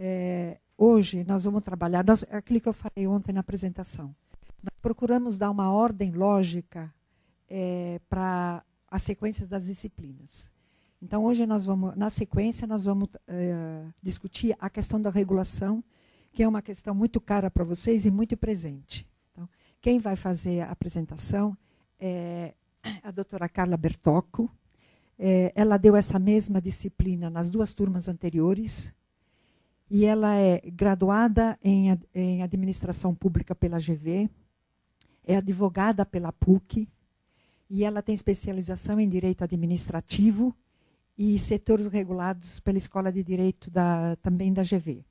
É, hoje nós vamos trabalhar, nós, é aquilo que eu falei ontem na apresentação. Nós procuramos dar uma ordem lógica é, para as sequências das disciplinas. Então hoje nós vamos, na sequência, nós vamos é, discutir a questão da regulação, que é uma questão muito cara para vocês e muito presente. Então, quem vai fazer a apresentação é a doutora Carla Bertocco. É, ela deu essa mesma disciplina nas duas turmas anteriores, e ela é graduada em, em administração pública pela GV, é advogada pela PUC e ela tem especialização em direito administrativo e setores regulados pela Escola de Direito da, também da GV.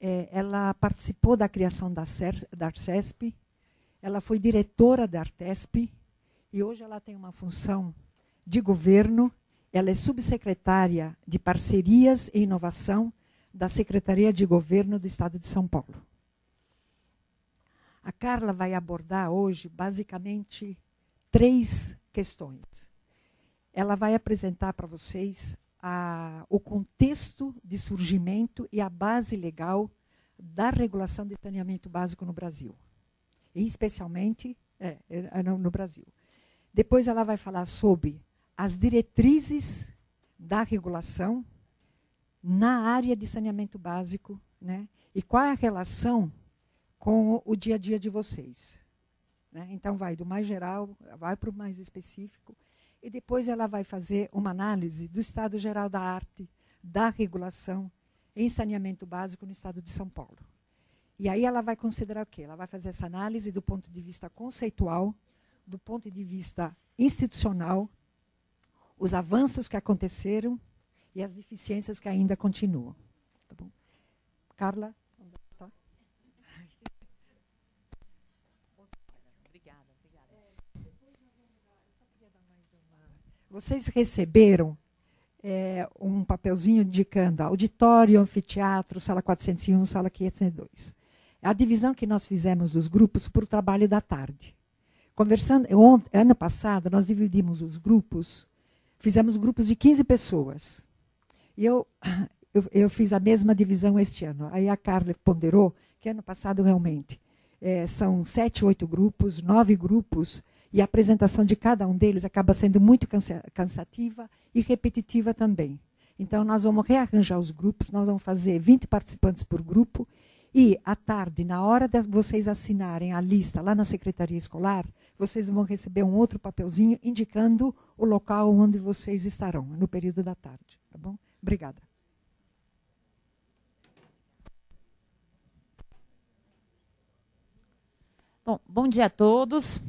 É, ela participou da criação da, CER, da Arcesp, ela foi diretora da Artesp e hoje ela tem uma função de governo. Ela é subsecretária de Parcerias e Inovação da Secretaria de Governo do Estado de São Paulo. A Carla vai abordar hoje, basicamente, três questões. Ela vai apresentar para vocês a, o contexto de surgimento e a base legal da regulação de saneamento básico no Brasil, e especialmente é, é, é no Brasil. Depois ela vai falar sobre as diretrizes da regulação na área de saneamento básico, né? E qual é a relação com o dia a dia de vocês? Né? Então vai do mais geral, vai para o mais específico, e depois ela vai fazer uma análise do estado geral da arte, da regulação em saneamento básico no estado de São Paulo. E aí ela vai considerar o quê? Ela vai fazer essa análise do ponto de vista conceitual, do ponto de vista institucional, os avanços que aconteceram e as deficiências que ainda continuam. Tá bom? Carla? Tá? Obrigada, obrigada. Vocês receberam é, um papelzinho indicando auditório, anfiteatro, sala 401, sala 502. É a divisão que nós fizemos dos grupos para o trabalho da tarde. Conversando, ano passado, nós dividimos os grupos, fizemos grupos de 15 pessoas. E eu, eu, eu, fiz a mesma divisão este ano. Aí a Carla ponderou que ano passado realmente é, são sete, oito grupos, nove grupos, e a apresentação de cada um deles acaba sendo muito cansa cansativa e repetitiva também. Então, nós vamos rearranjar os grupos, nós vamos fazer 20 participantes por grupo, e à tarde, na hora de vocês assinarem a lista lá na secretaria escolar, vocês vão receber um outro papelzinho indicando o local onde vocês estarão no período da tarde, tá bom? Obrigada. Bom, bom dia a todos.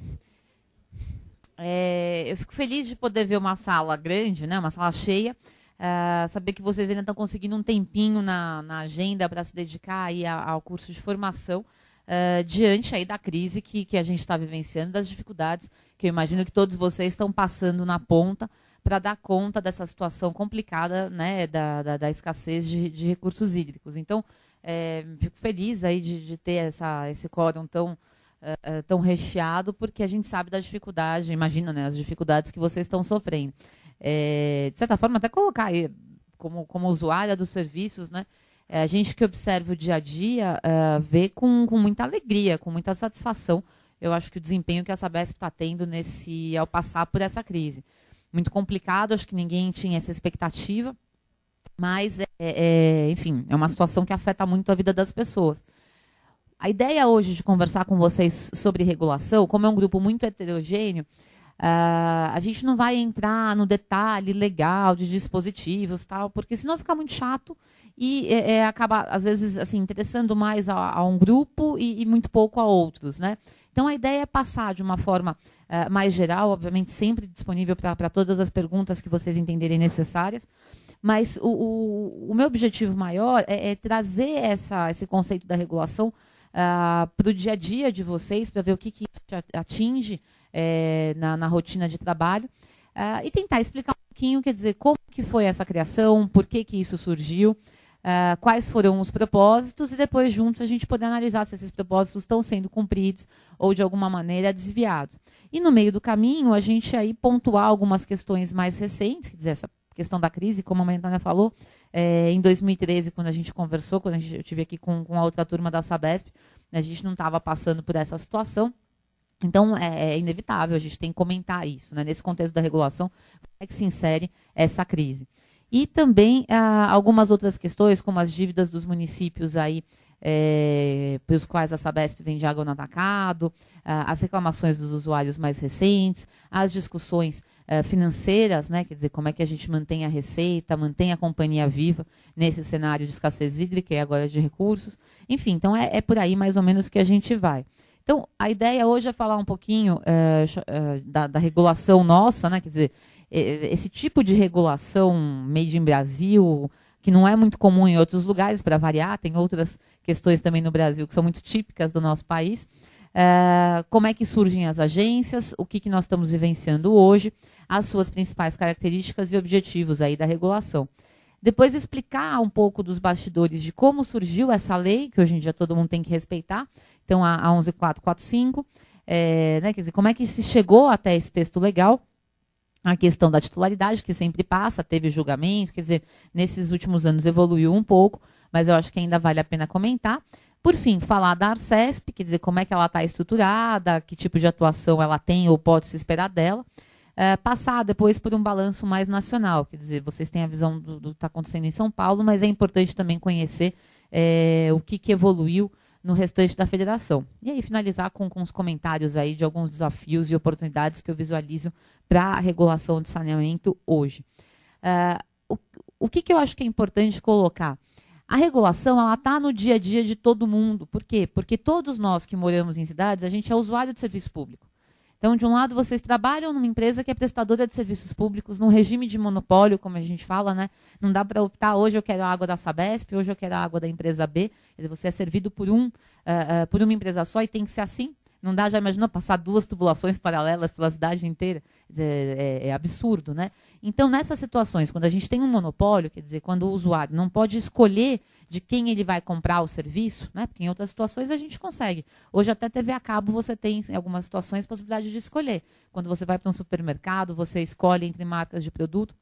É, eu fico feliz de poder ver uma sala grande, né, uma sala cheia. É, saber que vocês ainda estão conseguindo um tempinho na, na agenda para se dedicar aí ao curso de formação. É, diante aí da crise que, que a gente está vivenciando, das dificuldades que eu imagino que todos vocês estão passando na ponta, para dar conta dessa situação complicada né, da, da, da escassez de, de, recursos hídricos. Então, é, fico feliz aí de, de ter essa, esse quórum tão, é, é, tão recheado, porque a gente sabe da dificuldade, imagina né, as dificuldades que vocês estão sofrendo. É, de certa forma, até colocar aí, como, como usuária dos serviços, né, é, a gente que observa o dia a dia vê com, com muita alegria, com muita satisfação, eu acho que o desempenho que a Sabesp está tendo nesse ao passar por essa crise muito complicado, acho que ninguém tinha essa expectativa. Mas, é, é, enfim, é uma situação que afeta muito a vida das pessoas. A ideia hoje de conversar com vocês sobre regulação, como é um grupo muito heterogêneo, uh, a gente não vai entrar no detalhe legal de dispositivos, tal, porque senão fica muito chato e é, é acaba, às vezes, assim, interessando mais a, a um grupo e, e muito pouco a outros, né? Então, a ideia é passar de uma forma uh, mais geral, obviamente sempre disponível para todas as perguntas que vocês entenderem necessárias, mas o, o, o meu objetivo maior é, é trazer essa, esse conceito da regulação uh, ah, para o dia a dia de vocês, para ver o que, que atinge é, na, na, rotina de trabalho, uh, e tentar explicar um pouquinho, quer dizer, como que foi essa criação, por que, que isso surgiu, uh, quais foram os propósitos e depois juntos a gente poder analisar se esses propósitos estão sendo cumpridos ou de alguma maneira desviados. E no meio do caminho a gente aí pontuar algumas questões mais recentes, quer dizer, essa questão da crise, como a Mentana falou, é, em 2013, quando a gente conversou, quando gente, eu estive aqui com, com, a outra turma da Sabesp, a gente não estava passando por essa situação. Então, é, é, inevitável, a gente tem que comentar isso. Né? Nesse contexto da regulação, como é que se insere essa crise? E também ah, algumas outras questões, como as dívidas dos municípios aí, é, pelos quais a Sabesp vem de água no atacado, ah, as reclamações dos usuários mais recentes, as discussões eh, financeiras, né, quer dizer, como é que a gente mantém a receita, mantém a companhia viva nesse cenário de escassez hídrica e agora de recursos. Enfim, então é, é por aí mais ou menos que a gente vai. Então, a ideia hoje é falar um pouquinho eh, da, da, regulação nossa, né? Quer dizer, esse tipo de regulação made in Brasil, que não é muito comum em outros lugares, para variar, tem outras questões também no Brasil que são muito típicas do nosso país. Uh, como é que surgem as agências, o que, que nós estamos vivenciando hoje, as suas principais características e objetivos aí da regulação. Depois explicar um pouco dos bastidores de como surgiu essa lei, que hoje em dia todo mundo tem que respeitar, então a, a 11445, é, né, quer dizer, como é que se chegou até esse texto legal, a questão da titularidade, que sempre passa, teve julgamento, quer dizer, nesses últimos anos evoluiu um pouco, mas eu acho que ainda vale a pena comentar. Por fim, falar da Arcesp, quer dizer, como é que ela está estruturada, que tipo de atuação ela tem ou pode se esperar dela. É, passar depois por um balanço mais nacional, quer dizer, vocês têm a visão do que está acontecendo em São Paulo, mas é importante também conhecer é, o que, que evoluiu no restante da federação. E aí finalizar com, com os comentários aí de alguns desafios e oportunidades que eu visualizo para a regulação de saneamento hoje. Uh, o, o que, que eu acho que é importante colocar? A regulação ela está no dia a dia de todo mundo. Por quê? Porque todos nós que moramos em cidades, a gente é usuário de serviço público. Então, de um lado, vocês trabalham numa empresa que é prestadora de serviços públicos, num regime de monopólio, como a gente fala, né? Não dá para optar, hoje eu quero a água da Sabesp, hoje eu quero a água da empresa B. Você é servido por, um, uh, uh, por uma empresa só e tem que ser assim. Não dá, já imaginou passar duas tubulações paralelas pela cidade inteira? É, é, é, absurdo, né? Então, nessas situações, quando a gente tem um monopólio, quer dizer, quando o usuário não pode escolher de quem ele vai comprar o serviço, né? Porque em outras situações a gente consegue. Hoje até TV a cabo você tem, em algumas situações, possibilidade de escolher. Quando você vai para um supermercado, você escolhe entre marcas de produto.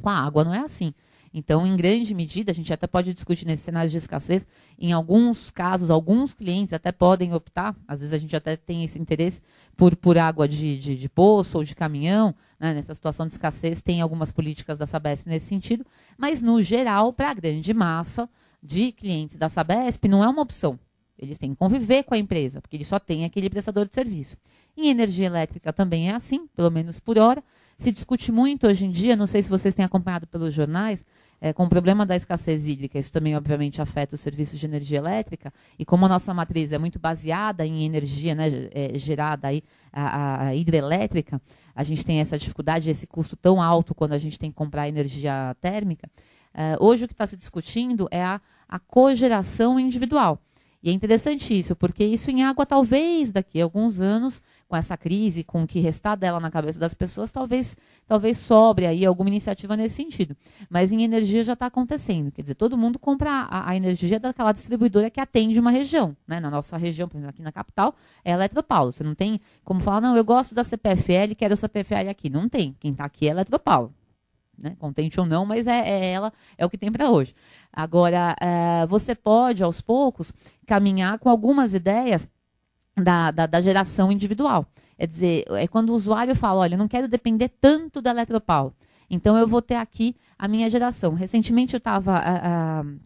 Com a água não é assim. Então, em grande medida, a gente até pode discutir nesses cenários de escassez, em alguns casos, alguns clientes até podem optar, às vezes a gente até tem esse interesse por, por água de, de, de poço ou de caminhão, né? nessa situação de escassez, tem algumas políticas da Sabesp nesse sentido, mas no geral, para a grande massa de clientes da Sabesp, não é uma opção. Eles têm que conviver com a empresa, porque ele só tem aquele prestador de serviço. Em energia elétrica também é assim, pelo menos por hora. Se discute muito hoje em dia, não sei se vocês têm acompanhado pelos jornais, é, com o problema da escassez hídrica, isso também obviamente afeta os serviços de energia elétrica, e como a nossa matriz é muito baseada em energia né, é, gerada aí, a, a, hidrelétrica, a gente tem essa dificuldade, esse custo tão alto quando a gente tem que comprar energia térmica. É, hoje o que está se discutindo é a, a cogeração individual. E é interessante isso, porque isso em água talvez daqui a alguns anos com essa crise, com o que restar dela na cabeça das pessoas, talvez, talvez sobre aí alguma iniciativa nesse sentido. Mas em energia já está acontecendo. Quer dizer, todo mundo compra a, a, energia daquela distribuidora que atende uma região. Né? Na nossa região, por exemplo, aqui na capital, é a Eletropaulo. Você não tem como falar, não, eu gosto da CPFL, quero a CPFL aqui. Não tem. Quem está aqui é a Eletropaulo. Né? contente ou não, mas é, é, ela, é o que tem para hoje. Agora, é, você pode, aos poucos, caminhar com algumas ideias da, da, da geração individual. É dizer, é quando o usuário fala, olha, eu não quero depender tanto da Eletropaulo. Então eu vou ter aqui a minha geração. Recentemente eu estava,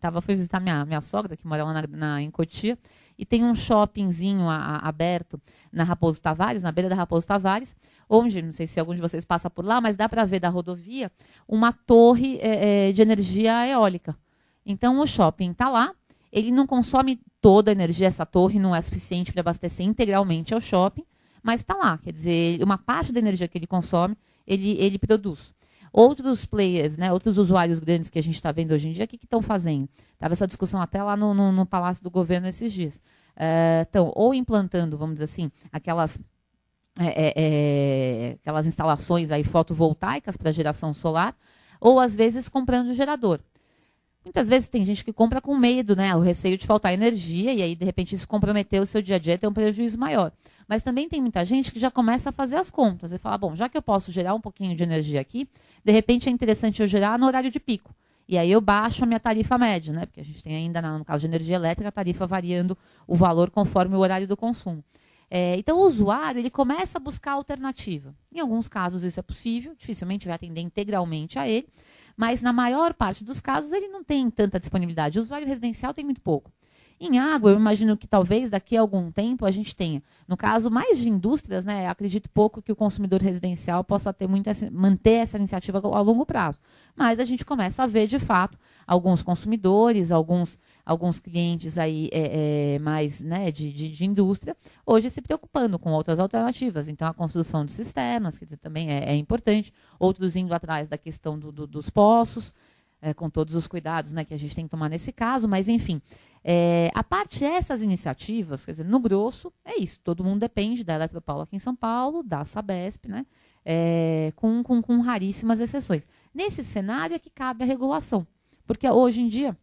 tava, fui visitar minha, minha sogra, que mora lá na, na, em Cotia, e tem um shoppingzinho a, a, aberto na Raposo Tavares, na beira da Raposo Tavares, onde, não sei se algum de vocês passa por lá, mas dá para ver da rodovia uma torre é, é, de energia eólica. Então o shopping está lá, ele não consome toda a energia, essa torre não é suficiente para abastecer integralmente ao shopping, mas está lá. Quer dizer, uma parte da energia que ele consome, ele, ele produz. Outros players, né, outros usuários grandes que a gente está vendo hoje em dia, o que estão fazendo? Estava essa discussão até lá no, no, no Palácio do Governo esses dias. Estão eh, uh, ou implantando, vamos dizer assim, aquelas é, é, aquelas instalações aí fotovoltaicas para geração solar, ou às vezes comprando um gerador. Muitas vezes tem gente que compra com medo, né? O receio de faltar energia, e aí, de repente, isso comprometer o seu dia a dia e um prejuízo maior. Mas também tem muita gente que já começa a fazer as contas e fala: bom, já que eu posso gerar um pouquinho de energia aqui, de repente é interessante eu gerar no horário de pico. E aí eu baixo a minha tarifa média, né? Porque a gente tem ainda, no caso de energia elétrica, a tarifa variando o valor conforme o horário do consumo. É, então, o usuário ele começa a buscar alternativa. Em alguns casos, isso é possível, dificilmente vai atender integralmente a ele, mas na maior parte dos casos ele não tem tanta disponibilidade. O usuário residencial tem muito pouco. Em água, eu imagino que talvez daqui a algum tempo a gente tenha. No caso, mais de indústrias, né, acredito pouco que o consumidor residencial possa ter muito essa, manter essa iniciativa a longo prazo. Mas a gente começa a ver, de fato, alguns consumidores, alguns, alguns clientes aí é, é, mais né, de, de, de, indústria, hoje se preocupando com outras alternativas. Então, a construção de cisternas, dizer, também é, é importante, outros indo atrás da questão do, do, dos poços é, com todos os cuidados né, que a gente tem que tomar nesse caso, mas enfim. É, a parte essas iniciativas, quer dizer, no grosso, é isso. Todo mundo depende da Eletropaulo aqui em São Paulo, da Sabesp, né? É, com, com, com raríssimas exceções. Nesse cenário é que cabe a regulação. Porque hoje em dia,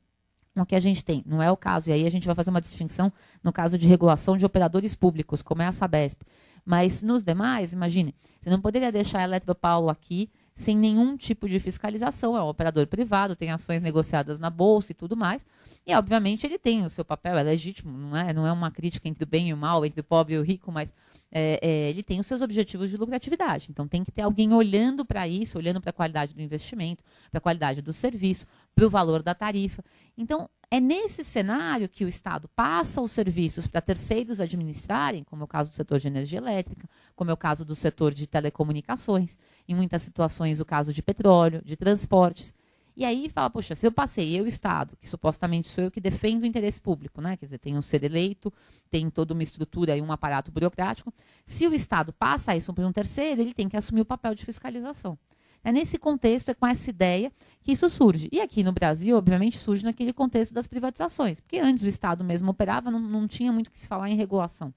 o que a gente tem, não é o caso, e aí a gente vai fazer uma distinção no caso de regulação de operadores públicos, como é a Sabesp. Mas nos demais, imagine, você não poderia deixar a Eletropaulo aqui sem nenhum tipo de fiscalização, é um operador privado, tem ações negociadas na bolsa e tudo mais. E obviamente ele tem o seu papel, é legítimo, não é, não é uma crítica entre o bem e o mal, entre o pobre e o rico, mas é, é, ele tem os seus objetivos de lucratividade. Então tem que ter alguém olhando para isso, olhando para a qualidade do investimento, para a qualidade do serviço, para o valor da tarifa. Então é nesse cenário que o Estado passa os serviços para terceiros administrarem, como é o caso do setor de energia elétrica, como é o caso do setor de telecomunicações em muitas situações o caso de petróleo, de transportes. E aí fala, poxa, se eu passei, eu Estado, que supostamente sou eu que defendo o interesse público, né? Quer dizer, tem um ser eleito, tem toda uma estrutura e um aparato burocrático. Se o Estado passa isso para um terceiro, ele tem que assumir o papel de fiscalização. É nesse contexto, é com essa ideia que isso surge. E aqui no Brasil, obviamente, surge naquele contexto das privatizações, porque antes o Estado mesmo operava, não, não tinha muito que se falar em regulação.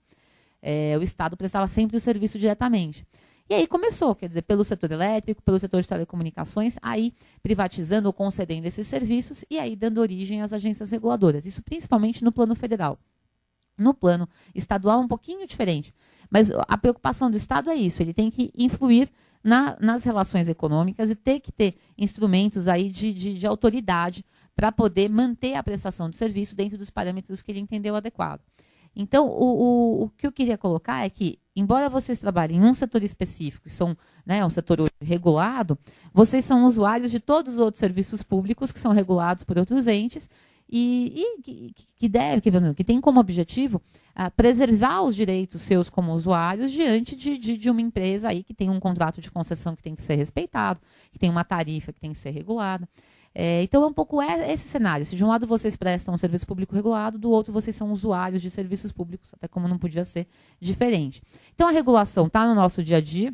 É, o Estado prestava sempre o serviço diretamente. E aí começou, quer dizer, pelo setor elétrico, pelo setor de telecomunicações, aí privatizando ou concedendo esses serviços e aí dando origem às agências reguladoras. Isso principalmente no plano federal. No plano estadual, um pouquinho diferente. Mas a preocupação do Estado é isso, ele tem que influir na, nas relações econômicas e ter que ter instrumentos aí de, de, de autoridade para poder manter a prestação do serviço dentro dos parâmetros que ele entendeu adequado. Então, o, o, o que eu queria colocar é que embora vocês trabalhem em um setor específico, são né, um setor regulado, vocês são usuários de todos os outros serviços públicos que são regulados por outros entes e, e que, têm deve, que, que, tem como objetivo ah, preservar os direitos seus como usuários diante de, de, de, uma empresa aí que tem um contrato de concessão que tem que ser respeitado, que tem uma tarifa que tem que ser regulada. É, então é um pouco esse cenário. Se de um lado vocês prestam um serviço público regulado, do outro vocês são usuários de serviços públicos, até como não podia ser diferente. Então a regulação está no nosso dia a dia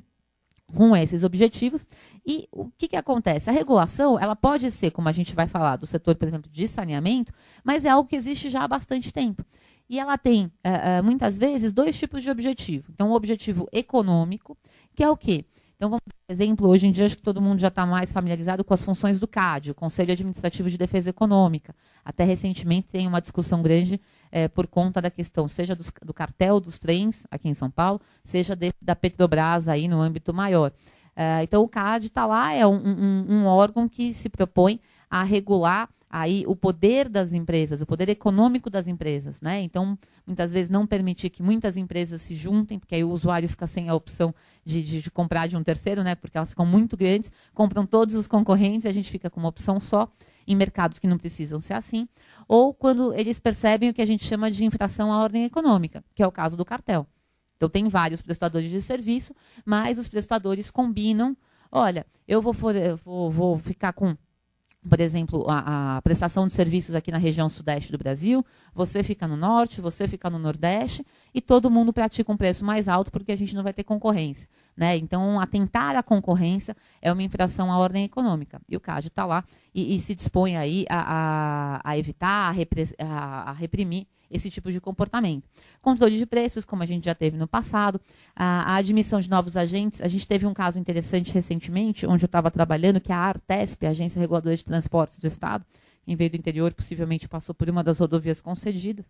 com esses objetivos. E o que, que acontece? A regulação, ela pode ser, como a gente vai falar, do setor, por exemplo, de saneamento, mas é algo que existe já há bastante tempo. E ela tem, eh, eh, muitas vezes, dois tipos de objetivo. Então, o um objetivo econômico, que é o quê? Então, vamos dar um exemplo, hoje em dia acho que todo mundo já está mais familiarizado com as funções do CAD, o Conselho Administrativo de Defesa Econômica. Até recentemente tem uma discussão grande é, por conta da questão, seja dos, do cartel dos trens aqui em São Paulo, seja de, da Petrobras aí no âmbito maior. É, então, o CAD está lá, é um, um, um órgão que se propõe a regular aí o poder das empresas, o poder econômico das empresas, né? Então, muitas vezes não permitir que muitas empresas se juntem, porque aí o usuário fica sem a opção de, de, de, comprar de um terceiro, né? Porque elas ficam muito grandes, compram todos os concorrentes, a gente fica com uma opção só em mercados que não precisam ser assim, ou quando eles percebem o que a gente chama de infração à ordem econômica, que é o caso do cartel. Então tem vários prestadores de serviço, mas os prestadores combinam, olha, eu vou, for, eu vou, vou ficar com por exemplo, a, a, prestação de serviços aqui na região sudeste do Brasil, você fica no norte, você fica no nordeste, e todo mundo pratica um preço mais alto porque a gente não vai ter concorrência. Né? Então, atentar à concorrência é uma infração à ordem econômica. E o CAD está lá e, e, se dispõe aí a, a, a evitar, a, a, reprimir esse tipo de comportamento. Controle de preços, como a gente já teve no passado, a, admissão de novos agentes. A gente teve um caso interessante recentemente, onde eu estava trabalhando, que a ARTESP, a Agência Reguladora de Transportes do Estado, em veio do interior, possivelmente passou por uma das rodovias concedidas.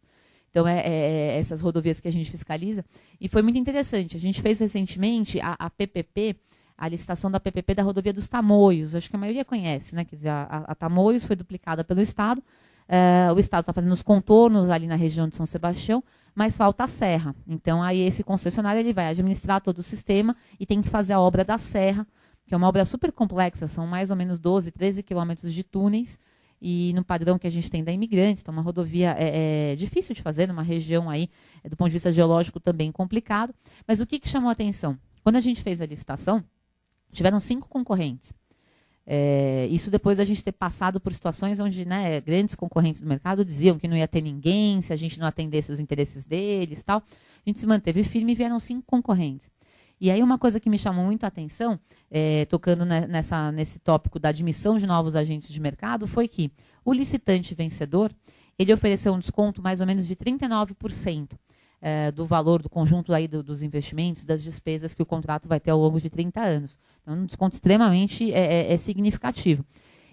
Então, é, é, é, essas rodovias que a gente fiscaliza. E foi muito interessante. A gente fez recentemente a, a PPP, a licitação da PPP da rodovia dos Tamoios. Acho que a maioria conhece, né? Quer dizer, a, a Tamoios foi duplicada pelo Estado. Uh, o Estado está fazendo os contornos ali na região de São Sebastião, mas falta a serra. Então, aí esse concessionário ele vai administrar todo o sistema e tem que fazer a obra da serra, que é uma obra super complexa, são mais ou menos 12, 13 quilômetros de túneis, e no padrão que a gente tem da imigrante, então uma rodovia é, é difícil de fazer, numa região aí, é, do ponto de vista geológico, também complicado. Mas o que, que chamou a atenção? Quando a gente fez a licitação, tiveram cinco concorrentes. É, isso depois da gente ter passado por situações onde né, grandes concorrentes do mercado diziam que não ia ter ninguém se a gente não atendesse os interesses deles tal. A gente se manteve firme e vieram cinco concorrentes. E aí uma coisa que me chamou muito a atenção, é, tocando nessa, nesse tópico da admissão de novos agentes de mercado, foi que o licitante vencedor, ele ofereceu um desconto mais ou menos de 39% é, do valor do conjunto aí do, dos investimentos, das despesas que o contrato vai ter ao longo de 30 anos. Então, um desconto extremamente é, é, é significativo.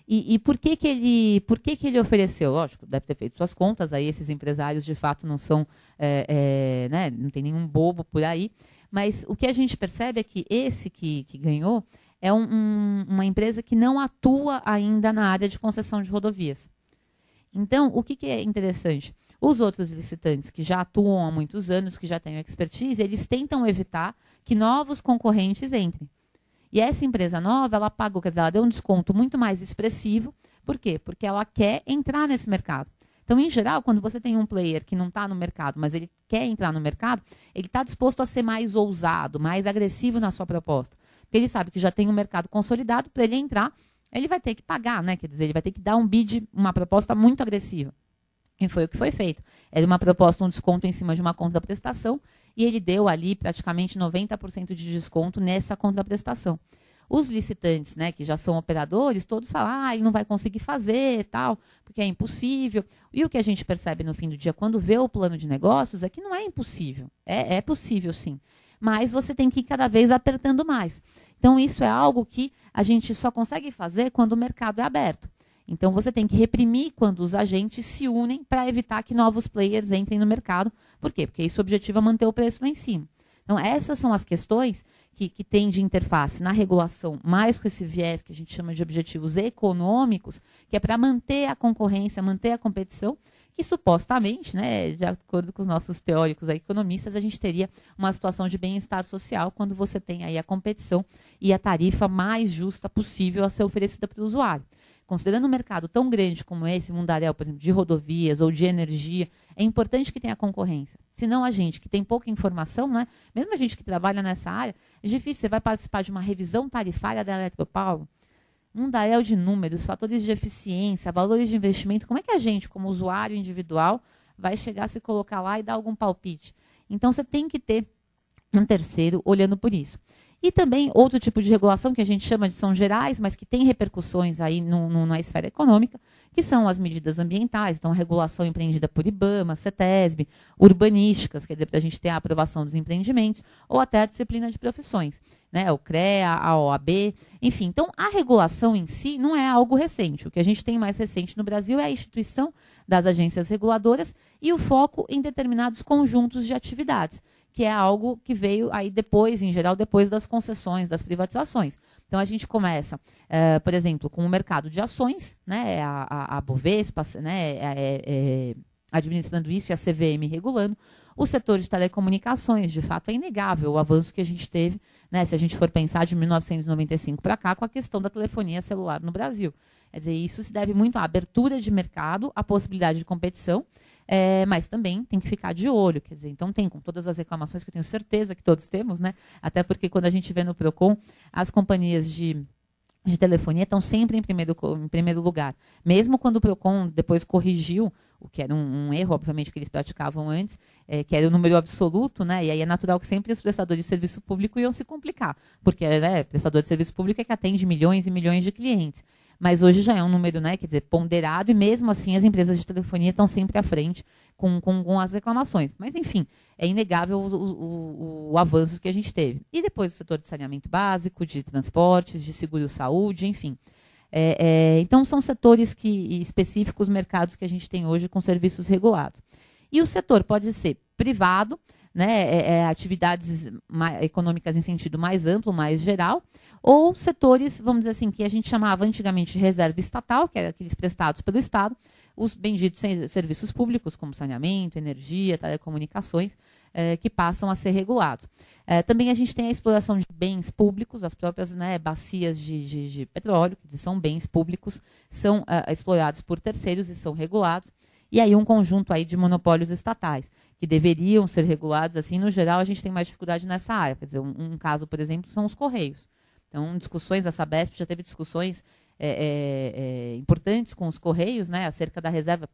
E, e, por que que ele, por que que ele ofereceu? Lógico, deve ter feito suas contas. Aí esses empresários de fato não são, é, é, né, não tem nenhum bobo por aí. Mas o que a gente percebe é que esse que, que ganhou é um, um, uma empresa que não atua ainda na área de concessão de rodovias. Então, o que, que é interessante? Os outros licitantes que já atuam há muitos anos, que já têm expertise, eles tentam evitar que novos concorrentes entrem. E essa empresa nova, ela pagou, quer dizer, ela deu um desconto muito mais expressivo. Por quê? Porque ela quer entrar nesse mercado. Então, em geral, quando você tem um player que não está no mercado, mas ele quer entrar no mercado, ele está disposto a ser mais ousado, mais agressivo na sua proposta. Porque ele sabe que já tem um mercado consolidado, para ele entrar, ele vai ter que pagar, né? Quer dizer, ele vai ter que dar um bid, uma proposta muito agressiva. E foi o que foi feito. Era uma proposta, um desconto em cima de uma contraprestação, e ele deu ali praticamente 90% de desconto nessa contraprestação. Os licitantes, né, que já são operadores, todos falam, ah, ele não vai conseguir fazer, tal, porque é impossível. E o que a gente percebe no fim do dia, quando vê o plano de negócios, é que não é impossível. É, é possível, sim. Mas você tem que ir cada vez apertando mais. Então, isso é algo que a gente só consegue fazer quando o mercado é aberto. Então você tem que reprimir quando os agentes se unem para evitar que novos players entrem no mercado. Por quê? Porque isso objetiva é manter o preço lá em cima. Então essas são as questões que, que tem de interface na regulação, mais com esse viés que a gente chama de objetivos econômicos, que é para manter a concorrência, manter a competição, que supostamente, né, de acordo com os nossos teóricos aí, economistas, a gente teria uma situação de bem-estar social quando você tem aí a competição e a tarifa mais justa possível a ser oferecida para o usuário considerando um mercado tão grande como esse, mundaréu, por exemplo, de rodovias ou de energia, é importante que tenha concorrência. Senão a gente que tem pouca informação, né? mesmo a gente que trabalha nessa área, é difícil. Você vai participar de uma revisão tarifária da Eletropaulo, mundaréu de números, fatores de eficiência, valores de investimento. Como é que a gente, como usuário individual, vai chegar a se colocar lá e dar algum palpite? Então você tem que ter um terceiro olhando por isso. E também outro tipo de regulação que a gente chama de são gerais, mas que tem repercussões aí no, no, na esfera econômica, que são as medidas ambientais, então a regulação empreendida por IBAMA, CETESB, urbanísticas, quer dizer, para a gente ter a aprovação dos empreendimentos, ou até a disciplina de profissões, né, o CREA, a OAB, enfim. Então, a regulação em si não é algo recente. O que a gente tem mais recente no Brasil é a instituição das agências reguladoras e o foco em determinados conjuntos de atividades que é algo que veio aí depois, em geral, depois das concessões, das privatizações. Então a gente começa, eh, por exemplo, com o mercado de ações, né, é a, a, a Bovespa, né, é, é, é administrando isso e a CVM regulando. O setor de telecomunicações, de fato, é inegável o avanço que a gente teve, né, se a gente for pensar de 1995 para cá, com a questão da telefonia celular no Brasil. Quer dizer, isso se deve muito à abertura de mercado, à possibilidade de competição é, mas também tem que ficar de olho, quer dizer, então tem com todas as reclamações que eu tenho certeza que todos temos, né? Até porque quando a gente vê no Procon, as companhias de de telefonia estão sempre em primeiro, em primeiro lugar. Mesmo quando o PROCON depois corrigiu, o que era um, um erro, obviamente, que eles praticavam antes, é, que era o número absoluto, né? E aí é natural que sempre os prestadores de serviço público iam se complicar, porque né, prestador de serviço público é que atende milhões e milhões de clientes mas hoje já é um número, né, quer dizer, ponderado, e mesmo assim as empresas de telefonia estão sempre à frente com, com, com as reclamações. Mas, enfim, é inegável o, o, o, avanço que a gente teve. E depois o setor de saneamento básico, de transportes, de seguro-saúde, enfim. É, é, então, são setores que específicos, mercados que a gente tem hoje com serviços regulados. E o setor pode ser privado, né, é, é atividades mais, econômicas em sentido mais amplo, mais geral, ou setores, vamos dizer assim, que a gente chamava antigamente de reserva estatal, que eram aqueles prestados pelo Estado, os benditos serviços públicos, como saneamento, energia, telecomunicações, eh, que passam a ser regulados. Eh, também a gente tem a exploração de bens públicos, as próprias né, bacias de, de, de, petróleo, que são bens públicos, são eh, explorados por terceiros e são regulados. E aí um conjunto aí de monopólios estatais, que deveriam ser regulados, assim, no geral a gente tem mais dificuldade nessa área. Quer dizer, um, um caso, por exemplo, são os correios. Então, discussões, a Sabesp já teve discussões é, é, é, importantes com os Correios, né, acerca da reserva.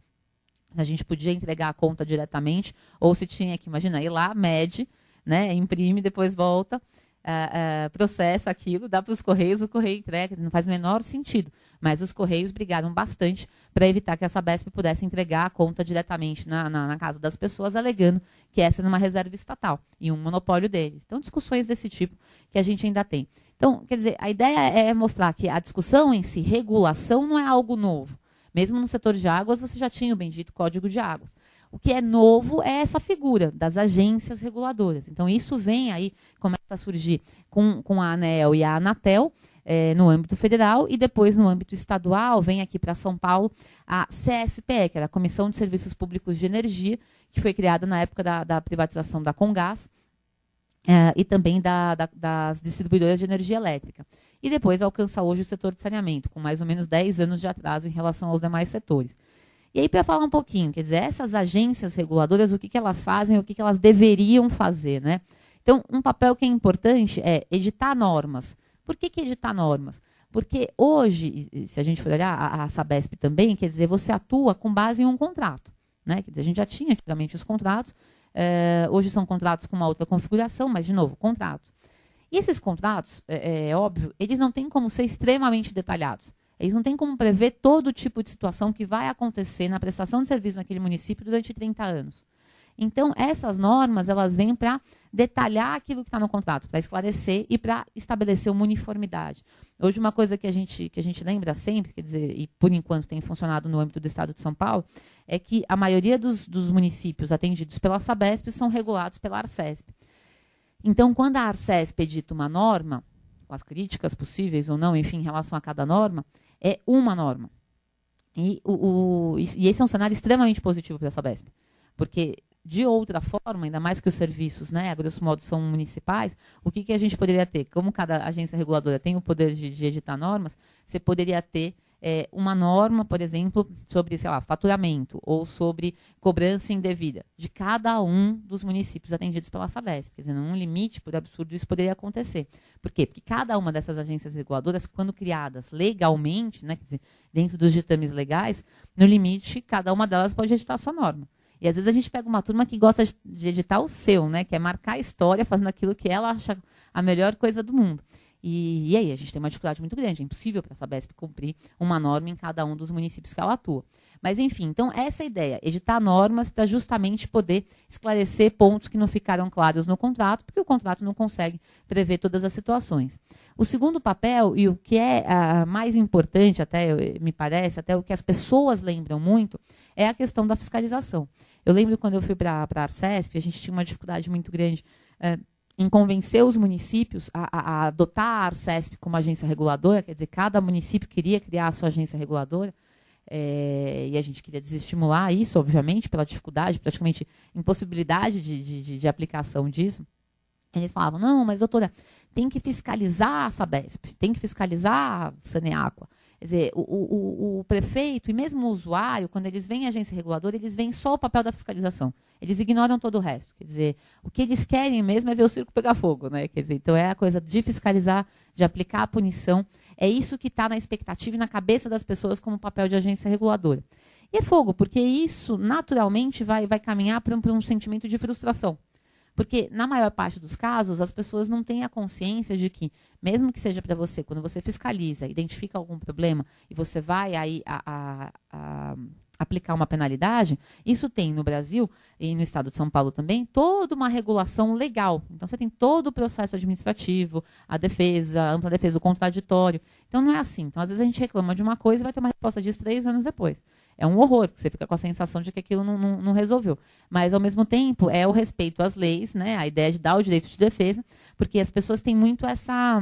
A gente podia entregar a conta diretamente, ou se tinha que, imagina, ir lá, mede, né, imprime, depois volta, é, é, processa aquilo, dá para os Correios, o Correio entrega, não faz o menor sentido. Mas os Correios brigaram bastante para evitar que a Sabesp pudesse entregar a conta diretamente na, na, na, casa das pessoas, alegando que essa era uma reserva estatal e um monopólio deles. Então, discussões desse tipo que a gente ainda tem. Então, quer dizer, a ideia é, é mostrar que a discussão em si, regulação, não é algo novo. Mesmo no setor de águas, você já tinha o bendito Código de Águas. O que é novo é essa figura das agências reguladoras. Então, isso vem aí, começa a surgir com, com a ANEL e a Anatel, é, no âmbito federal e depois no âmbito estadual vem aqui para São Paulo a CSPE, que era a Comissão de Serviços Públicos de Energia, que foi criada na época da, da privatização da Congás é, e também da, da, das distribuidoras de energia elétrica. E depois alcança hoje o setor de saneamento, com mais ou menos 10 anos de atraso em relação aos demais setores. E aí, para falar um pouquinho, quer dizer, essas agências reguladoras, o que, que elas fazem, o que, que elas deveriam fazer, né? Então, um papel que é importante é editar normas, por que, que editar normas? Porque hoje, se a gente for olhar a, a Sabesp também, quer dizer, você atua com base em um contrato. Né? Quer dizer, a gente já tinha antigamente os contratos, eh, hoje são contratos com uma outra configuração, mas, de novo, contratos. E esses contratos, é, é, é óbvio, eles não têm como ser extremamente detalhados. Eles não têm como prever todo tipo de situação que vai acontecer na prestação de serviço naquele município durante 30 anos. Então, essas normas, elas vêm para detalhar aquilo que está no contrato, para esclarecer e para estabelecer uma uniformidade. Hoje, uma coisa que a, gente, que a gente lembra sempre, quer dizer, e por enquanto tem funcionado no âmbito do Estado de São Paulo, é que a maioria dos, dos municípios atendidos pela Sabesp são regulados pela Arcesp. Então, quando a Arcesp edita é uma norma, com as críticas possíveis ou não, enfim, em relação a cada norma, é uma norma. E, o, o, e esse é um cenário extremamente positivo para a Sabesp, porque de outra forma, ainda mais que os serviços, né, a grosso modo, são municipais, o que, que a gente poderia ter? Como cada agência reguladora tem o poder de, de editar normas, você poderia ter é, uma norma, por exemplo, sobre, sei lá, faturamento ou sobre cobrança indevida de cada um dos municípios atendidos pela Sabesp. Quer dizer, num limite, por absurdo, isso poderia acontecer. Por quê? Porque cada uma dessas agências reguladoras, quando criadas legalmente, né, quer dizer, dentro dos ditames legais, no limite, cada uma delas pode editar a sua norma. E às vezes a gente pega uma turma que gosta de editar o seu, né? Que é marcar a história fazendo aquilo que ela acha a melhor coisa do mundo. E, e aí, a gente tem uma dificuldade muito grande. É impossível para a Sabesp cumprir uma norma em cada um dos municípios que ela atua. Mas, enfim, então essa é a ideia, editar normas para justamente poder esclarecer pontos que não ficaram claros no contrato, porque o contrato não consegue prever todas as situações. O segundo papel, e o que é a, ah, mais importante, até me parece, até o que as pessoas lembram muito, é a questão da fiscalização. Eu lembro quando eu fui para a Arcesp, a gente tinha uma dificuldade muito grande é, em convencer os municípios a, a, a, adotar a Arcesp como agência reguladora, quer dizer, cada município queria criar a sua agência reguladora, é, e a gente queria desestimular isso, obviamente, pela dificuldade, praticamente impossibilidade de, de, de aplicação disso. Eles falavam, não, mas doutora, tem que fiscalizar a Sabesp, tem que fiscalizar a Saneáqua. Quer dizer, o, o, o, prefeito e mesmo o usuário, quando eles vêm à agência reguladora, eles veem só o papel da fiscalização. Eles ignoram todo o resto. Quer dizer, o que eles querem mesmo é ver o circo pegar fogo, né? Quer dizer, então é a coisa de fiscalizar, de aplicar a punição. É isso que está na expectativa e na cabeça das pessoas como papel de agência reguladora. E é fogo, porque isso naturalmente vai, vai caminhar para um, um sentimento de frustração. Porque, na maior parte dos casos, as pessoas não têm a consciência de que, mesmo que seja para você, quando você fiscaliza, identifica algum problema e você vai aí a, a, a aplicar uma penalidade, isso tem no Brasil e no estado de São Paulo também toda uma regulação legal. Então você tem todo o processo administrativo, a defesa, a ampla defesa, o contraditório. Então não é assim. Então às vezes a gente reclama de uma coisa e vai ter uma resposta disso três anos depois. É um horror, porque você fica com a sensação de que aquilo não, não, não, resolveu. Mas, ao mesmo tempo, é o respeito às leis, né? a ideia de dar o direito de defesa, porque as pessoas têm muito essa.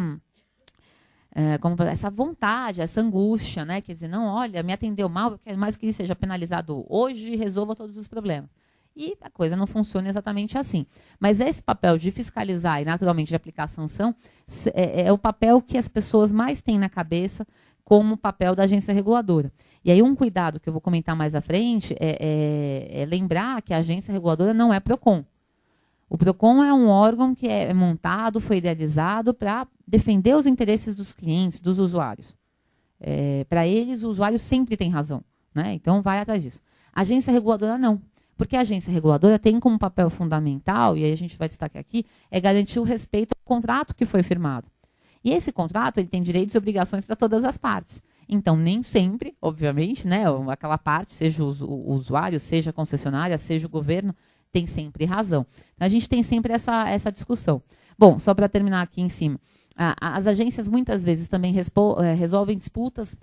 É, como, essa vontade, essa angústia, né? Quer dizer, não, olha, me atendeu mal, eu quero mais que ele seja penalizado hoje e resolva todos os problemas e a coisa não funciona exatamente assim. Mas esse papel de fiscalizar e, naturalmente, de aplicar sanção é, é, o papel que as pessoas mais têm na cabeça como papel da agência reguladora. E aí, um cuidado que eu vou comentar mais à frente é, é, é lembrar que a agência reguladora não é PROCON. O PROCON é um órgão que é, é montado, foi idealizado para defender os interesses dos clientes, dos usuários. É, para eles, o usuário sempre tem razão. Né? Então, vai atrás disso. A agência reguladora, não. Porque a agência reguladora tem como papel fundamental, e aí a gente vai destacar aqui, é garantir o respeito ao contrato que foi firmado. E esse contrato ele tem direitos e obrigações para todas as partes. Então, nem sempre, obviamente, né, aquela parte, seja o, usuário, seja a concessionária, seja o governo, tem sempre razão. Então, a gente tem sempre essa, essa discussão. Bom, só para terminar aqui em cima, as agências muitas vezes também eh, resolvem disputas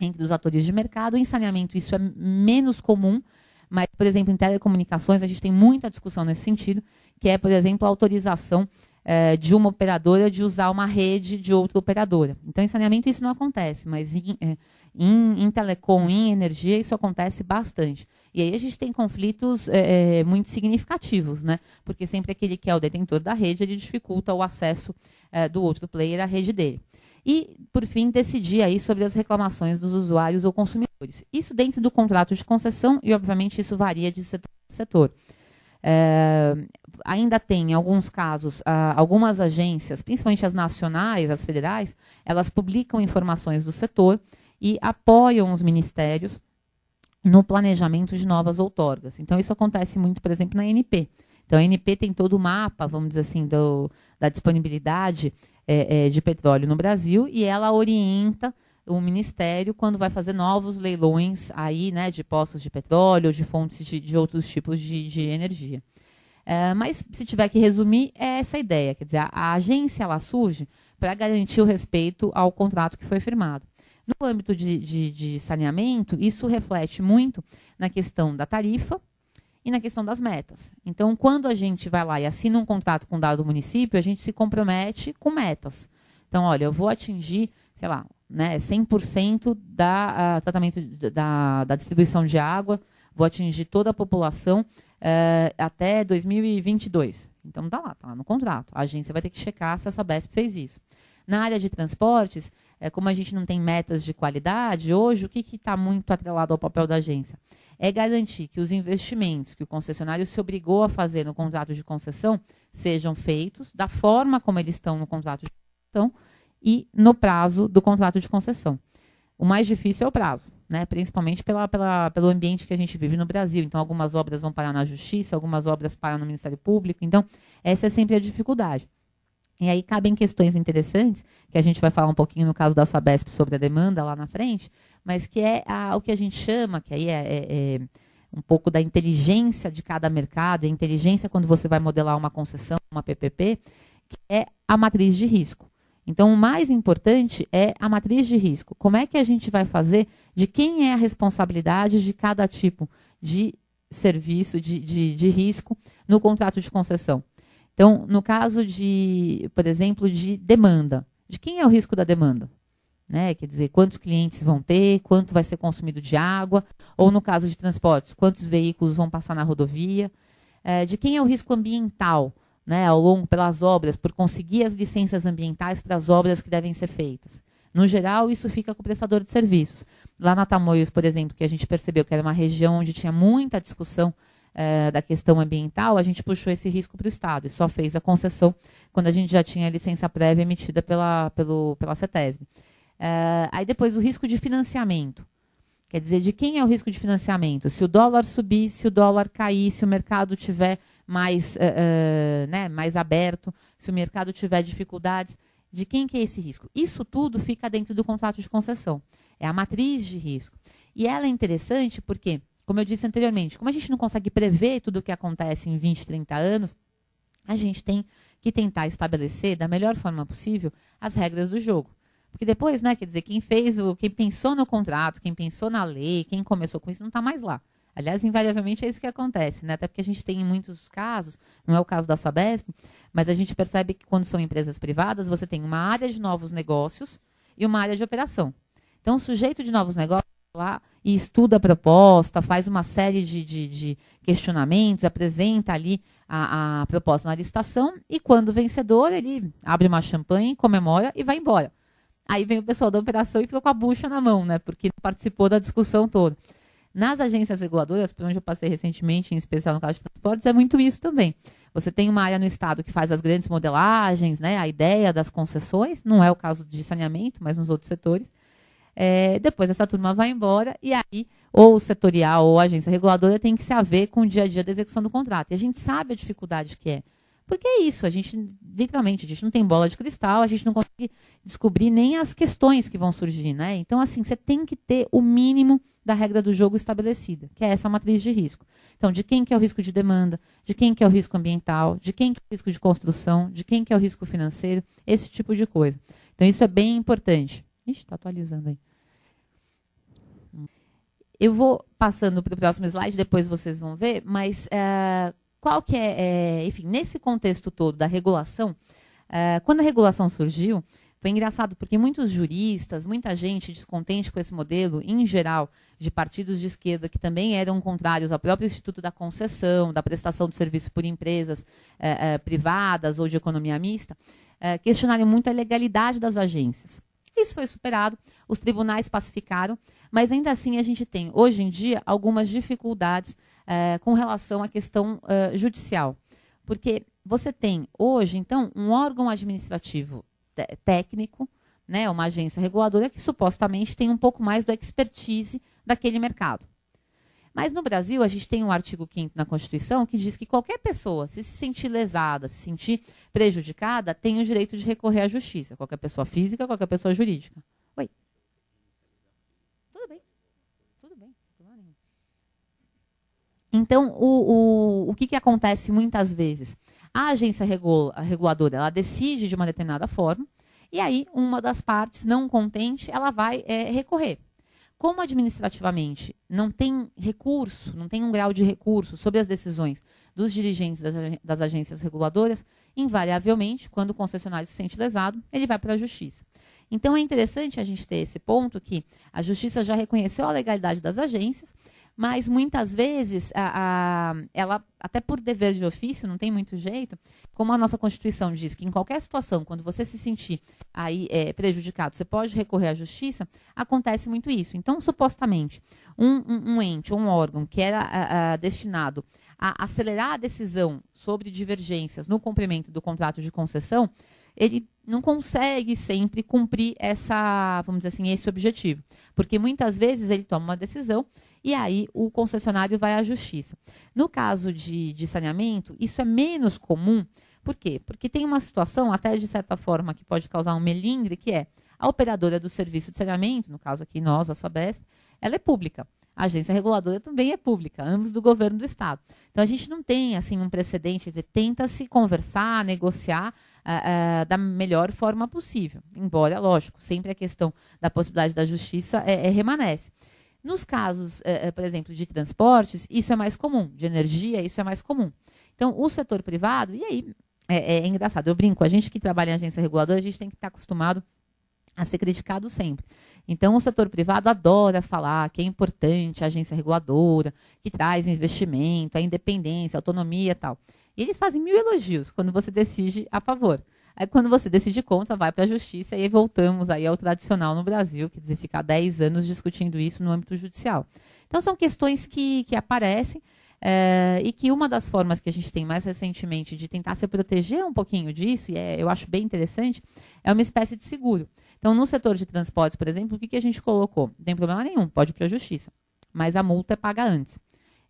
entre os atores de mercado. Em saneamento, isso é menos comum, mas, por exemplo, em telecomunicações, a gente tem muita discussão nesse sentido, que é, por exemplo, a autorização é, de uma operadora de usar uma rede de outra operadora. Então, em saneamento isso não acontece, mas em, é, em, em telecom, em energia, isso acontece bastante. E aí a gente tem conflitos é, é, muito significativos, né? Porque sempre aquele que é o detentor da rede, ele dificulta o acesso é, do outro player à rede dele. E, por fim, decidir aí sobre as reclamações dos usuários ou consumidores. Isso dentro do contrato de concessão, e obviamente isso varia de setor a setor. É, ainda tem, em alguns casos, ah, algumas agências, principalmente as nacionais, as federais, elas publicam informações do setor e apoiam os ministérios no planejamento de novas outorgas. Então, isso acontece muito, por exemplo, na NP. Então, a NP tem todo o mapa, vamos dizer assim, do, da disponibilidade é, é, de petróleo no Brasil e ela orienta o Ministério, quando vai fazer novos leilões aí, né, de poços de petróleo, de fontes de, de outros tipos de, de energia. É, mas, se tiver que resumir, é essa a ideia. Quer dizer, a, a agência ela surge para garantir o respeito ao contrato que foi firmado. No âmbito de, de, de saneamento, isso reflete muito na questão da tarifa, e na questão das metas. Então, quando a gente vai lá e assina um contrato com um dado município, a gente se compromete com metas. Então, olha, eu vou atingir, sei lá, né, 100% é da uh, tratamento da, da distribuição de água, vou atingir toda a população uh, até 2022. Então tá lá, tá lá no contrato. A agência vai ter que checar se a Sabesp fez isso. Na área de transportes, uh, como a gente não tem metas de qualidade, hoje o que está muito atrelado ao papel da agência? É garantir que os investimentos que o concessionário se obrigou a fazer no contrato de concessão sejam feitos da forma como eles estão no contrato de e no prazo do contrato de concessão. O mais difícil é o prazo, né? principalmente pela, pela, pelo ambiente que a gente vive no Brasil. Então, algumas obras vão parar na Justiça, algumas obras param no Ministério Público. Então, essa é sempre a dificuldade. E aí cabem questões interessantes, que a gente vai falar um pouquinho no caso da Sabesp sobre a demanda lá na frente, mas que é a, o que a gente chama, que aí é, é, é um pouco da inteligência de cada mercado, a inteligência quando você vai modelar uma concessão, uma PPP, que é a matriz de risco. Então, o mais importante é a matriz de risco. Como é que a gente vai fazer de quem é a responsabilidade de cada tipo de serviço, de, de, de risco no contrato de concessão? Então, no caso de, por exemplo, de demanda, de quem é o risco da demanda? Né? Quer dizer, quantos clientes vão ter, quanto vai ser consumido de água, ou no caso de transportes, quantos veículos vão passar na rodovia? É, de quem é o risco ambiental? né, ao longo pelas obras, por conseguir as licenças ambientais para as obras que devem ser feitas. No geral, isso fica com o prestador de serviços. Lá na Tamoios, por exemplo, que a gente percebeu que era uma região onde tinha muita discussão eh, da questão ambiental, a gente puxou esse risco para o Estado e só fez a concessão quando a gente já tinha a licença prévia emitida pela, pelo, pela CETESB. Eh, aí depois o risco de financiamento. Quer dizer, de quem é o risco de financiamento? Se o dólar subir, se o dólar cair, se o mercado tiver mais, uh, uh, né, mais aberto, se o mercado tiver dificuldades, de quem que é esse risco? Isso tudo fica dentro do contrato de concessão. É a matriz de risco. E ela é interessante porque, como eu disse anteriormente, como a gente não consegue prever tudo o que acontece em 20, 30 anos, a gente tem que tentar estabelecer da melhor forma possível as regras do jogo. Porque depois, né, quer dizer, quem fez, o, quem pensou no contrato, quem pensou na lei, quem começou com isso, não está mais lá. Aliás, invariavelmente é isso que acontece, né? Até porque a gente tem em muitos casos, não é o caso da Sabesp, mas a gente percebe que quando são empresas privadas, você tem uma área de novos negócios e uma área de operação. Então, o sujeito de novos negócios lá e estuda a proposta, faz uma série de, de, de questionamentos, apresenta ali a, a, proposta na licitação e quando vencedor, ele abre uma champanhe, comemora e vai embora. Aí vem o pessoal da operação e fica com a bucha na mão, né? Porque participou da discussão toda. Nas agências reguladoras, por onde eu passei recentemente, em especial no caso de transportes, é muito isso também. Você tem uma área no Estado que faz as grandes modelagens, né, a ideia das concessões, não é o caso de saneamento, mas nos outros setores. É, depois essa turma vai embora e aí ou o setorial ou a agência reguladora tem que se haver com o dia a dia da execução do contrato. E a gente sabe a dificuldade que é. Porque é isso, a gente, literalmente, a gente não tem bola de cristal, a gente não consegue descobrir nem as questões que vão surgir, né? Então, assim, você tem que ter o mínimo da regra do jogo estabelecida, que é essa matriz de risco. Então, de quem que é o risco de demanda, de quem que é o risco ambiental, de quem que é o risco de construção, de quem que é o risco financeiro, esse tipo de coisa. Então, isso é bem importante. Ixi, está atualizando aí. Eu vou passando para o próximo slide, depois vocês vão ver, mas é, qual que é, é, enfim, nesse contexto todo da regulação, é, quando a regulação surgiu, foi engraçado porque muitos juristas, muita gente descontente com esse modelo, em geral, de partidos de esquerda que também eram contrários ao próprio Instituto da Concessão, da prestação de serviço por empresas eh, eh, privadas ou de economia mista, eh, questionaram muito a legalidade das agências. Isso foi superado, os tribunais pacificaram, mas ainda assim a gente tem, hoje em dia, algumas dificuldades com relação à questão judicial. Porque você tem hoje, então, um órgão administrativo técnico, né, uma agência reguladora que supostamente tem um pouco mais do expertise daquele mercado. Mas no Brasil, a gente tem um artigo 5 na Constituição que diz que qualquer pessoa, se se sentir lesada, se sentir prejudicada, tem o direito de recorrer à justiça. Qualquer pessoa física, qualquer pessoa jurídica. Oi. Tudo bem. Tudo bem. Então, o, o, o que, que acontece muitas vezes? A agência regula, a reguladora ela decide de uma determinada forma, e aí uma das partes não contente ela vai é, recorrer. Como administrativamente não tem recurso, não tem um grau de recurso sobre as decisões dos dirigentes das, das agências reguladoras, invariavelmente, quando o concessionário se sente lesado, ele vai para a justiça. Então é interessante a gente ter esse ponto que a justiça já reconheceu a legalidade das agências mas muitas vezes a, a, ela, até por dever de ofício, não tem muito jeito, como a nossa Constituição diz que em qualquer situação, quando você se sentir aí é, prejudicado, você pode recorrer à justiça, acontece muito isso. Então, supostamente, um, um, um ente, um órgão que era a, destinado a acelerar a decisão sobre divergências no cumprimento do contrato de concessão, ele não consegue sempre cumprir essa, vamos dizer assim, esse objetivo. Porque muitas vezes ele toma uma decisão e aí o concessionário vai à justiça. No caso de, de saneamento, isso é menos comum. Por quê? Porque tem uma situação, até de certa forma, que pode causar um melindre, que é a operadora do serviço de saneamento, no caso aqui nós, a Sabesp, ela é pública. A agência reguladora também é pública, ambos do governo do Estado. Então a gente não tem assim um precedente, tenta-se conversar, negociar uh, uh, da melhor forma possível. Embora, lógico, sempre a questão da possibilidade da justiça é, é, nos casos, eh, eh, por exemplo, de transportes, isso é mais comum, de energia, isso é mais comum. Então, o setor privado, e aí é, é, é engraçado, eu brinco, a gente que trabalha em agência reguladora, a gente tem que estar acostumado a ser criticado sempre. Então, o setor privado adora falar que é importante a agência reguladora, que traz investimento, a independência, a autonomia e tal. E eles fazem mil elogios quando você decide a favor. Aí quando você decide conta, vai para a justiça e aí voltamos aí ao tradicional no Brasil, quer dizer, ficar 10 anos discutindo isso no âmbito judicial. Então são questões que, que aparecem é, e que uma das formas que a gente tem mais recentemente de tentar se proteger um pouquinho disso, e é, eu acho bem interessante, é uma espécie de seguro. Então, no setor de transportes, por exemplo, o que, que a gente colocou? Não tem problema nenhum, pode ir para a justiça, mas a multa é paga antes.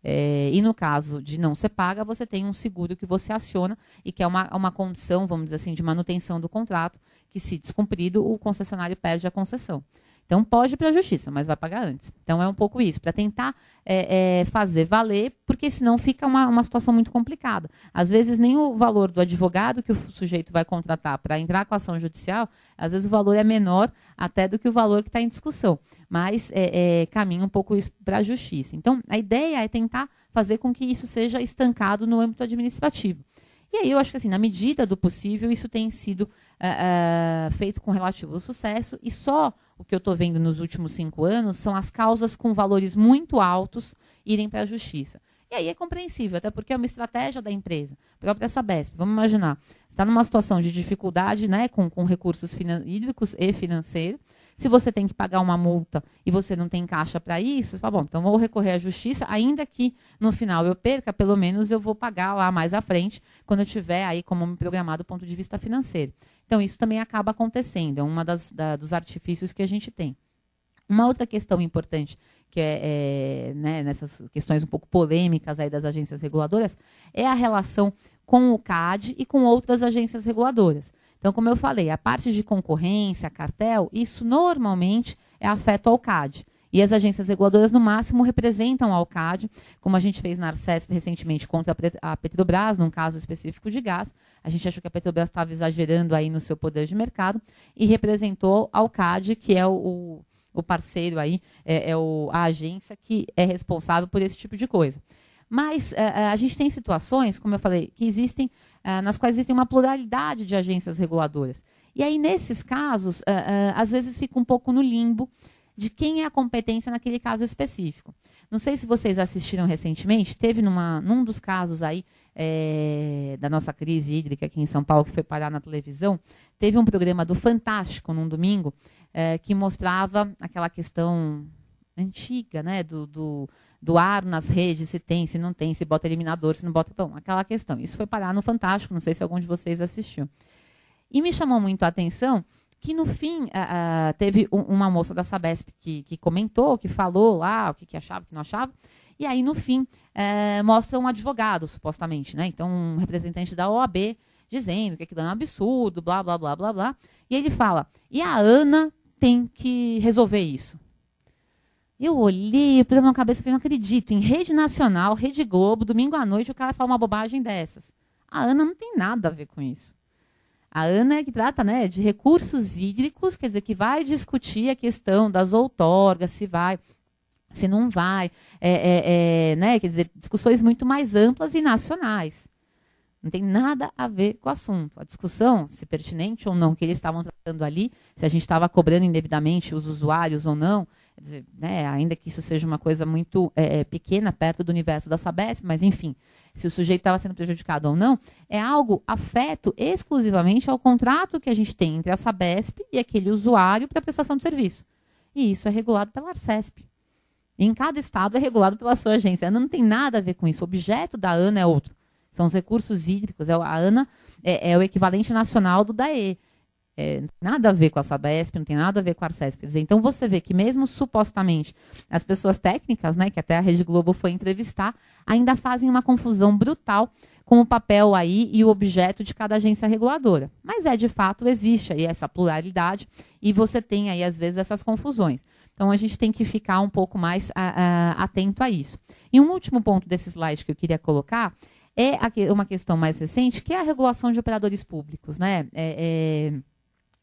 É, e no caso de não ser paga, você tem um seguro que você aciona e que é uma, uma condição, vamos dizer assim, de manutenção do contrato, que se descumprido, o concessionário perde a concessão. Então pode ir para a justiça, mas vai pagar antes. Então é um pouco isso, para tentar é, é, fazer valer, porque senão fica uma, uma situação muito complicada. Às vezes nem o valor do advogado que o sujeito vai contratar para entrar com a ação judicial, às vezes o valor é menor até do que o valor que está em discussão. Mas é, é, caminha um pouco isso para a justiça. Então a ideia é tentar fazer com que isso seja estancado no âmbito administrativo. E aí eu acho que, assim, na medida do possível, isso tem sido uh, uh, feito com relativo sucesso, e só o que eu estou vendo nos últimos cinco anos são as causas com valores muito altos irem para a justiça. E aí é compreensível, até porque é uma estratégia da empresa, própria Sabesp. Vamos imaginar, está numa situação de dificuldade né, com, com recursos hídricos e financeiros, se você tem que pagar uma multa e você não tem caixa para isso, tá bom, então vou recorrer à justiça, ainda que no final eu perca, pelo menos eu vou pagar lá mais à frente, quando eu tiver aí como me programar do ponto de vista financeiro. Então, isso também acaba acontecendo, é um da, dos artifícios que a gente tem. Uma outra questão importante, que é, é né, nessas questões um pouco polêmicas aí das agências reguladoras, é a relação com o CAD e com outras agências reguladoras. Então, como eu falei, a parte de concorrência, cartel, isso normalmente é afeto ao CAD. E as agências reguladoras, no máximo, representam ao CAD, como a gente fez na Arcesp recentemente contra a Petrobras, num caso específico de gás. A gente achou que a Petrobras estava exagerando aí no seu poder de mercado e representou ao CAD, que é o, o parceiro aí, é, é o, a agência que é responsável por esse tipo de coisa. Mas eh, eh, a gente tem situações, como eu falei, que existem, eh, nas quais existem uma pluralidade de agências reguladoras. E aí, nesses casos, às vezes fica um pouco no limbo de quem é a competência naquele caso específico. Não sei se vocês assistiram recentemente, teve numa, num dos casos aí é, da nossa crise hídrica aqui em São Paulo, que foi parar na televisão, teve um programa do Fantástico num domingo é, que mostrava aquela questão antiga, né, do, do do ar nas redes, se tem, se não tem, se bota eliminador, se não bota. Bom, aquela questão. Isso foi parar no Fantástico, não sei se algum de vocês assistiu. E me chamou muito a atenção que, no fim, uh, teve uma moça da Sabesp que, que comentou, que falou lá o que, que achava, o que não achava. E aí, no fim, é, mostra um advogado, supostamente, né? Então, um representante da OAB dizendo que aquilo é um absurdo, blá, blá, blá, blá, blá. E ele fala, e a Ana tem que resolver isso. Eu olhei, eu pus a mão na cabeça e falei, não acredito, em rede nacional, rede Globo, domingo à noite, o cara fala uma bobagem dessas. A Ana não tem nada a ver com isso. A Ana é que trata né, de recursos hídricos, quer dizer, que vai discutir a questão das outorgas, se vai, se não vai, é, é, é, né, quer dizer, discussões muito mais amplas e nacionais. Não tem nada a ver com o assunto. A discussão, se pertinente ou não, que eles estavam tratando ali, se a gente estava cobrando indevidamente os usuários ou não, dizer, né, ainda que isso seja uma coisa muito é, é, pequena, perto do universo da Sabesp, mas enfim, se o sujeito estava sendo prejudicado ou não, é algo afeto exclusivamente ao contrato que a gente tem entre a Sabesp e aquele usuário para prestação de serviço. E isso é regulado pela Arcesp. Em cada estado é regulado pela sua agência. Não tem nada a ver com isso. O objeto da ANA é outro. São os recursos hídricos. É a ANA é, é o equivalente nacional do DAE é, nada a ver com a Sabesp, não tem nada a ver com a Arcesp. Então você vê que mesmo supostamente as pessoas técnicas, né, que até a Rede Globo foi entrevistar, ainda fazem uma confusão brutal com o papel aí e o objeto de cada agência reguladora. Mas é de fato existe aí essa pluralidade e você tem aí às vezes essas confusões. Então a gente tem que ficar um pouco mais a, ah, a, ah, atento a isso. E um último ponto desse slide que eu queria colocar é uma questão mais recente, que é a regulação de operadores públicos, né? É, é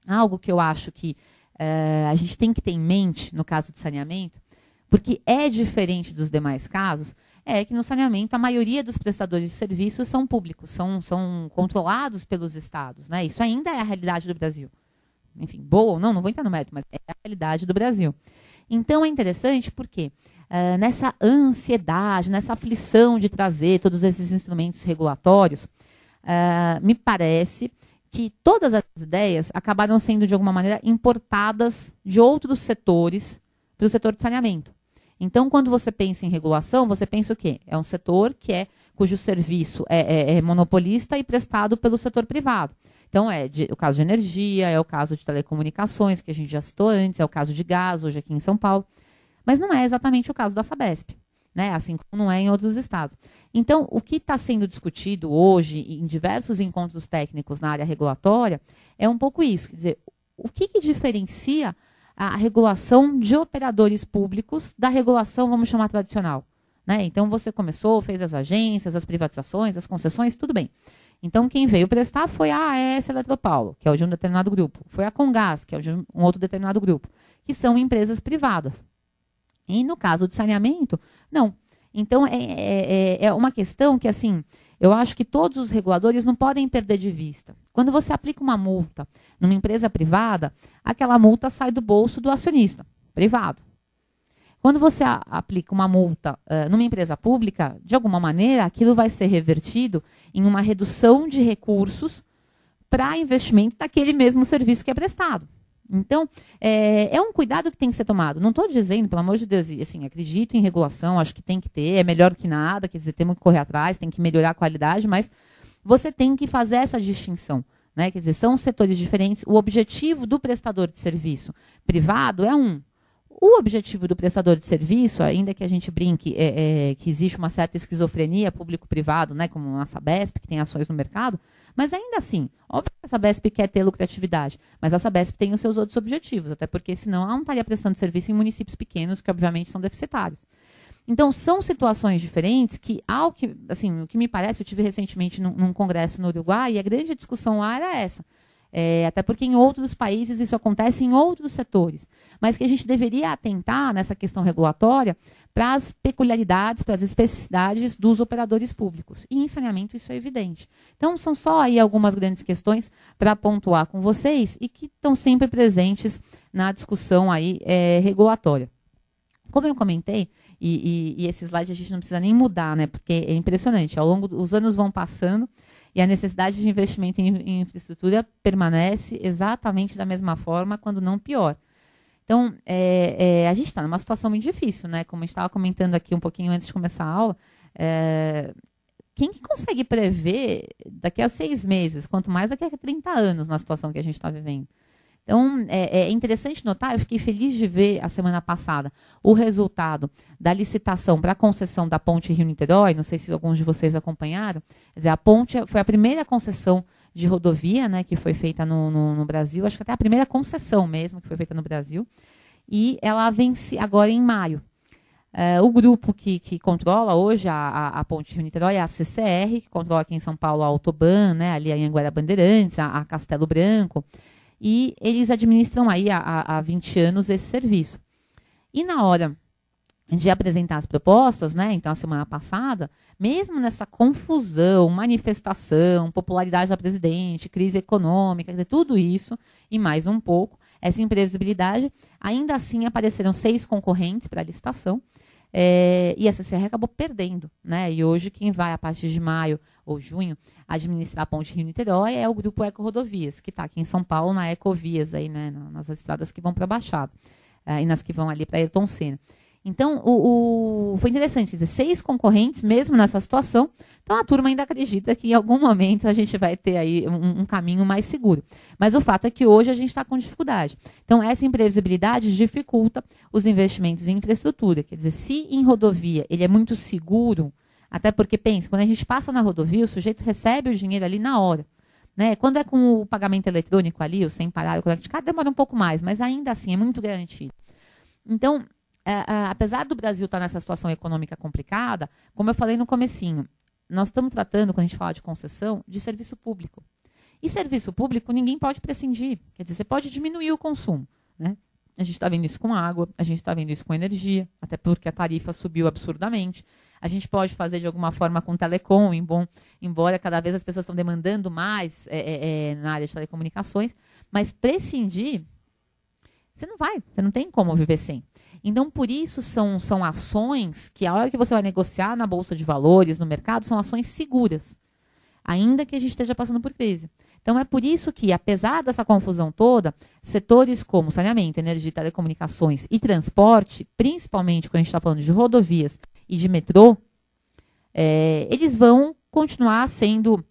algo que eu acho que eh, a gente tem que ter em mente no caso de saneamento, porque é diferente dos demais casos, é que no saneamento a maioria dos prestadores de serviços são públicos, são, são controlados pelos estados. Né? Isso ainda é a realidade do Brasil. Enfim, boa ou não, não vou entrar no mérito, mas é a realidade do Brasil. Então é interessante porque eh, nessa ansiedade, nessa aflição de trazer todos esses instrumentos regulatórios, eh, me parece que todas as ideias acabaram sendo, de alguma maneira, importadas de outros setores para o setor de saneamento. Então, quando você pensa em regulação, você pensa o quê? É um setor que é cujo serviço é, é, é monopolista e prestado pelo setor privado. Então, é de, o caso de energia, é o caso de telecomunicações, que a gente já citou antes, é o caso de gás, hoje aqui em São Paulo. Mas não é exatamente o caso da Sabesp né? assim como não é em outros estados. Então, o que está sendo discutido hoje em diversos encontros técnicos na área regulatória é um pouco isso, quer dizer, o que, que diferencia a regulação de operadores públicos da regulação, vamos chamar tradicional? Né? Então, você começou, fez as agências, as privatizações, as concessões, tudo bem. Então, quem veio prestar foi a AES Eletropaulo, que é de um determinado grupo. Foi a Congás, que é de um outro determinado grupo. Que são empresas privadas. E no caso de saneamento, não. Então, é, é, é, é uma questão que, assim, eu acho que todos os reguladores não podem perder de vista. Quando você aplica uma multa numa empresa privada, aquela multa sai do bolso do acionista privado. Quando você aplica uma multa uh, numa empresa pública, de alguma maneira, aquilo vai ser revertido em uma redução de recursos para investimento daquele mesmo serviço que é prestado. Então, é, é, um cuidado que tem que ser tomado. Não estou dizendo, pelo amor de Deus, assim, acredito em regulação, acho que tem que ter, é melhor que nada, quer dizer, temos que correr atrás, tem que melhorar a qualidade, mas você tem que fazer essa distinção. Né? Quer dizer, são setores diferentes. O objetivo do prestador de serviço privado é um. O objetivo do prestador de serviço, ainda que a gente brinque é, é, que existe uma certa esquizofrenia público-privado, né, como a Sabesp, que tem ações no mercado, mas ainda assim, óbvio que a Sabesp quer ter lucratividade, mas a Sabesp tem os seus outros objetivos, até porque senão ela não estaria prestando serviço em municípios pequenos, que obviamente são deficitários. Então, são situações diferentes que, ao que, assim, o que me parece, eu tive recentemente num, num congresso no Uruguai e a grande discussão lá era essa. É, até porque em outros países isso acontece em outros setores. Mas que a gente deveria atentar nessa questão regulatória para as peculiaridades, para as especificidades dos operadores públicos. E em saneamento isso é evidente. Então são só aí algumas grandes questões para pontuar com vocês e que estão sempre presentes na discussão aí é, regulatória. Como eu comentei, e, e, e esse slide a gente não precisa nem mudar, né? Porque é impressionante. Ao longo dos anos vão passando e a necessidade de investimento em, infraestrutura permanece exatamente da mesma forma, quando não pior. Então, é, é, a gente está numa situação muito difícil, né? Como a gente estava comentando aqui um pouquinho antes de começar a aula, é, quem que consegue prever daqui a seis meses, quanto mais daqui a 30 anos, na situação que a gente está vivendo? Então, é, é, interessante notar, eu fiquei feliz de ver a semana passada o resultado da licitação para a concessão da ponte Rio-Niterói, não sei se alguns de vocês acompanharam, quer dizer, a ponte é, foi a primeira concessão de rodovia né, que foi feita no, no, no Brasil, acho que até a primeira concessão mesmo que foi feita no Brasil, e ela vence agora em maio. É, o grupo que, que controla hoje a, a, a Ponte Rio-Niterói é a CCR, que controla aqui em São Paulo a Autoban, né, ali a Anguera Bandeirantes, a, a Castelo Branco e eles administram aí há, 20 anos esse serviço. E na hora de apresentar as propostas, né? Então, a semana passada, mesmo nessa confusão, manifestação, popularidade da presidente, crise econômica, tudo isso e mais um pouco, essa imprevisibilidade, ainda assim apareceram seis concorrentes para a licitação é, e a CCR acabou perdendo, né? E hoje quem vai a partir de maio ou junho administrar a ponte Rio-Niterói é o grupo Eco Rodovias, que está aqui em São Paulo na Ecovias aí, né? Nas estradas que vão para Baixada é, e nas que vão ali para Ayrton Senna. Então, o, o, foi interessante, 16 concorrentes, mesmo nessa situação. Então, a turma ainda acredita que em algum momento a gente vai ter aí um, um caminho mais seguro. Mas o fato é que hoje a gente está com dificuldade. Então, essa imprevisibilidade dificulta os investimentos em infraestrutura. Quer dizer, se em rodovia ele é muito seguro, até porque, pensa, quando a gente passa na rodovia, o sujeito recebe o dinheiro ali na hora. Né? Quando é com o pagamento eletrônico ali, o sem parar, o conectado, demora um pouco mais, mas ainda assim é muito garantido. Então, é, é, apesar do Brasil estar tá nessa situação econômica complicada, como eu falei no comecinho, nós estamos tratando, quando a gente fala de concessão, de serviço público. E serviço público ninguém pode prescindir. Quer dizer, você pode diminuir o consumo. Né? A gente está vendo isso com água, a gente está vendo isso com energia, até porque a tarifa subiu absurdamente. A gente pode fazer de alguma forma com telecom, embora cada vez as pessoas estão demandando mais é, é, é, na área de telecomunicações, mas prescindir, você não vai, você não tem como viver sem. Então, por isso, são, são ações que, a hora que você vai negociar na bolsa de valores, no mercado, são ações seguras, ainda que a gente esteja passando por crise. Então, é por isso que, apesar dessa confusão toda, setores como saneamento, energia, telecomunicações e transporte, principalmente quando a gente está falando de rodovias e de metrô, é, eles vão continuar sendo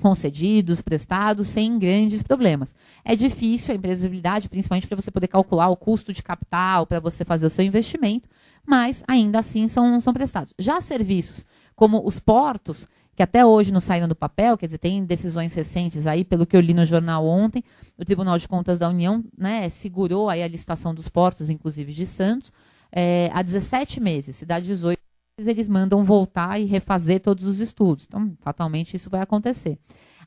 concedidos, prestados, sem grandes problemas. É difícil a imprevisibilidade, principalmente para você poder calcular o custo de capital, para você fazer o seu investimento, mas ainda assim são, são prestados. Já serviços como os portos, que até hoje não saíram do papel, quer dizer, tem decisões recentes aí, pelo que eu li no jornal ontem, o Tribunal de Contas da União né, segurou aí a licitação dos portos, inclusive de Santos, é, há 17 meses, se dá 18 eles mandam voltar e refazer todos os estudos. Então, fatalmente, isso vai acontecer.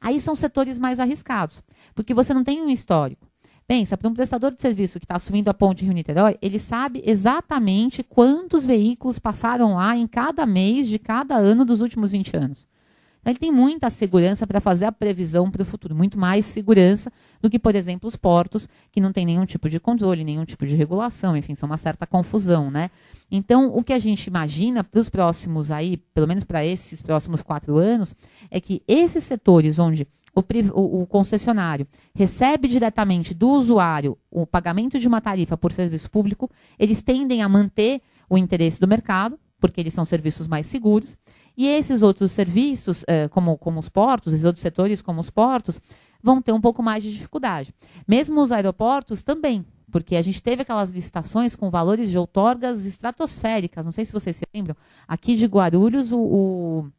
Aí são setores mais arriscados, porque você não tem um histórico. Pensa, para um prestador de serviço que está assumindo a ponte Rio-Niterói, ele sabe exatamente quantos veículos passaram lá em cada mês de cada ano dos últimos 20 anos. ele tem muita segurança para fazer a previsão para o futuro, muito mais segurança do que, por exemplo, os portos, que não tem nenhum tipo de controle, nenhum tipo de regulação, enfim, são uma certa confusão, né? Então, o que a gente imagina para os próximos aí, pelo menos para esses próximos quatro anos, é que esses setores onde o, o, o, concessionário recebe diretamente do usuário o pagamento de uma tarifa por serviço público, eles tendem a manter o interesse do mercado, porque eles são serviços mais seguros. E esses outros serviços, eh, como, como os portos, esses outros setores, como os portos, vão ter um pouco mais de dificuldade. Mesmo os aeroportos também, porque a gente teve aquelas licitações com valores de outorgas estratosféricas. Não sei se vocês se lembram. Aqui de Guarulhos, o, o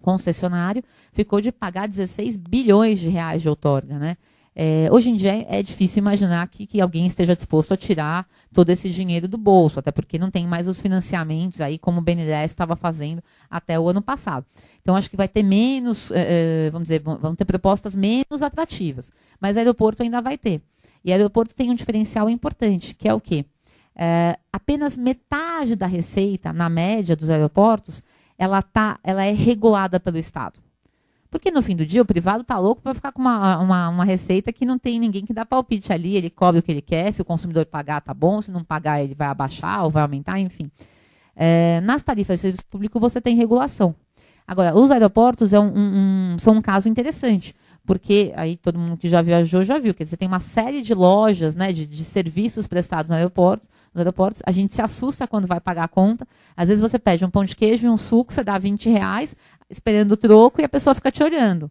concessionário ficou de pagar 16 bilhões de reais de outorga, né? É, hoje em dia é difícil imaginar que, que alguém esteja disposto a tirar todo esse dinheiro do bolso, até porque não tem mais os financiamentos aí como o BNDES estava fazendo até o ano passado. Então acho que vai ter menos, é, vamos dizer, vão ter propostas menos atrativas, mas aeroporto ainda vai ter. E aeroporto tem um diferencial importante, que é o quê? É, apenas metade da receita, na média dos aeroportos, ela, tá, ela é regulada pelo Estado. Porque no fim do dia o privado está louco para ficar com uma, uma, uma, receita que não tem ninguém que dá palpite ali, ele cobre o que ele quer, se o consumidor pagar está bom, se não pagar ele vai abaixar ou vai aumentar, enfim. É, nas tarifas de serviço público você tem regulação. Agora, os aeroportos é um, um, um, são um caso interessante, porque aí todo mundo que já viajou já viu, que você tem uma série de lojas, né, de, de serviços prestados no aeroporto, nos aeroportos, a gente se assusta quando vai pagar a conta, às vezes você pede um pão de queijo e um suco, você dá 20 reais, esperando o troco, e a pessoa fica te olhando.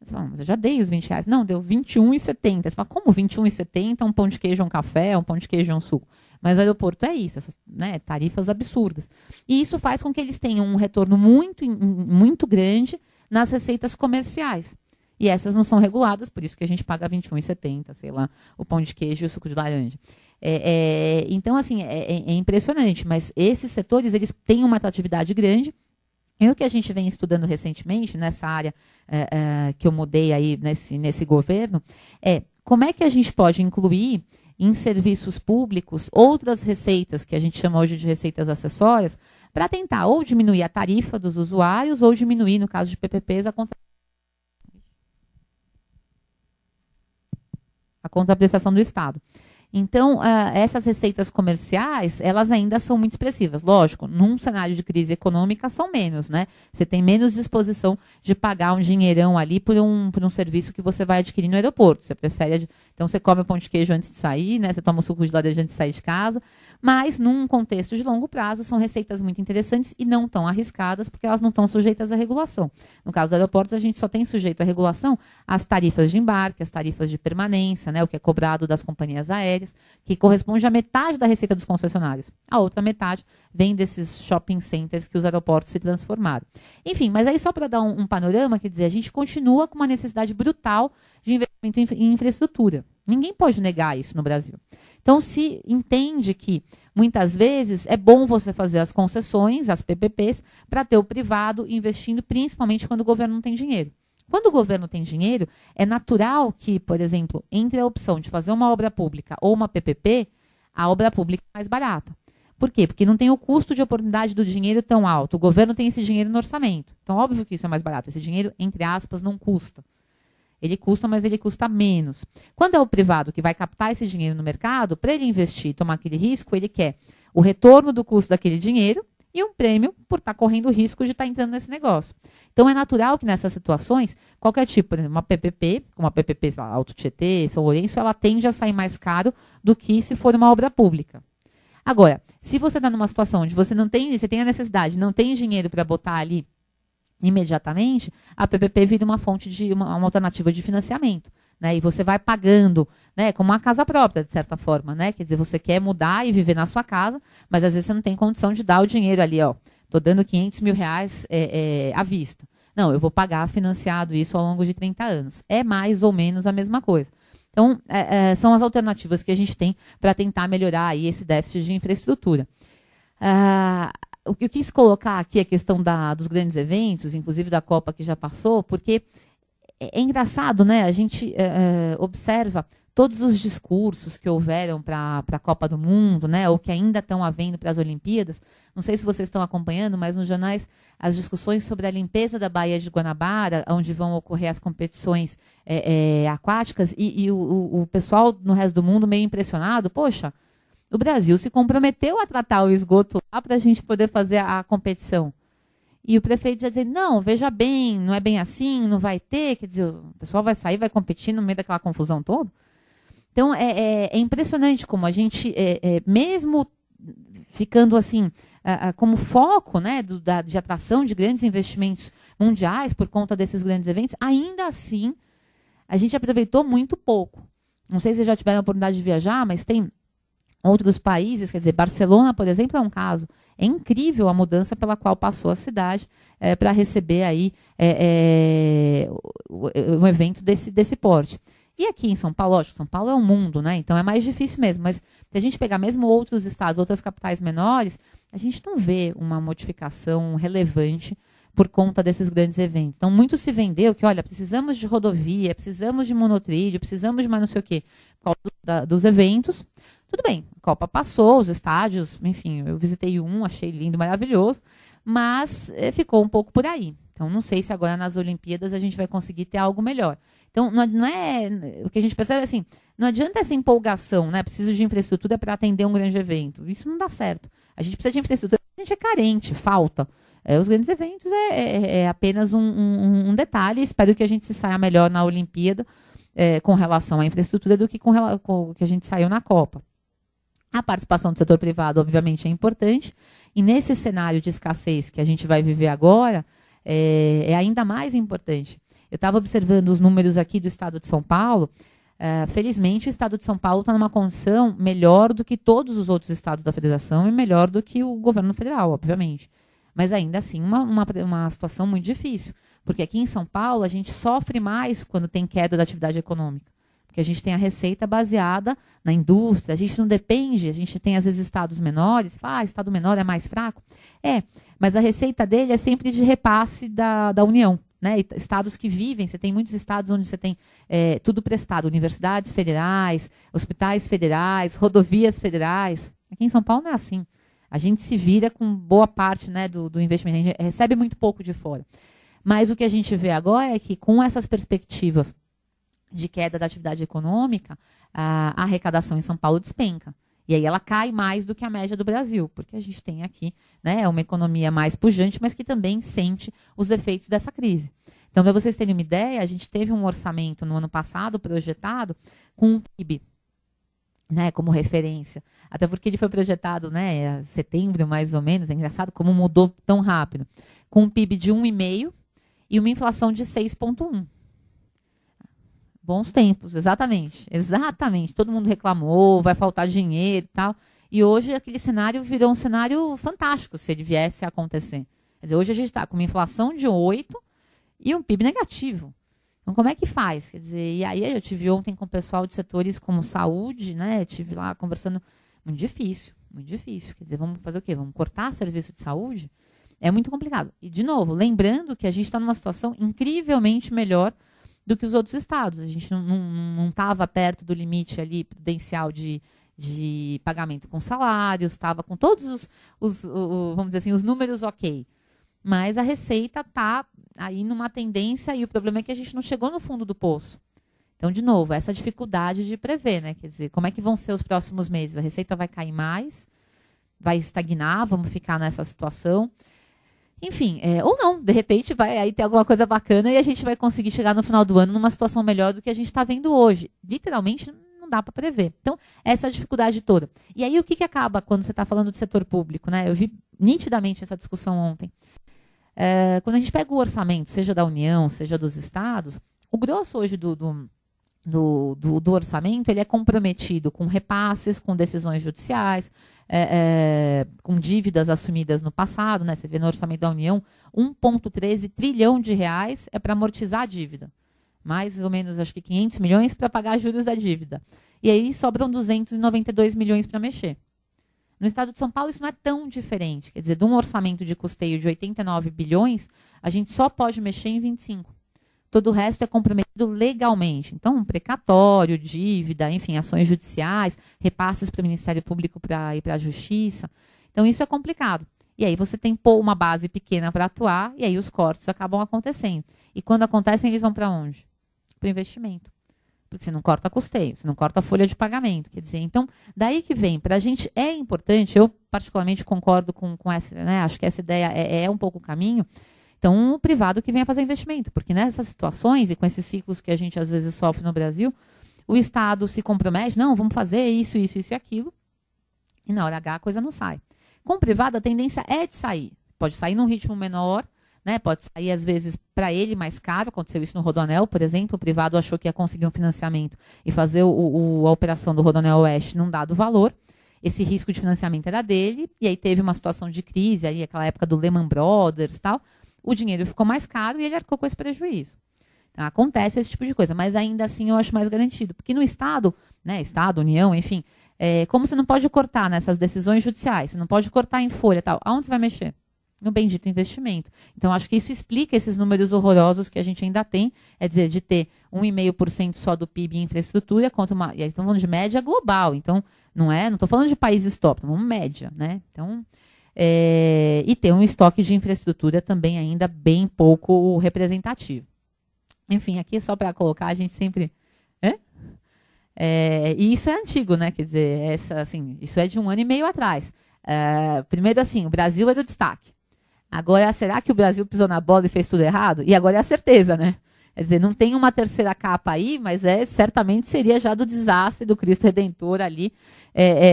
Você fala, ah, mas eu já dei os 20 reais. Não, deu 21,70. Você fala, como 21,70? Um pão de queijo, um café, um pão de queijo, um suco. Mas o aeroporto é isso, essas né, tarifas absurdas. E isso faz com que eles tenham um retorno muito, muito grande nas receitas comerciais. E essas não são reguladas, por isso que a gente paga 21,70, sei lá, o pão de queijo e o suco de laranja. É, é, então, assim, é, é, é impressionante, mas esses setores, eles têm uma atratividade grande, e o que a gente vem estudando recentemente nessa área é, é, que eu mudei aí nesse, nesse governo é como é que a gente pode incluir em serviços públicos outras receitas que a gente chama hoje de receitas acessórias para tentar ou diminuir a tarifa dos usuários ou diminuir, no caso de PPPs, a contratação. a contraprestação do Estado. Então, ah, essas receitas comerciais, elas ainda são muito expressivas. Lógico, num cenário de crise econômica, são menos, né? Você tem menos disposição de pagar um dinheirão ali por um, por um serviço que você vai adquirir no aeroporto. Você prefere. Então, você come o pão de queijo antes de sair, né? Você toma o suco de laranja antes de sair de casa mas num contexto de longo prazo são receitas muito interessantes e não tão arriscadas, porque elas não estão sujeitas à regulação. No caso dos aeroportos, a gente só tem sujeito à regulação as tarifas de embarque, as tarifas de permanência, né, o que é cobrado das companhias aéreas, que corresponde à metade da receita dos concessionários. A outra metade vem desses shopping centers que os aeroportos se transformaram. Enfim, mas aí só para dar um, um panorama, quer dizer, a gente continua com uma necessidade brutal de investimento em infraestrutura. Ninguém pode negar isso no Brasil. Então, se entende que muitas vezes é bom você fazer as concessões, as PPPs, para ter o privado investindo, principalmente quando o governo não tem dinheiro. Quando o governo tem dinheiro, é natural que, por exemplo, entre a opção de fazer uma obra pública ou uma PPP, a obra pública é mais barata. Por quê? Porque não tem o custo de oportunidade do dinheiro tão alto. O governo tem esse dinheiro no orçamento. Então, óbvio que isso é mais barato. Esse dinheiro, entre aspas, não custa. Ele custa, mas ele custa menos. Quando é o privado que vai captar esse dinheiro no mercado, para ele investir e tomar aquele risco, ele quer o retorno do custo daquele dinheiro e um prêmio por estar tá correndo o risco de estar tá entrando nesse negócio. Então é natural que nessas situações, qualquer tipo, por exemplo, uma PPP, uma PPP lá, Alto Tietê, São Lourenço, ela tende a sair mais caro do que se for uma obra pública. Agora, se você está numa situação onde você não tem, você tem a necessidade, não tem dinheiro para botar ali imediatamente, a PPP vira uma fonte de uma, uma alternativa de financiamento. Né, e você vai pagando, né? Como uma casa própria, de certa forma, né? Quer dizer, você quer mudar e viver na sua casa, mas às vezes você não tem condição de dar o dinheiro ali, ó. dando 500 mil reais é, é, à vista. Não, eu vou pagar financiado isso ao longo de 30 anos. É mais ou menos a mesma coisa. Então, é, é são as alternativas que a gente tem para tentar melhorar aí esse déficit de infraestrutura. Ah, o que eu quis colocar aqui é a questão da, dos grandes eventos, inclusive da Copa que já passou, porque é, é engraçado, né? A gente é, é, observa todos os discursos que houveram para a Copa do Mundo, né, ou que ainda estão havendo para as Olimpíadas. Não sei se vocês estão acompanhando, mas nos jornais as discussões sobre a limpeza da Baía de Guanabara, onde vão ocorrer as competições é, é, aquáticas, e, e o, o, pessoal no resto do mundo meio impressionado, poxa, o Brasil se comprometeu a tratar o esgoto lá para a gente poder fazer a, competição. E o prefeito já dizer, não, veja bem, não é bem assim, não vai ter, quer dizer, o pessoal vai sair, vai competir no meio daquela confusão toda. Então, é, é, é impressionante como a gente, é, é mesmo ficando assim, a, a, como foco né, do, da, de atração de grandes investimentos mundiais por conta desses grandes eventos, ainda assim, a gente aproveitou muito pouco. Não sei se já tiveram a oportunidade de viajar, mas tem outros países, quer dizer, Barcelona, por exemplo, é um caso. É incrível a mudança pela qual passou a cidade é, eh, para receber aí é, é, um evento desse, desse porte. E aqui em São Paulo, lógico, São Paulo é um mundo, né? Então é mais difícil mesmo. Mas se a gente pegar mesmo outros estados, outras capitais menores, a gente não vê uma modificação relevante por conta desses grandes eventos. Então, muito se vendeu que, olha, precisamos de rodovia, precisamos de monotrilho, precisamos de mais não sei o quê, dos eventos. Tudo bem, a Copa passou, os estádios, enfim, eu visitei um, achei lindo, maravilhoso, mas é, ficou um pouco por aí. Então, não sei se agora nas Olimpíadas a gente vai conseguir ter algo melhor. Então, não é, não é o que a gente percebe é assim, não adianta essa empolgação, né? Preciso de infraestrutura para atender um grande evento. Isso não dá certo. A gente precisa de infraestrutura, a gente é carente, falta. É, os grandes eventos é, é, é, é apenas um, um, um, detalhe. Espero que a gente se saia melhor na Olimpíada eh, com relação à infraestrutura do que com, com o que a gente saiu na Copa. A participação do setor privado, obviamente, é importante. E nesse cenário de escassez que a gente vai viver agora, é, é ainda mais importante. Eu estava observando os números aqui do estado de São Paulo. É, felizmente, o estado de São Paulo está numa condição melhor do que todos os outros estados da federação e melhor do que o governo federal, obviamente. Mas ainda assim, uma, uma, uma situação muito difícil. Porque aqui em São Paulo, a gente sofre mais quando tem queda da atividade econômica que a gente tem a receita baseada na indústria, a gente não depende, a gente tem às vezes estados menores, fala, ah, estado menor é mais fraco. É, mas a receita dele é sempre de repasse da, da União. Né, estados que vivem, você tem muitos estados onde você tem é, tudo prestado, universidades federais, hospitais federais, rodovias federais. Aqui em São Paulo não é assim. A gente se vira com boa parte né, do, do investimento, a gente recebe muito pouco de fora. Mas o que a gente vê agora é que com essas perspectivas de queda da atividade econômica, a arrecadação em São Paulo despenca. E aí ela cai mais do que a média do Brasil, porque a gente tem aqui né, é uma economia mais pujante, mas que também sente os efeitos dessa crise. Então, para vocês terem uma ideia, a gente teve um orçamento no ano passado projetado com um PIB né, como referência. Até porque ele foi projetado né, é setembro, mais ou menos. É engraçado como mudou tão rápido. Com um PIB de 1,5 e uma inflação de 6,1. Bons tempos, exatamente. Exatamente. Todo mundo reclamou, vai faltar dinheiro e tal. E hoje aquele cenário virou um cenário fantástico se ele viesse a acontecer. Quer dizer, hoje a gente está com uma inflação de 8 e um PIB negativo. Então, como é que faz? Quer dizer, e aí eu tive ontem com o pessoal de setores como saúde, né? tive lá conversando. Muito difícil, muito difícil. Quer dizer, vamos fazer o quê? Vamos cortar serviço de saúde? É muito complicado. E, de novo, lembrando que a gente está numa situação incrivelmente melhor do que os outros estados. A gente não estava perto do limite ali prudencial de, de pagamento com salários, estava com todos os, os o, vamos dizer assim, os números ok. Mas a receita está aí numa tendência e o problema é que a gente não chegou no fundo do poço. Então, de novo, essa dificuldade de prever, né? Quer dizer, como é que vão ser os próximos meses? A receita vai cair mais? Vai estagnar? Vamos ficar nessa situação? Enfim, é, ou não, de repente vai aí ter alguma coisa bacana e a gente vai conseguir chegar no final do ano numa situação melhor do que a gente está vendo hoje. Literalmente, não dá para prever. Então, essa é a dificuldade toda. E aí, o que, que acaba quando você está falando do setor público? Né? Eu vi nitidamente essa discussão ontem. É, quando a gente pega o orçamento, seja da União, seja dos estados, o grosso hoje do, do do, do, do, orçamento ele é comprometido com repasses, com decisões judiciais, é, é, com dívidas assumidas no passado, né? Você vê no orçamento da União 1,13 trilhão de reais é para amortizar a dívida. Mais ou menos, acho que 500 milhões para pagar juros da dívida. E aí sobram 292 milhões para mexer. No estado de São Paulo, isso não é tão diferente. Quer dizer, de um orçamento de custeio de 89 bilhões, a gente só pode mexer em 25. Todo o resto é comprometido legalmente. Então, precatório, dívida, enfim, ações judiciais, repasses para o Ministério Público para e para a Justiça. Então, isso é complicado. E aí você tem uma base pequena para atuar e aí os cortes acabam acontecendo. E quando acontecem, eles vão para onde? Para o investimento. Porque você não corta custeio, você não corta folha de pagamento. Quer dizer, então, daí que vem, para a gente é importante, eu particularmente concordo com, com essa, né, acho que essa ideia é, é um pouco o caminho, então, o privado que venha fazer investimento, porque nessas situações e com esses ciclos que a gente às vezes sofre no Brasil, o Estado se compromete, não, vamos fazer isso, isso, isso e aquilo, e na hora H a coisa não sai. Com o privado, a tendência é de sair. Pode sair num ritmo menor, né? pode sair às vezes para ele mais caro, aconteceu isso no Rodoanel, por exemplo, o privado achou que ia conseguir um financiamento e fazer o, o, a operação do Rodoanel Oeste num dado valor, esse risco de financiamento era dele, e aí teve uma situação de crise, aí aquela época do Lehman Brothers e tal, o dinheiro ficou mais caro e ele arcou com esse prejuízo. Então, acontece esse tipo de coisa, mas ainda assim eu acho mais garantido, porque no Estado, né, Estado, União, enfim, é, como você não pode cortar nessas decisões judiciais, você não pode cortar em folha tal, aonde você vai mexer? No bendito investimento. Então, acho que isso explica esses números horrorosos que a gente ainda tem, é dizer, de ter 1,5% só do PIB em infraestrutura, contra uma, e aí estamos falando de média global, então não é, não estou falando de países top, estamos média, né? Então, é, e ter um estoque de infraestrutura também ainda bem pouco representativo. Enfim, aqui só para colocar, a gente sempre. É? É, e isso é antigo, né? Quer dizer, essa, assim, isso é de um ano e meio atrás. É, primeiro, assim, o Brasil era o destaque. Agora, será que o Brasil pisou na bola e fez tudo errado? E agora é a certeza, né? Quer dizer, não tem uma terceira capa aí, mas é certamente seria já do desastre do Cristo Redentor ali. É, é,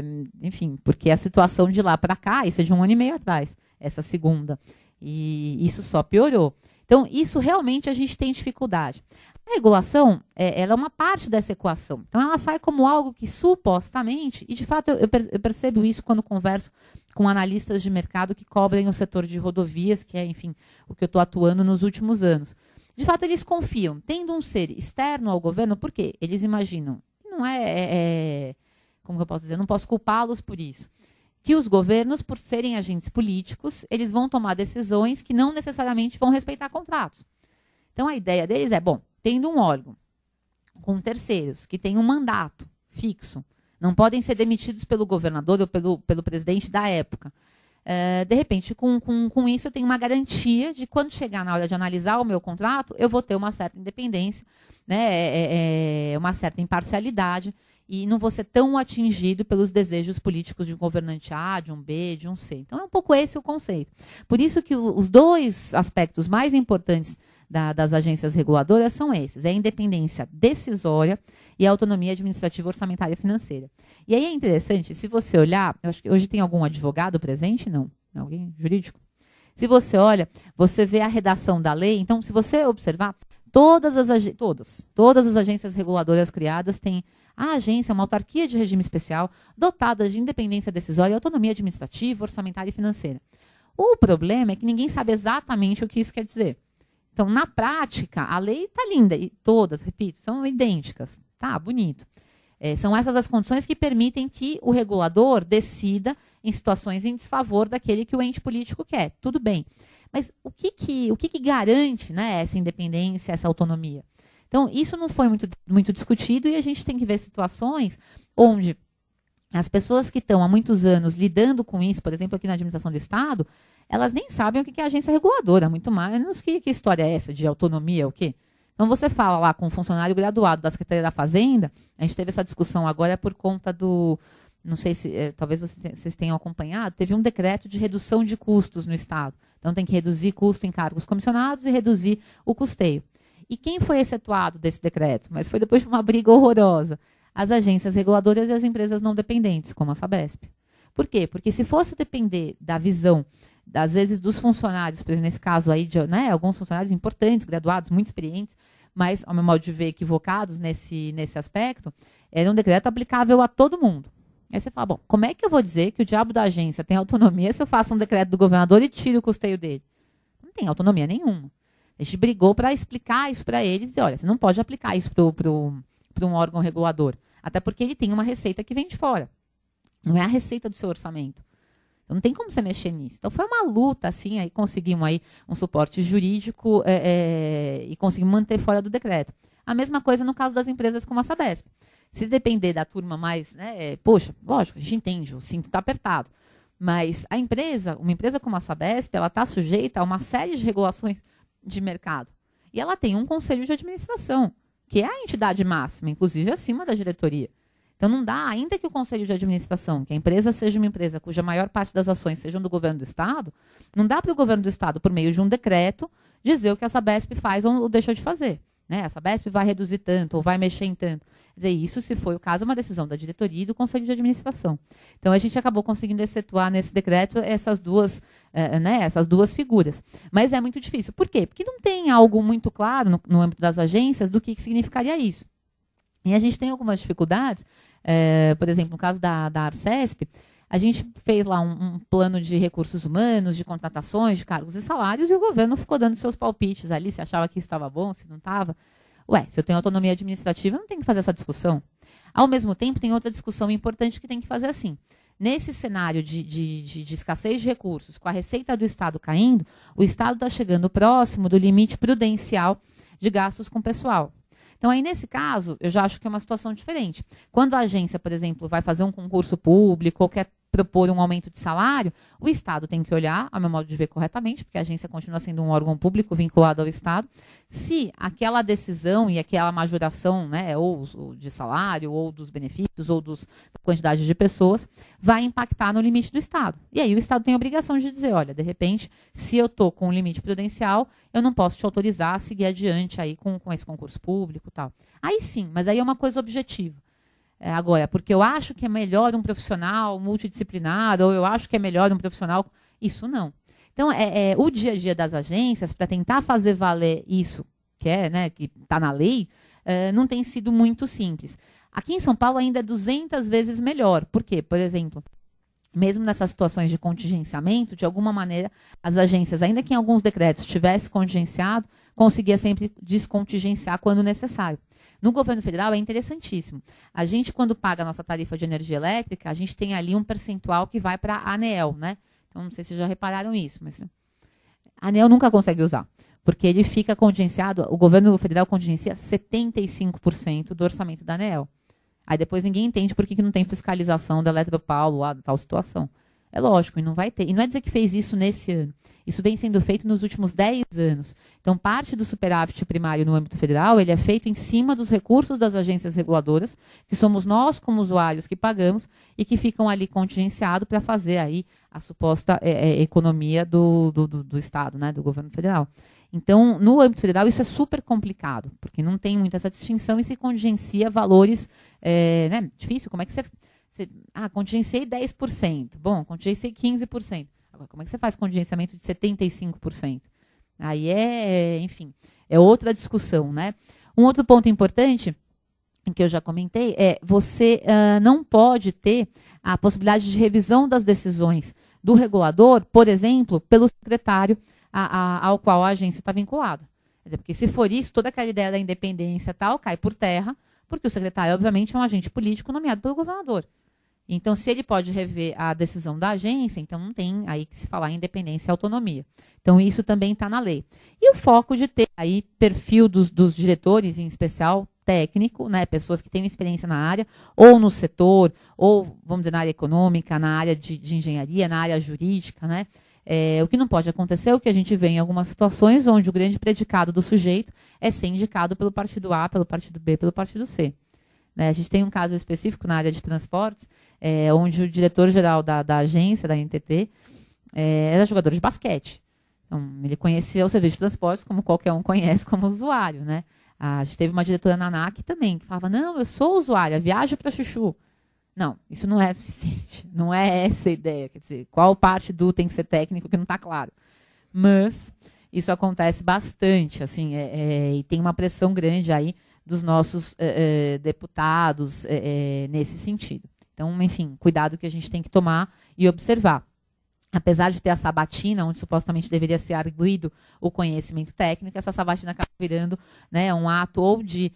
é enfim, porque a situação de lá para cá, isso é de um ano e meio atrás, essa segunda. E isso só piorou. Então, isso realmente a gente tem dificuldade. A regulação, é, ela é uma parte dessa equação. Então, ela sai como algo que supostamente, e de fato eu, eu percebo isso quando converso com analistas de mercado que cobrem o setor de rodovias, que é, enfim, o que eu estou atuando nos últimos anos. De fato, eles confiam, tendo um ser externo ao governo, Por quê? eles imaginam, não é, é, é como eu posso dizer, não posso culpá-los por isso, que os governos, por serem agentes políticos, eles vão tomar decisões que não necessariamente vão respeitar contratos. Então, a ideia deles é, bom, tendo um órgão com terceiros que tem um mandato fixo, não podem ser demitidos pelo governador ou pelo, pelo presidente da época, eh, de repente, com, com, com isso, eu tenho uma garantia de quando chegar na hora de analisar o meu contrato, eu vou ter uma certa independência, né, é, é, é, uma certa imparcialidade e não vou ser tão atingido pelos desejos políticos de um governante A, de um B, de um C. Então, é um pouco esse o conceito. Por isso que os dois aspectos mais importantes da, das agências reguladoras são esses: é a independência decisória e a autonomia administrativa, orçamentária e financeira. E aí é interessante, se você olhar, eu acho que hoje tem algum advogado presente? Não? Alguém jurídico? Se você olha, você vê a redação da lei, então se você observar, todas as todas, todas as agências reguladoras criadas têm a agência uma autarquia de regime especial dotada de independência decisória, autonomia administrativa, orçamentária e financeira. O problema é que ninguém sabe exatamente o que isso quer dizer. Então, na prática, a lei está linda e todas, repito, são idênticas. Tá, bonito. É, são essas as condições que permitem que o regulador decida em situações em desfavor daquele que o ente político quer. Tudo bem. Mas o que, que, o que, que garante né, essa independência, essa autonomia? Então, isso não foi muito, muito discutido e a gente tem que ver situações onde as pessoas que estão há muitos anos lidando com isso, por exemplo, aqui na administração do Estado, elas nem sabem o que é agência reguladora, muito mais. Que, que história é essa de autonomia, o quê? Então você fala lá com um funcionário graduado da Secretaria da Fazenda, a gente teve essa discussão agora por conta do. Não sei se é, talvez vocês tenham acompanhado, teve um decreto de redução de custos no Estado. Então tem que reduzir custo em cargos comissionados e reduzir o custeio. E quem foi excetuado desse decreto? Mas foi depois de uma briga horrorosa. As agências reguladoras e as empresas não dependentes, como a Sabesp. Por quê? Porque se fosse depender da visão às vezes dos funcionários, por exemplo, nesse caso aí, de, né, alguns funcionários importantes, graduados, muito experientes, mas, ao meu modo de ver, equivocados nesse, nesse aspecto, era um decreto aplicável a todo mundo. Aí você fala, bom, como é que eu vou dizer que o diabo da agência tem autonomia se eu faço um decreto do governador e tiro o custeio dele? Não tem autonomia nenhuma. A gente brigou para explicar isso para eles e dizer, olha, você não pode aplicar isso para um órgão regulador. Até porque ele tem uma receita que vem de fora. Não é a receita do seu orçamento. Então, não tem como você mexer nisso. Então, foi uma luta, assim, aí conseguimos aí um suporte jurídico é, é, e conseguimos manter fora do decreto. A mesma coisa no caso das empresas como a Sabesp. Se depender da turma mais, né, é, poxa, lógico, a gente entende, o cinto está apertado. Mas a empresa, uma empresa como a Sabesp, ela está sujeita a uma série de regulações de mercado. E ela tem um conselho de administração, que é a entidade máxima, inclusive acima da diretoria. Então não dá, ainda que o conselho de administração, que a empresa seja uma empresa cuja maior parte das ações sejam do governo do estado, não dá para o governo do estado, por meio de um decreto, dizer o que essa BESP faz ou deixa de fazer. Né? Essa BESP vai reduzir tanto ou vai mexer em tanto. Quer dizer, isso, se foi o caso, é uma decisão da diretoria e do conselho de administração. Então, a gente acabou conseguindo excetuar nesse decreto essas duas, eh, eh, né, essas duas figuras. Mas é muito difícil. Por quê? Porque não tem algo muito claro no, no âmbito das agências do que, que significaria isso. E a gente tem algumas dificuldades é, por exemplo, no caso da, da Arcesp, a gente fez lá um, um, plano de recursos humanos, de contratações, de cargos e salários, e o governo ficou dando seus palpites ali, se achava que estava bom, se não estava. Ué, se eu tenho autonomia administrativa, eu não tenho que fazer essa discussão. Ao mesmo tempo, tem outra discussão importante que tem que fazer assim. Nesse cenário de, de, de, de escassez de recursos, com a receita do Estado caindo, o Estado está chegando próximo do limite prudencial de gastos com pessoal. Então, aí, nesse caso, eu já acho que é uma situação diferente. Quando a agência, por exemplo, vai fazer um concurso público ou quer propor um aumento de salário, o Estado tem que olhar, a meu modo de ver, corretamente, porque a agência continua sendo um órgão público vinculado ao Estado, se aquela decisão e aquela majoração, né, ou, ou de salário, ou dos benefícios, ou dos, da quantidade de pessoas, vai impactar no limite do Estado. E aí o Estado tem a obrigação de dizer, olha, de repente, se eu estou com um limite prudencial, eu não posso te autorizar a seguir adiante aí com, com esse concurso público tal. Aí sim, mas aí é uma coisa objetiva. É, agora, porque eu acho que é melhor um profissional multidisciplinar, ou eu acho que é melhor um profissional. Isso não. Então, é, é o dia a dia das agências, para tentar fazer valer isso, que é, né, que está na lei, é, não tem sido muito simples. Aqui em São Paulo ainda é 200 vezes melhor. Por quê? Por exemplo, mesmo nessas situações de contingenciamento, de alguma maneira, as agências, ainda que em alguns decretos tivesse contingenciado, conseguia sempre descontingenciar quando necessário no governo federal é interessantíssimo. A gente, quando paga a nossa tarifa de energia elétrica, a gente tem ali um percentual que vai para a ANEEL, né? Então, não sei se já repararam isso, mas a ANEEL nunca consegue usar, porque ele fica contingenciado, o governo federal contingencia 75% do orçamento da ANEEL. Aí depois ninguém entende por que, não tem fiscalização da Eletropaulo lá, tal situação. É lógico, e não vai ter. E não é dizer que fez isso nesse ano. Isso vem sendo feito nos últimos 10 anos. Então, parte do superávit primário no âmbito federal, ele é feito em cima dos recursos das agências reguladoras, que somos nós como usuários que pagamos e que ficam ali contingenciados para fazer aí a suposta é, é, economia do, do, do, do Estado, né, do governo federal. Então, no âmbito federal, isso é super complicado, porque não tem muita essa distinção e se contingencia valores. É né, difícil, como é que você você, ah, contingenciei 10%. Bom, contingenciei 15%. Agora, como é que você faz contingenciamento de 75%? Aí é, é, enfim, é outra discussão, né? Um outro ponto importante que eu já comentei é você uh, não pode ter a possibilidade de revisão das decisões do regulador, por exemplo, pelo secretário a, a, ao qual a agência está vinculada. porque se for isso, toda aquela ideia da independência tal cai por terra, porque o secretário, obviamente, é um agente político nomeado pelo governador. Então, se ele pode rever a decisão da agência, então não tem aí que se falar em independência e autonomia. Então, isso também está na lei. E o foco de ter aí perfil dos, dos diretores, em especial técnico, né, pessoas que têm experiência na área, ou no setor, ou, vamos dizer, na área econômica, na área de, de engenharia, na área jurídica, né, é, o que não pode acontecer é o que a gente vê em algumas situações onde o grande predicado do sujeito é ser indicado pelo partido A, pelo partido B, pelo partido C. Né? A gente tem um caso específico na área de transportes, é, onde o diretor-geral da, da, agência, da NTT, é, era jogador de basquete. Então, ele conhecia o serviço de transportes como qualquer um conhece como usuário. Né? A gente teve uma diretora na ANAC também, que falava, não, eu sou usuária, viajo para Chuchu. Não, isso não é suficiente. Não é essa a ideia. Quer dizer, qual parte do tem que ser técnico que não está claro. Mas isso acontece bastante, assim, é, é, e tem uma pressão grande aí dos nossos é, é, deputados é, nesse sentido. Então, enfim, cuidado que a gente tem que tomar e observar. Apesar de ter a sabatina, onde supostamente deveria ser arguído o conhecimento técnico, essa sabatina acaba virando né, um ato ou de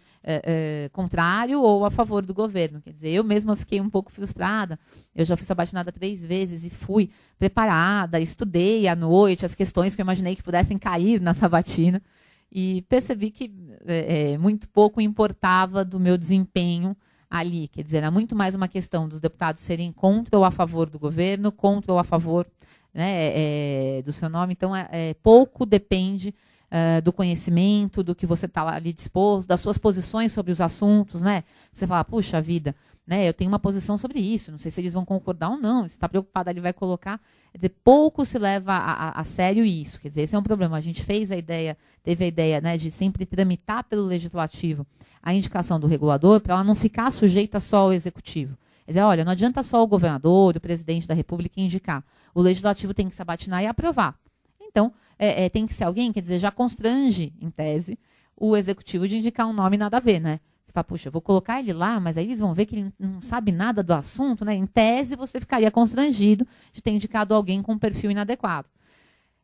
contrário ou a favor do governo. Quer dizer, eu mesma fiquei um pouco frustrada. Eu já fui sabatinada três vezes e fui preparada, estudei à noite as questões que eu imaginei que pudessem cair na sabatina e percebi que é, é, muito pouco importava do meu desempenho ali. Quer dizer, era muito mais uma questão dos deputados serem contra ou a favor do governo, contra ou a favor né, é, é do seu nome. Então, é, é pouco depende Uh, do conhecimento, do que você está ali disposto, das suas posições sobre os assuntos, né? Você fala, puxa vida, né? Eu tenho uma posição sobre isso, não sei se eles vão concordar ou não. Você está preocupado Ele vai colocar. Quer dizer, pouco se leva a, a, a, sério isso. Quer dizer, esse é um problema. A gente fez a ideia, teve a ideia né, de sempre tramitar pelo legislativo a indicação do regulador para ela não ficar sujeita só ao executivo. Quer dizer, olha, não adianta só o governador, o presidente da república indicar. O legislativo tem que se abatinar e aprovar. Então, é, é, tem que ser alguém, quer dizer, já constrange, em tese, o executivo de indicar um nome nada a ver, né? puxa, vou colocar ele lá, mas aí eles vão ver que ele não sabe nada do assunto, né? Em tese, você ficaria constrangido de ter indicado alguém com um perfil inadequado.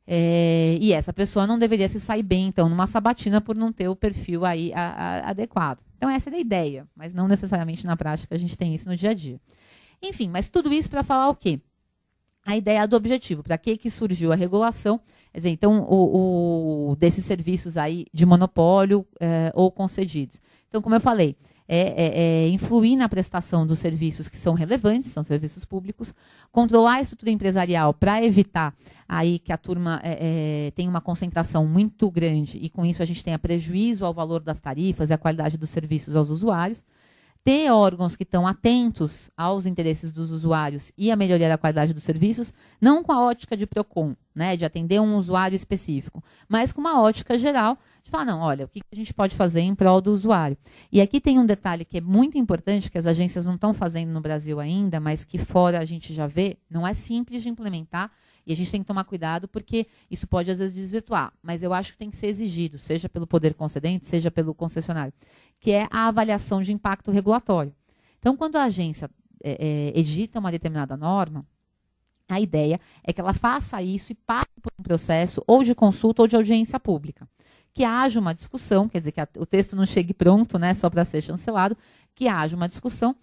É, e essa pessoa não deveria se sair bem, então, numa sabatina por não ter o perfil aí a, a, adequado. Então, essa era é a ideia, mas não necessariamente na prática a gente tem isso no dia a dia. Enfim, mas tudo isso para falar o quê? A ideia do objetivo, para que, que surgiu a regulação, quer dizer, então, o, o desses serviços aí de monopólio é, ou concedidos. Então, como eu falei, é, é, é, influir na prestação dos serviços que são relevantes, são serviços públicos, controlar a estrutura empresarial para evitar aí que a turma é, é, tenha uma concentração muito grande e com isso a gente tenha prejuízo ao valor das tarifas e à qualidade dos serviços aos usuários, ter órgãos que estão atentos aos interesses dos usuários e a melhoria da qualidade dos serviços, não com a ótica de PROCON, né, de atender um usuário específico, mas com uma ótica geral de falar, não, olha, o que a gente pode fazer em prol do usuário. E aqui tem um detalhe que é muito importante, que as agências não estão fazendo no Brasil ainda, mas que fora a gente já vê, não é simples de implementar, e a gente tem que tomar cuidado, porque isso pode às vezes desvirtuar, mas eu acho que tem que ser exigido, seja pelo poder concedente, seja pelo concessionário, que é a avaliação de impacto regulatório. Então, quando a agência é, é, edita uma determinada norma, a ideia é que ela faça isso e passe por um processo ou de consulta ou de audiência pública que haja uma discussão, quer dizer, que a, o texto não chegue pronto, né, só para ser chancelado, que haja uma discussão,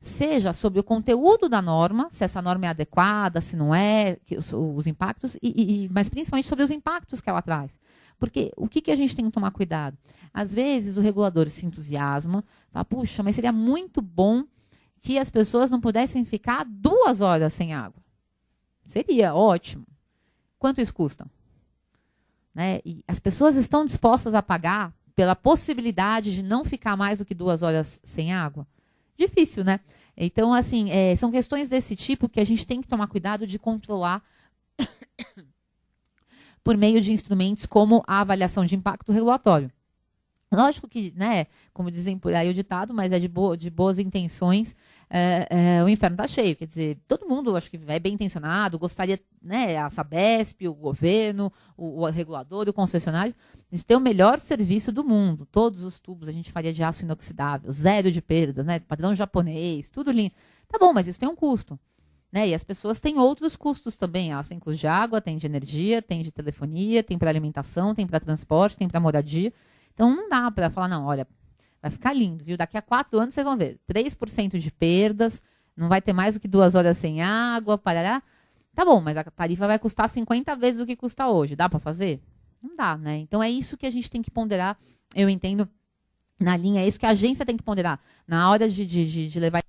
seja sobre o conteúdo da norma, se essa norma é adequada, se não é, os, os, impactos, e, e, mas principalmente sobre os impactos que ela traz. Porque o que, que a gente tem que tomar cuidado? Às vezes o regulador se entusiasma, fala, puxa, mas seria muito bom que as pessoas não pudessem ficar duas horas sem água. Seria ótimo. Quanto isso custa? né? E as pessoas estão dispostas a pagar pela possibilidade de não ficar mais do que duas horas sem água? Difícil, né? Então, assim, é, são questões desse tipo que a gente tem que tomar cuidado de controlar por meio de instrumentos como a avaliação de impacto regulatório. Lógico que, né, como dizem por aí o ditado, mas é de, bo de boas intenções, é, é, o inferno está cheio. Quer dizer, todo mundo acho que é bem intencionado, gostaria, né, a Sabesp, o governo, o, o regulador o concessionário, de ter o melhor serviço do mundo. Todos os tubos a gente faria de aço inoxidável, zero de perdas, né, padrão japonês, tudo lindo. Tá bom, mas isso tem um custo. Né? E as pessoas têm outros custos também. Elas têm custo de água, tem de energia, tem de telefonia, tem para alimentação, tem para transporte, tem para moradia. Então não dá para falar, não, olha, Vai ficar lindo, viu? Daqui a quatro anos vocês vão ver. 3% de perdas, não vai ter mais do que duas horas sem água, parará. Tá bom, mas a tarifa vai custar 50 vezes o que custa hoje. Dá para fazer? Não dá, né? Então é isso que a gente tem que ponderar, eu entendo, na linha. É isso que a agência tem que ponderar. Na hora de, de, de levar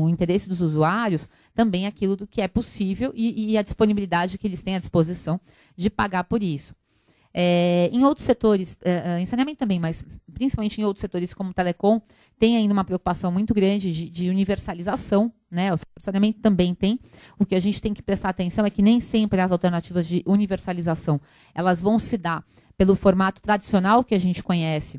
o interesse dos usuários, também aquilo do que é possível e, e, a disponibilidade que eles têm à disposição de pagar por isso. É, em outros setores, é, é, em saneamento também, mas principalmente em outros setores como telecom, tem ainda uma preocupação muito grande de, de universalização, né? O saneamento também tem. O que a gente tem que prestar atenção é que nem sempre as alternativas de universalização elas vão se dar pelo formato tradicional que a gente conhece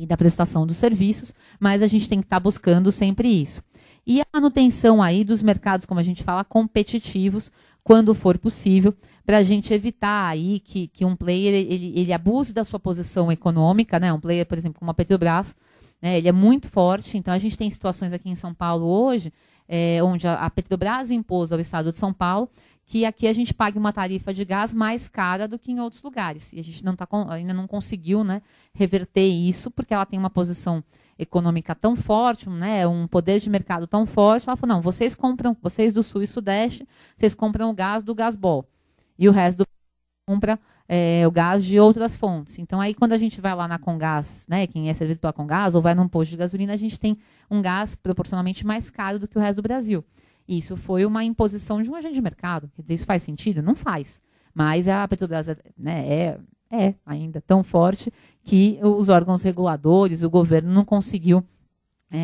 e da prestação dos serviços, mas a gente tem que estar tá buscando sempre isso. E a manutenção aí dos mercados, como a gente fala, competitivos, quando for possível, para a gente evitar aí que, que um player ele, ele abuse da sua posição econômica, né? Um player, por exemplo, como a Petrobras, né? Ele é muito forte. Então a gente tem situações aqui em São Paulo hoje, é, onde a, Petrobras impôs ao Estado de São Paulo que aqui a gente pague uma tarifa de gás mais cara do que em outros lugares. E a gente não tá, ainda não conseguiu né, reverter isso, porque ela tem uma posição econômica tão forte, né, um poder de mercado tão forte. Ela falou, não, vocês compram, vocês do Sul e Sudeste, vocês compram o gás do Gasbol. E o resto do compra é, o gás de outras fontes. Então, aí quando a gente vai lá na Congás, né, quem é servido pela Congás, ou vai num posto de gasolina, a gente tem um gás proporcionalmente mais caro do que o resto do Brasil. Isso foi uma imposição de um agente de mercado. Quer dizer, isso faz sentido? Não faz. Mas a Petrobras né, é, é ainda tão forte que os órgãos reguladores, o governo não conseguiu é,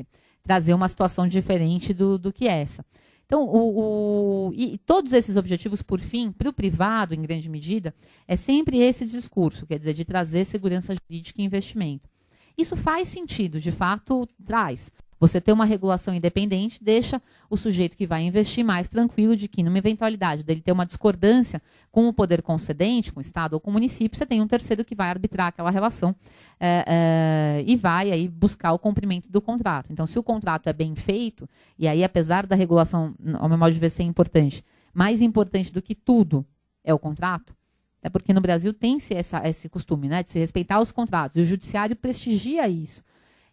é, trazer uma situação diferente do, do que essa. Então, o, o, e todos esses objetivos, por fim, para o privado, em grande medida, é sempre esse discurso, quer dizer, de trazer segurança jurídica e investimento. Isso faz sentido, de fato, traz. Você ter uma regulação independente deixa o sujeito que vai investir mais tranquilo de que, numa eventualidade dele ter uma discordância com o poder concedente, com o Estado ou com o município, você tem um terceiro que vai arbitrar aquela relação é, é, e vai aí buscar o cumprimento do contrato. Então, se o contrato é bem feito, e aí, apesar da regulação, ao meu modo de ver, ser importante, mais importante do que tudo é o contrato, é porque no Brasil tem esse, esse costume né, de se respeitar os contratos, e o judiciário prestigia isso.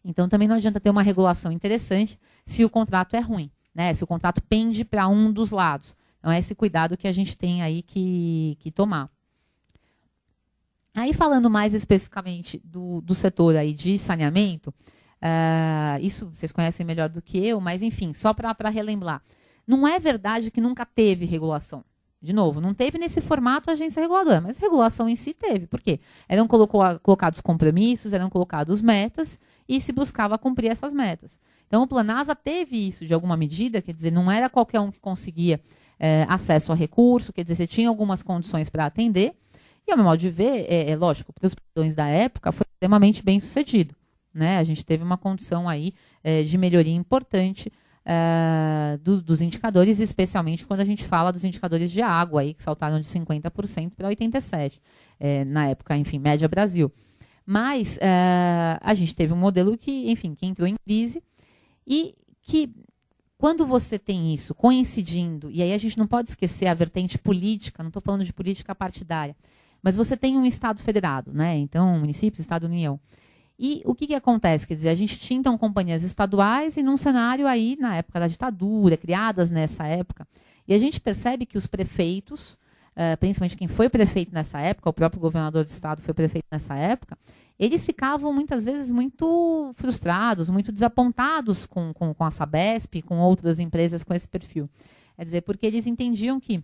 Então também não adianta ter uma regulação interessante se o contrato é ruim, né? Se o contrato pende para um dos lados. Então é esse cuidado que a gente tem aí que, que tomar. Aí falando mais especificamente do, do setor aí de saneamento, uh, isso vocês conhecem melhor do que eu, mas enfim, só para relembrar. Não é verdade que nunca teve regulação. De novo, não teve nesse formato a agência reguladora, mas regulação em si teve. Por quê? Eram colocados compromissos, eram colocados metas, e se buscava cumprir essas metas. Então, o Planasa teve isso de alguma medida, quer dizer, não era qualquer um que conseguia é, acesso a recurso, quer dizer, você tinha algumas condições para atender. E, ao meu modo de ver, é, é lógico, para os padrões da época, foi extremamente bem sucedido. Né? A gente teve uma condição aí é, de melhoria importante é, do, dos indicadores, especialmente quando a gente fala dos indicadores de água, aí, que saltaram de 50% para 87%, é, na época, enfim, média Brasil. Mas uh, a gente teve um modelo que, enfim, que entrou em crise e que quando você tem isso coincidindo, e aí a gente não pode esquecer a vertente política, não estou falando de política partidária, mas você tem um Estado federado, né? Então, município, Estado, União. E o que, que acontece? Quer dizer, a gente tinha então companhias estaduais e num cenário aí, na época da ditadura, criadas nessa época, e a gente percebe que os prefeitos uh, principalmente quem foi prefeito nessa época, o próprio governador do estado foi prefeito nessa época, eles ficavam muitas vezes muito frustrados, muito desapontados com, com, com a Sabesp, com outras empresas com esse perfil. Quer é dizer, porque eles entendiam que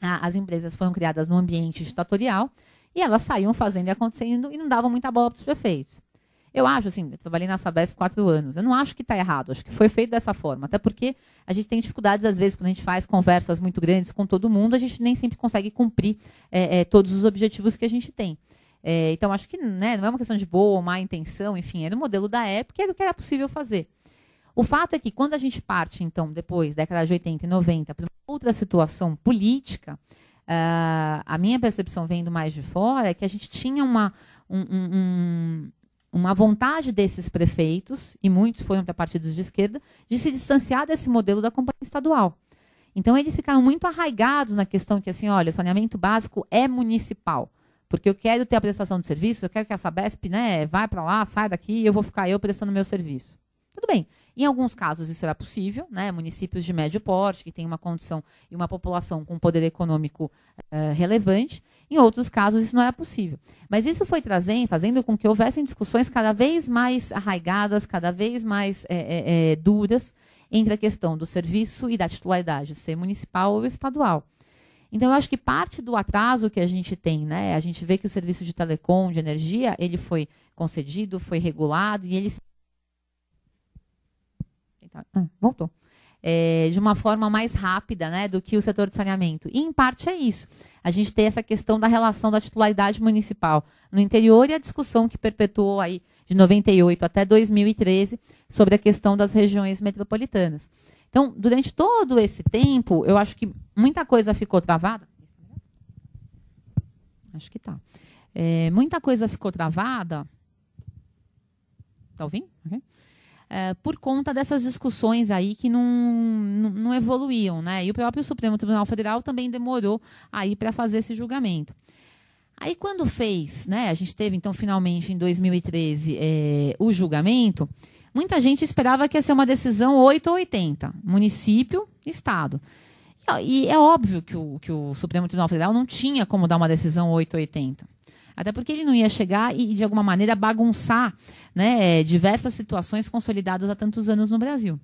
as empresas foram criadas num ambiente ditatorial e elas saíam fazendo e acontecendo e não davam muita bola para os prefeitos. Eu acho, assim, eu trabalhei na Sabesp quatro anos. Eu não acho que está errado, acho que foi feito dessa forma. Até porque a gente tem dificuldades, às vezes, quando a gente faz conversas muito grandes com todo mundo, a gente nem sempre consegue cumprir é, é, todos os objetivos que a gente tem. É, então, acho que né, não é uma questão de boa ou má intenção, enfim, era é o modelo da época e era é o que era possível fazer. O fato é que quando a gente parte, então, depois, década de 80 e 90, para outra situação política, uh, a minha percepção vendo mais de fora é que a gente tinha uma, um, um, uma vontade desses prefeitos, e muitos foram para partidos de esquerda, de se distanciar desse modelo da companhia estadual. Então eles ficaram muito arraigados na questão que assim, olha, saneamento básico é municipal, porque eu quero ter a prestação de serviço, eu quero que a Sabesp, né, vai para lá, sai daqui, e eu vou ficar eu prestando meu serviço. Tudo bem. Em alguns casos isso era possível, né? Municípios de médio porte que têm uma condição e uma população com poder econômico eh, relevante, em outros casos, isso não era é possível. Mas isso foi trazendo, fazendo com que houvessem discussões cada vez mais arraigadas, cada vez mais é, é, é, duras entre a questão do serviço e da titularidade, ser municipal ou estadual. Então, eu acho que parte do atraso que a gente tem, né? A gente vê que o serviço de telecom, de energia, ele foi concedido, foi regulado e ele. Ah, voltou é, de uma forma mais rápida né, do que o setor de saneamento. E, em parte, é isso. A gente tem essa questão da relação da titularidade municipal no interior e a discussão que perpetuou aí de 98 até 2013 sobre a questão das regiões metropolitanas. Então, durante todo esse tempo, eu acho que muita coisa ficou travada. Acho que tá. É, muita coisa ficou travada. Está ouvindo? Okay é, por conta dessas discussões aí que não, não, não, evoluíam, né? E o próprio Supremo Tribunal Federal também demorou aí para fazer esse julgamento. Aí quando fez, né? A gente teve então finalmente em 2013 é, o julgamento. Muita gente esperava que ia ser uma decisão 8 ou 80, município, estado. E é óbvio que o, que o Supremo Tribunal Federal não tinha como dar uma decisão 880. Até porque ele não ia chegar e, de alguma maneira, bagunçar né, é, diversas situações consolidadas há tantos anos no Brasil.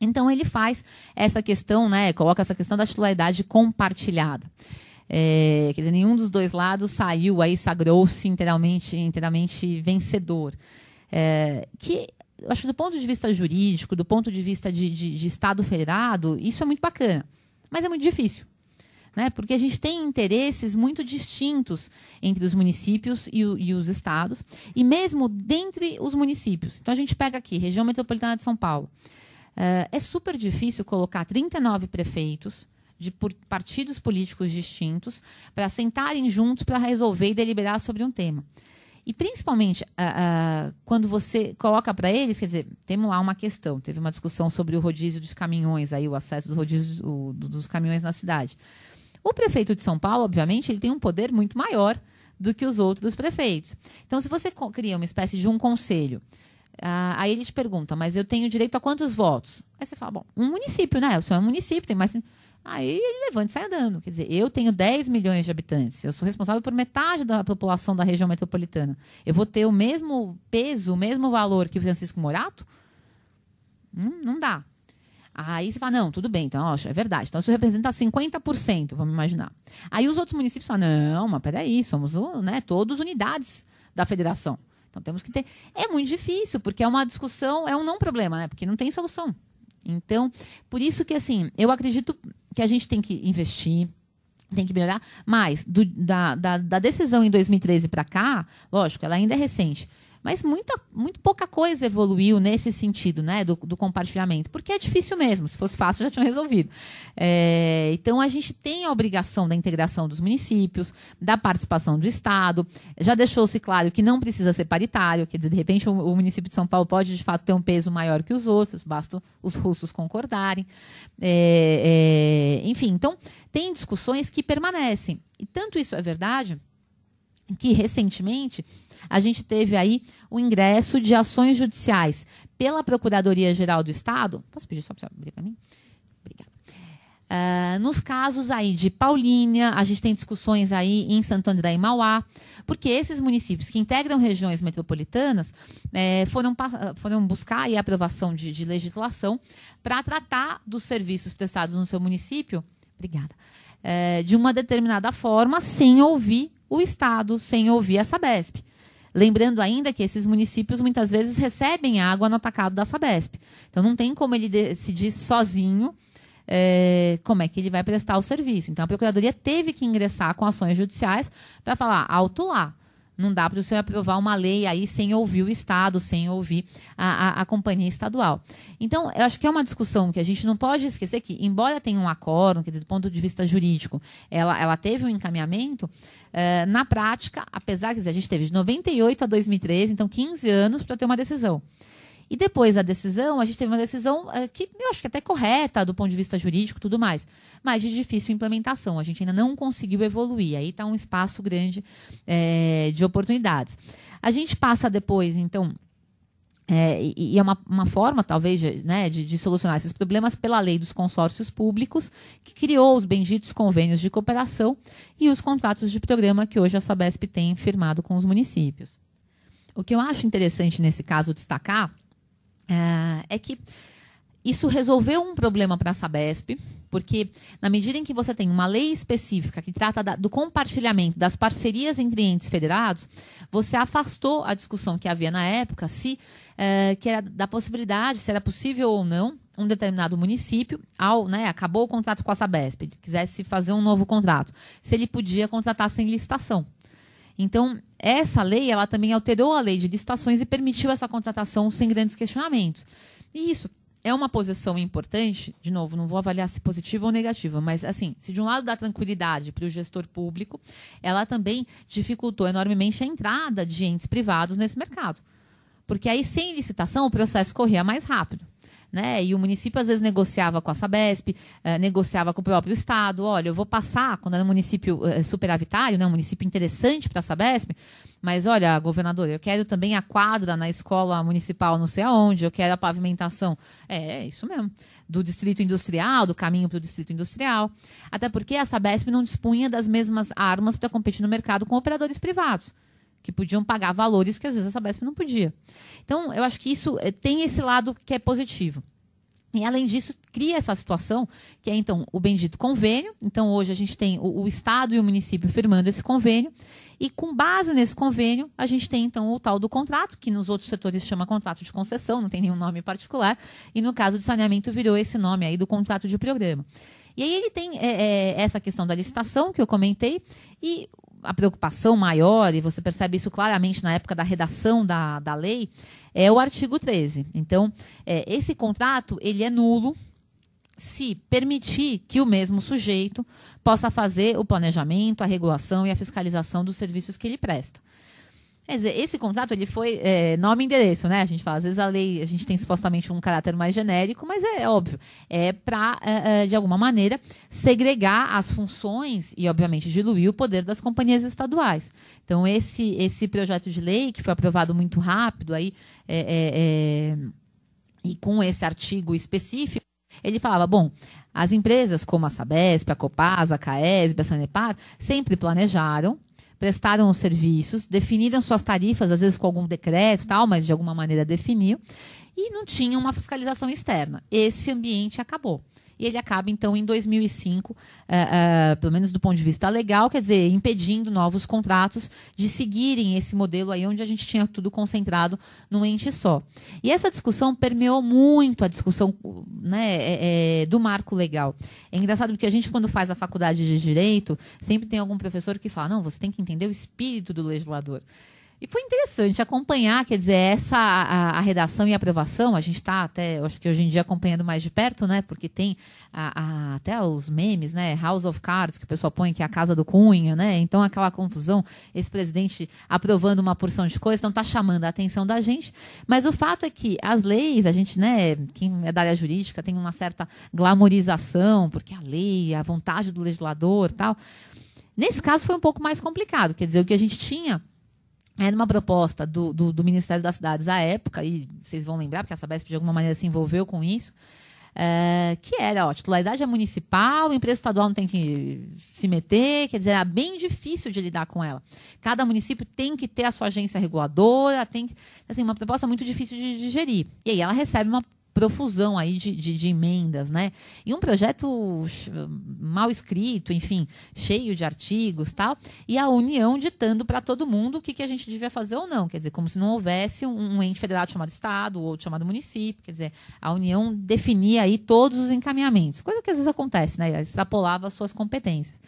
Então ele faz essa questão, né, coloca essa questão da titularidade compartilhada. É, quer dizer, nenhum dos dois lados saiu aí, sagrou-se inteiramente, inteiramente vencedor. É, que acho que do ponto de vista jurídico, do ponto de vista de, de, de Estado federado, isso é muito bacana. Mas é muito difícil né? porque a gente tem interesses muito distintos entre os municípios e, o, e, os estados, e mesmo dentre os municípios. Então a gente pega aqui, região metropolitana de São Paulo. Uh, é super difícil colocar 39 prefeitos de partidos políticos distintos para sentarem juntos para resolver e deliberar sobre um tema. E principalmente uh, uh, quando você coloca para eles, quer dizer, temos lá uma questão, teve uma discussão sobre o rodízio dos caminhões, aí o acesso o, dos caminhões na cidade. O prefeito de São Paulo, obviamente, ele tem um poder muito maior do que os outros prefeitos. Então, se você cria uma espécie de um conselho, ah, aí ele te pergunta, mas eu tenho direito a quantos votos? Aí você fala, bom, um município, né? O senhor é um município, tem mais. Aí ele levanta e sai andando. Quer dizer, eu tenho 10 milhões de habitantes, eu sou responsável por metade da população da região metropolitana. Eu vou ter o mesmo peso, o mesmo valor que o Francisco Morato? Hum, não dá. Aí você fala, não, tudo bem, então, ó, é verdade. Então, isso representa 50%, vamos imaginar. Aí os outros municípios falam, não, mas peraí, somos né, todos unidades da federação. Então, temos que ter... É muito difícil, porque é uma discussão, é um não problema, né? Porque não tem solução. Então, por isso que, assim, eu acredito que a gente tem que investir, tem que melhorar, mas do, da, da, da decisão em 2013 para cá, lógico, ela ainda é recente, mas muita, muito pouca coisa evoluiu nesse sentido, né? Do, do compartilhamento. Porque é difícil mesmo. Se fosse fácil, já tinham resolvido. É, então, a gente tem a obrigação da integração dos municípios, da participação do Estado. Já deixou-se claro que não precisa ser paritário, que de repente o, o, município de São Paulo pode, de fato, ter um peso maior que os outros, basta os russos concordarem. É, é, enfim, então, tem discussões que permanecem. E tanto isso é verdade que recentemente a gente teve aí o ingresso de ações judiciais pela Procuradoria-Geral do Estado. Posso pedir só para você abrir para mim? Obrigada. Uh, nos casos aí de Paulínia, a gente tem discussões aí em Santo André e Mauá, porque esses municípios que integram regiões metropolitanas é, foram, foram buscar a aprovação de, de legislação para tratar dos serviços prestados no seu município, obrigada, é, de uma determinada forma, sem ouvir o Estado sem ouvir a Sabesp. Lembrando ainda que esses municípios muitas vezes recebem água no atacado da Sabesp. Então não tem como ele decidir sozinho é, como é que ele vai prestar o serviço. Então a Procuradoria teve que ingressar com ações judiciais para falar alto lá. Não dá para o senhor aprovar uma lei aí sem ouvir o Estado, sem ouvir a, a, a, companhia estadual. Então, eu acho que é uma discussão que a gente não pode esquecer que, embora tenha um acordo que do ponto de vista jurídico, ela, ela teve um encaminhamento, eh, na prática, apesar que a gente teve de 98 a 2013, então 15 anos para ter uma decisão. E depois da decisão, a gente teve uma decisão eh, que eu acho que até correta do ponto de vista jurídico e tudo mais, mas de difícil implementação. A gente ainda não conseguiu evoluir. Aí está um espaço grande é, de oportunidades. A gente passa depois, então. É, e, e é uma, uma forma, talvez, de, né, de, de, solucionar esses problemas pela lei dos consórcios públicos, que criou os benditos convênios de cooperação e os contratos de programa que hoje a Sabesp tem firmado com os municípios. O que eu acho interessante nesse caso destacar ah, é que isso resolveu um problema para a Sabesp, porque na medida em que você tem uma lei específica que trata da, do compartilhamento das parcerias entre entes federados, você afastou a discussão que havia na época se é, que era da possibilidade, se era possível ou não um determinado município, ao, né, acabou o contrato com a Sabesp, ele quisesse fazer um novo contrato, se ele podia contratar sem licitação. Então, essa lei, ela também alterou a lei de licitações e permitiu essa contratação sem grandes questionamentos. E isso é uma posição importante, de novo, não vou avaliar se positiva ou negativa, mas assim, se de um lado dá tranquilidade para o gestor público, ela também dificultou enormemente a entrada de entes privados nesse mercado. Porque aí, sem licitação, o processo corria mais rápido né? E o município às vezes negociava com a Sabesp, eh, negociava com o próprio Estado. Olha, eu vou passar, quando era um município eh, superavitário, né? um município interessante para a Sabesp, mas olha, governador, eu quero também a quadra na escola municipal não sei aonde, eu quero a pavimentação. É, é isso mesmo. Do distrito industrial, do caminho para o distrito industrial. Até porque a Sabesp não dispunha das mesmas armas para competir no mercado com operadores privados que podiam pagar valores que às vezes a Sabesp não podia. Então, eu acho que isso eh, tem esse lado que é positivo. E além disso, cria essa situação, que é então o bendito convênio. Então, hoje a gente tem o, o, Estado e o município firmando esse convênio. E com base nesse convênio, a gente tem então o tal do contrato, que nos outros setores chama contrato de concessão, não tem nenhum nome particular. E no caso de saneamento, virou esse nome aí do contrato de programa. E aí ele tem é, é, essa questão da licitação que eu comentei. E a preocupação maior, e você percebe isso claramente na época da redação da, da lei, é o artigo 13. Então, é, esse contrato ele é nulo se permitir que o mesmo sujeito possa fazer o planejamento, a regulação e a fiscalização dos serviços que ele presta. Quer dizer, esse contrato ele foi é, nome e endereço, né? A gente fala, às vezes a lei, a gente tem supostamente um caráter mais genérico, mas é, é óbvio, é para, é, é, de alguma maneira, segregar as funções e, obviamente, diluir o poder das companhias estaduais. Então, esse, esse projeto de lei, que foi aprovado muito rápido, aí, é, é e com esse artigo específico, ele falava, bom, as empresas como a Sabesp, a Copasa, a Caesb, a Sanepar, sempre planejaram prestaram os serviços, definiram suas tarifas, às vezes com algum decreto, tal, mas de alguma maneira definiu, e não tinha uma fiscalização externa. Esse ambiente acabou e ele acaba, então, em 2005, é, é, pelo menos do ponto de vista legal, quer dizer, impedindo novos contratos de seguirem esse modelo aí onde a gente tinha tudo concentrado num ente só. E essa discussão permeou muito a discussão né, é, do marco legal. É engraçado porque a gente, quando faz a faculdade de Direito, sempre tem algum professor que fala, não, você tem que entender o espírito do legislador. E foi interessante acompanhar, quer dizer, essa a, a redação e a aprovação. A gente está até, acho que hoje em dia acompanhando mais de perto, né? Porque tem a, a, até os memes, né? House of Cards que o pessoal põe que é a casa do Cunha, né? Então aquela confusão, esse presidente aprovando uma porção de coisas, então está chamando a atenção da gente. Mas o fato é que as leis, a gente, né? Quem é da área jurídica tem uma certa glamorização, porque a lei, a vontade do legislador, tal. Nesse caso foi um pouco mais complicado, quer dizer, o que a gente tinha era é, uma proposta do, do, do, Ministério das Cidades à época, e vocês vão lembrar, porque a Sabesp de alguma maneira se envolveu com isso, é, que era, ó, titularidade é municipal, o empresa estadual não tem que se meter, quer dizer, era bem difícil de lidar com ela. Cada município tem que ter a sua agência reguladora, tem que, assim, uma proposta muito difícil de digerir. E aí ela recebe uma profusão aí de, de, de, emendas, né? E um projeto mal escrito, enfim, cheio de artigos tal, e a União ditando para todo mundo o que, que a gente devia fazer ou não. Quer dizer, como se não houvesse um, ente federal chamado Estado, outro chamado município. Quer dizer, a União definia aí todos os encaminhamentos, coisa que às vezes acontece, né? Extrapolava as suas competências.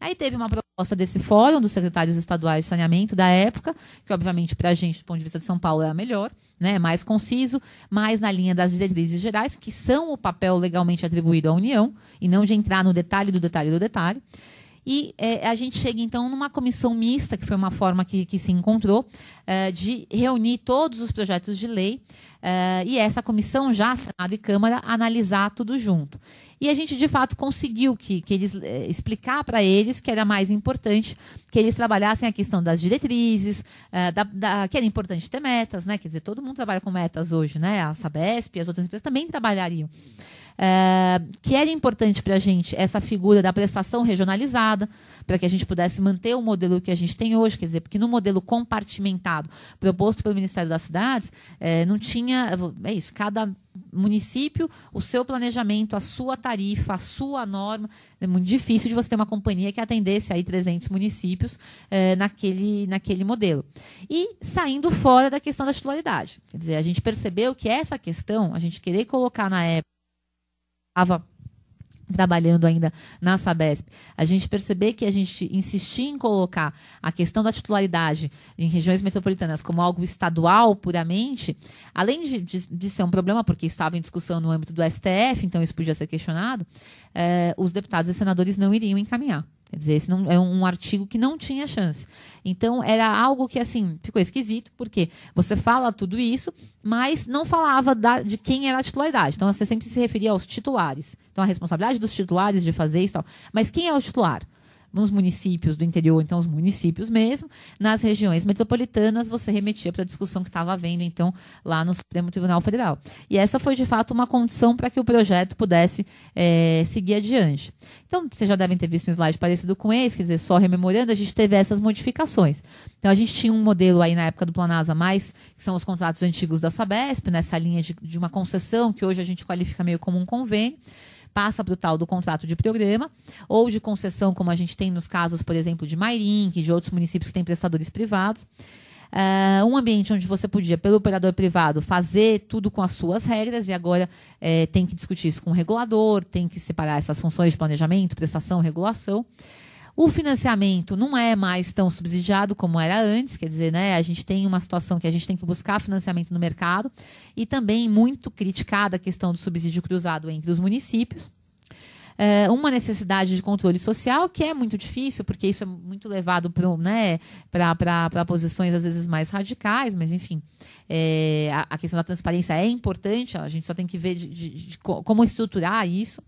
Aí teve uma proposta desse fórum dos secretários estaduais de saneamento da época, que obviamente para a gente, do ponto de vista de São Paulo, é a melhor né, mais conciso, mais na linha das diretrizes gerais, que são o papel legalmente atribuído à União, e não de entrar no detalhe do detalhe do detalhe. E é, a gente chega, então, numa comissão mista, que foi uma forma que, que se encontrou, é, de reunir todos os projetos de lei Uh, e essa comissão já, Senado e Câmara, analisar tudo junto. E a gente, de fato, conseguiu que, que eles eh, explicar para eles que era mais importante que eles trabalhassem a questão das diretrizes, uh, da, da, que era importante ter metas, né? Quer dizer, todo mundo trabalha com metas hoje, né? A Sabesp e as outras empresas também trabalhariam. Eh, que era importante para a gente essa figura da prestação regionalizada, para que a gente pudesse manter o modelo que a gente tem hoje, quer dizer, porque no modelo compartimentado proposto pelo Ministério das Cidades, é, não tinha. É isso, cada município, o seu planejamento, a sua tarifa, a sua norma. É muito difícil de você ter uma companhia que atendesse aí 300 municípios é, naquele, naquele modelo. E saindo fora da questão da titularidade. Quer dizer, a gente percebeu que essa questão, a gente querer colocar na época estava trabalhando ainda na Sabesp, a gente perceber que a gente insistia em colocar a questão da titularidade em regiões metropolitanas como algo estadual puramente, além de, de, de ser um problema, porque estava em discussão no âmbito do STF, então isso podia ser questionado, eh, os deputados e senadores não iriam encaminhar. Quer dizer, esse não, é um artigo que não tinha chance. Então, era algo que, assim, ficou esquisito, porque você fala tudo isso, mas não falava da, de quem era a titularidade. Então, você sempre se referia aos titulares. Então, a responsabilidade dos titulares de fazer isso e tal. Mas quem é o titular? nos municípios do interior, então os municípios mesmo, nas regiões metropolitanas você remetia para a discussão que estava havendo então lá no Supremo Tribunal Federal. E essa foi de fato uma condição para que o projeto pudesse é, seguir adiante. Então vocês já devem ter visto um slide parecido com esse, quer dizer, só rememorando, a gente teve essas modificações. Então a gente tinha um modelo aí na época do Planasa mais, que são os contratos antigos da Sabesp, nessa linha de, de uma concessão que hoje a gente qualifica meio como um convênio passa para o tal do contrato de programa ou de concessão, como a gente tem nos casos, por exemplo, de Mairink e de outros municípios que têm prestadores privados. Uh, um ambiente onde você podia, pelo operador privado, fazer tudo com as suas regras e agora é, tem que discutir isso com o regulador, tem que separar essas funções de planejamento, prestação, regulação. O financiamento não é mais tão subsidiado como era antes, quer dizer, né, a gente tem uma situação que a gente tem que buscar financiamento no mercado e também muito criticada a questão do subsídio cruzado entre os municípios. É uma necessidade de controle social, que é muito difícil, porque isso é muito levado para né, posições às vezes mais radicais, mas enfim, é, a, a, questão da transparência é importante, a gente só tem que ver de, de, de como estruturar isso.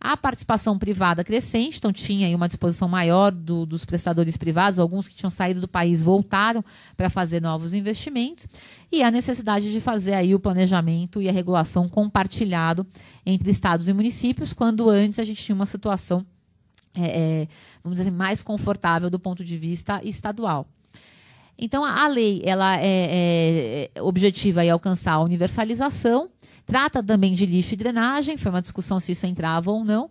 A participação privada crescente, então tinha aí uma disposição maior do, dos prestadores privados, alguns que tinham saído do país voltaram para fazer novos investimentos, e a necessidade de fazer aí o planejamento e a regulação compartilhado entre estados e municípios, quando antes a gente tinha uma situação, é, é vamos dizer, assim, mais confortável do ponto de vista estadual. Então, a lei ela é, é, é objetiva e alcançar a universalização, Trata também de lixo e drenagem, foi uma discussão se isso entrava ou não.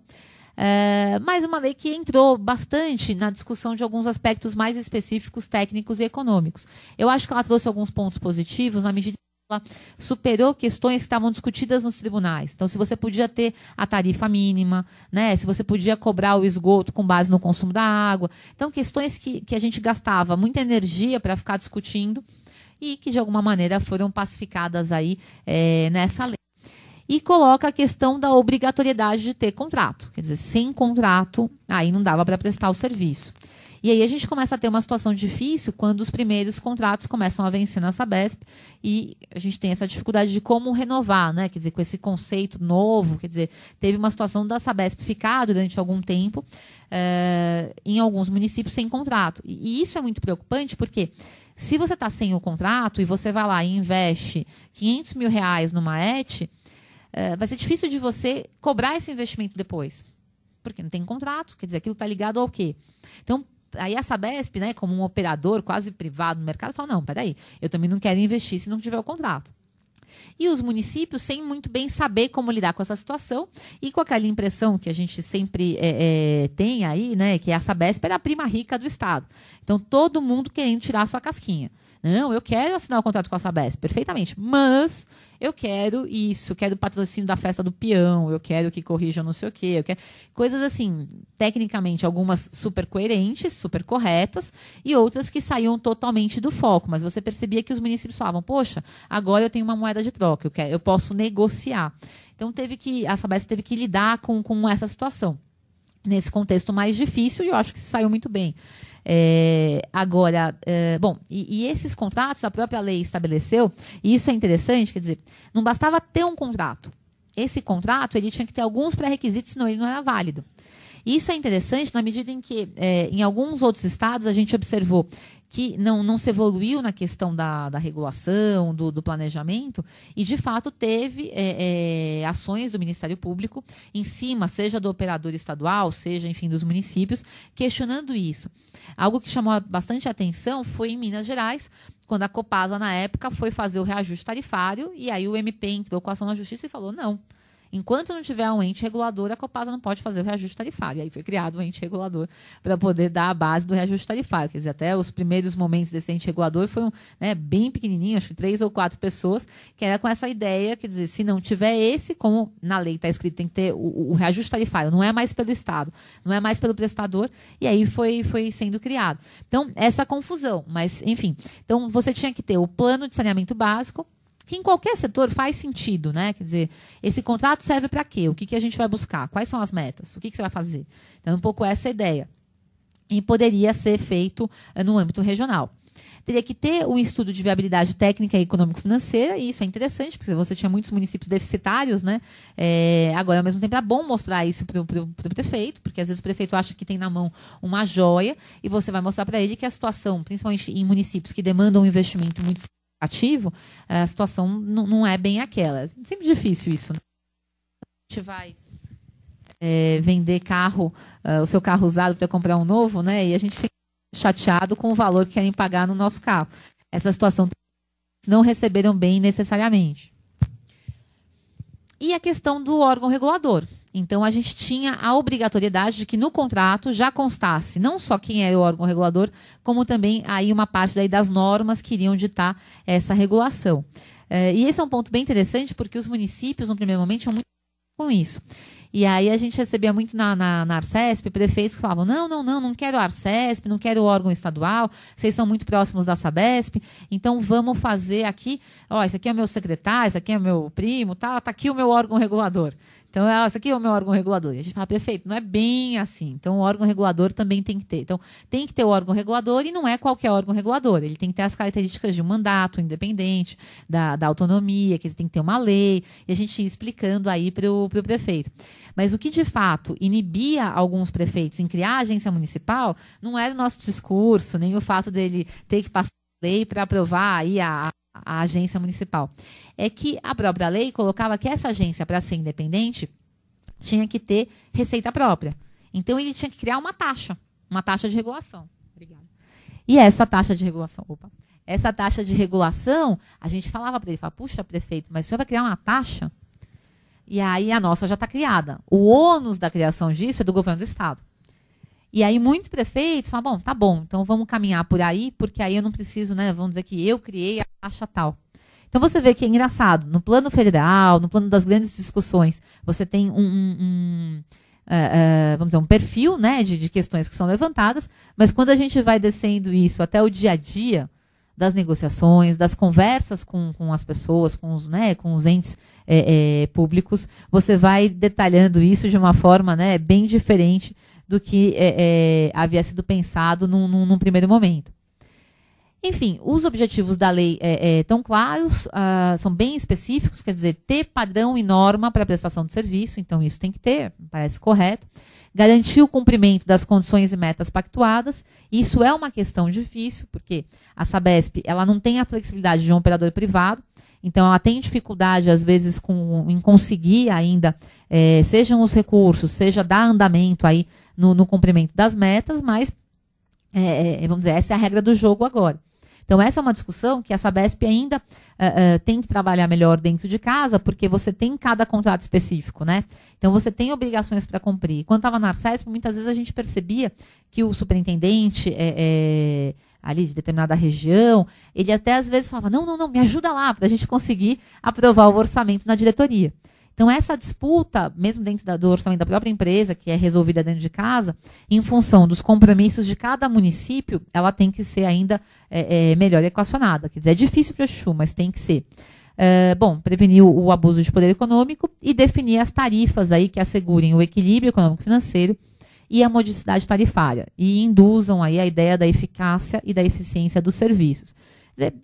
É, mas uma lei que entrou bastante na discussão de alguns aspectos mais específicos, técnicos e econômicos. Eu acho que ela trouxe alguns pontos positivos na medida ela superou questões que estavam discutidas nos tribunais. Então, se você podia ter a tarifa mínima, né? se você podia cobrar o esgoto com base no consumo da água. Então, questões que, que a gente gastava muita energia para ficar discutindo e que, de alguma maneira, foram pacificadas aí é, nessa lei e coloca a questão da obrigatoriedade de ter contrato. Quer dizer, sem contrato, aí não dava para prestar o serviço. E aí a gente começa a ter uma situação difícil quando os primeiros contratos começam a vencer na Sabesp e a gente tem essa dificuldade de como renovar, né? Quer dizer, com esse conceito novo, quer dizer, teve uma situação da Sabesp ficar durante algum tempo é, em alguns municípios sem contrato. E isso é muito preocupante porque se você está sem o contrato e você vai lá e investe 500 mil reais numa ET, é, vai ser difícil de você cobrar esse investimento depois. Porque não tem contrato, quer dizer, aquilo está ligado ao quê? Então, aí a Sabesp, né, como um operador quase privado no mercado, fala: não, peraí, eu também não quero investir se não tiver o contrato. E os municípios, sem muito bem saber como lidar com essa situação e com aquela impressão que a gente sempre é, é, tem aí, né, que a Sabesp era é a prima rica do Estado. Então, todo mundo querendo tirar sua casquinha. Não, eu quero assinar o contrato com a Sabesp, perfeitamente. Mas eu quero isso, quero o patrocínio da festa do peão, eu quero que corrijam não sei o quê, eu quero coisas assim, tecnicamente algumas super coerentes, super corretas e outras que saíam totalmente do foco, mas você percebia que os municípios falavam: "Poxa, agora eu tenho uma moeda de troca, eu quero, eu posso negociar". Então teve que a Sabesp teve que lidar com com essa situação nesse contexto mais difícil e eu acho que saiu muito bem. É, agora, é, bom, e, e, esses contratos a própria lei estabeleceu, e isso é interessante, quer dizer, não bastava ter um contrato. Esse contrato ele tinha que ter alguns pré-requisitos, senão ele não era válido. Isso é interessante na medida em que, é, em alguns outros estados, a gente observou que não, não se evoluiu na questão da, da regulação, do, do planejamento, e de fato teve é, é, ações do Ministério Público em cima, seja do operador estadual, seja, enfim, dos municípios, questionando isso. Algo que chamou bastante atenção foi em Minas Gerais, quando a Copasa, na época, foi fazer o reajuste tarifário, e aí o MP entrou com ação na justiça e falou: não, Enquanto não tiver um ente regulador, a Copasa não pode fazer o reajuste tarifário. E aí foi criado um ente regulador para poder dar a base do reajuste tarifário. Quer dizer, até os primeiros momentos desse ente regulador foram né, bem pequenininho, acho que três ou quatro pessoas, que era com essa ideia, quer dizer, se não tiver esse, como na lei está escrito, tem que ter o, o reajuste tarifário, não é mais pelo Estado, não é mais pelo prestador, e aí foi, foi sendo criado. Então, essa confusão, mas enfim. Então, você tinha que ter o plano de saneamento básico, que em qualquer setor faz sentido, né? Quer dizer, esse contrato serve para quê? O que, que a gente vai buscar? Quais são as metas? O que, que você vai fazer? Então, é um pouco essa é a ideia. E poderia ser feito eh, no âmbito regional. Teria que ter um estudo de viabilidade técnica e econômico-financeira, e isso é interessante, porque você tinha muitos municípios deficitários, né? É, agora, ao mesmo tempo, é bom mostrar isso para o prefeito, porque às vezes o prefeito acha que tem na mão uma joia, e você vai mostrar para ele que a situação, principalmente em municípios que demandam um investimento muito ativo, a situação não é bem aquela. Sempre difícil isso. Né? A gente vai é, vender carro, é, o seu carro usado para comprar um novo, né? E a gente fica chateado com o valor que querem pagar no nosso carro. Essa situação não receberam bem necessariamente. E a questão do órgão regulador. Então a gente tinha a obrigatoriedade de que no contrato já constasse não só quem é o órgão regulador, como também aí uma parte daí das normas que iriam ditar essa regulação. É, e esse é um ponto bem interessante porque os municípios, no primeiro momento, tinham muito com isso. E aí a gente recebia muito na, na, na Arcesp prefeitos que falavam: não, não, não, não quero a Arcesp, não quero o órgão estadual, vocês são muito próximos da Sabesp, então vamos fazer aqui, ó, esse aqui é o meu secretário, esse aqui é o meu primo, tá, tá aqui o meu órgão regulador. Então, é, ah, isso aqui é o meu órgão regulador. E a gente fala, perfeito, não é bem assim. Então, o órgão regulador também tem que ter. Então, tem que ter o órgão regulador e não é qualquer órgão regulador. Ele tem que ter as características de um mandato independente, da, da autonomia, que ele tem que ter uma lei, e a gente ia explicando aí para o prefeito. Mas o que de fato inibia alguns prefeitos em criar a agência municipal não era é o nosso discurso, nem o fato dele ter que passar a lei para aprovar aí a a agência municipal. É que a própria lei colocava que essa agência, para ser independente, tinha que ter receita própria. Então ele tinha que criar uma taxa, uma taxa de regulação. Obrigada. E essa taxa de regulação, opa, essa taxa de regulação, a gente falava para ele, falava, puxa, prefeito, mas o senhor vai criar uma taxa? E aí a nossa já está criada. O ônus da criação disso é do governo do estado. E aí muitos prefeitos falam, bom, tá bom, então vamos caminhar por aí, porque aí eu não preciso, né? Vamos dizer que eu criei a taxa tal. Então você vê que é engraçado, no plano federal, no plano das grandes discussões, você tem um, um, um eh, eh, vamos dizer, um perfil né, de, de questões que são levantadas, mas quando a gente vai descendo isso até o dia a dia, das negociações, das conversas com, com as pessoas, com os, né, com os entes é, é, públicos, você vai detalhando isso de uma forma né, bem diferente do que é, é, havia sido pensado num, num, num, primeiro momento. Enfim, os objetivos da lei estão é, é, claros, uh, são bem específicos, quer dizer, ter padrão e norma para a prestação de serviço, então isso tem que ter, parece correto garantir o cumprimento das condições e metas pactuadas. Isso é uma questão difícil, porque a Sabesp ela não tem a flexibilidade de um operador privado, então ela tem dificuldade, às vezes, com, em conseguir ainda, é, sejam os recursos, seja dar andamento aí no, no cumprimento das metas, mas, é, é, é, vamos dizer, essa é a regra do jogo agora. Então, essa é uma discussão que a Sabesp ainda uh, uh, tem que trabalhar melhor dentro de casa, porque você tem cada contrato específico, né? Então, você tem obrigações para cumprir. Quando estava na Arcesp, muitas vezes a gente percebia que o superintendente é, é, ali de determinada região, ele até às vezes falava, não, não, não, me ajuda lá, para a gente conseguir aprovar o orçamento na diretoria. Então, essa disputa, mesmo dentro da, do orçamento da própria empresa, que é resolvida dentro de casa, em função dos compromissos de cada município, ela tem que ser ainda é, é, melhor equacionada. Quer dizer, é difícil para o chu, mas tem que ser. É, bom, prevenir o, o abuso de poder econômico e definir as tarifas aí que assegurem o equilíbrio econômico-financeiro e a modicidade tarifária e induzam aí a ideia da eficácia e da eficiência dos serviços.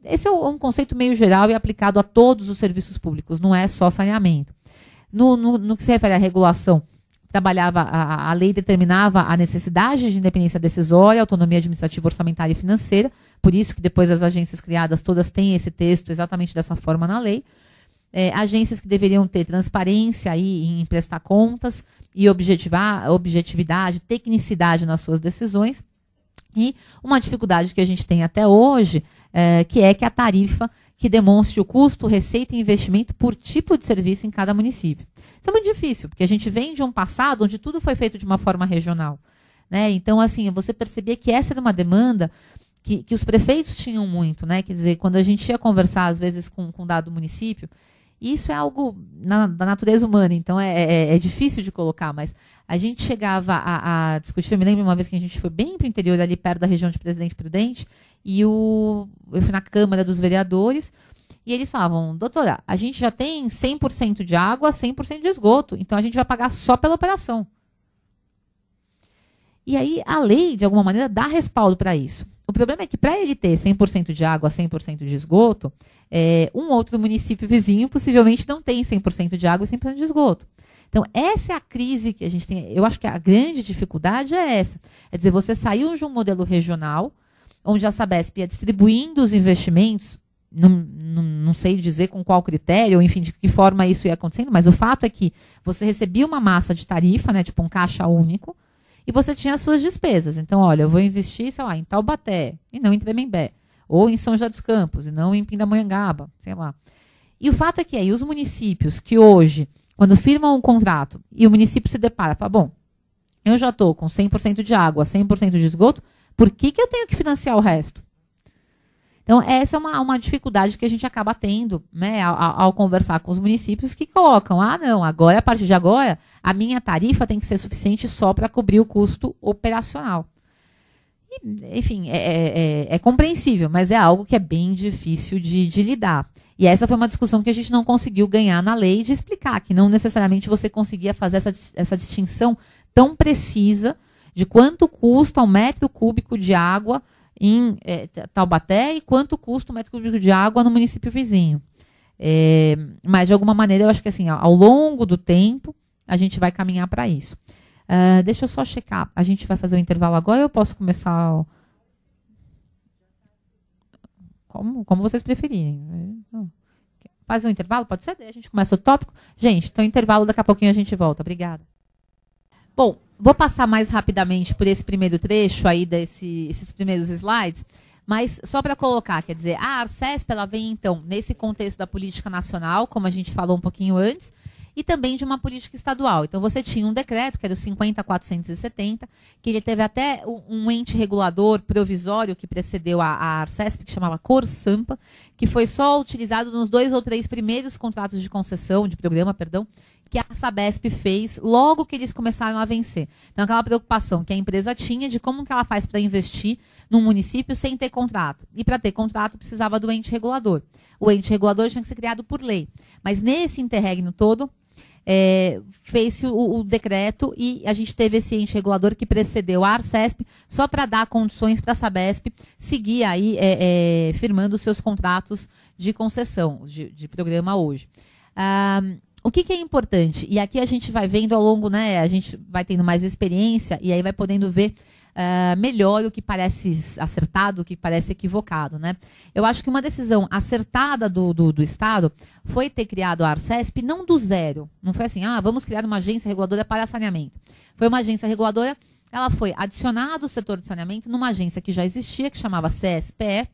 Esse é um conceito meio geral e aplicado a todos os serviços públicos, não é só saneamento no, no, no que se refere à regulação, trabalhava, a, a lei determinava a necessidade de independência decisória, autonomia administrativa, orçamentária e financeira, por isso que depois as agências criadas todas têm esse texto exatamente dessa forma na lei. É, agências que deveriam ter transparência aí em prestar contas e objetivar, objetividade, tecnicidade nas suas decisões. E uma dificuldade que a gente tem até hoje, é, que é que a tarifa que demonstre o custo, receita e investimento por tipo de serviço em cada município. Isso é muito difícil, porque a gente vem de um passado onde tudo foi feito de uma forma regional. Né? Então, assim, você percebia que essa era uma demanda que, que os prefeitos tinham muito, né? Quer dizer, quando a gente ia conversar, às vezes, com, com um dado município, isso é algo na, da natureza humana, então é, é, é, difícil de colocar, mas a gente chegava a, a, discutir, eu me lembro uma vez que a gente foi bem para o interior, ali perto da região de Presidente Prudente, e o, eu fui na Câmara dos Vereadores e eles falavam, doutora, a gente já tem 100% de água, 100% de esgoto, então a gente vai pagar só pela operação. E aí a lei, de alguma maneira, dá respaldo para isso. O problema é que para ele ter 100% de água, 100% de esgoto, é, um outro município vizinho possivelmente não tem 100% de água e 100% de esgoto. Então, essa é a crise que a gente tem. Eu acho que a grande dificuldade é essa. É dizer, você saiu de um modelo regional, onde a Sabesp ia distribuindo os investimentos, não, não, não, sei dizer com qual critério, enfim, de que forma isso ia acontecendo, mas o fato é que você recebia uma massa de tarifa, né, tipo um caixa único, e você tinha as suas despesas. Então, olha, eu vou investir, sei lá, em Taubaté, e não em Tremembé, ou em São José dos Campos, e não em Pindamonhangaba, sei lá. E o fato é que aí os municípios que hoje, quando firmam um contrato e o município se depara, fala, bom, eu já estou com 100% de água, 100% de esgoto, por que, que eu tenho que financiar o resto? Então, essa é uma, uma dificuldade que a gente acaba tendo né, ao, ao, conversar com os municípios que colocam: ah, não, agora, a partir de agora, a minha tarifa tem que ser suficiente só para cobrir o custo operacional. E, enfim, é, é, é, é, compreensível, mas é algo que é bem difícil de, de lidar. E essa foi uma discussão que a gente não conseguiu ganhar na lei de explicar que não necessariamente você conseguia fazer essa, essa distinção tão precisa de quanto custa um metro cúbico de água em é, Taubaté e quanto custa um metro cúbico de água no município vizinho. É, mas, de alguma maneira, eu acho que assim, ao longo do tempo, a gente vai caminhar para isso. Uh, deixa eu só checar. A gente vai fazer o um intervalo agora eu posso começar. Como, como vocês preferirem. Faz um intervalo, pode ser? A gente começa o tópico. Gente, então intervalo, daqui a pouquinho a gente volta. Obrigada. Bom, Vou passar mais rapidamente por esse primeiro trecho aí, desses primeiros slides, mas só para colocar, quer dizer, a Arcesp ela vem, então, nesse contexto da política nacional, como a gente falou um pouquinho antes, e também de uma política estadual. Então você tinha um decreto, que era o 50470, que ele teve até um ente regulador provisório que precedeu a, a Arcesp, que chamava Corsampa, que foi só utilizado nos dois ou três primeiros contratos de concessão, de programa, perdão, que a Sabesp fez logo que eles começaram a vencer. Então, aquela preocupação que a empresa tinha de como que ela faz para investir num município sem ter contrato. E para ter contrato, precisava do ente regulador. O ente regulador tinha que ser criado por lei. Mas nesse interregno todo, é, fez o, o, decreto e a gente teve esse ente regulador que precedeu a Arcesp, só para dar condições para a Sabesp seguir aí é, é, firmando seus contratos de concessão de, de programa hoje. Ah, o que, que, é importante? E aqui a gente vai vendo ao longo, né? A gente vai tendo mais experiência e aí vai podendo ver uh, melhor o que parece acertado, o que parece equivocado, né? Eu acho que uma decisão acertada do, do, do Estado foi ter criado a Arcesp não do zero. Não foi assim, ah, vamos criar uma agência reguladora para saneamento. Foi uma agência reguladora, ela foi adicionada ao setor de saneamento numa agência que já existia, que chamava CSPE,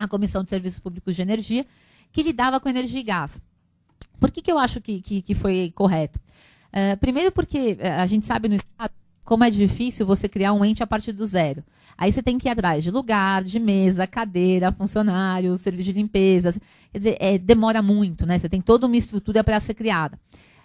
a Comissão de Serviços Públicos de Energia, que lidava com energia e gás. Por que, que eu acho que, que, que foi correto? Eh, primeiro porque eh, a gente sabe no Estado como é difícil você criar um ente a partir do zero. Aí você tem que ir atrás de lugar, de mesa, cadeira, funcionário, serviço de limpeza. Quer dizer, é, demora muito, né? Você tem toda uma estrutura para ser criada.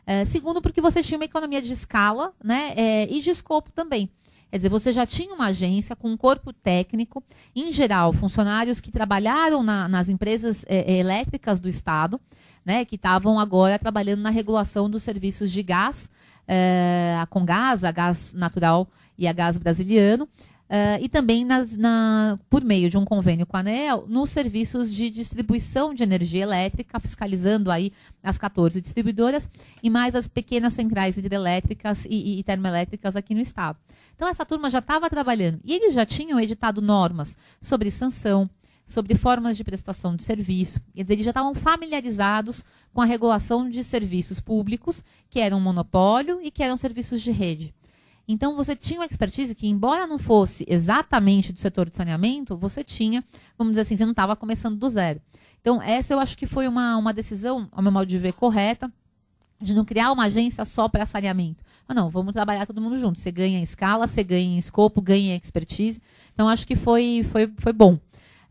Eh, segundo, porque você tinha uma economia de escala né, é, e de escopo também. Quer dizer, você já tinha uma agência com um corpo técnico, em geral, funcionários que trabalharam na, nas empresas é, elétricas do Estado, né, que estavam agora trabalhando na regulação dos serviços de gás, é, eh, a Congás, a Gás Natural e a Gás Brasiliano, é, e também nas, na, por meio de um convênio com a Anel, nos serviços de distribuição de energia elétrica, fiscalizando aí as 14 distribuidoras e mais as pequenas centrais hidrelétricas e, e termoelétricas aqui no estado. Então essa turma já estava trabalhando e eles já tinham editado normas sobre sanção, sobre formas de prestação de serviço. eles já estavam familiarizados com a regulação de serviços públicos, que eram monopólio e que eram serviços de rede. Então, você tinha uma expertise que, embora não fosse exatamente do setor de saneamento, você tinha, vamos dizer assim, você não estava começando do zero. Então, essa eu acho que foi uma, uma decisão, ao meu modo de ver, correta, de não criar uma agência só para saneamento. Mas ah, não, vamos trabalhar todo mundo junto. Você ganha escala, você ganha escopo, ganha expertise. Então, acho que foi, foi, foi bom.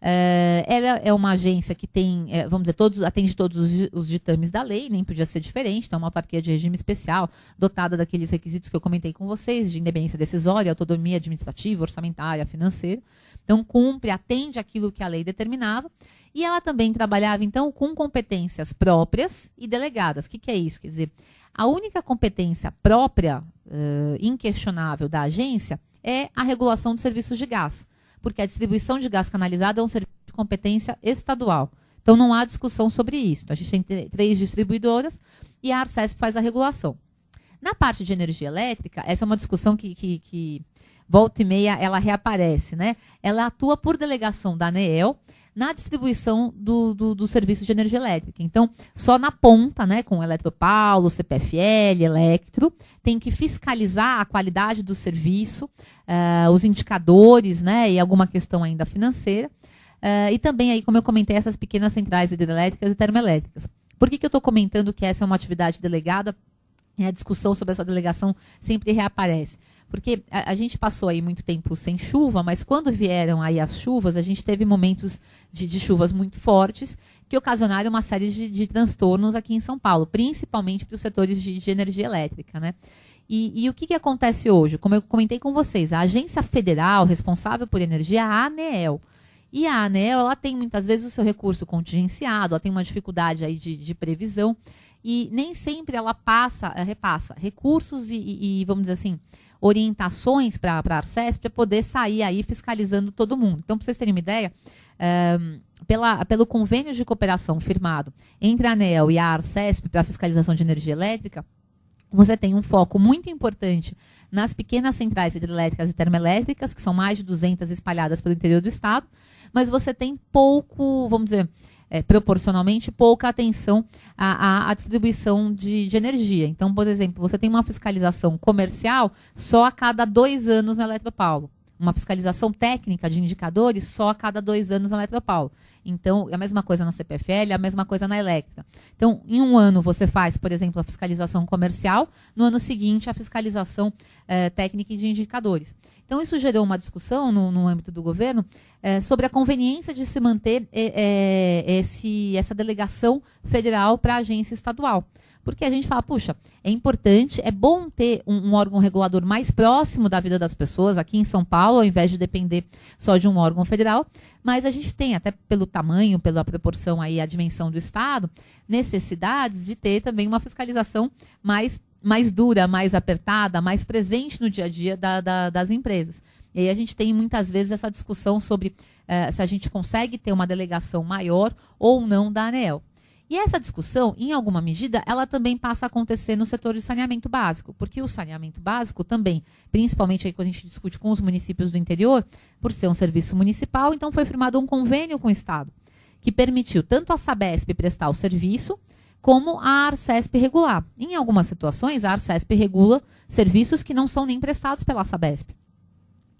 Eh, ela é uma agência que tem, eh, vamos dizer, todos, atende todos os, os ditames da lei, nem podia ser diferente. Então, é uma autarquia de regime especial, dotada daqueles requisitos que eu comentei com vocês, de independência decisória, autonomia administrativa, orçamentária, financeira. Então, cumpre, atende aquilo que a lei determinava. E ela também trabalhava, então, com competências próprias e delegadas. O que, que é isso? Quer dizer, a única competência própria, uh, inquestionável da agência é a regulação dos serviços de gás porque a distribuição de gás canalizado é um serviço de competência estadual. Então não há discussão sobre isso. Então, a gente tem três distribuidoras e a Arcesp faz a regulação. Na parte de energia elétrica, essa é uma discussão que, que, que volta e meia ela reaparece, né? Ela atua por delegação da ANEEL na distribuição do, do, do, serviço de energia elétrica. Então, só na ponta, né, com Eletropaulo, CPFL, Electro, tem que fiscalizar a qualidade do serviço, uh, os indicadores né, e alguma questão ainda financeira. Uh, e também, aí, como eu comentei, essas pequenas centrais hidrelétricas e termoelétricas. Por que, que eu estou comentando que essa é uma atividade delegada? É a discussão sobre essa delegação sempre reaparece. Porque a, a, gente passou aí muito tempo sem chuva, mas quando vieram aí as chuvas, a gente teve momentos de, de chuvas muito fortes que ocasionaram uma série de, de transtornos aqui em São Paulo, principalmente para os setores de, de energia elétrica, né? E, e, o que, que acontece hoje? Como eu comentei com vocês, a agência federal responsável por energia, a ANEEL, e a ANEL, ela tem muitas vezes o seu recurso contingenciado, ela tem uma dificuldade aí de, de previsão e nem sempre ela passa, eh, repassa recursos e, e, e, vamos dizer assim, orientações para a Arces para poder sair aí fiscalizando todo mundo. Então, para vocês terem uma ideia, é, pela, pelo convênio de cooperação firmado entre a ANEL e a Arcesp para fiscalização de energia elétrica, você tem um foco muito importante nas pequenas centrais hidrelétricas e termoelétricas, que são mais de 200 espalhadas pelo interior do estado, mas você tem pouco, vamos dizer, é, proporcionalmente pouca atenção à, à, à distribuição de, de, energia. Então, por exemplo, você tem uma fiscalização comercial só a cada dois anos na Eletropaulo. Uma fiscalização técnica de indicadores só a cada dois anos na Eletropaulo. Então, é a mesma coisa na CPFL, é a mesma coisa na Electra. Então, em um ano você faz, por exemplo, a fiscalização comercial, no ano seguinte a fiscalização eh, técnica e de indicadores. Então, isso gerou uma discussão no, no âmbito do governo é, sobre a conveniência de se manter é, é esse, essa delegação federal para a agência estadual. Porque a gente fala, puxa, é importante, é bom ter um, um, órgão regulador mais próximo da vida das pessoas aqui em São Paulo, ao invés de depender só de um órgão federal. Mas a gente tem, até pelo tamanho, pela proporção aí, a dimensão do Estado, necessidades de ter também uma fiscalização mais mais dura, mais apertada, mais presente no dia a dia da, da, das empresas. E aí a gente tem muitas vezes essa discussão sobre eh, se a gente consegue ter uma delegação maior ou não da ANEL. E essa discussão, em alguma medida, ela também passa a acontecer no setor de saneamento básico, porque o saneamento básico também, principalmente aí quando a gente discute com os municípios do interior, por ser um serviço municipal, então foi firmado um convênio com o Estado, que permitiu tanto a Sabesp prestar o serviço, como a Arcesp regular. Em algumas situações, a Arcesp regula serviços que não são nem prestados pela Sabesp.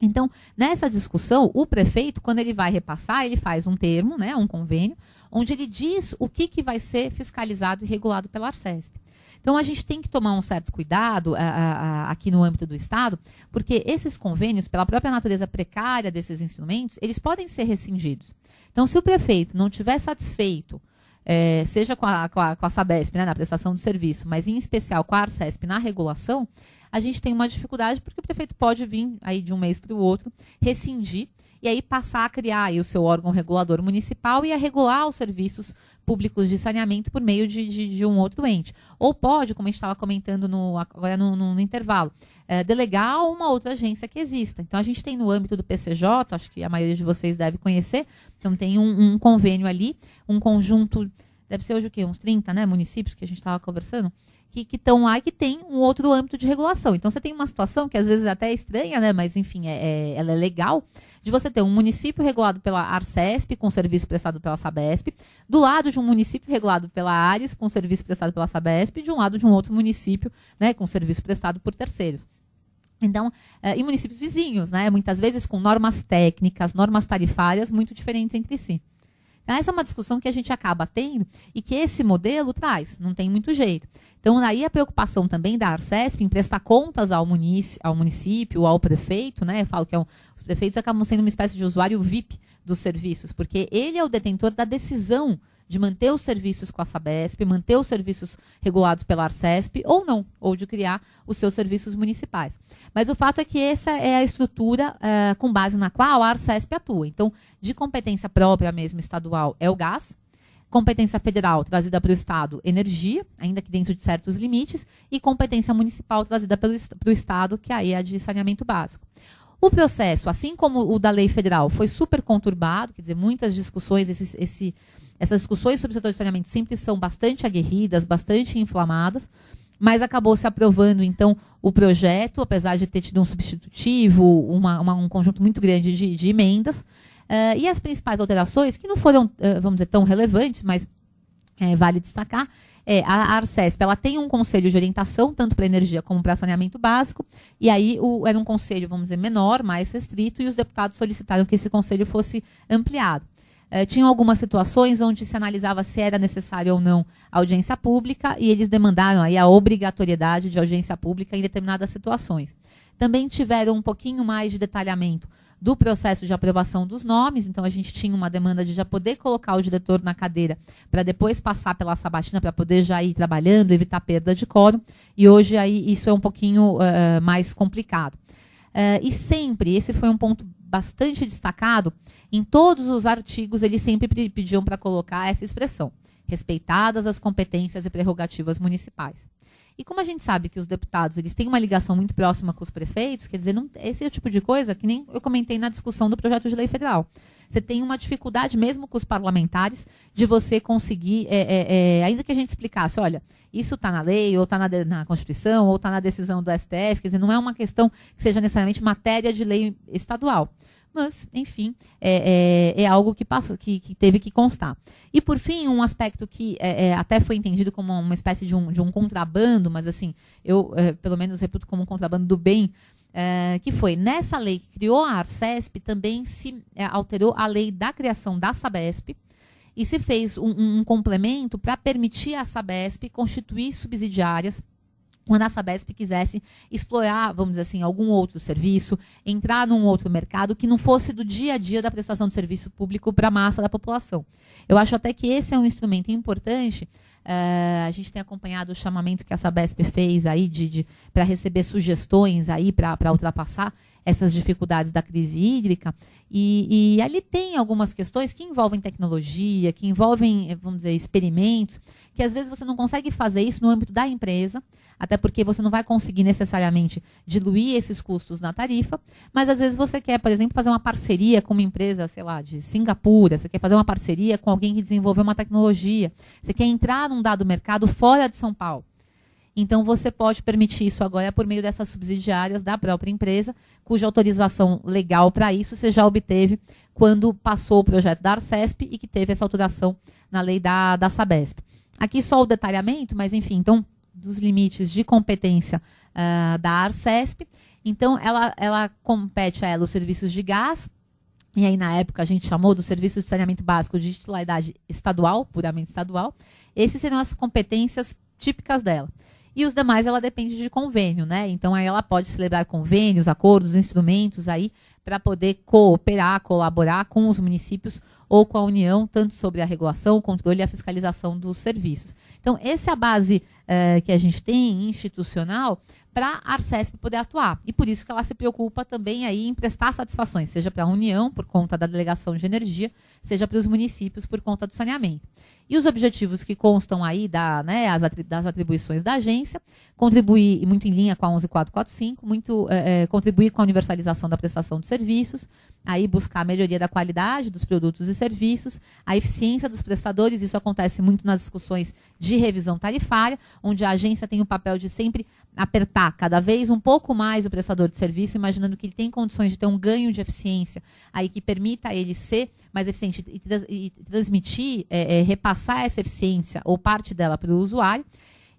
Então, nessa discussão, o prefeito, quando ele vai repassar, ele faz um termo, né, um convênio, onde ele diz o que, que vai ser fiscalizado e regulado pela Arcesp. Então, a gente tem que tomar um certo cuidado a, a, a, aqui no âmbito do Estado, porque esses convênios, pela própria natureza precária desses instrumentos, eles podem ser rescindidos. Então, se o prefeito não estiver satisfeito, é, seja com a, com, com a, Sabesp, né, na prestação do serviço, mas em especial com a Arcesp na regulação, a gente tem uma dificuldade porque o prefeito pode vir aí de um mês para o outro, rescindir e aí passar a criar o seu órgão regulador municipal e a regular os serviços públicos de saneamento por meio de, de, de um outro ente. Ou pode, como a gente estava comentando no, agora no, no, no intervalo, é, delegar uma outra agência que exista. Então, a gente tem no âmbito do PCJ, acho que a maioria de vocês deve conhecer, então tem um, um convênio ali, um conjunto, deve ser hoje o quê? Uns 30 né, municípios que a gente estava conversando, que estão lá e que tem um outro âmbito de regulação. Então você tem uma situação que às vezes é até é estranha, né? Mas enfim, é, é, ela é legal, de você ter um município regulado pela Arcesp, com serviço prestado pela Sabesp, do lado de um município regulado pela Ares, com serviço prestado pela Sabesp, e de um lado de um outro município, né, com serviço prestado por terceiros. Então, em eh, municípios vizinhos, né, muitas vezes com normas técnicas, normas tarifárias muito diferentes entre si. Né? Essa é uma discussão que a gente acaba tendo e que esse modelo traz, não tem muito jeito. Então, aí a preocupação também da Arcesp em prestar contas ao, munici ao município, ao prefeito, né? Eu falo que é um, os prefeitos acabam sendo uma espécie de usuário VIP dos serviços, porque ele é o detentor da decisão de manter os serviços com a Sabesp, manter os serviços regulados pela Arcesp, ou não, ou de criar os seus serviços municipais. Mas o fato é que essa é a estrutura eh, com base na qual a Arcesp atua. Então, de competência própria mesmo estadual é o gás, competência federal trazida para o Estado, energia, ainda que dentro de certos limites, e competência municipal trazida para o Estado, que aí é a de saneamento básico. O processo, assim como o da lei federal, foi super conturbado, quer dizer, muitas discussões, esse, esse essas discussões sobre o setor de saneamento sempre são bastante aguerridas, bastante inflamadas, mas acabou se aprovando, então, o projeto, apesar de ter tido um substitutivo, uma, uma, um conjunto muito grande de, de emendas. Uh, e as principais alterações, que não foram, uh, vamos dizer, tão relevantes, mas é, vale destacar, é, a Arcesp ela tem um conselho de orientação, tanto para energia como para saneamento básico, e aí o, era um conselho, vamos dizer, menor, mais restrito, e os deputados solicitaram que esse conselho fosse ampliado eh, tinham algumas situações onde se analisava se era necessário ou não audiência pública e eles demandaram aí a obrigatoriedade de audiência pública em determinadas situações. Também tiveram um pouquinho mais de detalhamento do processo de aprovação dos nomes, então a gente tinha uma demanda de já poder colocar o diretor na cadeira para depois passar pela sabatina para poder já ir trabalhando, evitar perda de quórum, e hoje aí isso é um pouquinho uh, mais complicado. Uh, e sempre, esse foi um ponto bastante destacado, em todos os artigos eles sempre pediam para colocar essa expressão, respeitadas as competências e prerrogativas municipais. E como a gente sabe que os deputados eles têm uma ligação muito próxima com os prefeitos, quer dizer, não, esse é o tipo de coisa que nem eu comentei na discussão do projeto de lei federal. Você tem uma dificuldade mesmo com os parlamentares de você conseguir, é, é, é ainda que a gente explicasse, olha, isso está na lei, ou está na, na, Constituição, ou está na decisão do STF, quer dizer, não é uma questão que seja necessariamente matéria de lei estadual. Mas, enfim, é, é, é algo que, passou, que, que, teve que constar. E, por fim, um aspecto que é, é até foi entendido como uma espécie de um, de um contrabando, mas, assim, eu, é, pelo menos, reputo como um contrabando do bem, é, que foi nessa lei que criou a Arcesp, também se é, alterou a lei da criação da Sabesp e se fez um, um complemento para permitir à Sabesp constituir subsidiárias quando a Sabesp quisesse explorar, vamos dizer assim, algum outro serviço, entrar num outro mercado que não fosse do dia a dia da prestação de serviço público para a massa da população. Eu acho até que esse é um instrumento importante. Eh, a gente tem acompanhado o chamamento que a Sabesp fez aí de, de para receber sugestões aí para ultrapassar essas dificuldades da crise hídrica. E, e ali tem algumas questões que envolvem tecnologia, que envolvem, eh, vamos dizer, experimentos, que às vezes você não consegue fazer isso no âmbito da empresa, até porque você não vai conseguir necessariamente diluir esses custos na tarifa, mas às vezes você quer, por exemplo, fazer uma parceria com uma empresa, sei lá, de Singapura, você quer fazer uma parceria com alguém que desenvolveu uma tecnologia, você quer entrar num dado mercado fora de São Paulo. Então, você pode permitir isso agora por meio dessas subsidiárias da própria empresa, cuja autorização legal para isso você já obteve quando passou o projeto da Arcesp e que teve essa alteração na lei da, da Sabesp. Aqui só o detalhamento, mas enfim, então, dos limites de competência uh, da Arcesp. Então, ela, ela compete a ela os serviços de gás, e aí na época a gente chamou do serviço de saneamento básico de titularidade estadual, puramente estadual. Essas serão as competências típicas dela. E os demais ela depende de convênio, né? Então aí ela pode celebrar convênios, acordos, instrumentos aí para poder cooperar, colaborar com os municípios ou com a União, tanto sobre a regulação, o controle e a fiscalização dos serviços. Então, essa é a base uh, que a gente tem institucional para a Arcesp poder atuar. E por isso que ela se preocupa também aí em prestar satisfações, seja para a União, por conta da delegação de energia, seja para os municípios, por conta do saneamento. E os objetivos que constam aí da, né, das atribuições da agência, contribuir muito em linha com a 11445, muito, é, contribuir com a universalização da prestação de serviços, aí buscar a melhoria da qualidade dos produtos e serviços, a eficiência dos prestadores, isso acontece muito nas discussões de revisão tarifária, onde a agência tem o papel de sempre apertar cada vez um pouco mais o prestador de serviço, imaginando que ele tem condições de ter um ganho de eficiência aí que permita ele ser mais eficiente e, trans, e transmitir, é, é, repassar essa eficiência ou parte dela para o usuário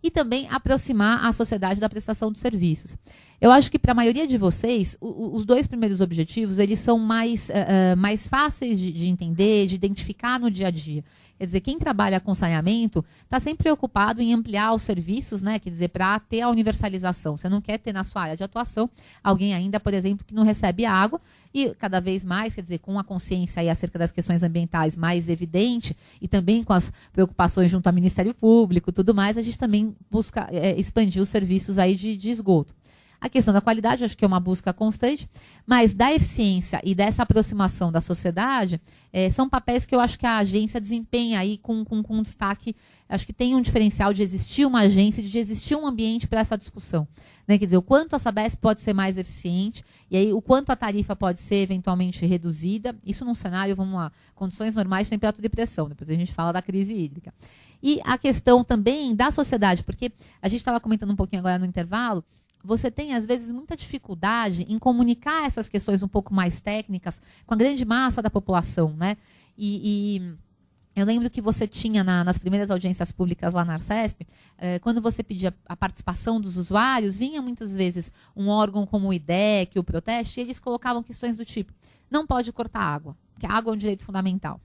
e também aproximar a sociedade da prestação de serviços. Eu acho que para a maioria de vocês, o, os dois primeiros objetivos eles são mais, uh, mais fáceis de, de, entender, de identificar no dia a dia. Quer dizer, quem trabalha com saneamento está sempre preocupado em ampliar os serviços, né? Quer dizer, para ter a universalização. Você não quer ter na sua área de atuação alguém ainda, por exemplo, que não recebe água e cada vez mais, quer dizer, com a consciência aí acerca das questões ambientais mais evidente e também com as preocupações junto ao Ministério Público, tudo mais, a gente também busca é, expandir os serviços aí de, de esgoto. A questão da qualidade, acho que é uma busca constante, mas da eficiência e dessa aproximação da sociedade, é, são papéis que eu acho que a agência desempenha aí com, com, com destaque. Acho que tem um diferencial de existir uma agência, de existir um ambiente para essa discussão. Né? Quer dizer, o quanto a Sabesp pode ser mais eficiente e aí o quanto a tarifa pode ser eventualmente reduzida. Isso num cenário, vamos lá, condições normais de temperatura e pressão. Depois a gente fala da crise hídrica. E a questão também da sociedade, porque a gente estava comentando um pouquinho agora no intervalo você tem, às vezes, muita dificuldade em comunicar essas questões um pouco mais técnicas com a grande massa da população, né? E, e eu lembro que você tinha na, nas primeiras audiências públicas lá na Arcesp, eh, quando você pedia a participação dos usuários, vinha muitas vezes um órgão como o IDEC, o Proteste, e eles colocavam questões do tipo: não pode cortar água, que a água é um direito fundamental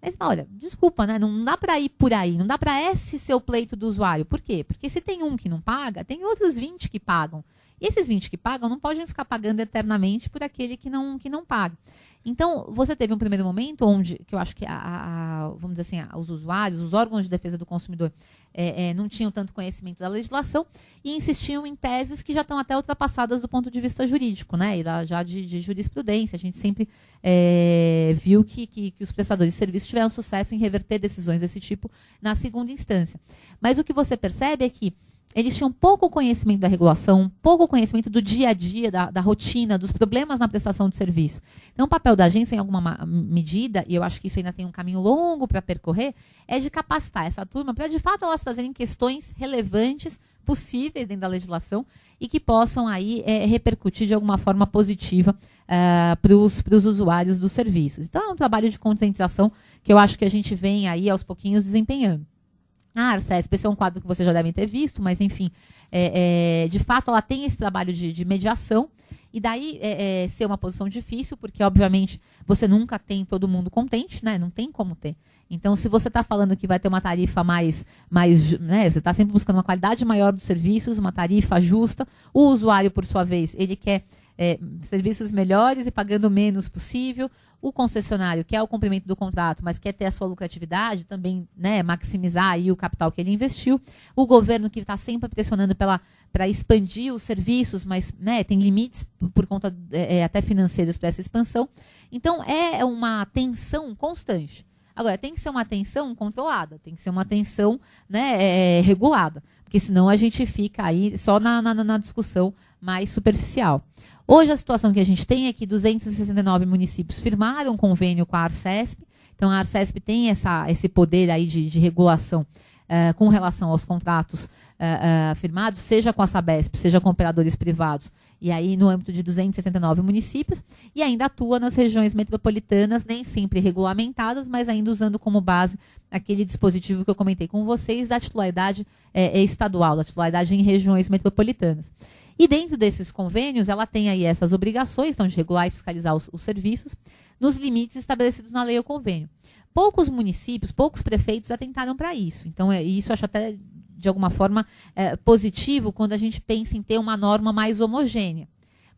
mas olha, desculpa, né? Não dá para ir por aí, não dá para esse ser o pleito do usuário. Por quê? Porque se tem um que não paga, tem outros 20 que pagam. E esses 20 que pagam não podem ficar pagando eternamente por aquele que não, que não paga. Então, você teve um primeiro momento onde, que eu acho que a, a, vamos dizer assim, a, os usuários, os órgãos de defesa do consumidor, é, é, não tinham tanto conhecimento da legislação e insistiam em teses que já estão até ultrapassadas do ponto de vista jurídico, né? E já de, de, jurisprudência. A gente sempre é, viu que, que, que, os prestadores de serviço tiveram sucesso em reverter decisões desse tipo na segunda instância. Mas o que você percebe é que eles tinham pouco conhecimento da regulação, pouco conhecimento do dia a dia, da, da, rotina, dos problemas na prestação de serviço. Então, o papel da agência, em alguma medida, e eu acho que isso ainda tem um caminho longo para percorrer, é de capacitar essa turma para, de fato, elas trazerem questões relevantes, possíveis dentro da legislação e que possam aí é, repercutir de alguma forma positiva uh, é, para os usuários dos serviços. Então, é um trabalho de conscientização que eu acho que a gente vem aí aos pouquinhos desempenhando. Ah, Arcesp, esse é um quadro que vocês já devem ter visto, mas enfim, é, é, de fato ela tem esse trabalho de, de mediação, e daí é, é ser uma posição difícil, porque obviamente você nunca tem todo mundo contente, né? Não tem como ter. Então, se você está falando que vai ter uma tarifa mais, mais né, você está sempre buscando uma qualidade maior dos serviços, uma tarifa justa, o usuário, por sua vez, ele quer é, serviços melhores e pagando o menos possível. O concessionário quer o cumprimento do contrato, mas quer ter a sua lucratividade, também né, maximizar aí o capital que ele investiu. O governo que está sempre pressionando para expandir os serviços, mas né, tem limites por conta é, é até financeiros para essa expansão. Então é, é uma tensão constante. Agora, tem que ser uma atenção controlada, tem que ser uma atenção né, é, é, regulada, porque senão a gente fica aí só na, na, na discussão mais superficial. Hoje a situação que a gente tem é que 269 municípios firmaram convênio com a Arcesp, então a Arcesp tem essa, esse poder aí de, de regulação uh, com relação aos contratos uh, uh, firmados, seja com a Sabesp, seja com operadores privados, e aí no âmbito de 269 municípios, e ainda atua nas regiões metropolitanas, nem sempre regulamentadas, mas ainda usando como base aquele dispositivo que eu comentei com vocês da titularidade estadual, da titularidade em regiões metropolitanas. E dentro desses convênios, ela tem aí essas obrigações, então, de regular e fiscalizar os, os serviços, nos limites estabelecidos na lei ou convênio. Poucos municípios, poucos prefeitos atentaram para isso. Então, é, isso eu acho até, de alguma forma, é, positivo quando a gente pensa em ter uma norma mais homogênea.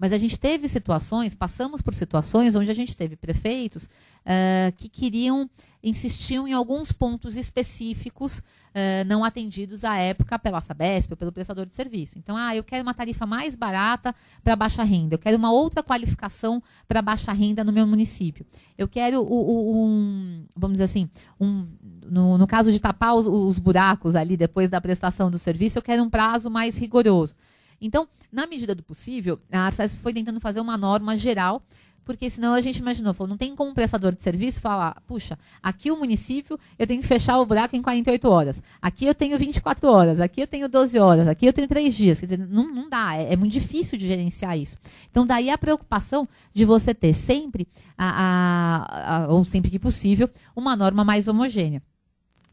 Mas a gente teve situações, passamos por situações onde a gente teve prefeitos uh, que queriam, insistiam em alguns pontos específicos uh, não atendidos à época pela Sabesp ou pelo prestador de serviço. Então, ah, eu quero uma tarifa mais barata para baixa renda, eu quero uma outra qualificação para baixa renda no meu município. Eu quero o, um, vamos dizer assim, um, no, no caso de tapar os, os buracos ali depois da prestação do serviço, eu quero um prazo mais rigoroso. Então, na medida do possível, a ARSES foi tentando fazer uma norma geral porque senão a gente imaginou, falou, não tem como um prestador de serviço falar, puxa, aqui o município eu tenho que fechar o buraco em 48 horas, aqui eu tenho 24 horas, aqui eu tenho 12 horas, aqui eu tenho 3 dias. Quer dizer, não, não dá, é, é muito difícil de gerenciar isso. Então, daí a preocupação de você ter sempre, a, a, a, ou sempre que possível, uma norma mais homogênea.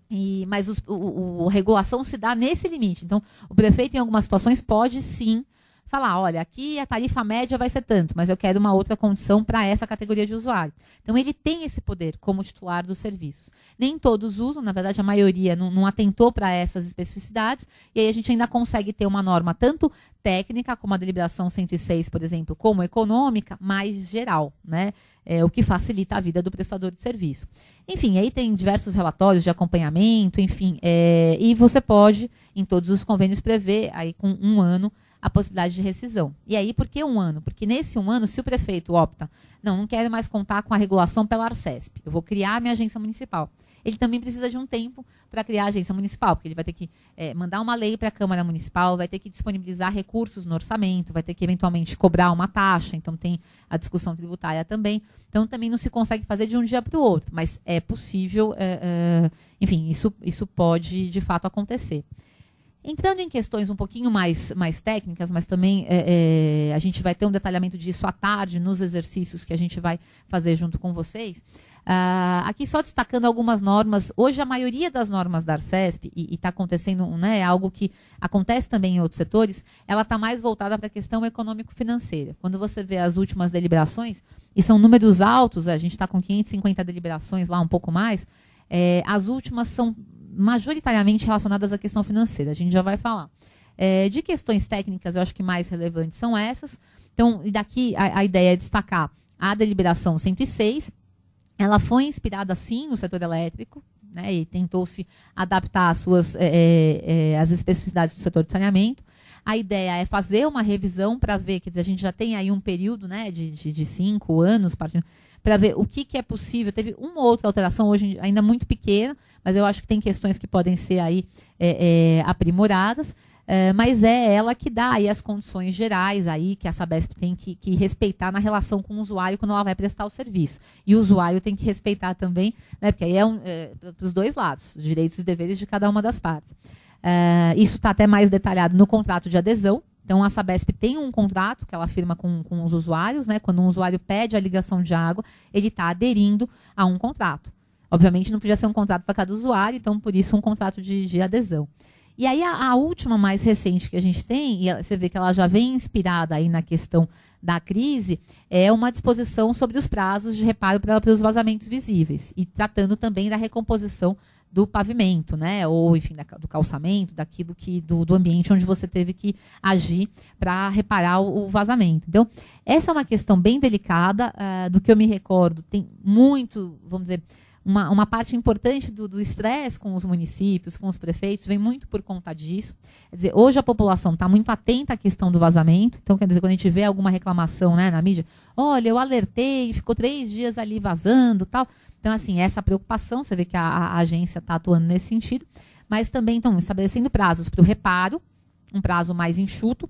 E, mas os, o, o, a regulação se dá nesse limite. Então, o prefeito, em algumas situações, pode sim falar, olha, aqui a tarifa média vai ser tanto, mas eu quero uma outra condição para essa categoria de usuário. Então, ele tem esse poder como titular dos serviços. Nem todos usam, na verdade, a maioria não, não atentou para essas especificidades, e aí a gente ainda consegue ter uma norma tanto técnica, como a deliberação 106, por exemplo, como econômica, mais geral, né? É, o que facilita a vida do prestador de serviço. Enfim, aí tem diversos relatórios de acompanhamento, enfim, é, e você pode, em todos os convênios, prever aí com um ano a possibilidade de rescisão. E aí, por que um ano? Porque nesse um ano, se o prefeito opta, não, não quero mais contar com a regulação pela Arcesp, eu vou criar a minha agência municipal. Ele também precisa de um tempo para criar a agência municipal, porque ele vai ter que é, mandar uma lei para a Câmara Municipal, vai ter que disponibilizar recursos no orçamento, vai ter que eventualmente cobrar uma taxa, então tem a discussão tributária também. Então também não se consegue fazer de um dia para o outro, mas é possível, é, é, enfim, isso, isso pode de fato acontecer. Entrando em questões um pouquinho mais, mais técnicas, mas também é, é, a gente vai ter um detalhamento disso à tarde nos exercícios que a gente vai fazer junto com vocês. Uh, aqui só destacando algumas normas. Hoje a maioria das normas da Arcesp, e está acontecendo né, é algo que acontece também em outros setores, ela está mais voltada para a questão econômico-financeira. Quando você vê as últimas deliberações, e são números altos, a gente está com 550 deliberações lá, um pouco mais, é, as últimas são majoritariamente relacionadas à questão financeira, a gente já vai falar. É, de questões técnicas, eu acho que mais relevantes são essas. Então, daqui a, a ideia é destacar a deliberação 106. Ela foi inspirada, sim, no setor elétrico, né, e tentou-se adaptar às suas é, é, é especificidades do setor de saneamento. A ideia é fazer uma revisão para ver, quer dizer, a gente já tem aí um período né, de, de, de cinco anos, partindo, para ver o que, que é possível. Teve uma outra alteração hoje, ainda muito pequena, mas eu acho que tem questões que podem ser aí é, é, aprimoradas. É, mas é ela que dá aí as condições gerais aí que a Sabesp tem que, que, respeitar na relação com o usuário quando ela vai prestar o serviço. E o usuário tem que respeitar também, né, porque aí é, um, é os dois lados, os direitos e deveres de cada uma das partes. É, isso está até mais detalhado no contrato de adesão, então, a Sabesp tem um contrato que ela firma com, com os usuários, né? Quando um usuário pede a ligação de água, ele está aderindo a um contrato. Obviamente, não podia ser um contrato para cada usuário, então, por isso, um contrato de, de adesão. E aí, a, a, última mais recente que a gente tem, e você vê que ela já vem inspirada aí na questão da crise, é uma disposição sobre os prazos de reparo para, para os vazamentos visíveis, e tratando também da recomposição do pavimento, né? Ou, enfim, da, do calçamento, daquilo que do, do, ambiente onde você teve que agir para reparar o, o, vazamento. Então, essa é uma questão bem delicada. Uh, do que eu me recordo, tem muito, vamos dizer uma, uma parte importante do estresse com os municípios, com os prefeitos, vem muito por conta disso. Quer dizer, hoje a população está muito atenta à questão do vazamento. Então, quer dizer, quando a gente vê alguma reclamação né, na mídia, olha, eu alertei, ficou três dias ali vazando tal. Então, assim, essa preocupação, você vê que a, a agência está atuando nesse sentido. Mas também estão estabelecendo prazos para o reparo, um prazo mais enxuto,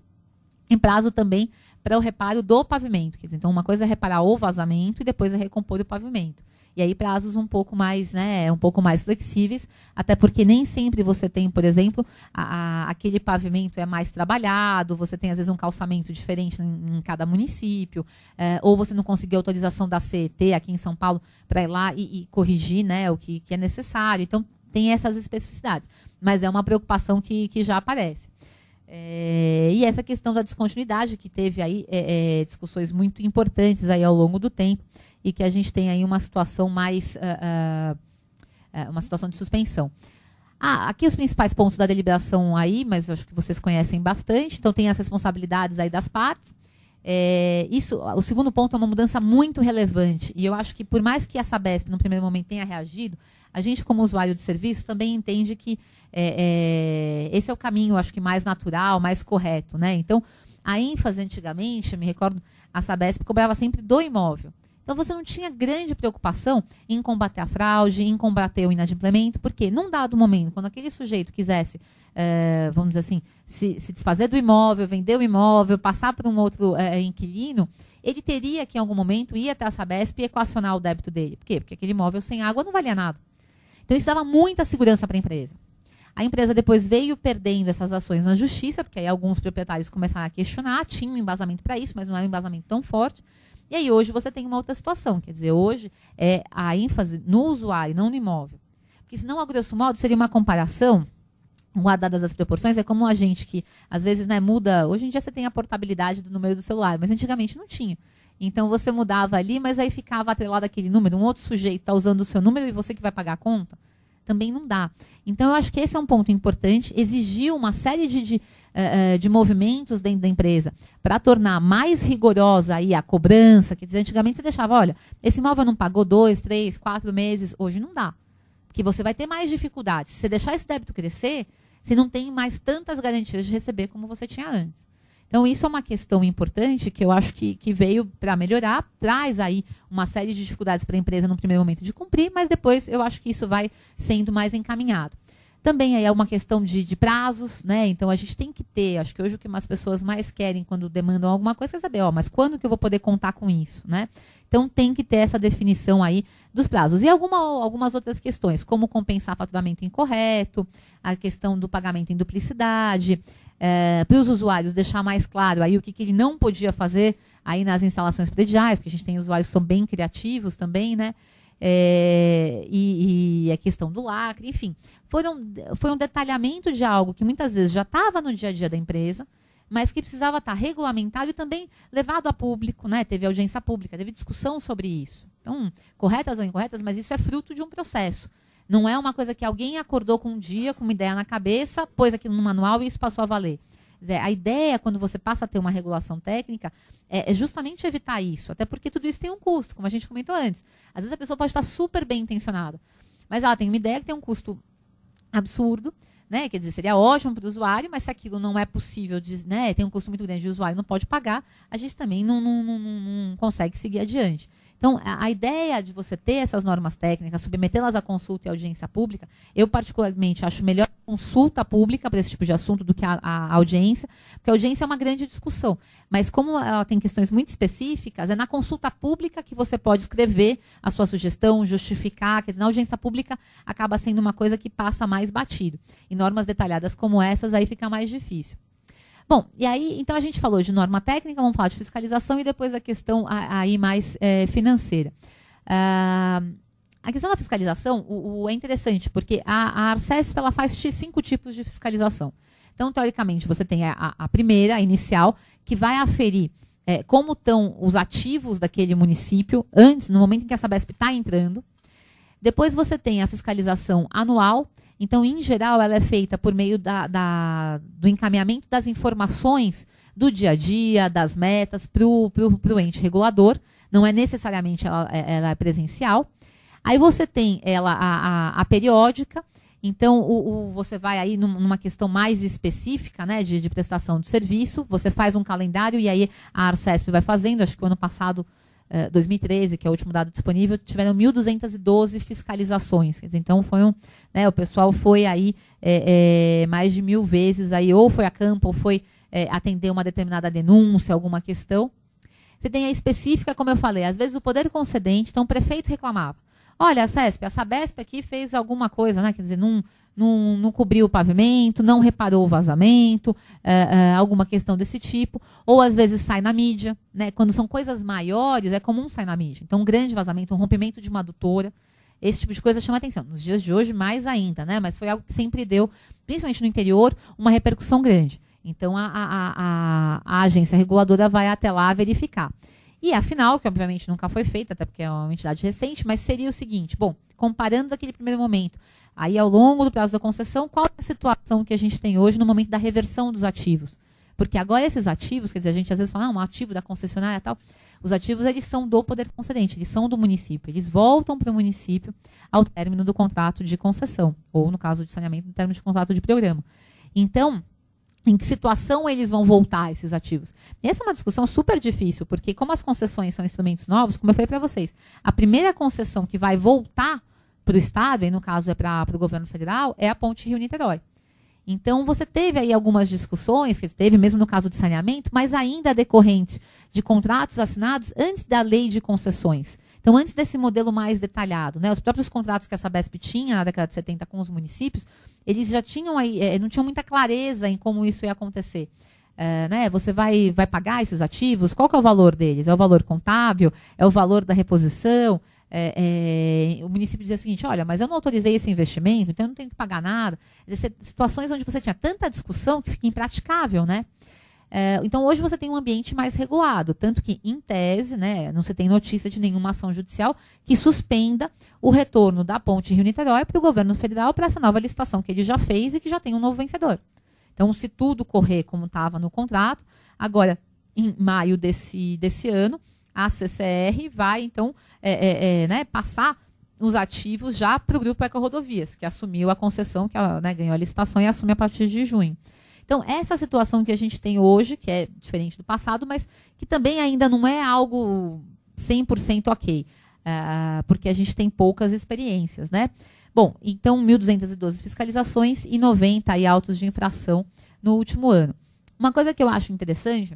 em prazo também para o reparo do pavimento. Quer dizer, então, uma coisa é reparar o vazamento e depois é recompor o pavimento. E aí prazos um pouco mais, né, um pouco mais flexíveis, até porque nem sempre você tem, por exemplo, a, a, aquele pavimento é mais trabalhado, você tem às vezes um calçamento diferente em, em cada município, é, ou você não conseguiu autorização da CET aqui em São Paulo para ir lá e, e corrigir, né, o que, que é necessário. Então tem essas especificidades, mas é uma preocupação que, que já aparece. É, e essa questão da descontinuidade, que teve aí é, é, discussões muito importantes aí ao longo do tempo e que a gente tem aí uma situação mais. Uh, uh, uma situação de suspensão. Ah, aqui os principais pontos da deliberação aí, mas acho que vocês conhecem bastante. Então tem as responsabilidades aí das partes. É, isso, o segundo ponto é uma mudança muito relevante. E eu acho que por mais que a Sabesp, no primeiro momento, tenha reagido, a gente, como usuário de serviço, também entende que é, é, esse é o caminho, acho que mais natural, mais correto. Né? Então, a ênfase antigamente, me recordo, a Sabesp cobrava sempre do imóvel. Então você não tinha grande preocupação em combater a fraude, em combater o inadimplemento, porque num dado momento, quando aquele sujeito quisesse, é, vamos dizer assim, se, se, desfazer do imóvel, vender o imóvel, passar para um outro é, inquilino, ele teria que em algum momento ir até a Sabesp e equacionar o débito dele. Por quê? Porque aquele imóvel sem água não valia nada. Então isso dava muita segurança para a empresa. A empresa depois veio perdendo essas ações na justiça, porque aí alguns proprietários começaram a questionar, tinha um embasamento para isso, mas não era um embasamento tão forte. E aí hoje você tem uma outra situação, quer dizer, hoje é a ênfase no usuário, não no imóvel. Porque senão, a grosso modo, seria uma comparação guardadas as proporções, é como a gente que às vezes né, muda. Hoje em dia você tem a portabilidade do número do celular, mas antigamente não tinha. Então você mudava ali, mas aí ficava atrelado aquele número, um outro sujeito está usando o seu número e você que vai pagar a conta. Também não dá. Então eu acho que esse é um ponto importante. Exigir uma série de, de, eh, eh, de movimentos dentro da empresa, para tornar mais rigorosa aí a cobrança, que antigamente você deixava, olha, esse imóvel não pagou dois, três, quatro meses, hoje não dá. Porque você vai ter mais dificuldades. Se você deixar esse débito crescer, você não tem mais tantas garantias de receber como você tinha antes. Então, isso é uma questão importante que eu acho que, que veio para melhorar, traz aí uma série de dificuldades para a empresa no primeiro momento de cumprir, mas depois eu acho que isso vai sendo mais encaminhado. Também aí é uma questão de, de, prazos, né? Então a gente tem que ter, acho que hoje o que as pessoas mais querem quando demandam alguma coisa é saber, ó, mas quando que eu vou poder contar com isso, né? Então tem que ter essa definição aí dos prazos. E alguma, algumas outras questões, como compensar faturamento incorreto, a questão do pagamento em duplicidade, é, para os usuários deixar mais claro aí o que, que ele não podia fazer aí nas instalações prediais, porque a gente tem usuários que são bem criativos também, né? é, e, e, a questão do lacre, enfim. Foram, foi um detalhamento de algo que muitas vezes já estava no dia a dia da empresa, mas que precisava estar tá regulamentado e também levado a público, né? Teve audiência pública, teve discussão sobre isso. Então, corretas ou incorretas, mas isso é fruto de um processo. Não é uma coisa que alguém acordou com um dia, com uma ideia na cabeça, pôs aquilo no manual e isso passou a valer. Zé, a ideia, quando você passa a ter uma regulação técnica, é, é justamente evitar isso. Até porque tudo isso tem um custo, como a gente comentou antes. Às vezes a pessoa pode estar super bem intencionada, mas ela tem uma ideia que tem um custo absurdo. Né? Quer dizer, seria ótimo para o usuário, mas se aquilo não é possível, de, né? tem um custo muito grande, o usuário não pode pagar, a gente também não, não, não, não consegue seguir adiante. Então, a, ideia de você ter essas normas técnicas, submetê-las à consulta e audiência pública, eu particularmente acho melhor consulta pública para esse tipo de assunto do que a, a, audiência, porque a audiência é uma grande discussão. Mas como ela tem questões muito específicas, é na consulta pública que você pode escrever a sua sugestão, justificar, quer dizer, na audiência pública acaba sendo uma coisa que passa mais batido. E normas detalhadas como essas aí fica mais difícil. Bom, e aí, então a gente falou de norma técnica, vamos falar de fiscalização e depois a questão aí mais é, financeira. Ah, a questão da fiscalização o, o é interessante, porque a, a Arcesp ela faz cinco tipos de fiscalização. Então, teoricamente, você tem a, a primeira, a inicial, que vai aferir é, como estão os ativos daquele município antes, no momento em que a Sabesp está entrando. Depois você tem a fiscalização anual, então, em geral, ela é feita por meio da, da, do encaminhamento das informações do dia a dia, das metas, para o ente regulador. Não é necessariamente ela, é, ela é presencial. Aí você tem ela a, a, a periódica. Então, o, o, você vai aí numa questão mais específica né, de, de prestação de serviço, você faz um calendário e aí a Arcesp vai fazendo, acho que o ano passado 2013, eh, que é o último dado disponível, tiveram 1.212 fiscalizações. Dizer, então, foi um, né, o pessoal foi aí é, é, mais de mil vezes, aí, ou foi a campo, ou foi é, atender uma determinada denúncia, alguma questão. Você tem a específica, como eu falei, às vezes o poder concedente, então o prefeito reclamava. Olha, a CESP, a Sabesp aqui fez alguma coisa, né? Quer dizer, não, não, não cobriu o pavimento, não reparou o vazamento, é, é, alguma questão desse tipo. Ou às vezes sai na mídia, né? Quando são coisas maiores, é comum sair na mídia. Então, um grande vazamento, um rompimento de uma adutora, esse tipo de coisa chama atenção. Nos dias de hoje, mais ainda, né? Mas foi algo que sempre deu, principalmente no interior, uma repercussão grande. Então, a, a, a, a agência reguladora vai até lá verificar. E afinal, que obviamente nunca foi feita, até porque é uma entidade recente, mas seria o seguinte: bom, comparando aquele primeiro momento, Aí, ao longo do prazo da concessão, qual é a situação que a gente tem hoje no momento da reversão dos ativos? Porque agora esses ativos, quer dizer, a gente às vezes fala, ah, um ativo da concessionária e tal, os ativos eles são do poder concedente, eles são do município, eles voltam para o município ao término do contrato de concessão, ou no caso de saneamento, no término de contrato de programa. Então, em que situação eles vão voltar esses ativos? E essa é uma discussão super difícil, porque como as concessões são instrumentos novos, como eu falei para vocês, a primeira concessão que vai voltar para o Estado, e no caso é para o governo federal, é a ponte Rio-Niterói. Então, você teve aí algumas discussões, que teve mesmo no caso de saneamento, mas ainda decorrente de contratos assinados antes da lei de concessões. Então, antes desse modelo mais detalhado, né, os próprios contratos que a Sabesp tinha na década de 70 com os municípios, eles já tinham aí, é, não tinham muita clareza em como isso ia acontecer. É, né, você vai, vai pagar esses ativos? Qual é o valor deles? É o valor contábil? É o valor da reposição? É, é, o município dizia o seguinte: olha, mas eu não autorizei esse investimento, então eu não tenho que pagar nada. Situações onde você tinha tanta discussão que fica impraticável, né? É, então hoje você tem um ambiente mais regulado, tanto que, em tese, né, não se tem notícia de nenhuma ação judicial que suspenda o retorno da ponte Rio-Niterói para o governo federal para essa nova licitação que ele já fez e que já tem um novo vencedor. Então, se tudo correr como estava no contrato, agora, em maio desse, desse ano, a CCR vai, então, é, é, é, né, passar os ativos já para o Grupo Eco-Rodovias, que assumiu a concessão, que né, ganhou a licitação e assume a partir de junho. Então, essa situação que a gente tem hoje, que é diferente do passado, mas que também ainda não é algo 100% ok, uh, porque a gente tem poucas experiências, né? Bom, então 1.212 fiscalizações e 90 aí, autos de infração no último ano. Uma coisa que eu acho interessante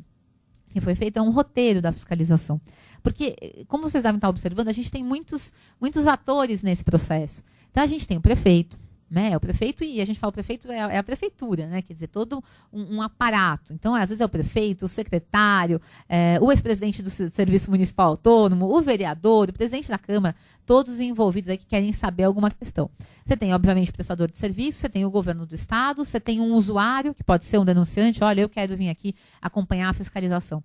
que foi feito é um roteiro da fiscalização. Porque, eh, como vocês devem estar observando, a gente tem muitos, muitos atores nesse processo. Então, a gente tem o prefeito, né? É o prefeito, e a gente fala o prefeito é, é a prefeitura, né? Quer dizer, todo um, um, aparato. Então, às vezes é o prefeito, o secretário, é, o ex-presidente do Serviço Municipal Autônomo, o vereador, o presidente da Câmara todos envolvidos aí que querem saber alguma questão. Você tem, obviamente, o prestador de serviço, você tem o governo do estado, você tem um usuário, que pode ser um denunciante, olha, eu quero vir aqui acompanhar a fiscalização.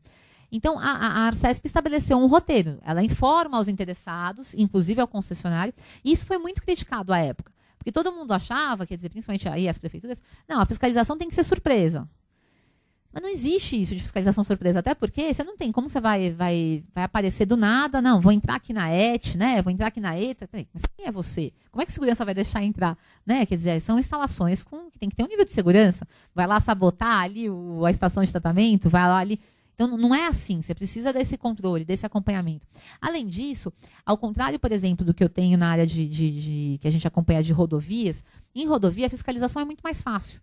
Então, a, a Arcesp estabeleceu um roteiro. Ela informa aos interessados, inclusive ao concessionário. E isso foi muito criticado à época. Porque todo mundo achava, quer dizer, principalmente aí as prefeituras, não, a fiscalização tem que ser surpresa. Mas não existe isso de fiscalização surpresa, até porque você não tem como você vai, vai, vai aparecer do nada, não, vou entrar aqui na ET, né? Vou entrar aqui na ETA. Mas quem é você? Como é que a segurança vai deixar entrar? Né? Quer dizer, são instalações com, que tem que ter um nível de segurança. Vai lá sabotar ali o, a estação de tratamento, vai lá ali. Então, não é assim. Você precisa desse controle, desse acompanhamento. Além disso, ao contrário, por exemplo, do que eu tenho na área de, de, de que a gente acompanha de rodovias, em rodovia a fiscalização é muito mais fácil.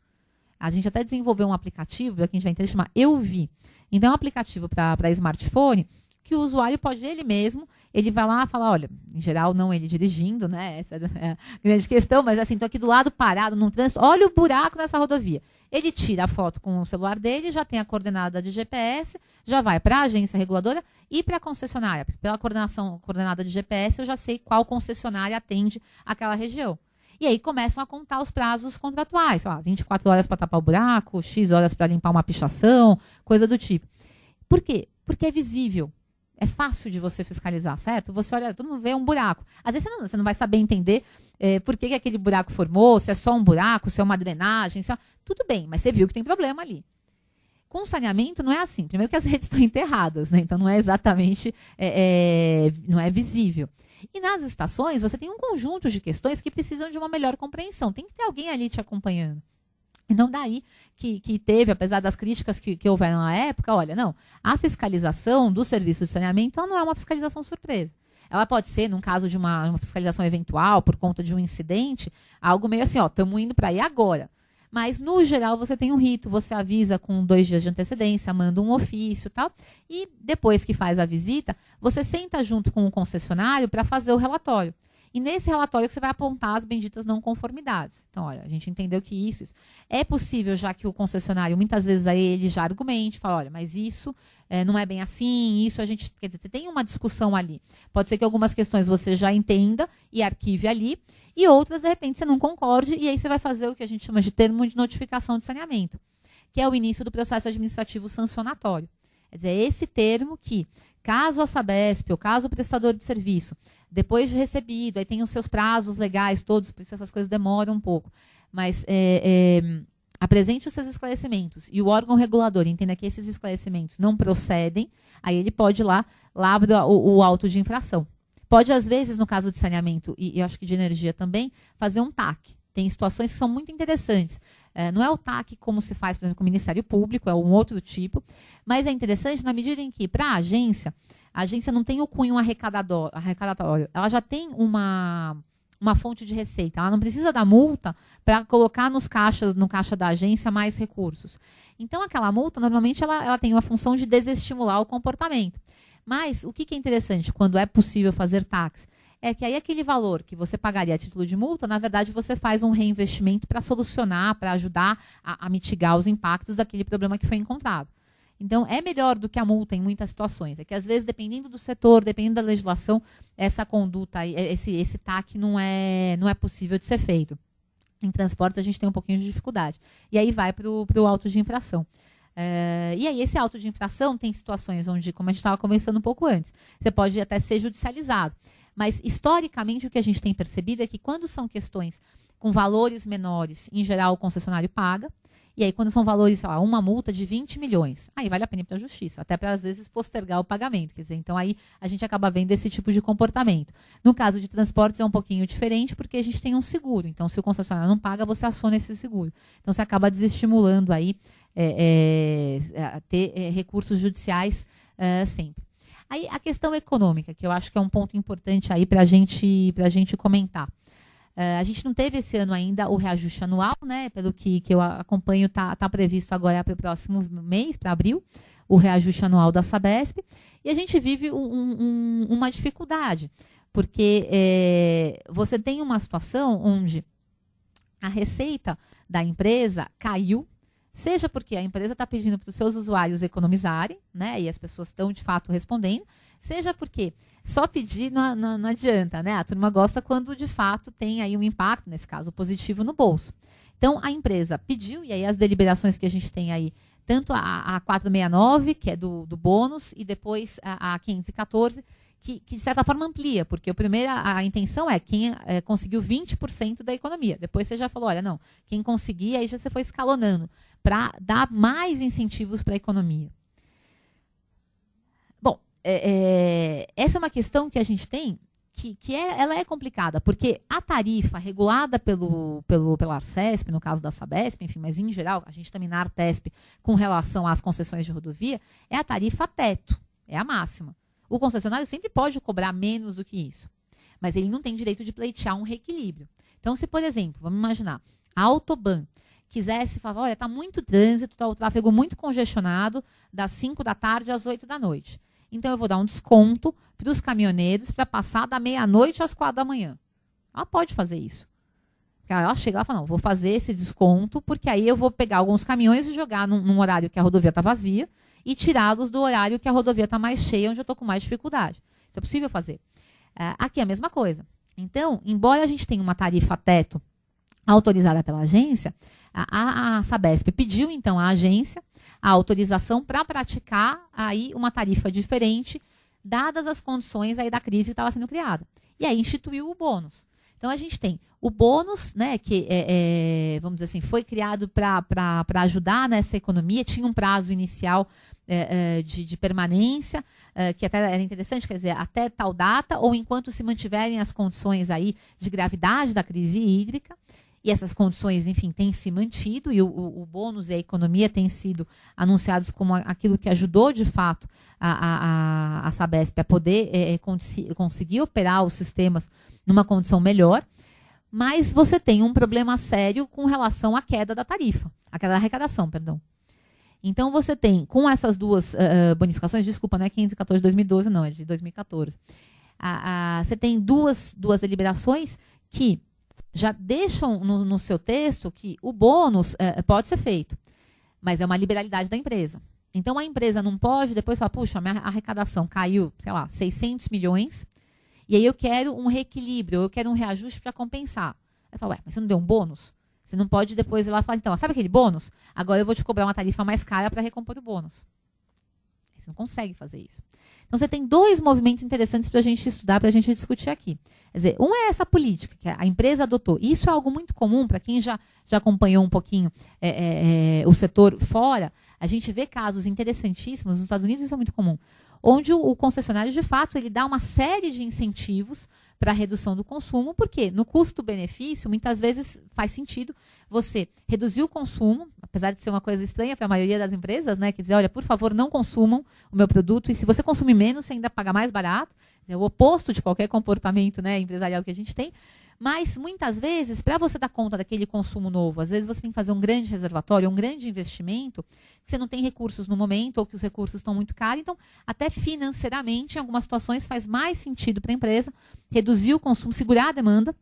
A gente até desenvolveu um aplicativo, aqui a gente vai entender, chama Eu Vi. Então, é um aplicativo para smartphone que o usuário pode ele mesmo, ele vai lá fala olha, em geral não ele dirigindo, né? Essa é a grande questão, mas assim, tô aqui do lado parado num trânsito, olha o buraco nessa rodovia. Ele tira a foto com o celular dele, já tem a coordenada de GPS, já vai para a agência reguladora e para a concessionária. Pela coordenação coordenada de GPS, eu já sei qual concessionária atende aquela região. E aí começam a contar os prazos contratuais, sei lá, 24 horas para tapar o buraco, X horas para limpar uma pichação, coisa do tipo. Por quê? Porque é visível. É fácil de você fiscalizar, certo? Você olha, todo mundo vê um buraco. Às vezes você não, você não vai saber entender é, por que, que, aquele buraco formou, se é só um buraco, se é uma drenagem. É... Tudo bem, mas você viu que tem problema ali. Com saneamento não é assim. Primeiro que as redes estão enterradas, né? Então não é exatamente, é, não é visível. E nas estações, você tem um conjunto de questões que precisam de uma melhor compreensão. Tem que ter alguém ali te acompanhando. Então, daí que, que teve, apesar das críticas que, que houveram na época, olha, não, a fiscalização do serviço de saneamento não é uma fiscalização surpresa. Ela pode ser, num caso de uma, uma fiscalização eventual, por conta de um incidente, algo meio assim, ó, estamos indo para aí agora. Mas, no geral, você tem um rito, você avisa com dois dias de antecedência, manda um ofício tal. E depois que faz a visita, você senta junto com o concessionário para fazer o relatório. E nesse relatório você vai apontar as benditas não conformidades. Então, olha, a gente entendeu que isso, isso é possível, já que o concessionário muitas vezes aí ele já argumente, fala, olha, mas isso é, não é bem assim, isso a gente. Quer dizer, você tem uma discussão ali. Pode ser que algumas questões você já entenda e arquive ali e outras, de repente, você não concorde, e aí você vai fazer o que a gente chama de termo de notificação de saneamento, que é o início do processo administrativo sancionatório. Quer dizer, é esse termo que, caso a Sabesp ou caso o prestador de serviço, depois de recebido, aí tem os seus prazos legais todos, por isso essas coisas demoram um pouco, mas é, é, apresente os seus esclarecimentos e o órgão regulador entenda que esses esclarecimentos não procedem, aí ele pode ir lá, lá o, o auto de infração. Pode, às vezes, no caso de saneamento e, acho que de energia também, fazer um TAC. Tem situações que são muito interessantes. É, não é o TAC como se faz, por exemplo, com o Ministério Público, é um outro tipo. Mas é interessante na medida em que, para a agência, a agência não tem o cunho arrecadatório. Ela já tem uma, uma fonte de receita. Ela não precisa da multa para colocar nos caixas, no caixa da agência mais recursos. Então, aquela multa, normalmente, ela, ela tem uma função de desestimular o comportamento. Mas o que, que é interessante quando é possível fazer tax? É que aí aquele valor que você pagaria a título de multa, na verdade você faz um reinvestimento para solucionar, para ajudar a, a mitigar os impactos daquele problema que foi encontrado. Então, é melhor do que a multa em muitas situações. É que, às vezes, dependendo do setor, dependendo da legislação, essa conduta, esse, esse TAC não é, não é possível de ser feito. Em transportes, a gente tem um pouquinho de dificuldade. E aí vai para o auto de infração. É, e aí, esse auto de infração tem situações onde, como a gente estava conversando um pouco antes, você pode até ser judicializado. Mas, historicamente, o que a gente tem percebido é que quando são questões com valores menores, em geral, o concessionário paga. E aí, quando são valores, sei lá, uma multa de 20 milhões, aí vale a pena ir para a justiça, até para, às vezes, postergar o pagamento. Quer dizer, então aí a gente acaba vendo esse tipo de comportamento. No caso de transportes é um pouquinho diferente, porque a gente tem um seguro. Então, se o concessionário não paga, você aciona esse seguro. Então, você acaba desestimulando aí é, é, ter é, recursos judiciais é, sempre. Aí a questão econômica, que eu acho que é um ponto importante aí para gente, a gente comentar. Uh, a gente não teve esse ano ainda o reajuste anual, né? Pelo que, que eu acompanho, está tá previsto agora para o próximo mês, para abril, o reajuste anual da Sabesp. E a gente vive um, um, uma dificuldade, porque é, você tem uma situação onde a receita da empresa caiu Seja porque a empresa está pedindo para os seus usuários economizarem, né? E as pessoas estão de fato respondendo, seja porque só pedir não, não, não, adianta, né? A turma gosta quando de fato tem aí um impacto, nesse caso positivo, no bolso. Então a empresa pediu, e aí as deliberações que a gente tem aí, tanto a, a 469, que é do, do bônus, e depois a, a 514, que, que, de certa forma amplia, porque o primeiro, a, intenção é quem é, conseguiu 20% da economia. Depois você já falou, olha, não, quem conseguir, aí já você foi escalonando para dar mais incentivos para a economia. Bom, é, é, essa é uma questão que a gente tem, que, que é, ela é complicada, porque a tarifa regulada pelo, pelo, pela Arcesp, no caso da Sabesp, enfim, mas em geral, a gente também na Artesp, com relação às concessões de rodovia, é a tarifa teto, é a máxima. O concessionário sempre pode cobrar menos do que isso, mas ele não tem direito de pleitear um reequilíbrio. Então, se, por exemplo, vamos imaginar, a Autoban quisesse, falar, olha, está muito trânsito, tá o tráfego muito congestionado, das 5 da tarde às 8 da noite. Então eu vou dar um desconto para os caminhoneiros para passar da meia-noite às quatro da manhã. Ela pode fazer isso. Ela chega e fala, não, vou fazer esse desconto, porque aí eu vou pegar alguns caminhões e jogar num, num horário que a rodovia está vazia e tirá-los do horário que a rodovia está mais cheia, onde eu estou com mais dificuldade. Isso é possível fazer. Eh, aqui é a mesma coisa. Então, embora a gente tenha uma tarifa teto autorizada pela agência, a, a, Sabesp pediu, então, à agência a autorização para praticar aí uma tarifa diferente, dadas as condições aí da crise que estava sendo criada. E aí instituiu o bônus. Então a gente tem o bônus, né, que é, é, vamos dizer assim, foi criado para ajudar nessa economia, tinha um prazo inicial é, é de, de, permanência, é, que até era interessante, quer dizer, até tal data, ou enquanto se mantiverem as condições aí de gravidade da crise hídrica e essas condições, enfim, têm se mantido e o, o bônus e a economia têm sido anunciados como aquilo que ajudou de fato a, a, a Sabesp a poder é, é conseguir operar os sistemas numa condição melhor. Mas você tem um problema sério com relação à queda da tarifa, à queda da arrecadação, perdão. Então você tem, com essas duas uh, bonificações, desculpa, não é 514 de 2012, não, é de 2014. Uh, uh, você tem duas, duas deliberações que já deixam no, no seu texto que o bônus é, pode ser feito, mas é uma liberalidade da empresa. Então a empresa não pode depois falar, puxa, minha arrecadação caiu, sei lá, 600 milhões, e aí eu quero um reequilíbrio, eu quero um reajuste para compensar. Eu falo, ué, mas você não deu um bônus? Você não pode depois ir lá falar, então, sabe aquele bônus? Agora eu vou te cobrar uma tarifa mais cara para recompor o bônus. Você não consegue fazer isso. Então você tem dois movimentos interessantes para a gente estudar, para a gente discutir aqui. Quer dizer, um é essa política que a empresa adotou. Isso é algo muito comum para quem já, já acompanhou um pouquinho é, é, é, o setor fora. A gente vê casos interessantíssimos, nos Estados Unidos isso é muito comum, onde o, o concessionário, de fato, ele dá uma série de incentivos para redução do consumo, porque no custo-benefício, muitas vezes faz sentido você reduzir o consumo, apesar de ser uma coisa estranha para a maioria das empresas, né, que dizer, olha, por favor, não consumam o meu produto, e se você consumir menos, você ainda paga mais barato, é o oposto de qualquer comportamento né, empresarial que a gente tem. Mas muitas vezes, para você dar conta daquele consumo novo, às vezes você tem que fazer um grande reservatório, um grande investimento, que você não tem recursos no momento ou que os recursos estão muito caros. Então, até financeiramente, em algumas situações, faz mais sentido para a empresa reduzir o consumo, segurar a demanda,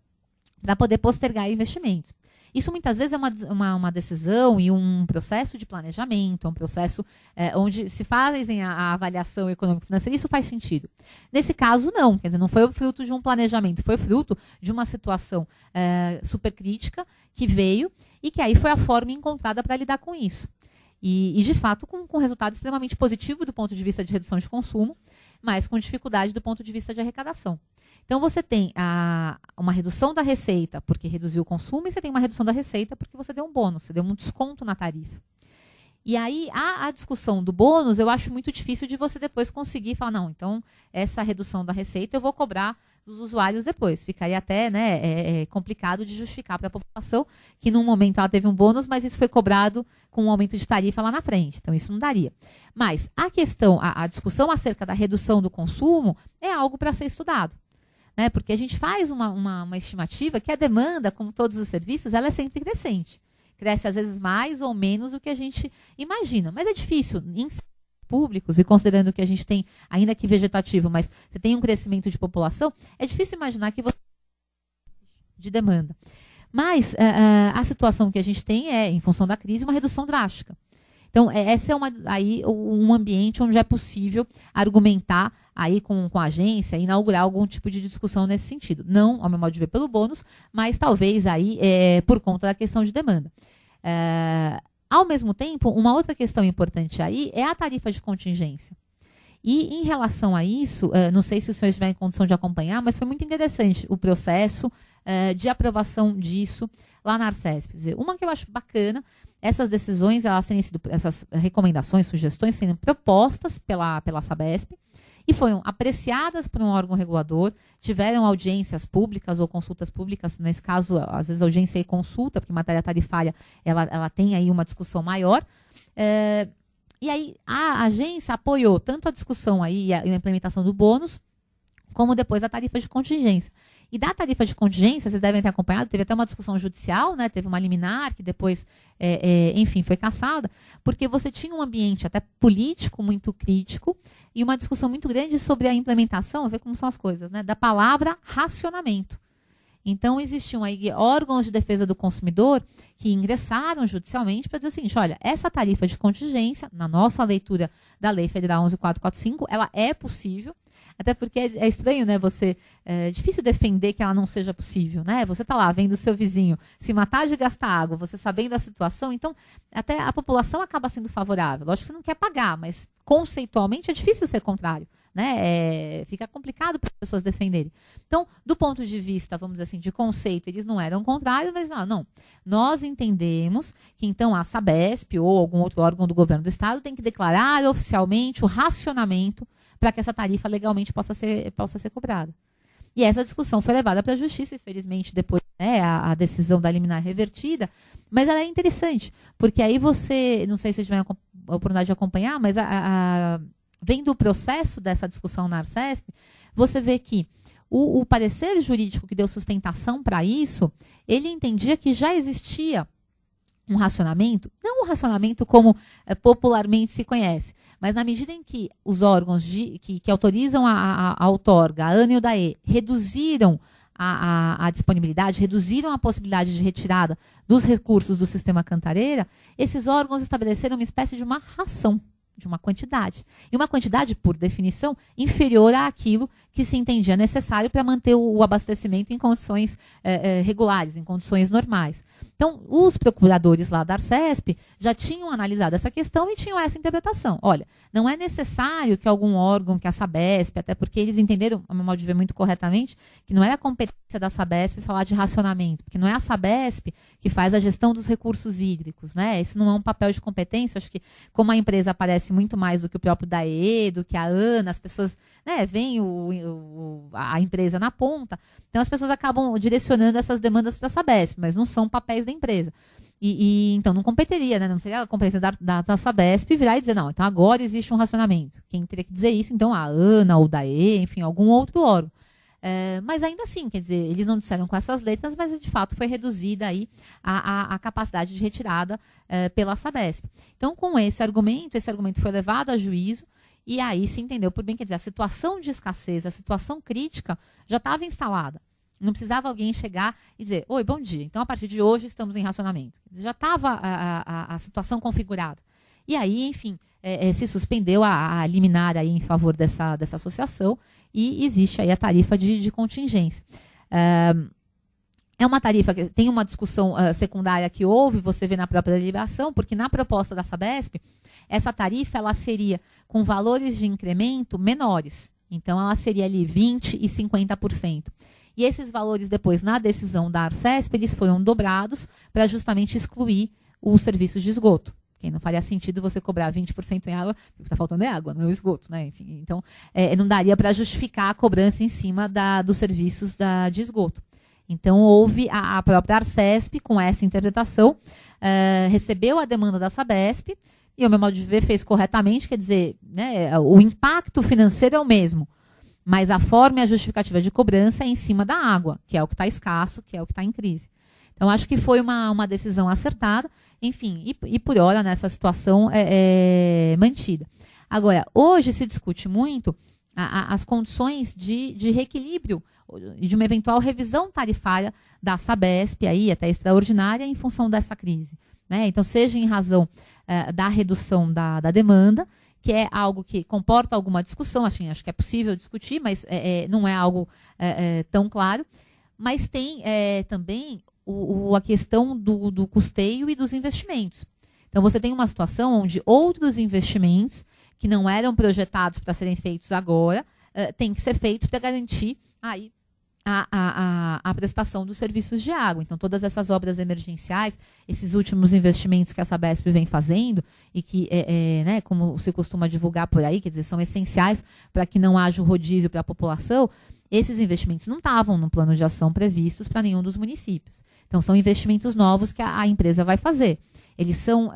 para poder postergar investimentos. Isso muitas vezes é uma, uma, uma decisão e um processo de planejamento, é um processo é, onde se fazem a, a avaliação econômico-financeira, isso faz sentido. Nesse caso, não, quer dizer, não foi fruto de um planejamento, foi fruto de uma situação é, supercrítica que veio e que aí foi a forma encontrada para lidar com isso. E, e, de fato, com, com resultado extremamente positivo do ponto de vista de redução de consumo, mas com dificuldade do ponto de vista de arrecadação. Então você tem a, uma redução da receita porque reduziu o consumo e você tem uma redução da receita porque você deu um bônus, você deu um desconto na tarifa. E aí a, a discussão do bônus eu acho muito difícil de você depois conseguir falar, não, então essa redução da receita eu vou cobrar dos usuários depois. Ficaria até né, é, é complicado de justificar para a população que num momento ela teve um bônus, mas isso foi cobrado com um aumento de tarifa lá na frente. Então isso não daria. Mas a questão, a, a discussão acerca da redução do consumo é algo para ser estudado né? Porque a gente faz uma, uma, uma estimativa que a demanda, como todos os serviços, ela é sempre crescente. Cresce às vezes mais ou menos do que a gente imagina, mas é difícil em públicos e considerando que a gente tem ainda que vegetativo, mas você tem um crescimento de população, é difícil imaginar que você de demanda. Mas eh, eh, a situação que a gente tem é, em função da crise, uma redução drástica. Então, é, essa é uma, aí, um ambiente onde é possível argumentar aí com, com a agência, inaugurar algum tipo de discussão nesse sentido. Não, ao meu modo de ver, pelo bônus, mas talvez aí é, por conta da questão de demanda. É, ao mesmo tempo, uma outra questão importante aí é a tarifa de contingência. E em relação a isso, é, não sei se o senhor estiver em condição de acompanhar, mas foi muito interessante o processo é, de aprovação disso lá na Arcesp. Uma que eu acho bacana essas decisões, elas têm sido, essas recomendações, sugestões sendo propostas pela, pela Sabesp e foram apreciadas por um órgão regulador, tiveram audiências públicas ou consultas públicas, nesse caso, às vezes audiência e consulta, porque matéria tarifária ela, ela tem aí uma discussão maior. É, e aí a agência apoiou tanto a discussão aí e a, implementação do bônus, como depois a tarifa de contingência. E da tarifa de contingência, vocês devem ter acompanhado, teve até uma discussão judicial, né? teve uma liminar que depois, é, é, enfim, foi caçada, porque você tinha um ambiente até político muito crítico e uma discussão muito grande sobre a implementação, ver como são as coisas, né? da palavra racionamento. Então, existiam aí órgãos de defesa do consumidor que ingressaram judicialmente para dizer o seguinte: olha, essa tarifa de contingência, na nossa leitura da Lei Federal 11445, ela é possível, até porque é, é estranho, né? Você. É, é difícil defender que ela não seja possível, né? Você está lá vendo o seu vizinho se matar de gastar água, você sabendo a situação, então até a população acaba sendo favorável. Lógico que você não quer pagar, mas conceitualmente é difícil ser contrário. Né? É, fica complicado para as pessoas defenderem. Então, do ponto de vista, vamos dizer assim, de conceito, eles não eram contrários, mas não, ah, não. Nós entendemos que então a Sabesp ou algum outro órgão do governo do estado tem que declarar oficialmente o racionamento para que essa tarifa legalmente possa ser, possa ser cobrada. E essa discussão foi levada para a justiça, infelizmente, depois né, a, a, decisão da liminar revertida. Mas ela é interessante, porque aí você, não sei se vocês tiveram a oportunidade de acompanhar, mas a, a, vendo o processo dessa discussão na Arcesp, você vê que o, o parecer jurídico que deu sustentação para isso, ele entendia que já existia um racionamento, não um racionamento como é, popularmente se conhece, mas na medida em que os órgãos de, que, que, autorizam a, a, a outorga, a ANA e o DAE, reduziram a, a, a, disponibilidade, reduziram a possibilidade de retirada dos recursos do sistema Cantareira, esses órgãos estabeleceram uma espécie de uma ração, de uma quantidade. E uma quantidade, por definição, inferior àquilo que se entendia necessário para manter o, abastecimento em condições é, é, regulares, em condições normais. Então, os procuradores lá da Arcesp já tinham analisado essa questão e tinham essa interpretação. Olha, não é necessário que algum órgão, que a Sabesp, até porque eles entenderam, a meu modo de ver muito corretamente, que não é a competência da Sabesp falar de racionamento, porque não é a Sabesp que faz a gestão dos recursos hídricos, né? Isso não é um papel de competência. Eu acho que como a empresa aparece muito mais do que o próprio DAE, do que a ANA, as pessoas né, vem o, o, a empresa na ponta. Então as pessoas acabam direcionando essas demandas para a Sabesp, mas não são papéis da empresa. E, e, então não competiria, né? Não seria a competência da, da, da, Sabesp virar e dizer, não, então agora existe um racionamento. Quem teria que dizer isso, então, a ANA ou E, enfim, algum outro órgão. É, mas ainda assim, quer dizer, eles não disseram com essas letras, mas de fato foi reduzida aí a, a, a capacidade de retirada é, pela Sabesp. Então, com esse argumento, esse argumento foi levado a juízo e aí se entendeu por bem, quer dizer, a situação de escassez, a situação crítica já estava instalada. Não precisava alguém chegar e dizer, oi, bom dia, então a partir de hoje estamos em racionamento. Já estava a, a, a situação configurada. E aí, enfim, é, é, se suspendeu a, a liminar aí em favor dessa, dessa associação e existe aí a tarifa de, de contingência. É uma tarifa que tem uma discussão uh, secundária que houve, você vê na própria deliberação, porque na proposta da Sabesp, essa tarifa ela seria com valores de incremento menores. Então, ela seria ali 20% e 50%. E esses valores, depois, na decisão da Arcesp, eles foram dobrados para justamente excluir os serviços de esgoto. Porque não faria sentido você cobrar 20% em água, porque está faltando é água, não é o esgoto, né? Enfim, então, é, não daria para justificar a cobrança em cima da, dos serviços da, de esgoto. Então, houve a, a própria Arcesp, com essa interpretação, uh, recebeu a demanda da Sabesp, e o meu modo de ver fez corretamente, quer dizer, né, o impacto financeiro é o mesmo, mas a forma e a justificativa de cobrança é em cima da água, que é o que está escasso, que é o que está em crise. Então, acho que foi uma, uma decisão acertada, enfim, e, e por hora nessa situação é, é mantida. Agora, hoje se discute muito a, a, as condições de, de reequilíbrio e de uma eventual revisão tarifária da Sabesp, aí, até extraordinária, em função dessa crise. Né? Então, seja em razão eh, da redução da, da demanda, que é algo que comporta alguma discussão, assim, acho que é possível discutir, mas é, é, não é algo é, tão claro. Mas tem também o, o, a questão do, do, custeio e dos investimentos. Então, você tem uma situação onde outros investimentos que não eram projetados para serem feitos agora, uh, eh, têm que ser feitos para garantir aí a, a, a, a, prestação dos serviços de água. Então, todas essas obras emergenciais, esses últimos investimentos que a Sabesp vem fazendo e que, é, é, né, como se costuma divulgar por aí, quer dizer, são essenciais para que não haja o rodízio para a população, esses investimentos não estavam no plano de ação previstos para nenhum dos municípios. Então, são investimentos novos que a, a empresa vai fazer. Eles são uh,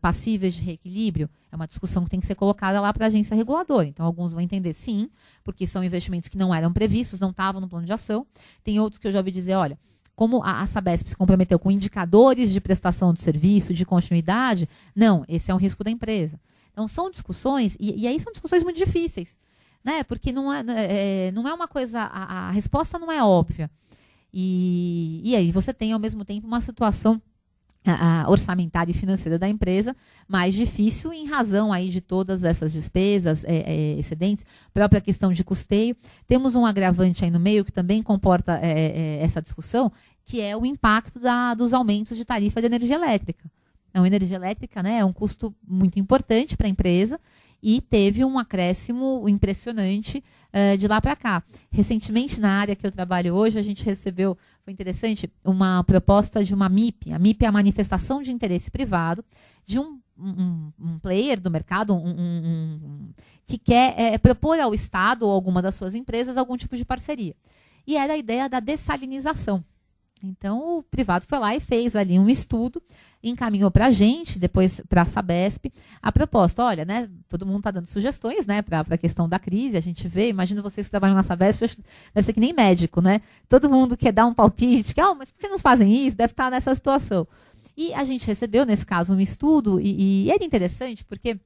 passíveis de reequilíbrio? É uma discussão que tem que ser colocada lá para a agência reguladora. Então, alguns vão entender sim, porque são investimentos que não eram previstos, não estavam no plano de ação. Tem outros que eu já ouvi dizer, olha, como a, Sabesp se comprometeu com indicadores de prestação de serviço, de continuidade, não, esse é um risco da empresa. Então, são discussões, e, e aí são discussões muito difíceis, né? Porque não é, é, é não é uma coisa, a, a resposta não é óbvia. E, e aí você tem, ao mesmo tempo, uma situação orçamentária e financeira da empresa mais difícil em razão aí de todas essas despesas é, é, excedentes, própria questão de custeio. Temos um agravante aí no meio que também comporta é, é, é essa discussão, que é o impacto da, dos aumentos de tarifa de energia elétrica. Então, energia elétrica né, é um custo muito importante para a empresa, e teve um acréscimo impressionante uh, de lá para cá. Recentemente, na área que eu trabalho hoje, a gente recebeu, foi interessante, uma proposta de uma MIP. A MIP é a manifestação de interesse privado de um, um, um player do mercado um, que quer é, propor ao Estado ou alguma das suas empresas algum tipo de parceria. E era a ideia da dessalinização. Então, o privado foi lá e fez ali um estudo encaminhou para a gente, depois para a Sabesp, a proposta. Olha, né, todo mundo está dando sugestões né, para a questão da crise, a gente vê, imagino vocês que trabalham na Sabesp, deve ser que nem médico, né? Todo mundo quer dar um palpite, que, oh, mas por que vocês não fazem isso? Deve estar tá nessa situação. E a gente recebeu, nesse caso, um estudo, e, e era interessante, porque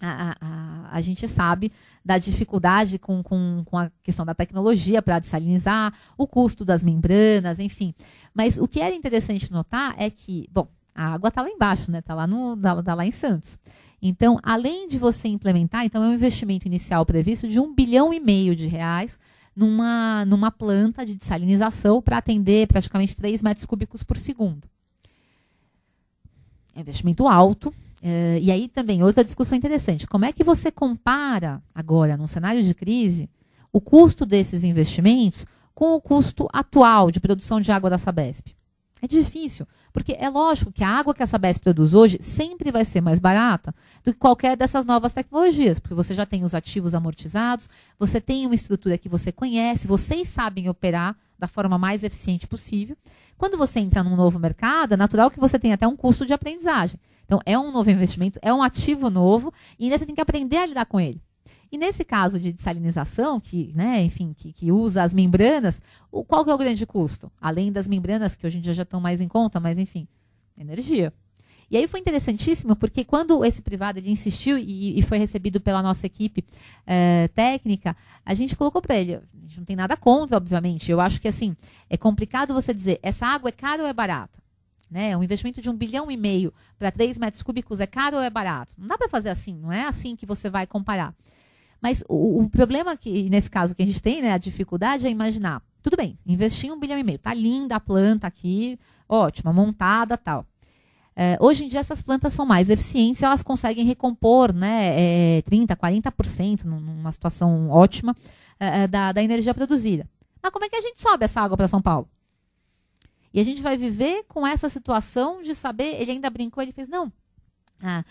a, a, a, gente sabe da dificuldade com, com, com a questão da tecnologia para dessalinizar, o custo das membranas, enfim. Mas o que era interessante notar é que, bom, a água está lá embaixo, né? Está lá, no, tá, tá lá em Santos. Então, além de você implementar, então é um investimento inicial previsto de um bilhão e meio de reais numa, numa planta de desalinização para atender praticamente 3 metros cúbicos por segundo. É investimento alto. É, e aí também, outra discussão interessante: como é que você compara, agora, num cenário de crise, o custo desses investimentos com o custo atual de produção de água da Sabesp? É difícil, porque é lógico que a água que a Sabesp produz hoje sempre vai ser mais barata do que qualquer dessas novas tecnologias, porque você já tem os ativos amortizados, você tem uma estrutura que você conhece, vocês sabem operar da forma mais eficiente possível. Quando você entra num novo mercado, é natural que você tenha até um custo de aprendizagem. Então, é um novo investimento, é um ativo novo, e ainda você tem que aprender a lidar com ele. E nesse caso de dessalinização, que, né, enfim, que, que usa as membranas, o, qual que é o grande custo? Além das membranas, que hoje em dia já estão mais em conta, mas enfim, energia. E aí foi interessantíssimo, porque quando esse privado ele insistiu e, e foi recebido pela nossa equipe é, técnica, a gente colocou para ele, a gente não tem nada contra, obviamente. Eu acho que assim, é complicado você dizer, essa água é cara ou é barata? Né? Um investimento de um bilhão e meio para três metros cúbicos é caro ou é barato? Não dá para fazer assim, não é assim que você vai comparar. Mas o, o problema que, nesse caso, que a gente tem, né, a dificuldade é imaginar. Tudo bem, investi um bilhão e meio. Tá linda a planta aqui, ótima, montada tal. É, hoje em dia essas plantas são mais eficientes, elas conseguem recompor né, é, 30%, 40% numa situação ótima é, é, da, da energia produzida. Mas como é que a gente sobe essa água para São Paulo? E a gente vai viver com essa situação de saber, ele ainda brincou, ele fez, não, ah,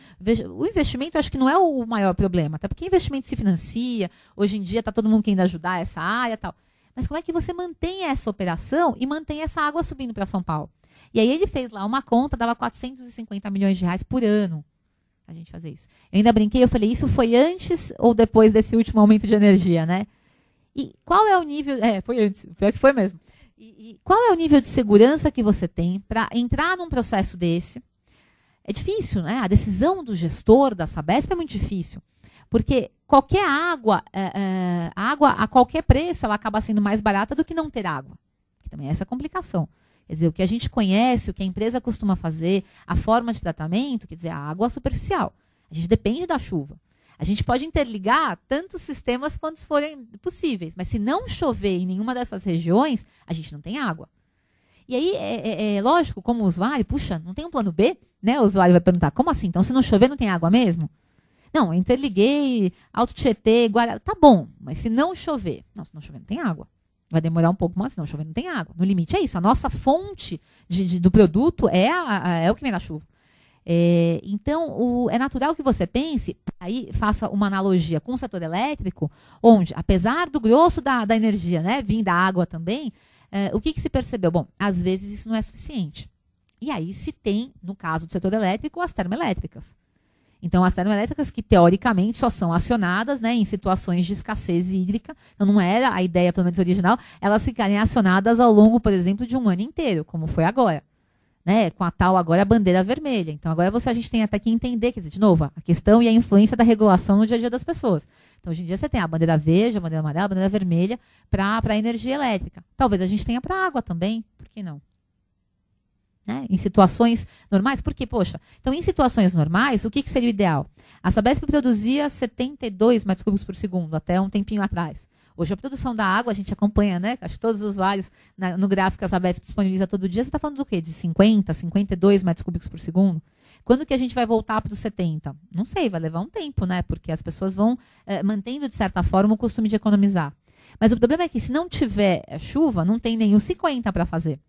o investimento acho que não é o maior problema, até tá? porque investimento se financia, hoje em dia está todo mundo querendo ajudar essa área tal. Mas como é que você mantém essa operação e mantém essa água subindo para São Paulo? E aí ele fez lá uma conta, dava 450 milhões de reais por ano a gente fazer isso. Eu ainda brinquei, eu falei, isso foi antes ou depois desse último aumento de energia, né? E qual é o nível. É, foi antes, pior que foi mesmo. E, e qual é o nível de segurança que você tem para entrar num processo desse? É difícil, né? A decisão do gestor da Sabesp é muito difícil. Porque qualquer água, é, é, água a qualquer preço, ela acaba sendo mais barata do que não ter água. Que também é essa complicação. Quer dizer, o que a gente conhece, o que a empresa costuma fazer, a forma de tratamento, quer dizer, a água superficial. A gente depende da chuva. A gente pode interligar tantos sistemas quantos forem possíveis, mas se não chover em nenhuma dessas regiões, a gente não tem água. E aí, é, é, é lógico, como usuário, puxa, não tem um plano B? Né? O usuário vai perguntar, como assim? Então, se não chover, não tem água mesmo? Não, interliguei, alto Tietê, Guará. Tá bom, mas se não chover. Não, se não chover, não tem água. Vai demorar um pouco, mas se não chover, não tem água. No limite é isso. A nossa fonte de, de, do produto é, a, a, é o que vem da chuva. É, então, o, é natural que você pense, aí faça uma analogia com o setor elétrico, onde, apesar do grosso da, da energia né, vir da água também, Uh, o que, que se percebeu? Bom, às vezes isso não é suficiente. E aí se tem, no caso do setor elétrico, as termoelétricas. Então, as termoelétricas que teoricamente só são acionadas né, em situações de escassez hídrica, então não era a ideia, pelo menos original, elas ficarem acionadas ao longo, por exemplo, de um ano inteiro, como foi agora né, com a tal agora a bandeira vermelha. Então agora você a gente tem até que entender, quer dizer, de novo, a questão e a influência da regulação no dia a dia das pessoas. Então hoje em dia você tem a bandeira verde, a bandeira amarela, a bandeira vermelha para a energia elétrica. Talvez a gente tenha para água também, por que não? Né? Em situações normais, porque, poxa, então em situações normais, o que, que seria o ideal? A Sabesp produzia 72 metros cúbicos por segundo até um tempinho atrás. Hoje a produção da água a gente acompanha, né? Acho que todos os usuários na, no gráfico que a Sabesp disponibiliza todo dia. Você está falando do quê? De 50, 52 metros cúbicos por segundo? Quando que a gente vai voltar para os 70? Não sei, vai levar um tempo, né? Porque as pessoas vão eh, mantendo, de certa forma, o costume de economizar. Mas o problema é que se não tiver eh, chuva, não tem nenhum 50 para fazer.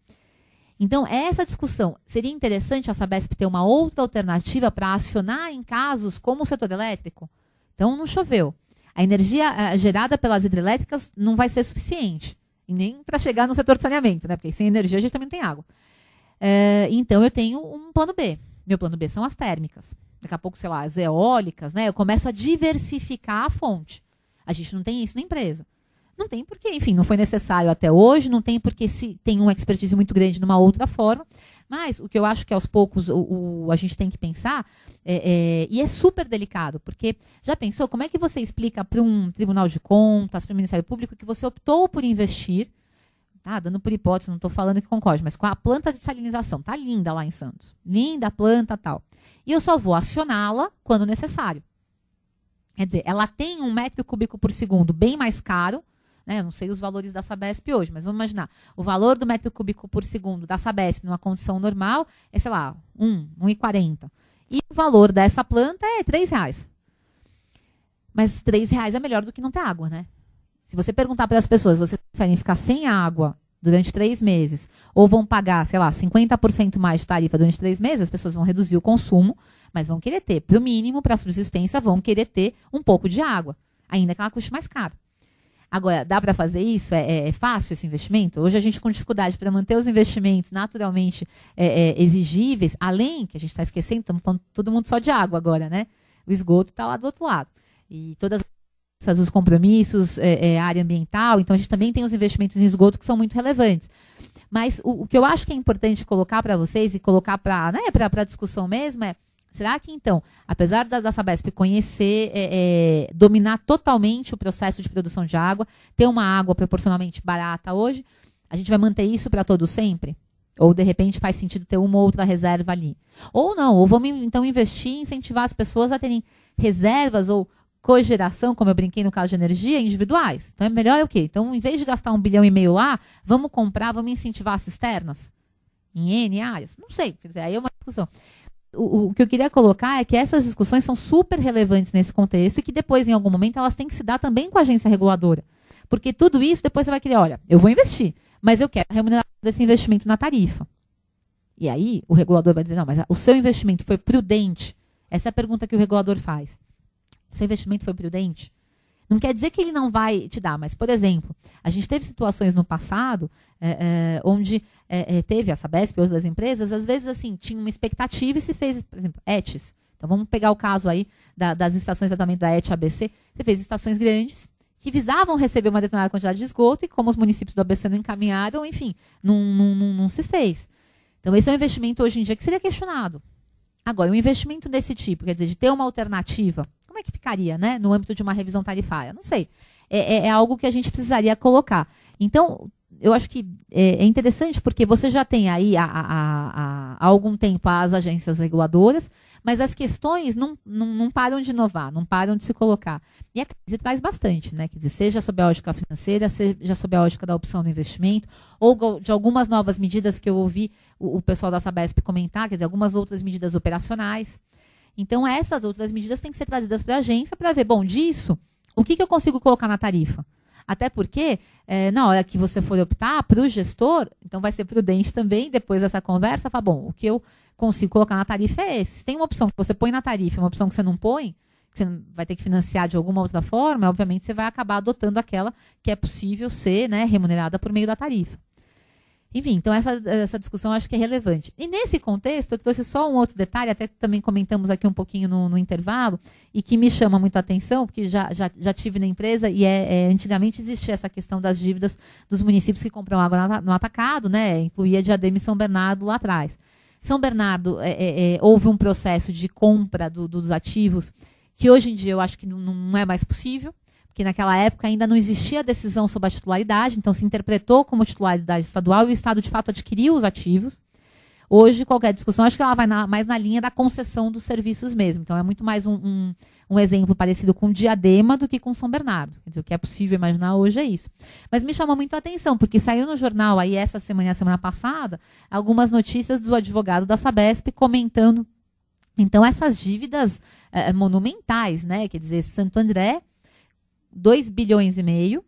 Então, é essa discussão. Seria interessante a Sabesp ter uma outra alternativa para acionar em casos como o setor elétrico? Então, não choveu. A energia eh, gerada pelas hidrelétricas não vai ser suficiente, nem para chegar no setor de saneamento, né? porque sem energia a gente também não tem água. É, então eu tenho um plano B. Meu plano B são as térmicas. Daqui a pouco, sei lá, as eólicas, né? Eu começo a diversificar a fonte. A gente não tem isso na empresa. Não tem porque, enfim, não foi necessário até hoje, não tem porque se tem uma expertise muito grande numa outra forma. Mas o que eu acho que aos poucos o, o a gente tem que pensar, é, é, e é super delicado, porque já pensou como é que você explica para um tribunal de contas, para o Ministério Público, que você optou por investir, tá? Dando por hipótese, não estou falando que concorde, mas com a planta de salinização, tá linda lá em Santos. Linda a planta tal. E eu só vou acioná-la quando necessário. Quer dizer, ela tem um metro cúbico por segundo bem mais caro né? Eu não sei os valores da Sabesp hoje, mas vamos imaginar. O valor do metro cúbico por segundo da Sabesp numa condição normal é, sei lá, 1, 1,40. E o valor dessa planta é 3 reais. Mas 3 reais é melhor do que não ter água, né? Se você perguntar para as pessoas, vocês preferem ficar sem água durante três meses, ou vão pagar, sei lá, 50% mais de tarifa durante três meses, as pessoas vão reduzir o consumo, mas vão querer ter, para o mínimo, para a subsistência, vão querer ter um pouco de água, ainda que ela custe mais caro. Agora, dá para fazer isso? É, é, é, fácil esse investimento? Hoje a gente com dificuldade para manter os investimentos naturalmente é, é, exigíveis, além que a gente está esquecendo, estamos falando todo mundo só de água agora, né? O esgoto está lá do outro lado. E todas essas, os compromissos, é, área ambiental, então a gente também tem os investimentos em esgoto que são muito relevantes. Mas o, o que eu acho que é importante colocar para vocês e colocar para né, a discussão mesmo é Será que, então, apesar da, da Sabesp conhecer, é, é, dominar totalmente o processo de produção de água, ter uma água proporcionalmente barata hoje, a gente vai manter isso para todo sempre? Ou, de repente, faz sentido ter uma ou outra reserva ali? Ou não, ou vamos, então, investir e incentivar as pessoas a terem reservas ou cogeração, como eu brinquei no caso de energia, individuais. Então, é melhor é o quê? Então, em vez de gastar um bilhão e meio lá, vamos comprar, vamos incentivar as cisternas? Em N áreas? Não sei, quer dizer, aí é uma discussão o, o, que eu queria colocar é que essas discussões são super relevantes nesse contexto e que depois, em algum momento, elas têm que se dar também com a agência reguladora. Porque tudo isso depois você vai querer, olha, eu vou investir, mas eu quero remunerar esse investimento na tarifa. E aí o regulador vai dizer, não, mas o seu investimento foi prudente? Essa é a pergunta que o regulador faz. O seu investimento foi prudente? Não quer dizer que ele não vai te dar, mas, por exemplo, a gente teve situações no passado é, é, onde é, é teve a Sabesp e outras empresas, às vezes, assim, tinha uma expectativa e se fez, por exemplo, ETS. Então, vamos pegar o caso aí da, das estações de tratamento da ETS ABC. Você fez estações grandes que visavam receber uma determinada quantidade de esgoto e como os municípios do ABC não encaminharam, enfim, não, não, não, não se fez. Então, esse é um investimento hoje em dia que seria questionado. Agora, um investimento desse tipo, quer dizer, de ter uma alternativa é que ficaria, né, no âmbito de uma revisão tarifária? Não sei. É, é, é algo que a gente precisaria colocar. Então, eu acho que é, é interessante porque você já tem aí há, há, há algum tempo as agências reguladoras, mas as questões não, não, não, param de inovar, não param de se colocar. E a crise traz bastante, né? Quer dizer, seja sob a ótica financeira, seja sob a ótica da opção do investimento, ou de algumas novas medidas que eu ouvi o, o pessoal da Sabesp comentar, quer dizer, algumas outras medidas operacionais. Então, essas outras medidas têm que ser trazidas para a agência para ver, bom, disso, o que, que eu consigo colocar na tarifa? Até porque, é, na hora que você for optar para o gestor, então vai ser prudente também, depois dessa conversa, falar, bom, o que eu consigo colocar na tarifa é esse. Se tem uma opção que você põe na tarifa uma opção que você não põe, que você vai ter que financiar de alguma outra forma, obviamente você vai acabar adotando aquela que é possível ser né, remunerada por meio da tarifa. Enfim, então essa, essa discussão acho que é relevante. E nesse contexto, eu trouxe só um outro detalhe, até também comentamos aqui um pouquinho no, no intervalo, e que me chama muito a atenção, porque já, já, já tive na empresa, e é, é, antigamente existia essa questão das dívidas dos municípios que compram água no atacado, né? Incluía Diadema e São Bernardo lá atrás. São Bernardo é, é, é, houve um processo de compra do, dos ativos que hoje em dia eu acho que não, não é mais possível porque naquela época ainda não existia decisão sobre a titularidade, então se interpretou como titularidade estadual e o Estado de fato adquiriu os ativos. Hoje, qualquer discussão, acho que ela vai na, mais na linha da concessão dos serviços mesmo. Então, é muito mais um, um, um exemplo parecido com o Diadema do que com São Bernardo. Quer dizer, o que é possível imaginar hoje é isso. Mas me chamou muito a atenção, porque saiu no jornal aí essa semana a semana passada algumas notícias do advogado da Sabesp comentando. Então, essas dívidas é, monumentais, né? Quer dizer, Santo André 2 bilhões e meio,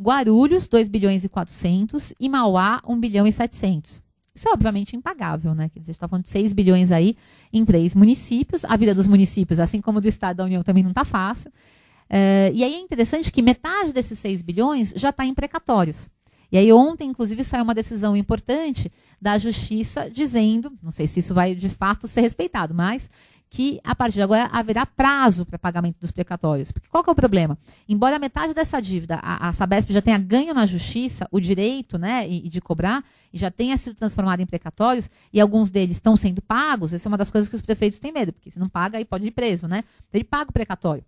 Guarulhos, 2 bilhões e 400 e Mauá, 1 bilhão e 700. Isso é obviamente impagável, né? Quer dizer, a gente está falando de 6 bilhões aí em três municípios. A vida dos municípios, assim como do Estado da União, também não está fácil. É, e aí é interessante que metade desses 6 bilhões já está em precatórios. E aí ontem, inclusive, saiu uma decisão importante da Justiça dizendo, não sei se isso vai de fato ser respeitado, mas que a partir de agora haverá prazo para pagamento dos precatórios. Porque qual é o problema? Embora metade dessa dívida a, a Sabesp já tenha ganho na justiça o direito né, e, de cobrar, e já tenha sido transformada em precatórios, e alguns deles estão sendo pagos, essa é uma das coisas que os prefeitos têm medo, porque se não paga, aí pode ir preso, né? Então ele paga o precatório.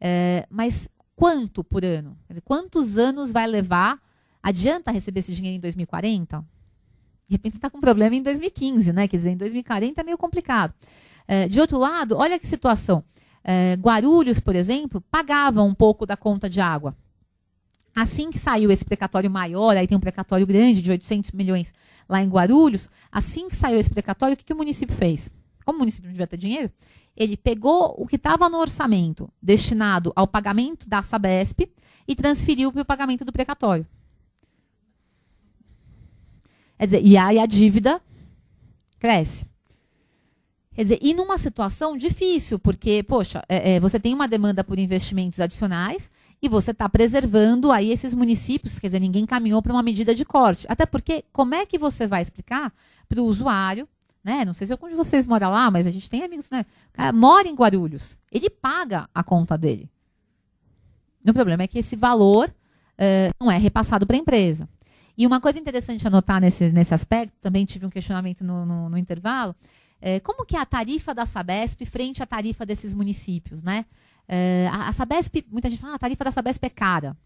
É, mas quanto por ano? quantos anos vai levar? Adianta receber esse dinheiro em 2040? De repente você está com um problema em 2015, né? Quer dizer, em 2040 é meio complicado. É, de outro lado, olha que situação. É, Guarulhos, por exemplo, pagava um pouco da conta de água. Assim que saiu esse precatório maior, aí tem um precatório grande de 800 milhões lá em Guarulhos, assim que saiu esse precatório, o que, que o município fez? Como o município não devia ter dinheiro, ele pegou o que estava no orçamento destinado ao pagamento da Sabesp e transferiu para o pagamento do precatório. Quer dizer, e aí a dívida cresce. Quer dizer, e numa situação difícil, porque, poxa, é, é, você tem uma demanda por investimentos adicionais e você está preservando aí esses municípios, quer dizer, ninguém caminhou para uma medida de corte. Até porque, como é que você vai explicar para o usuário, né? Não sei se algum é de vocês mora lá, mas a gente tem amigos, né? O cara mora em Guarulhos, ele paga a conta dele. O problema é que esse valor é, não é repassado para a empresa. E uma coisa interessante anotar nesse, nesse aspecto, também tive um questionamento no, no, no intervalo, é, como que é a tarifa da Sabesp frente à tarifa desses municípios, né? É, a, Sabesp, muita gente fala, ah, a tarifa da Sabesp é cara.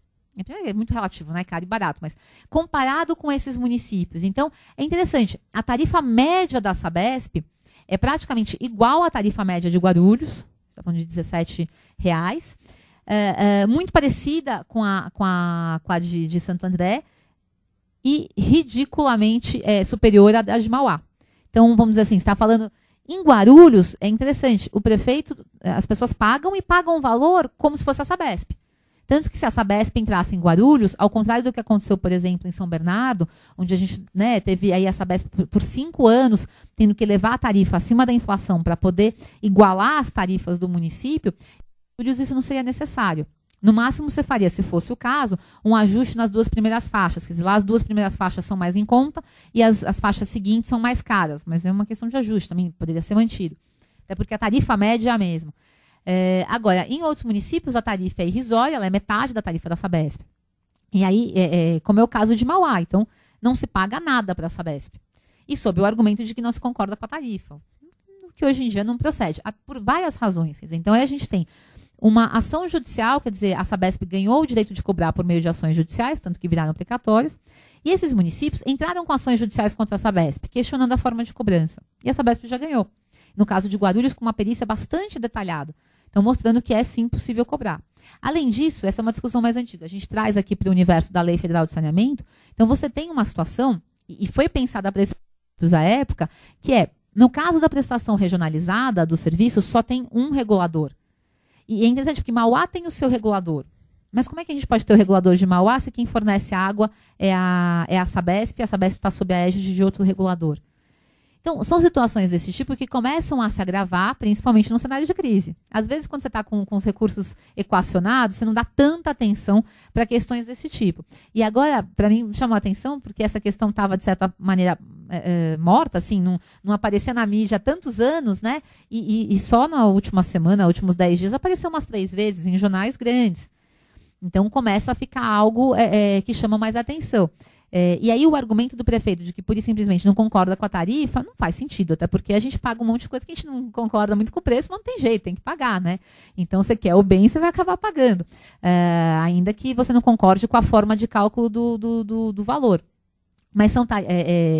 É, é muito relativo, né? Caro e barato, mas comparado com esses municípios. Então, é interessante. A tarifa média da Sabesp é praticamente igual à tarifa média de Guarulhos, está falando de 17 reais, é, é, muito parecida com a, com a, com a de, de Santo André e ridiculamente é, superior à, à de Mauá. Então, vamos dizer assim, está falando em Guarulhos, é interessante, o prefeito, eh, as pessoas pagam e pagam o valor como se fosse a Sabesp. Tanto que se a Sabesp entrasse em Guarulhos, ao contrário do que aconteceu, por exemplo, em São Bernardo, onde a gente né, teve aí a Sabesp por, cinco anos tendo que levar a tarifa acima da inflação para poder igualar as tarifas do município, em Guarulhos isso não seria necessário. No máximo, você faria, se fosse o caso, um ajuste nas duas primeiras faixas. Quer dizer, lá as duas primeiras faixas são mais em conta e as, as faixas seguintes são mais caras. Mas é uma questão de ajuste também, poderia ser mantido. Até porque a tarifa média é a mesma. É, agora, em outros municípios, a tarifa é irrisória, ela é metade da tarifa da Sabesp. E aí, é, é, como é o caso de Mauá, então não se paga nada para a Sabesp. E sob o argumento de que não se concorda com a tarifa, que hoje em dia não procede, por várias razões. Dizer, então, aí a gente tem uma ação judicial, quer dizer, a Sabesp ganhou o direito de cobrar por meio de ações judiciais, tanto que viraram precatórios, e esses municípios entraram com ações judiciais contra a Sabesp, questionando a forma de cobrança. E a Sabesp já ganhou. No caso de Guarulhos, com uma perícia bastante detalhada. Então, mostrando que é sim possível cobrar. Além disso, essa é uma discussão mais antiga. A gente traz aqui para o universo da Lei Federal de Saneamento. Então, você tem uma situação, e foi pensada para esses à época, que é, no caso da prestação regionalizada do serviço, só tem um regulador. E é interessante porque Mauá tem o seu regulador. Mas como é que a gente pode ter o regulador de Mauá se quem fornece a água é a, é a Sabesp e a Sabesp está sob a égide de outro regulador? Então, são situações desse tipo que começam a se agravar, principalmente no cenário de crise. Às vezes, quando você está com, com os recursos equacionados, você não dá tanta atenção para questões desse tipo. E agora, para mim, chamou a atenção, porque essa questão estava, de certa maneira, é, é, morta, assim, não, não aparecia na mídia há tantos anos, né? E, e, e só na última semana, últimos dez dias, apareceu umas três vezes em jornais grandes. Então começa a ficar algo é, é, que chama mais atenção. É, e aí o argumento do prefeito de que pura e simplesmente não concorda com a tarifa não faz sentido, até porque a gente paga um monte de coisa que a gente não concorda muito com o preço, mas não tem jeito, tem que pagar, né? Então você quer o bem, você vai acabar pagando. É, ainda que você não concorde com a forma de cálculo do, do, do, do valor. Mas são é,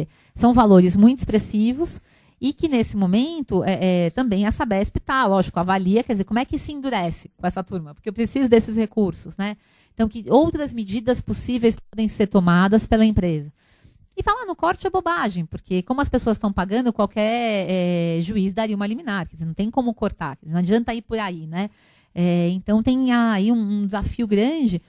é são valores muito expressivos e que, nesse momento, é, é, também a Sabesp está, lógico, avalia, quer dizer, como é que se endurece com essa turma? Porque eu preciso desses recursos, né? Então, que outras medidas possíveis podem ser tomadas pela empresa. E falar no corte é bobagem, porque como as pessoas estão pagando, qualquer é, juiz daria uma liminar, quer dizer, não tem como cortar, dizer, não adianta ir por aí, né? É, então tem aí um, um desafio grande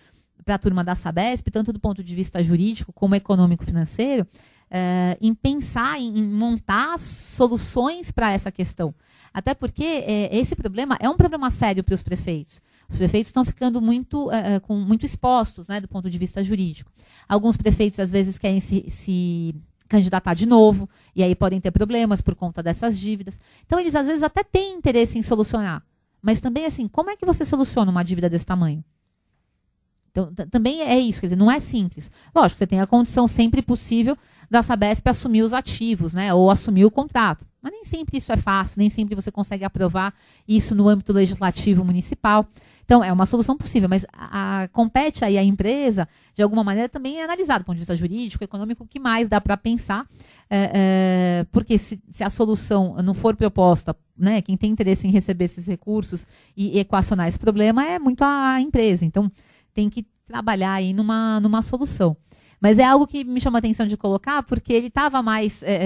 para a turma da Sabesp, tanto do ponto de vista jurídico como econômico-financeiro, é, em pensar, em, em montar soluções para essa questão. Até porque é, esse problema é um problema sério para os prefeitos. Os prefeitos estão ficando muito, é, com, muito expostos né, do ponto de vista jurídico. Alguns prefeitos, às vezes, querem se, se candidatar de novo, e aí podem ter problemas por conta dessas dívidas. Então, eles, às vezes, até têm interesse em solucionar. Mas também, assim, como é que você soluciona uma dívida desse tamanho? Então, também é isso, quer dizer, não é simples. Lógico, você tem a condição sempre possível da Sabesp assumir os ativos, né, ou assumir o contrato. Mas nem sempre isso é fácil, nem sempre você consegue aprovar isso no âmbito legislativo municipal. Então, é uma solução possível, mas a, a, compete aí a empresa, de alguma maneira, também é analisar do ponto de vista jurídico, econômico, o que mais dá para pensar, é, é, porque se, se, a solução não for proposta, né, quem tem interesse em receber esses recursos e equacionar esse problema é muito a empresa. Então, tem que trabalhar aí numa, numa solução. Mas é algo que me chama a atenção de colocar, porque ele estava mais, é, é,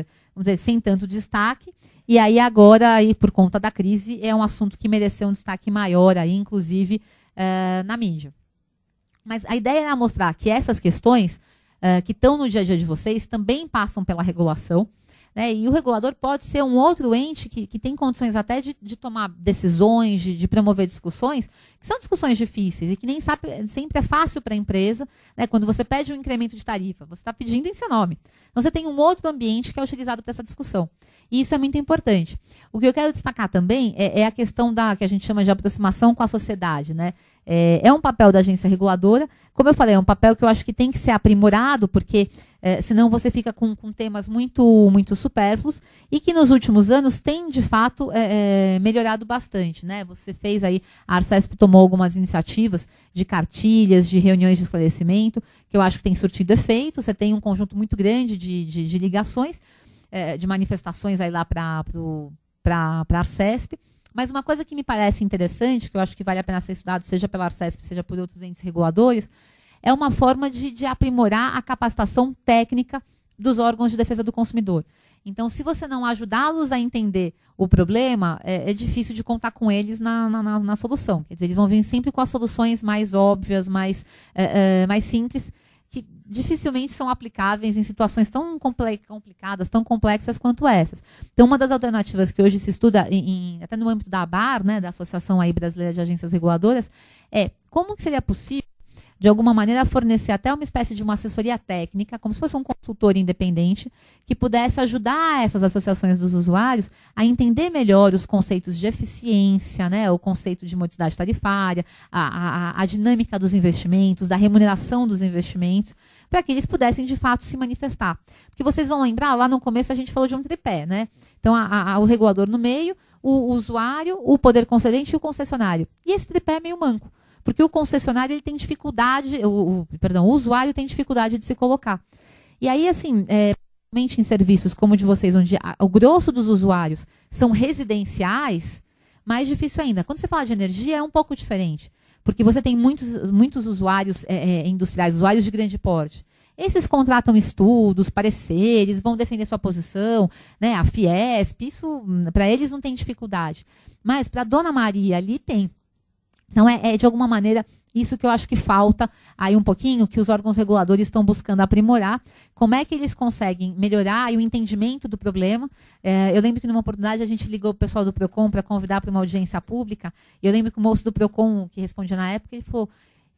é, vamos dizer, sem tanto destaque. E aí agora, aí, por conta da crise, é um assunto que mereceu um destaque maior, aí, inclusive é, na mídia. Mas a ideia era mostrar que essas questões é, que estão no dia a dia de vocês também passam pela regulação. Né? E o regulador pode ser um outro ente que, que tem condições até de, de tomar decisões, de, de, promover discussões, que são discussões difíceis e que nem sabe, sempre é fácil para a empresa. Né? Quando você pede um incremento de tarifa, você está pedindo em seu nome. Então você tem um outro ambiente que é utilizado para essa discussão. E isso é muito importante. O que eu quero destacar também é, é a questão da que a gente chama de aproximação com a sociedade. Né? É, é um papel da agência reguladora. Como eu falei, é um papel que eu acho que tem que ser aprimorado, porque é, senão você fica com, com, temas muito, muito supérfluos e que nos últimos anos tem, de fato, é, é melhorado bastante. Né? Você fez aí, a Arcesp tomou algumas iniciativas de cartilhas, de reuniões de esclarecimento, que eu acho que tem surtido efeito. Você tem um conjunto muito grande de, de, de ligações, é, de manifestações aí lá para a Arcesp. Mas uma coisa que me parece interessante, que eu acho que vale a pena ser estudado, seja pela Arcesp, seja por outros entes reguladores, é uma forma de, de aprimorar a capacitação técnica dos órgãos de defesa do consumidor. Então, se você não ajudá-los a entender o problema, é, é, difícil de contar com eles na, na, na, solução. Quer dizer, eles vão vir sempre com as soluções mais óbvias, mais, é, é, mais simples, que dificilmente são aplicáveis em situações tão complicadas, tão complexas quanto essas. Então, uma das alternativas que hoje se estuda, em, em, até no âmbito da ABAR, né, da Associação aí Brasileira de Agências Reguladoras, é como que seria possível de alguma maneira, fornecer até uma espécie de uma assessoria técnica, como se fosse um consultor independente, que pudesse ajudar essas associações dos usuários a entender melhor os conceitos de eficiência, né, o conceito de modicidade tarifária, a, a, a dinâmica dos investimentos, da remuneração dos investimentos, para que eles pudessem de fato se manifestar. Porque vocês vão lembrar, lá no começo a gente falou de um tripé, né? Então, a, a, o regulador no meio, o usuário, o poder concedente e o concessionário. E esse tripé é meio manco. Porque o concessionário ele tem dificuldade, o, o perdão, o usuário tem dificuldade de se colocar. E aí, assim, é, em serviços como o de vocês, onde a, o grosso dos usuários são residenciais, mais difícil ainda. Quando você fala de energia, é um pouco diferente, porque você tem muitos, muitos usuários é, é industriais, usuários de grande porte. Esses contratam estudos, pareceres, vão defender sua posição, né? A Fiesp, isso hum, para eles não tem dificuldade. Mas para a Dona Maria ali tem. Então, é, é, de alguma maneira isso que eu acho que falta aí um pouquinho, que os órgãos reguladores estão buscando aprimorar. Como é que eles conseguem melhorar o entendimento do problema? É, eu lembro que numa oportunidade a gente ligou o pessoal do PROCON para convidar para uma audiência pública. E eu lembro que o moço do PROCON, que respondia na época, ele falou.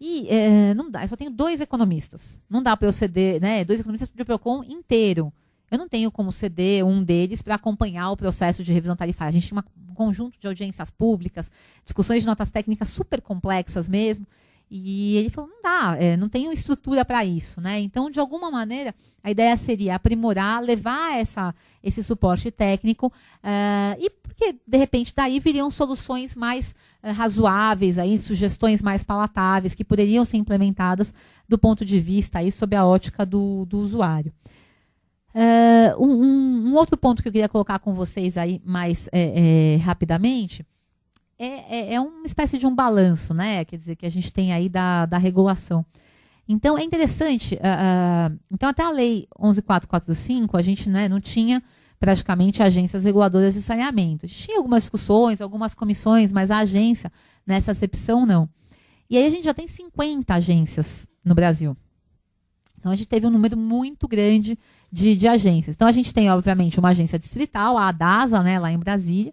E é, não dá, eu só tenho dois economistas. Não dá para eu ceder, né? Dois economistas para o PROCON inteiro. Eu não tenho como ceder um deles para acompanhar o processo de revisão tarifária. A gente tinha um conjunto de audiências públicas, discussões de notas técnicas super complexas mesmo. E ele falou, não dá, é, não tenho estrutura para isso. Né? Então, de alguma maneira, a ideia seria aprimorar, levar essa, esse suporte técnico, uh, e porque, de repente, daí viriam soluções mais uh, razoáveis, aí, sugestões mais palatáveis, que poderiam ser implementadas do ponto de vista aí, sob a ótica do, do usuário. Ah, um, um, outro ponto que eu queria colocar com vocês aí mais é, é, rapidamente é, é, é, uma espécie de um balanço, né? Quer dizer, que a gente tem aí da, da regulação. Então, é interessante. Uh, uh, então, até a Lei 11.445, a gente né, não tinha praticamente agências reguladoras de saneamento. Tinha algumas discussões, algumas comissões, mas a agência, nessa acepção, não. E aí a gente já tem 50 agências no Brasil. Então a gente teve um número muito grande de, de agências. Então a gente tem, obviamente, uma agência distrital, a DASA, né, lá em Brasília,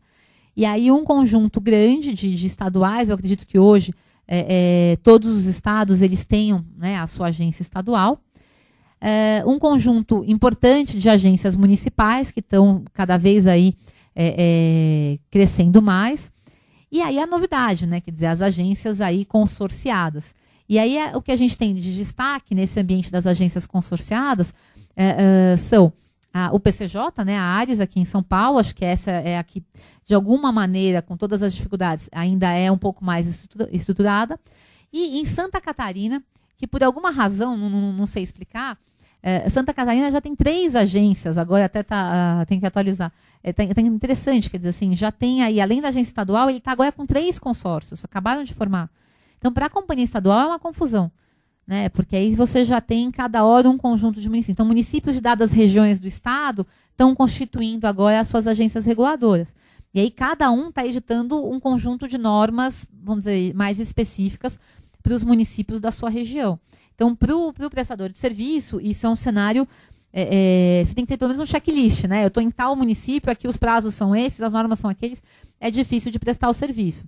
e aí um conjunto grande de, de estaduais, eu acredito que hoje é, é, todos os estados eles tenham né, a sua agência estadual. É, um conjunto importante de agências municipais que estão cada vez aí é, é, crescendo mais. E aí a novidade, né? Quer dizer, as agências aí consorciadas. E aí é, o que a gente tem de destaque nesse ambiente das agências consorciadas é, é são a, o PCJ, né, a Ares aqui em São Paulo, acho que essa é a que, de alguma maneira, com todas as dificuldades, ainda é um pouco mais estruturada. E em Santa Catarina, que por alguma razão, não, não sei explicar, é, Santa Catarina já tem três agências, agora até tá, uh, tem que atualizar. É tem, tá, tá interessante, quer dizer assim, já tem aí, além da agência estadual, ele está agora com três consórcios, acabaram de formar. Então, para a companhia estadual é uma confusão, né? Porque aí você já tem em cada hora um conjunto de municípios. Então, municípios de dadas regiões do estado estão constituindo agora as suas agências reguladoras. E aí cada um está editando um conjunto de normas, vamos dizer, mais específicas para os municípios da sua região. Então, para o prestador de serviço, isso é um cenário é, é, você tem que ter pelo menos um checklist, né? Eu estou em tal município, aqui os prazos são esses, as normas são aqueles, é difícil de prestar o serviço.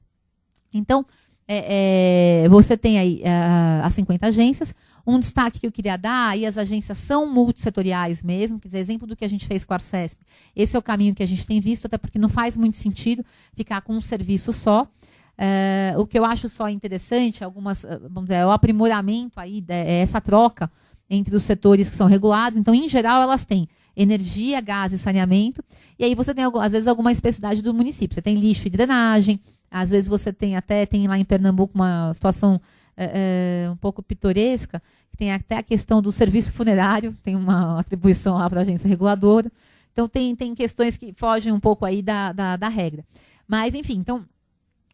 Então, é, é, você tem aí é, as 50 agências. Um destaque que eu queria dar, e as agências são multissetoriais mesmo, quer dizer, exemplo do que a gente fez com a Arcesp. Esse é o caminho que a gente tem visto, até porque não faz muito sentido ficar com um serviço só. É, o que eu acho só interessante, algumas, ah, vamos dizer, é o aprimoramento aí, é, é essa troca entre os setores que são regulados. Então, em geral, elas têm energia, gás e saneamento. E aí você tem, às vezes, alguma especificidade do município. Você tem lixo e drenagem, às vezes você tem até, tem lá em Pernambuco uma situação é, é, um pouco pitoresca, tem até a questão do serviço funerário, tem uma atribuição lá para a agência reguladora. Então, tem, tem questões que fogem um pouco aí da, da, da regra. Mas, enfim, então,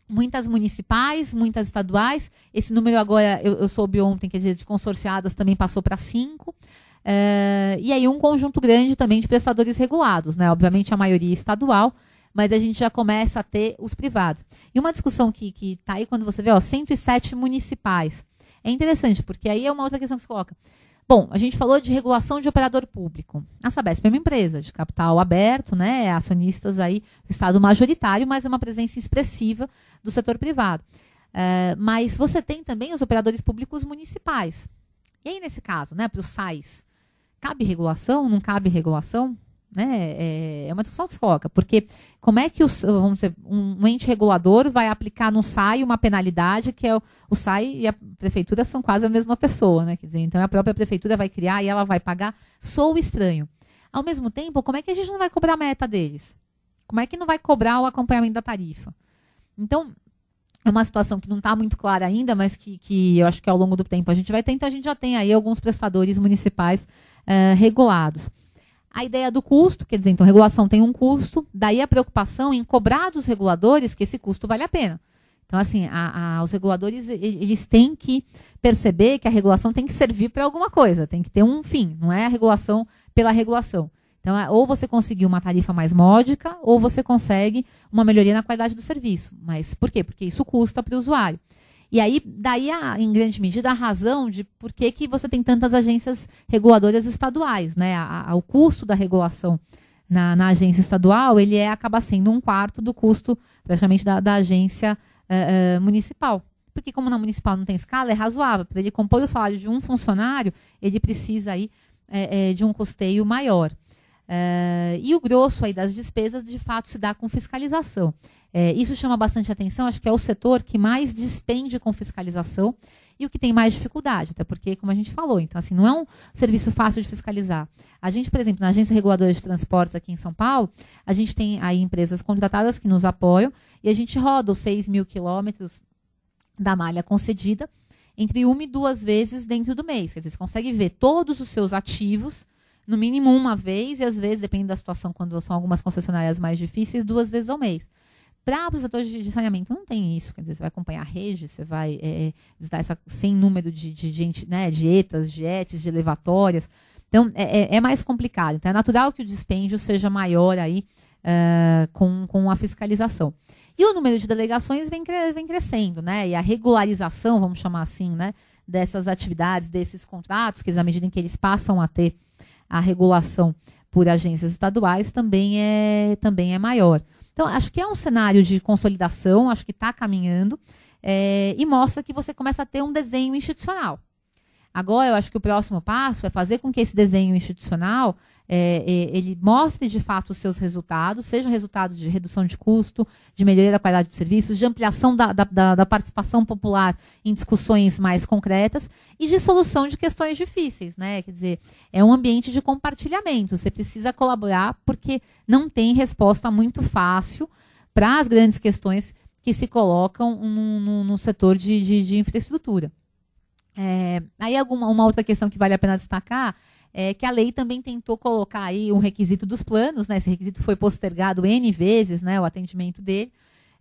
muitas municipais, muitas estaduais. Esse número agora, eu, eu soube ontem, que é de consorciadas também passou para cinco. É, e aí um conjunto grande também de prestadores regulados, né? Obviamente a maioria estadual, mas a gente já começa a ter os privados. E uma discussão que está aí quando você vê, ó, 107 municipais. É interessante, porque aí é uma outra questão que se coloca. Bom, a gente falou de regulação de operador público. A Sabesp é uma empresa de capital aberto, né? É acionistas aí, Estado majoritário, mas uma presença expressiva do setor privado. É, mas você tem também os operadores públicos municipais. E aí, nesse caso, né, para os SAIs, cabe regulação? Não cabe regulação? Né? É, é, uma discussão que coloca, porque como é que o vamos dizer, um ente regulador vai aplicar no SAI uma penalidade que é o, o SAI e a prefeitura são quase a mesma pessoa, né? Quer dizer, então a própria prefeitura vai criar e ela vai pagar, sou estranho. Ao mesmo tempo, como é que a gente não vai cobrar a meta deles? Como é que não vai cobrar o acompanhamento da tarifa? Então, é uma situação que não está muito clara ainda, mas que, que eu acho que ao longo do tempo a gente vai ter. Então, a gente já tem aí alguns prestadores municipais eh, regulados a ideia do custo, quer dizer, então regulação tem um custo, daí a preocupação em cobrar dos reguladores que esse custo vale a pena. Então, assim, a, a, os reguladores eles têm que perceber que a regulação tem que servir para alguma coisa, tem que ter um fim, não é a regulação pela regulação. Então, é, ou você conseguiu uma tarifa mais módica, ou você consegue uma melhoria na qualidade do serviço. Mas por quê? Porque isso custa para o usuário. E aí, daí, a, em grande medida, a razão de por que, que você tem tantas agências reguladoras estaduais. Né? A, a, o custo da regulação na, na, agência estadual, ele é, acaba sendo um quarto do custo, praticamente, da, da agência eh, eh, municipal. Porque como na municipal não tem escala, é razoável. Para ele compor o salário de um funcionário, ele precisa aí, eh, de um custeio maior. Uh, e o grosso aí das despesas de fato se dá com fiscalização. É, isso chama bastante atenção, acho que é o setor que mais despende com fiscalização e o que tem mais dificuldade, até porque, como a gente falou, então, assim, não é um serviço fácil de fiscalizar. A gente, por exemplo, na Agência Reguladora de Transportes aqui em São Paulo, a gente tem aí empresas contratadas que nos apoiam e a gente roda os 6 mil quilômetros da malha concedida entre uma e duas vezes dentro do mês. Quer dizer, você consegue ver todos os seus ativos, no mínimo uma vez, e às vezes, dependendo da situação, quando são algumas concessionárias mais difíceis, duas vezes ao mês. Para os setores de, saneamento, não tem isso. Quer dizer, você vai acompanhar a rede, você vai é, é visitar essa, sem número de, de gente, né, dietas, dietes, de elevatórias. Então, é, é, é, mais complicado. Então, é natural que o dispêndio seja maior aí uh, com, com a fiscalização. E o número de delegações vem, vem crescendo, né? E a regularização, vamos chamar assim, né? Dessas atividades, desses contratos, que à medida em que eles passam a ter a regulação por agências estaduais, também é, também é maior. Então, acho que é um cenário de consolidação, acho que está caminhando, é, e mostra que você começa a ter um desenho institucional. Agora, eu acho que o próximo passo é fazer com que esse desenho institucional é, ele mostre de fato os seus resultados, sejam resultados de redução de custo, de melhoria da qualidade dos serviços, de ampliação da, da, da participação popular em discussões mais concretas e de solução de questões difíceis, né? Quer dizer, é um ambiente de compartilhamento. Você precisa colaborar porque não tem resposta muito fácil para as grandes questões que se colocam no, no, no setor de, de, de infraestrutura. É, aí alguma, uma outra questão que vale a pena destacar é, que a lei também tentou colocar aí um requisito dos planos, né? Esse requisito foi postergado N vezes, né? O atendimento dele.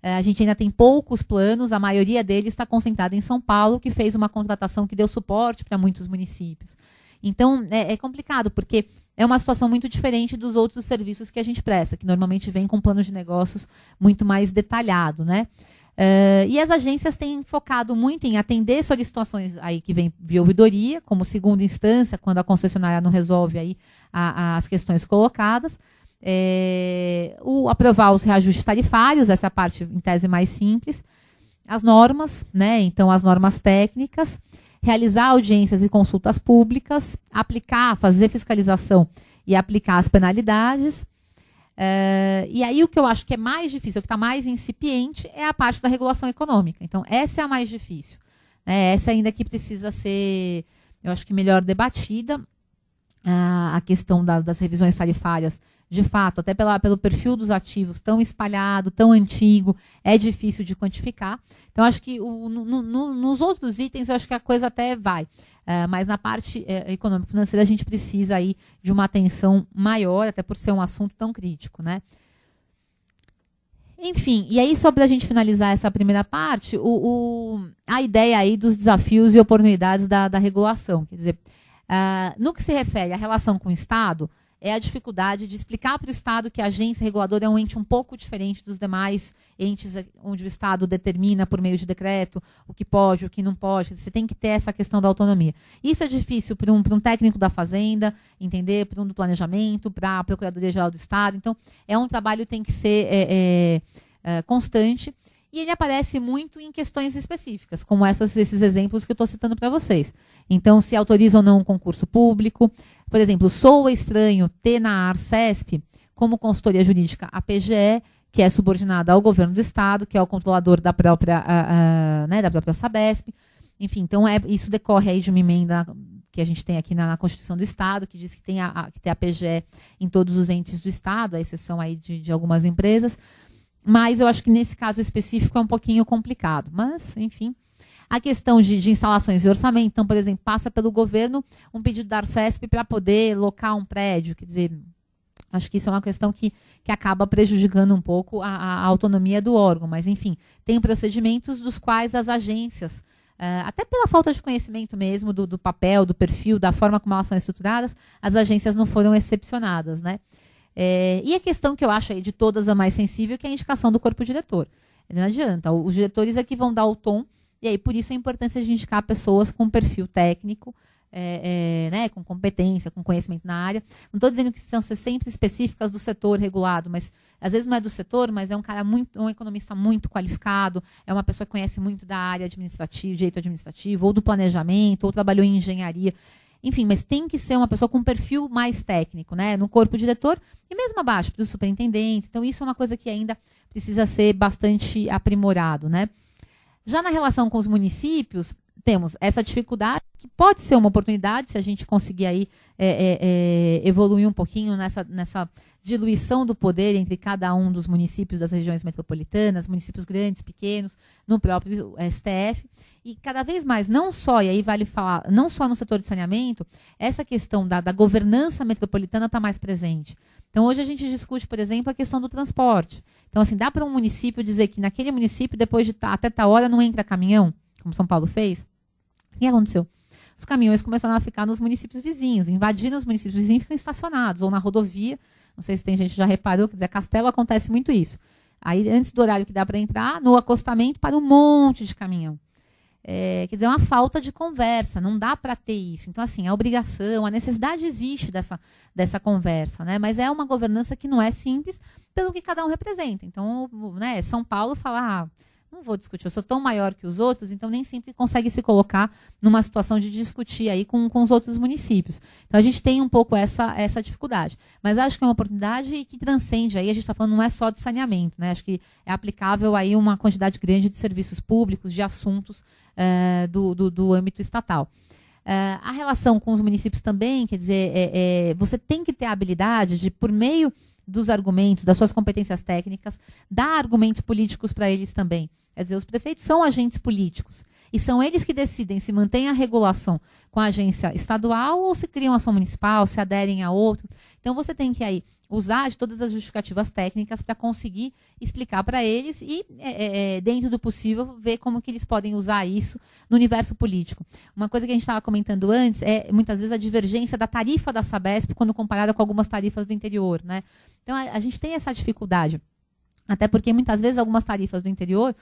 É, a gente ainda tem poucos planos, a maioria deles está concentrada em São Paulo, que fez uma contratação que deu suporte para muitos municípios. Então, é, é complicado, porque é uma situação muito diferente dos outros serviços que a gente presta, que normalmente vem com plano de negócios muito mais detalhado, né? Uh, e as agências têm focado muito em atender solicitações aí que vem via ouvidoria, como segunda instância, quando a concessionária não resolve aí a, a, as questões colocadas. É, o, aprovar os reajustes tarifários, essa parte em tese mais simples. As normas, né? Então, as normas técnicas, realizar audiências e consultas públicas, aplicar, fazer fiscalização e aplicar as penalidades Uh, e aí o que eu acho que é mais difícil, o que está mais incipiente, é a parte da regulação econômica. Então, essa é a mais difícil. Né? Essa ainda que precisa ser, eu acho que melhor debatida. Uh, a questão da, das revisões tarifárias de fato, até pela, pelo perfil dos ativos tão espalhado, tão antigo, é difícil de quantificar. Então, acho que o, no, no, nos outros itens, acho que a coisa até vai. É, mas na parte econômico é, econômica financeira, a gente precisa aí de uma atenção maior, até por ser um assunto tão crítico. Né? Enfim, e aí só para a gente finalizar essa primeira parte, o, o, a ideia aí dos desafios e oportunidades da, da regulação. Quer dizer, uh, no que se refere à relação com o Estado, é a dificuldade de explicar para o Estado que a agência reguladora é um ente um pouco diferente dos demais entes onde o Estado determina por meio de decreto o que pode, o que não pode. Você tem que ter essa questão da autonomia. Isso é difícil para um, um técnico da Fazenda entender, para um do Planejamento, para a Procuradoria-Geral do Estado. Então, é um trabalho que tem que ser é, é, é, constante. E ele aparece muito em questões específicas, como essas, esses exemplos que eu estou citando para vocês. Então, se autoriza ou não um concurso público, por exemplo, soa estranho ter na ARCESP como consultoria jurídica a PGE, que é subordinada ao governo do Estado, que é o controlador da própria, uh, uh, né, da própria Sabesp. Enfim, então é, isso decorre aí de uma emenda que a gente tem aqui na, na Constituição do Estado, que diz que tem a, a, que tem a PGE em todos os entes do Estado, à exceção aí de, de algumas empresas. Mas eu acho que nesse caso específico é um pouquinho complicado. Mas, enfim. A questão de, de instalações e orçamento, então, por exemplo, passa pelo governo um pedido da Arcesp para poder locar um prédio, quer dizer, Acho que isso é uma questão que, que acaba prejudicando um pouco a, a autonomia do órgão. Mas, enfim, tem procedimentos dos quais as agências, uh, até pela falta de conhecimento mesmo do, do, papel, do perfil, da forma como elas são estruturadas, as agências não foram excepcionadas. Né? É, e a questão que eu acho aí de todas a mais sensível, é que é a indicação do corpo diretor. Não adianta, os diretores é que vão dar o tom e aí, por isso, a importância de indicar pessoas com perfil técnico, é, é, né, com competência, com conhecimento na área. Não estou dizendo que precisam ser sempre específicas do setor regulado, mas às vezes não é do setor, mas é um cara muito, um economista muito qualificado, é uma pessoa que conhece muito da área administrativa, direito administrativo, ou do planejamento, ou trabalhou em engenharia. Enfim, mas tem que ser uma pessoa com um perfil mais técnico, né? No corpo diretor e mesmo abaixo, do superintendente. Então, isso é uma coisa que ainda precisa ser bastante aprimorado, né? Já na relação com os municípios, temos essa dificuldade, que pode ser uma oportunidade se a gente conseguir aí é, é, é, evoluir um pouquinho nessa, nessa diluição do poder entre cada um dos municípios das regiões metropolitanas, municípios grandes, pequenos, no próprio STF. E cada vez mais, não só, e aí vale falar, não só no setor de saneamento, essa questão da, da governança metropolitana está mais presente. Então, hoje a gente discute, por exemplo, a questão do transporte. Então, assim, dá para um município dizer que naquele município, depois de tá, até tal tá hora, não entra caminhão, como São Paulo fez? O que aconteceu? Os caminhões começaram a ficar nos municípios vizinhos, invadiram os municípios vizinhos e ficam estacionados, ou na rodovia. Não sei se tem gente que já reparou, quer dizer, Castelo acontece muito isso. Aí, antes do horário que dá para entrar, no acostamento para um monte de caminhão. É, quer dizer, é uma falta de conversa, não dá para ter isso. Então, assim, a obrigação, a necessidade existe dessa, dessa conversa, né? Mas é uma governança que não é simples pelo que cada um representa. Então, né, São Paulo fala, ah, não vou discutir, eu sou tão maior que os outros, então nem sempre consegue se colocar numa situação de discutir aí com, com os outros municípios. Então a gente tem um pouco essa, essa dificuldade. Mas acho que é uma oportunidade que transcende aí, a gente está falando não é só de saneamento, né? Acho que é aplicável aí uma quantidade grande de serviços públicos, de assuntos é, do, do, do âmbito estatal. Eh, a relação com os municípios também, quer dizer, é, é, você tem que ter a habilidade de, por meio dos argumentos, das suas competências técnicas, dá argumentos políticos para eles também. Quer dizer, os prefeitos são agentes políticos. E são eles que decidem se mantém a regulação com a agência estadual ou se criam a ação municipal, se aderem a outra. Então você tem que aí usar de todas as justificativas técnicas para conseguir explicar para eles e, é, é, é, dentro do possível, ver como que eles podem usar isso no universo político. Uma coisa que a gente estava comentando antes é, muitas vezes, a divergência da tarifa da Sabesp quando comparada com algumas tarifas do interior. Né? Então, a, a gente tem essa dificuldade. Até porque muitas vezes algumas tarifas do interior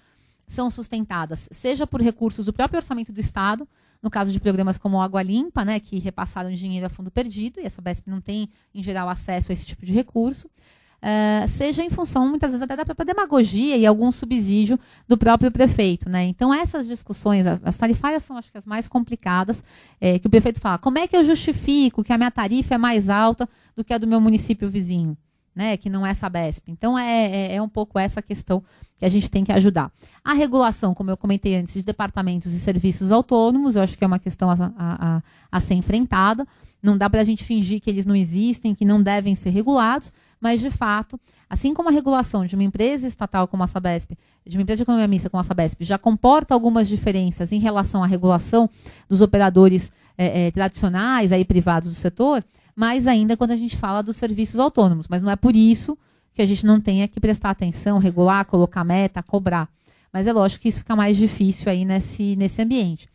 são sustentadas, seja por recursos do próprio orçamento do Estado, no caso de programas como Água Limpa, né, que repassaram dinheiro a fundo perdido, e essa BESP não tem, em geral, acesso a esse tipo de recurso, uh, seja em função, muitas vezes, até da própria demagogia e algum subsídio do próprio prefeito. Né? Então, essas discussões, as tarifárias são, acho que, as mais complicadas, é, que o prefeito fala, como é que eu justifico que a minha tarifa é mais alta do que a do meu município vizinho? né, que não é Sabesp. Então é, é, é, um pouco essa questão que a gente tem que ajudar. A regulação, como eu comentei antes, de departamentos e serviços autônomos, eu acho que é uma questão a, a, a ser enfrentada. Não dá para a gente fingir que eles não existem, que não devem ser regulados, mas de fato, assim como a regulação de uma empresa estatal como a Sabesp, de uma empresa de economia mista como a Sabesp, já comporta algumas diferenças em relação à regulação dos operadores é, tradicionais aí privados do setor, mais ainda quando a gente fala dos serviços autônomos. Mas não é por isso que a gente não tenha que prestar atenção, regular, colocar meta, cobrar. Mas é lógico que isso fica mais difícil aí nesse, nesse ambiente.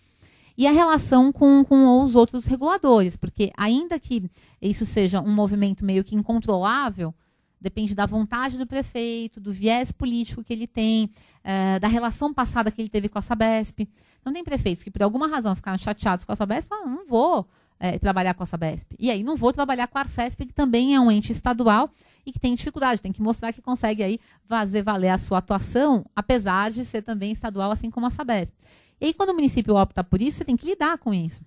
E a relação com, com os outros reguladores, porque ainda que isso seja um movimento meio que incontrolável, depende da vontade do prefeito, do viés político que ele tem, é, da relação passada que ele teve com a Sabesp. Então, tem prefeitos que, por alguma razão, ficaram chateados com a Sabesp, falam, não vou é, trabalhar com a Sabesp. E aí não vou trabalhar com a Arcesp, que também é um ente estadual e que tem dificuldade, tem que mostrar que consegue aí fazer valer a sua atuação, apesar de ser também estadual, assim como a Sabesp. E aí quando o município opta por isso, você tem que lidar com isso.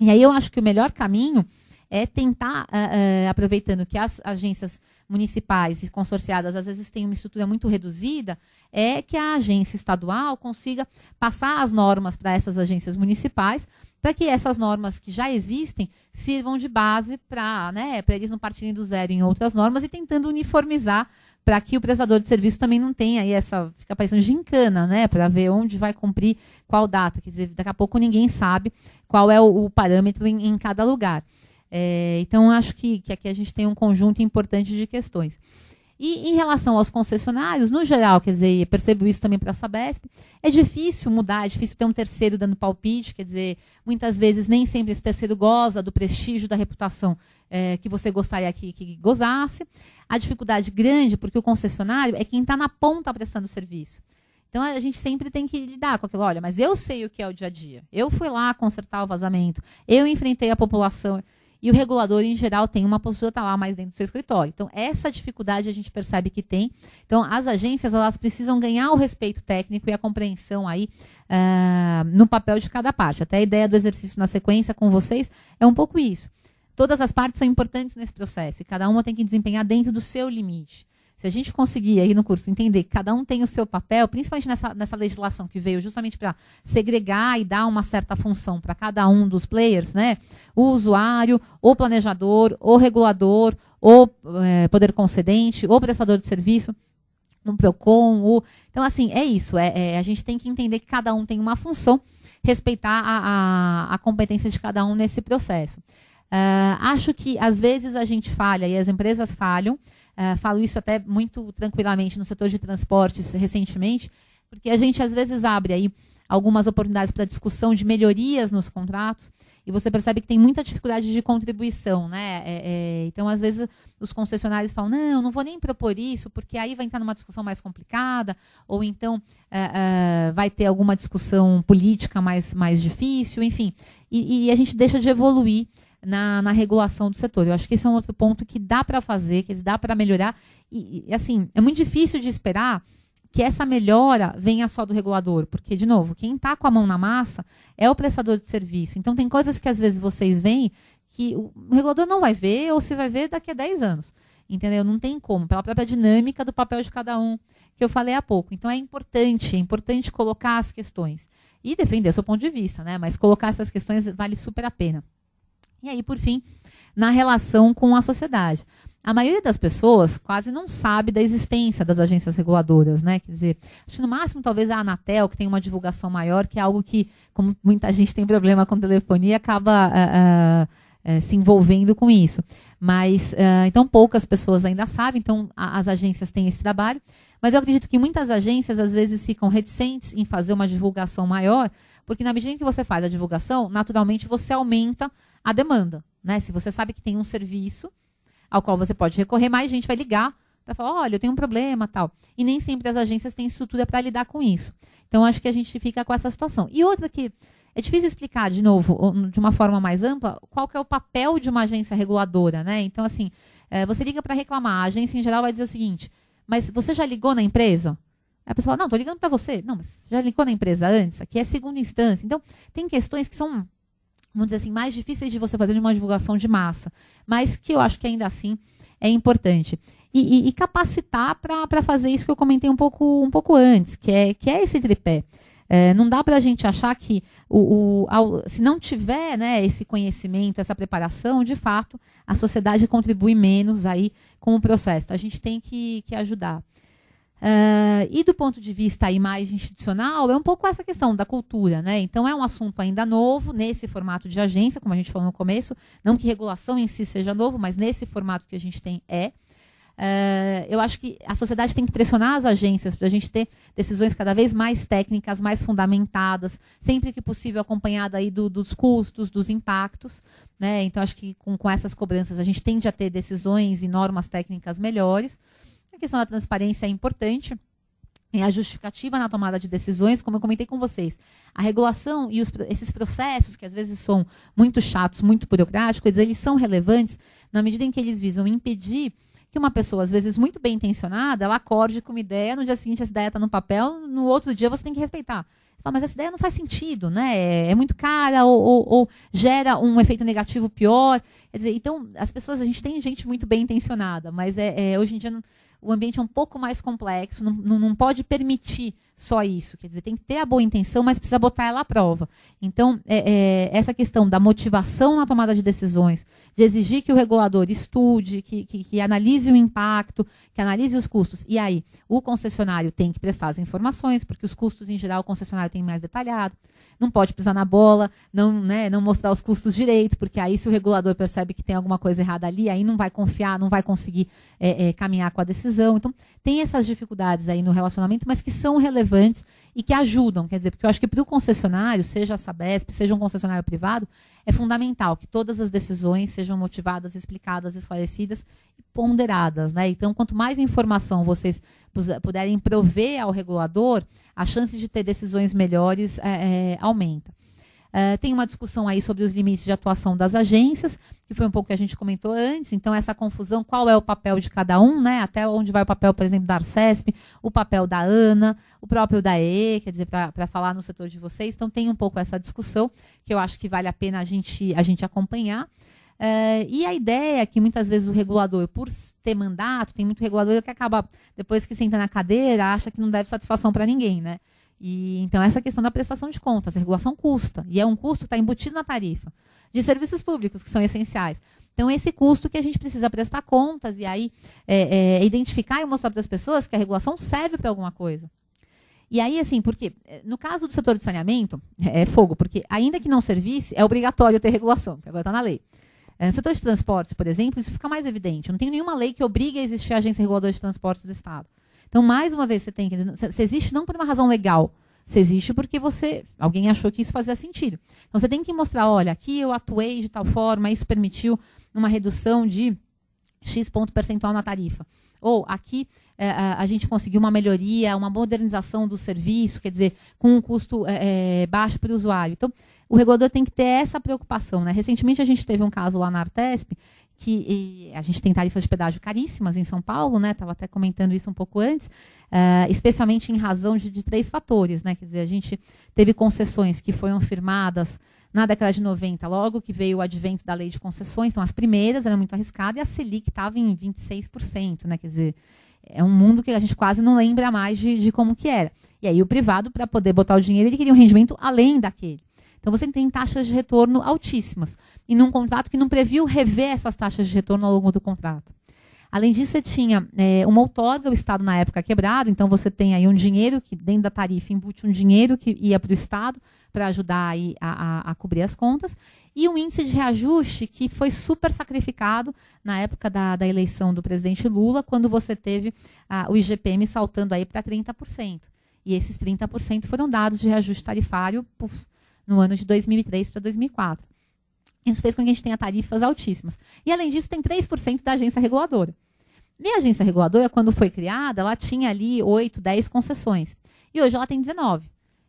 E aí eu acho que o melhor caminho é tentar, é, é, aproveitando que as agências municipais e consorciadas às vezes têm uma estrutura muito reduzida, é que a agência estadual consiga passar as normas para essas agências municipais para que essas normas que já existem sirvam de base para né, eles não partirem do zero em outras normas e tentando uniformizar para que o prestador de serviço também não tenha aí essa fica parecendo gincana, né, para ver onde vai cumprir qual data. Quer dizer, daqui a pouco ninguém sabe qual é o, o parâmetro em, em, cada lugar. É, então, acho que, que aqui a gente tem um conjunto importante de questões. E em relação aos concessionários, no geral, quer dizer, percebo isso também para a Sabesp, é difícil mudar, é difícil ter um terceiro dando palpite, quer dizer, muitas vezes nem sempre esse terceiro goza do prestígio, da reputação é, que você gostaria que, que gozasse. A dificuldade grande, porque o concessionário é quem está na ponta prestando o serviço. Então a gente sempre tem que lidar com aquilo. Olha, mas eu sei o que é o dia a dia. Eu fui lá consertar o vazamento. Eu enfrentei a população e o regulador, em geral, tem uma postura, está lá mais dentro do seu escritório. Então, essa dificuldade a gente percebe que tem. Então, as agências elas precisam ganhar o respeito técnico e a compreensão aí uh, no papel de cada parte. Até a ideia do exercício na sequência com vocês é um pouco isso. Todas as partes são importantes nesse processo e cada uma tem que desempenhar dentro do seu limite. Se a gente conseguir aí no curso entender que cada um tem o seu papel, principalmente nessa, nessa legislação que veio justamente para segregar e dar uma certa função para cada um dos players, né? O usuário, o planejador, o regulador, o é, poder concedente, o prestador de serviço no PROCON. O... Então, assim, é isso. É, é, a gente tem que entender que cada um tem uma função, respeitar a, a, a competência de cada um nesse processo. Uh, acho que às vezes a gente falha e as empresas falham é, falo isso até muito tranquilamente no setor de transportes recentemente, porque a gente às vezes abre aí algumas oportunidades para discussão de melhorias nos contratos e você percebe que tem muita dificuldade de contribuição, né? É, é, então, às vezes, os concessionários falam, não, não vou nem propor isso, porque aí vai entrar numa discussão mais complicada, ou então é, é vai ter alguma discussão política mais, mais difícil, enfim. E, e a gente deixa de evoluir na, na, regulação do setor. Eu acho que esse é um outro ponto que dá para fazer, que dá para melhorar. E, e, assim, é muito difícil de esperar que essa melhora venha só do regulador, porque, de novo, quem está com a mão na massa é o prestador de serviço. Então, tem coisas que às vezes vocês veem que o regulador não vai ver, ou se vai ver daqui a 10 anos. Entendeu? Não tem como, pela própria dinâmica do papel de cada um, que eu falei há pouco. Então, é importante, é importante colocar as questões e defender seu ponto de vista, né? Mas colocar essas questões vale super a pena. E aí, por fim, na relação com a sociedade. A maioria das pessoas quase não sabe da existência das agências reguladoras, né? Quer dizer, acho que no máximo talvez a Anatel, que tem uma divulgação maior, que é algo que, como muita gente tem problema com telefonia, acaba uh, uh, se envolvendo com isso. Mas, ah, então, poucas pessoas ainda sabem, então a, as agências têm esse trabalho. Mas eu acredito que muitas agências, às vezes, ficam reticentes em fazer uma divulgação maior, porque na medida em que você faz a divulgação, naturalmente você aumenta a demanda. Né? Se você sabe que tem um serviço ao qual você pode recorrer, mais gente vai ligar para falar, olha, eu tenho um problema tal. E nem sempre as agências têm estrutura para lidar com isso. Então, acho que a gente fica com essa situação. E outra que é difícil explicar, de novo, de uma forma mais ampla, qual que é o papel de uma agência reguladora, né? Então, assim, eh, você liga para reclamar, a agência em geral vai dizer o seguinte, mas você já ligou na empresa? a pessoa fala, não, estou ligando para você. Não, mas já ligou na empresa antes, aqui é segunda instância. Então, tem questões que são vamos dizer assim, mais difíceis de você fazer de uma divulgação de massa, mas que eu acho que ainda assim é importante. E, e, e capacitar para fazer isso que eu comentei um pouco, um pouco antes, que é, que é esse tripé. É, não dá para a gente achar que, o, o ao, se não tiver né, esse conhecimento, essa preparação, de fato, a sociedade contribui menos aí com o processo. Então, a gente tem que, que ajudar. Uh, e do ponto de vista aí mais institucional, é um pouco essa questão da cultura, né? Então é um assunto ainda novo nesse formato de agência, como a gente falou no começo, não que regulação em si seja novo, mas nesse formato que a gente tem é. Uh, eu acho que a sociedade tem que pressionar as agências para a gente ter decisões cada vez mais técnicas, mais fundamentadas, sempre que possível acompanhada aí do, dos custos, dos impactos. Né? Então acho que com, com essas cobranças a gente tende a ter decisões e normas técnicas melhores. A questão da transparência é importante. É a justificativa na tomada de decisões, como eu comentei com vocês. A regulação e os, esses processos, que às vezes são muito chatos, muito burocráticos, eles são relevantes na medida em que eles visam impedir que uma pessoa, às vezes muito bem intencionada, ela acorde com uma ideia, no dia seguinte essa ideia está no papel, no outro dia você tem que respeitar. Fala, mas essa ideia não faz sentido, né? É, é muito cara ou, ou, ou gera um efeito negativo pior. Dizer, então, as pessoas, a gente tem gente muito bem intencionada, mas é, é hoje em dia não, o ambiente é um pouco mais complexo, não, não pode permitir só isso. Quer dizer, tem que ter a boa intenção, mas precisa botar ela à prova. Então, é, é, essa questão da motivação na tomada de decisões, de exigir que o regulador estude, que, que, que, analise o impacto, que analise os custos. E aí, o concessionário tem que prestar as informações, porque os custos, em geral, o concessionário tem mais detalhado. Não pode pisar na bola, não, né, não mostrar os custos direito, porque aí, se o regulador percebe que tem alguma coisa errada ali, aí não vai confiar, não vai conseguir é, é caminhar com a decisão. Então, tem essas dificuldades aí no relacionamento, mas que são relevantes relevantes e que ajudam. Quer dizer, porque eu acho que para o concessionário, seja a Sabesp, seja um concessionário privado, é fundamental que todas as decisões sejam motivadas, explicadas, esclarecidas e ponderadas. Né? Então, quanto mais informação vocês puderem prover ao regulador, a chance de ter decisões melhores é, é, aumenta. É, tem uma discussão aí sobre os limites de atuação das agências que foi um pouco que a gente comentou antes. Então, essa confusão, qual é o papel de cada um, né? Até onde vai o papel, por exemplo, da Arcesp, o papel da ANA, o próprio da E, quer dizer, para falar no setor de vocês. Então, tem um pouco essa discussão que eu acho que vale a pena a gente, a gente acompanhar. Eh, e a ideia é que muitas vezes o regulador, por ter mandato, tem muito regulador que acaba, depois que senta na cadeira, acha que não deve satisfação para ninguém, né? E, então, essa questão da prestação de contas, a regulação custa, e é um custo que está embutido na tarifa de serviços públicos, que são essenciais. Então, esse custo que a gente precisa prestar contas e aí é, é, identificar e mostrar para as pessoas que a regulação serve para alguma coisa. E aí, assim, porque é, no caso do setor de saneamento, é, é fogo, porque ainda que não servisse, é obrigatório ter regulação, que agora está na lei. É, no setor de transportes, por exemplo, isso fica mais evidente. Não tem nenhuma lei que obrigue a existir a agência reguladora de transportes do Estado. Então, mais uma vez, você tem que. Você existe não por uma razão legal, você existe porque você alguém achou que isso fazia sentido. Então você tem que mostrar, olha, aqui eu atuei de tal forma, isso permitiu uma redução de X ponto percentual na tarifa. Ou aqui é, a, a, gente conseguiu uma melhoria, uma modernização do serviço, quer dizer, com um custo é, é baixo para o usuário. Então, o regulador tem que ter essa preocupação. Né? Recentemente a gente teve um caso lá na Artesp, que a gente tem tarifas de pedágio caríssimas em São Paulo, né? Estava até comentando isso um pouco antes uh, especialmente em razão de, de, três fatores. Né? Quer dizer, a gente teve concessões que foram firmadas na década de 90, logo que veio o advento da lei de concessões, então as primeiras eram muito arriscadas e a Selic estava em 26%, né? quer dizer, é um mundo que a gente quase não lembra mais de, de como que era. E aí o privado, para poder botar o dinheiro, ele queria um rendimento além daquele. Então você tem taxas de retorno altíssimas. E num contrato que não previu rever essas taxas de retorno ao longo do contrato. Além disso, você tinha é, uma outorga, o Estado na época quebrado, então você tem aí um dinheiro que, dentro da tarifa, embute um dinheiro que ia para o Estado para ajudar aí a, a, a cobrir as contas e um índice de reajuste que foi super sacrificado na época da, da eleição do presidente Lula, quando você teve ah, o IGPM saltando aí para 30%. E esses 30% foram dados de reajuste tarifário puff, no ano de 2003 para 2004. Isso fez com que a gente tenha tarifas altíssimas. E, além disso, tem 3% da agência reguladora. E a agência reguladora, quando foi criada, ela tinha ali 8, 10 concessões. E hoje ela tem 19.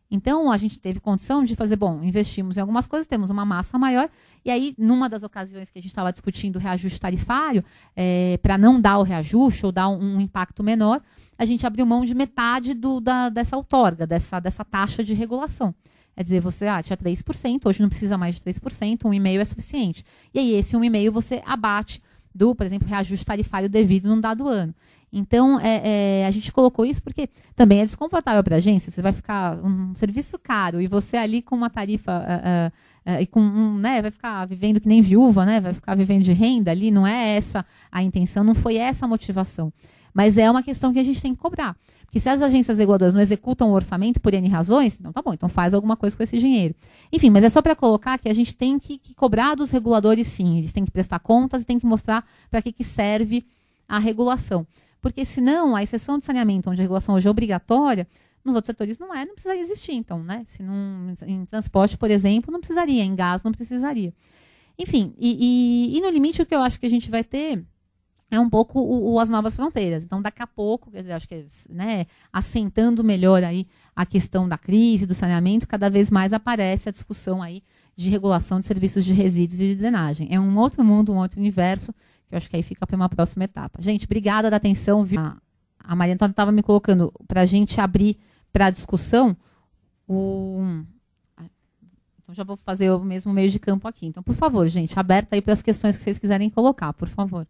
Então, a gente teve condição de fazer, bom, investimos em algumas coisas, temos uma massa maior, e aí, numa das ocasiões que a gente estava discutindo o reajuste tarifário, é, eh, para não dar o reajuste ou dar um, um, impacto menor, a gente abriu mão de metade do, da, dessa outorga, dessa, dessa taxa de regulação. É dizer, você ah, tinha 3%, hoje não precisa mais de 3%, um e é suficiente. E aí, esse um e você abate do, por exemplo, reajuste tarifário devido num dado ano. Então, é, é, a gente colocou isso porque também é desconfortável para a agência. Você vai ficar um serviço caro e você ali com uma tarifa uh, uh, uh, e com um, né, vai ficar vivendo que nem viúva, né? Vai ficar vivendo de renda ali. Não é essa a intenção, não foi essa a motivação. Mas é uma questão que a gente tem que cobrar. Porque se as agências reguladoras não executam o orçamento por N razões, então tá bom, então faz alguma coisa com esse dinheiro. Enfim, mas é só para colocar que a gente tem que, que, cobrar dos reguladores sim, eles têm que prestar contas e têm que mostrar para que, que serve a regulação. Porque senão, a exceção de saneamento, onde a regulação hoje é obrigatória, nos outros setores não é, não precisaria existir, então, né? Se não, em transporte, por exemplo, não precisaria, em gás não precisaria. Enfim, e, e, e no limite o que eu acho que a gente vai ter é um pouco o, o, as novas fronteiras. Então, daqui a pouco, quer dizer, acho que né, assentando melhor aí a questão da crise, do saneamento, cada vez mais aparece a discussão aí de regulação de serviços de resíduos e de drenagem. É um outro mundo, um outro universo, que eu acho que aí fica para uma próxima etapa. Gente, obrigada da atenção. Viu? A, a Maria Antônia estava me colocando para a gente abrir para a discussão o. Então, já vou fazer o mesmo meio de campo aqui. Então, por favor, gente, aberta aí para as questões que vocês quiserem colocar, por favor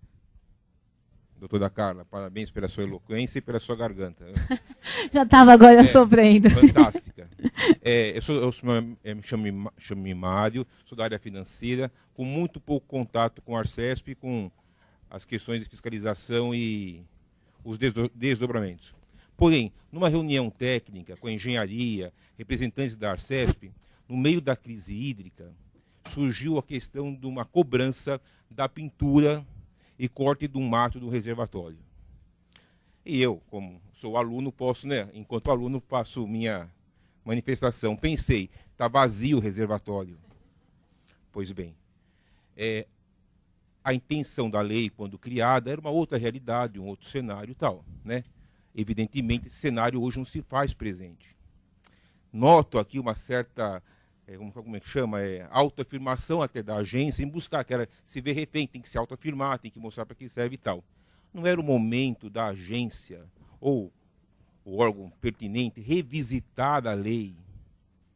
doutora Carla, parabéns pela sua eloquência e pela sua garganta. Já estava agora é, sofrendo. Fantástica. É, eu, sou, eu, sou, eu me chamo, chamo Mário, sou da área financeira, com muito pouco contato com a Arcesp e com as questões de fiscalização e os desdobramentos. Porém, numa reunião técnica com a engenharia, representantes da Arcesp, no meio da crise hídrica, surgiu a questão de uma cobrança da pintura e corte do mato do reservatório. E eu, como sou aluno, posso, né, enquanto aluno, faço minha manifestação. Pensei, está vazio o reservatório. Pois bem, é, a intenção da lei, quando criada, era uma outra realidade, um outro cenário e tal. Né? Evidentemente, esse cenário hoje não se faz presente. Noto aqui uma certa é, como, como, é que chama? É, autoafirmação até da agência, em buscar, que era se ver refém, tem que se autoafirmar, tem que mostrar para que serve e tal. Não era o momento da agência ou o órgão pertinente revisitar a lei,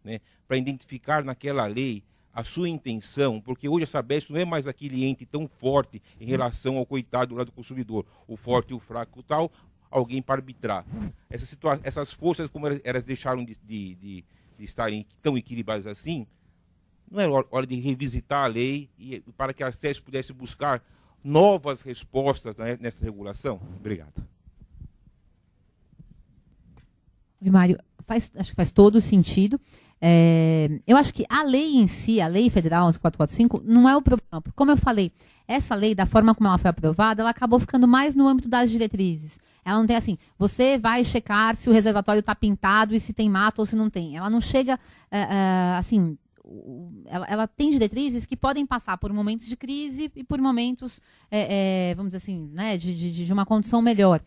né, para identificar naquela lei a sua intenção, porque hoje a Sabesp não é mais aquele ente tão forte em relação ao coitado lá do consumidor, o forte e o fraco o tal, alguém para arbitrar. Essa situa essas forças, como elas, elas deixaram de, de, de de estarem tão equilibrados assim, não é hora de revisitar a lei e, para que a SES pudesse buscar novas respostas né, nessa regulação? Obrigado. Oi, Mário. Faz, acho que faz todo sentido. É, eu acho que a lei em si, a lei federal 11445, não é o problema. Como eu falei, essa lei, da forma como ela foi aprovada, ela acabou ficando mais no âmbito das diretrizes. Ela não tem assim, você vai checar se o reservatório está pintado e se tem mato ou se não tem. Ela não chega é, é, assim. Ela, ela, tem diretrizes que podem passar por momentos de crise e por momentos, é, vamos dizer assim, né, de, de, de uma condição melhor.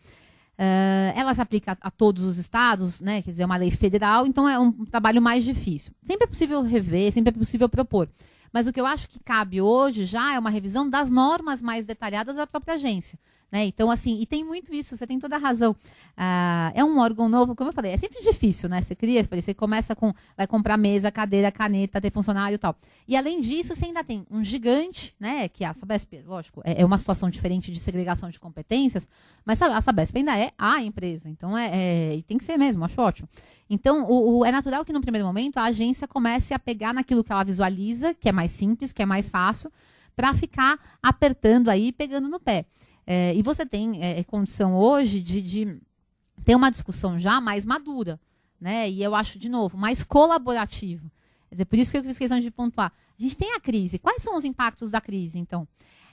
Uh, ela se aplica a, a todos os estados, né, quer dizer, é uma lei federal, então é um trabalho mais difícil. Sempre é possível rever, sempre é possível propor. Mas o que eu acho que cabe hoje já é uma revisão das normas mais detalhadas da própria agência. Né? Então, assim, e tem muito isso, você tem toda a razão. Ah, é um órgão novo, como eu falei, é sempre difícil, né? Você cria, você começa com, vai comprar mesa, cadeira, caneta, ter funcionário e tal. E além disso, você ainda tem um gigante, né? Que é a Sabesp, lógico, é, é uma situação diferente de segregação de competências, mas a Sabesp ainda é a empresa, então é, é e tem que ser mesmo, acho ótimo. Então, o, o, é natural que no primeiro momento a agência comece a pegar naquilo que ela visualiza, que é mais simples, que é mais fácil, para ficar apertando aí, pegando no pé. É, e você tem é, é, condição hoje de, de ter uma discussão já mais madura, né? E eu acho, de novo, mais colaborativa. Quer dizer, por isso que eu fiz questão de pontuar. A gente tem a crise. Quais são os impactos da crise, então?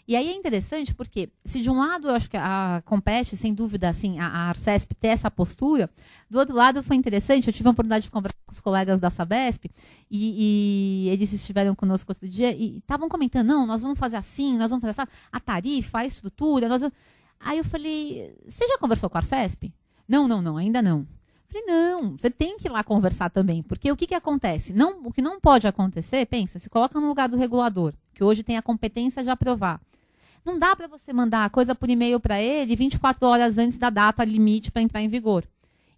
E aí é interessante porque, se de um lado eu acho que a Compete, sem dúvida, assim, a, Arcesp ter essa postura, do outro lado foi interessante, eu tive a oportunidade de conversar com os colegas da Sabesp, e, e eles estiveram conosco outro dia e estavam comentando, não, nós vamos fazer assim, nós vamos fazer assim, a tarifa, a estrutura, nós vamos... Aí eu falei, você já conversou com a Arcesp? Não, não, não, ainda não. falei, não, você tem que ir lá conversar também, porque o que, que acontece? Não, o que não pode acontecer, pensa, se coloca no lugar do regulador, que hoje tem a competência de aprovar. Não dá para você mandar a coisa por e-mail para ele 24 horas antes da data limite para entrar em vigor.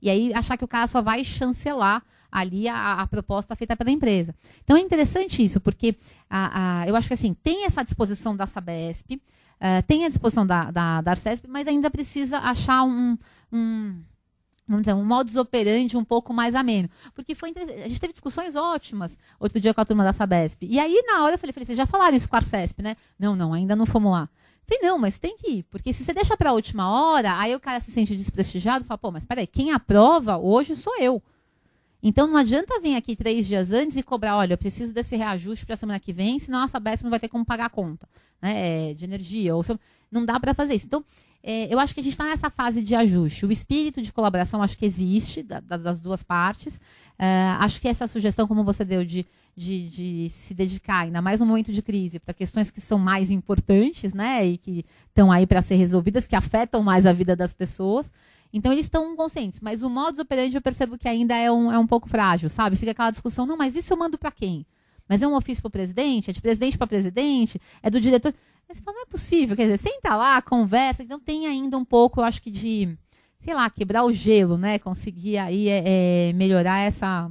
E aí achar que o cara só vai chancelar ali a, a proposta feita pela empresa. Então é interessante isso, porque a, a, eu acho que assim, tem essa disposição da Sabesp, uh, tem a disposição da, da, da Arcesp, mas ainda precisa achar um, um vamos dizer, um modus operandi um pouco mais ameno. Porque foi A gente teve discussões ótimas outro dia com a turma da Sabesp. E aí, na hora, eu falei, falei vocês já falaram isso com a Arcesp, né? Não, não, ainda não fomos lá. falei, não, mas tem que ir. Porque se você deixa para a última hora, aí o cara se sente desprestigiado e fala, pô, mas peraí, quem aprova hoje sou eu. Então não adianta vir aqui três dias antes e cobrar, olha, eu preciso desse reajuste para a semana que vem, senão a Sabesp não vai ter como pagar a conta né, é, de energia. Ou não dá para fazer isso. Então, é, eu acho que a gente está nessa fase de ajuste. O espírito de colaboração acho que existe da, das, duas partes. É, acho que essa sugestão, como você deu, de, de, de, se dedicar, ainda mais no momento de crise, para questões que são mais importantes, né? E que estão aí para ser resolvidas, que afetam mais a vida das pessoas. Então eles estão conscientes, mas o modus operandi eu percebo que ainda é um, é um pouco frágil, sabe? Fica aquela discussão, não, mas isso eu mando para quem? Mas é um ofício para o presidente? É de presidente para presidente? É do diretor? Aí você fala, não é possível, quer dizer, senta lá, conversa, então tem ainda um pouco, eu acho que de, sei lá, quebrar o gelo, né? Conseguir aí é, é, melhorar essa,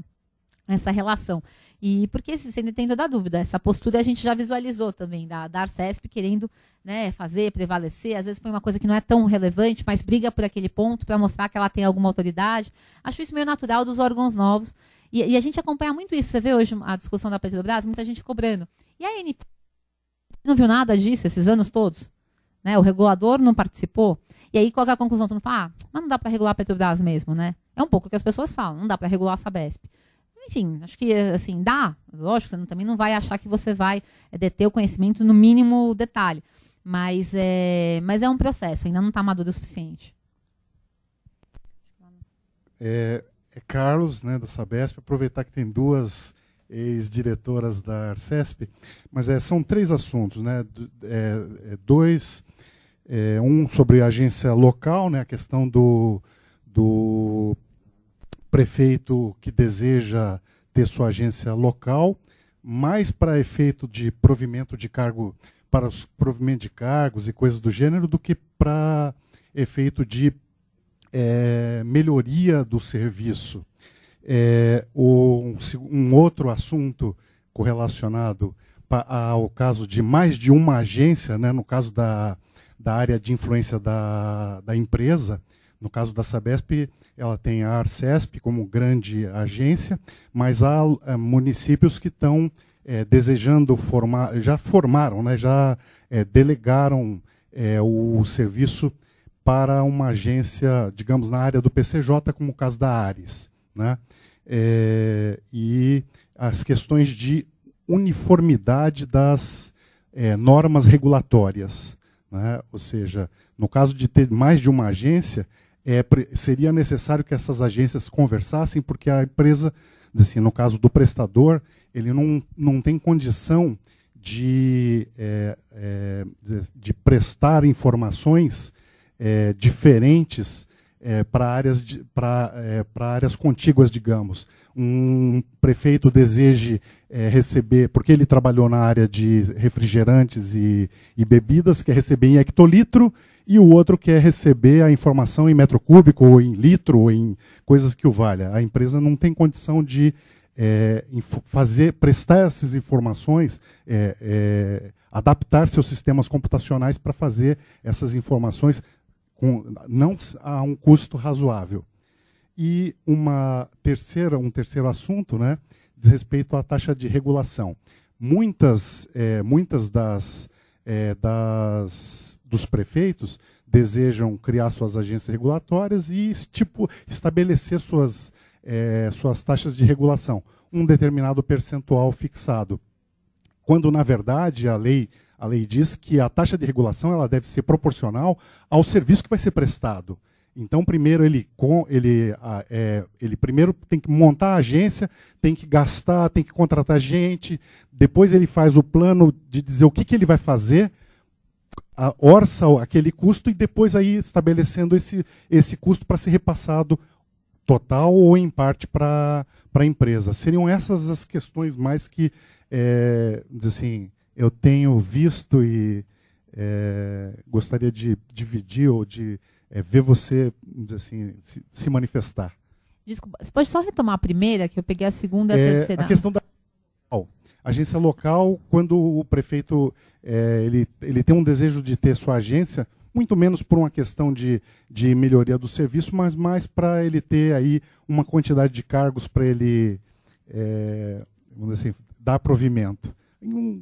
essa relação. E porque assim, você ainda tem toda a dúvida, essa postura a gente já visualizou também, da, da Arcesp querendo né, fazer, prevalecer, às vezes põe uma coisa que não é tão relevante, mas briga por aquele ponto para mostrar que ela tem alguma autoridade. Acho isso meio natural dos órgãos novos. E, e, a gente acompanha muito isso. Você vê hoje a discussão da Petrobras, muita gente cobrando. E a ANP não viu nada disso esses anos todos? Né? O regulador não participou. E aí qual é a conclusão? Tu não fala, ah, mas não dá para regular a Petrobras mesmo, né? É um pouco o que as pessoas falam, não dá para regular a Sabesp. Enfim, acho que assim, dá, lógico, você também não vai achar que você vai eh, deter o conhecimento no mínimo detalhe. Mas é, mas é um processo, ainda não está maduro o suficiente. É, é Carlos, né, da Sabesp, aproveitar que tem duas ex-diretoras da Arcesp, mas é, são três assuntos, né? É, é, dois, é, um sobre a agência local, né? A questão do, do prefeito que deseja ter sua agência local, mais para efeito de provimento de cargo, para os provimento de cargos e coisas do gênero, do que para efeito de é, melhoria do serviço. É, um, um outro assunto correlacionado ao caso de mais de uma agência, né, no caso da, da área de influência da, da empresa, no caso da Sabesp, ela tem a Arcesp como grande agência, mas há é, municípios que estão é, desejando formar, já formaram, né, já é, delegaram é, o serviço para uma agência, digamos, na área do PCJ, como o caso da Ares. Né? É, e as questões de uniformidade das é, normas regulatórias. Né? Ou seja, no caso de ter mais de uma agência, é, seria necessário que essas agências conversassem, porque a empresa, assim, no caso do prestador, ele não, não tem condição de, é, é, de prestar informações é, diferentes é, para áreas, é, áreas contíguas, digamos. Um prefeito deseje é, receber, porque ele trabalhou na área de refrigerantes e, e bebidas, quer receber em hectolitro, e o outro quer receber a informação em metro cúbico, ou em litro, ou em coisas que o valha. A empresa não tem condição de é, fazer, prestar essas informações, é, é, adaptar seus sistemas computacionais para fazer essas informações um, não a um custo razoável. E uma terceira, um terceiro assunto, né, diz respeito à taxa de regulação. Muitas, é, muitas das, é, das dos prefeitos desejam criar suas agências regulatórias e tipo, estabelecer suas, é, suas taxas de regulação, um determinado percentual fixado. Quando, na verdade, a lei a lei diz que a taxa de regulação ela deve ser proporcional ao serviço que vai ser prestado. Então, primeiro ele, ele, é, ele primeiro tem que montar a agência, tem que gastar, tem que contratar gente. Depois ele faz o plano de dizer o que, que ele vai fazer, a, orça aquele custo e depois aí estabelecendo esse, esse custo para ser repassado total ou em parte para a empresa. Seriam essas as questões mais que, é, assim, eu tenho visto e é, gostaria de dividir ou de é, ver você assim, se, se, manifestar. Desculpa, você pode só retomar a primeira, que eu peguei a segunda e é, a terceira. A questão da agência local, quando o prefeito é, ele, ele tem um desejo de ter sua agência, muito menos por uma questão de, de melhoria do serviço, mas mais para ele ter aí uma quantidade de cargos para ele, é, vamos dizer assim, dar provimento. Um,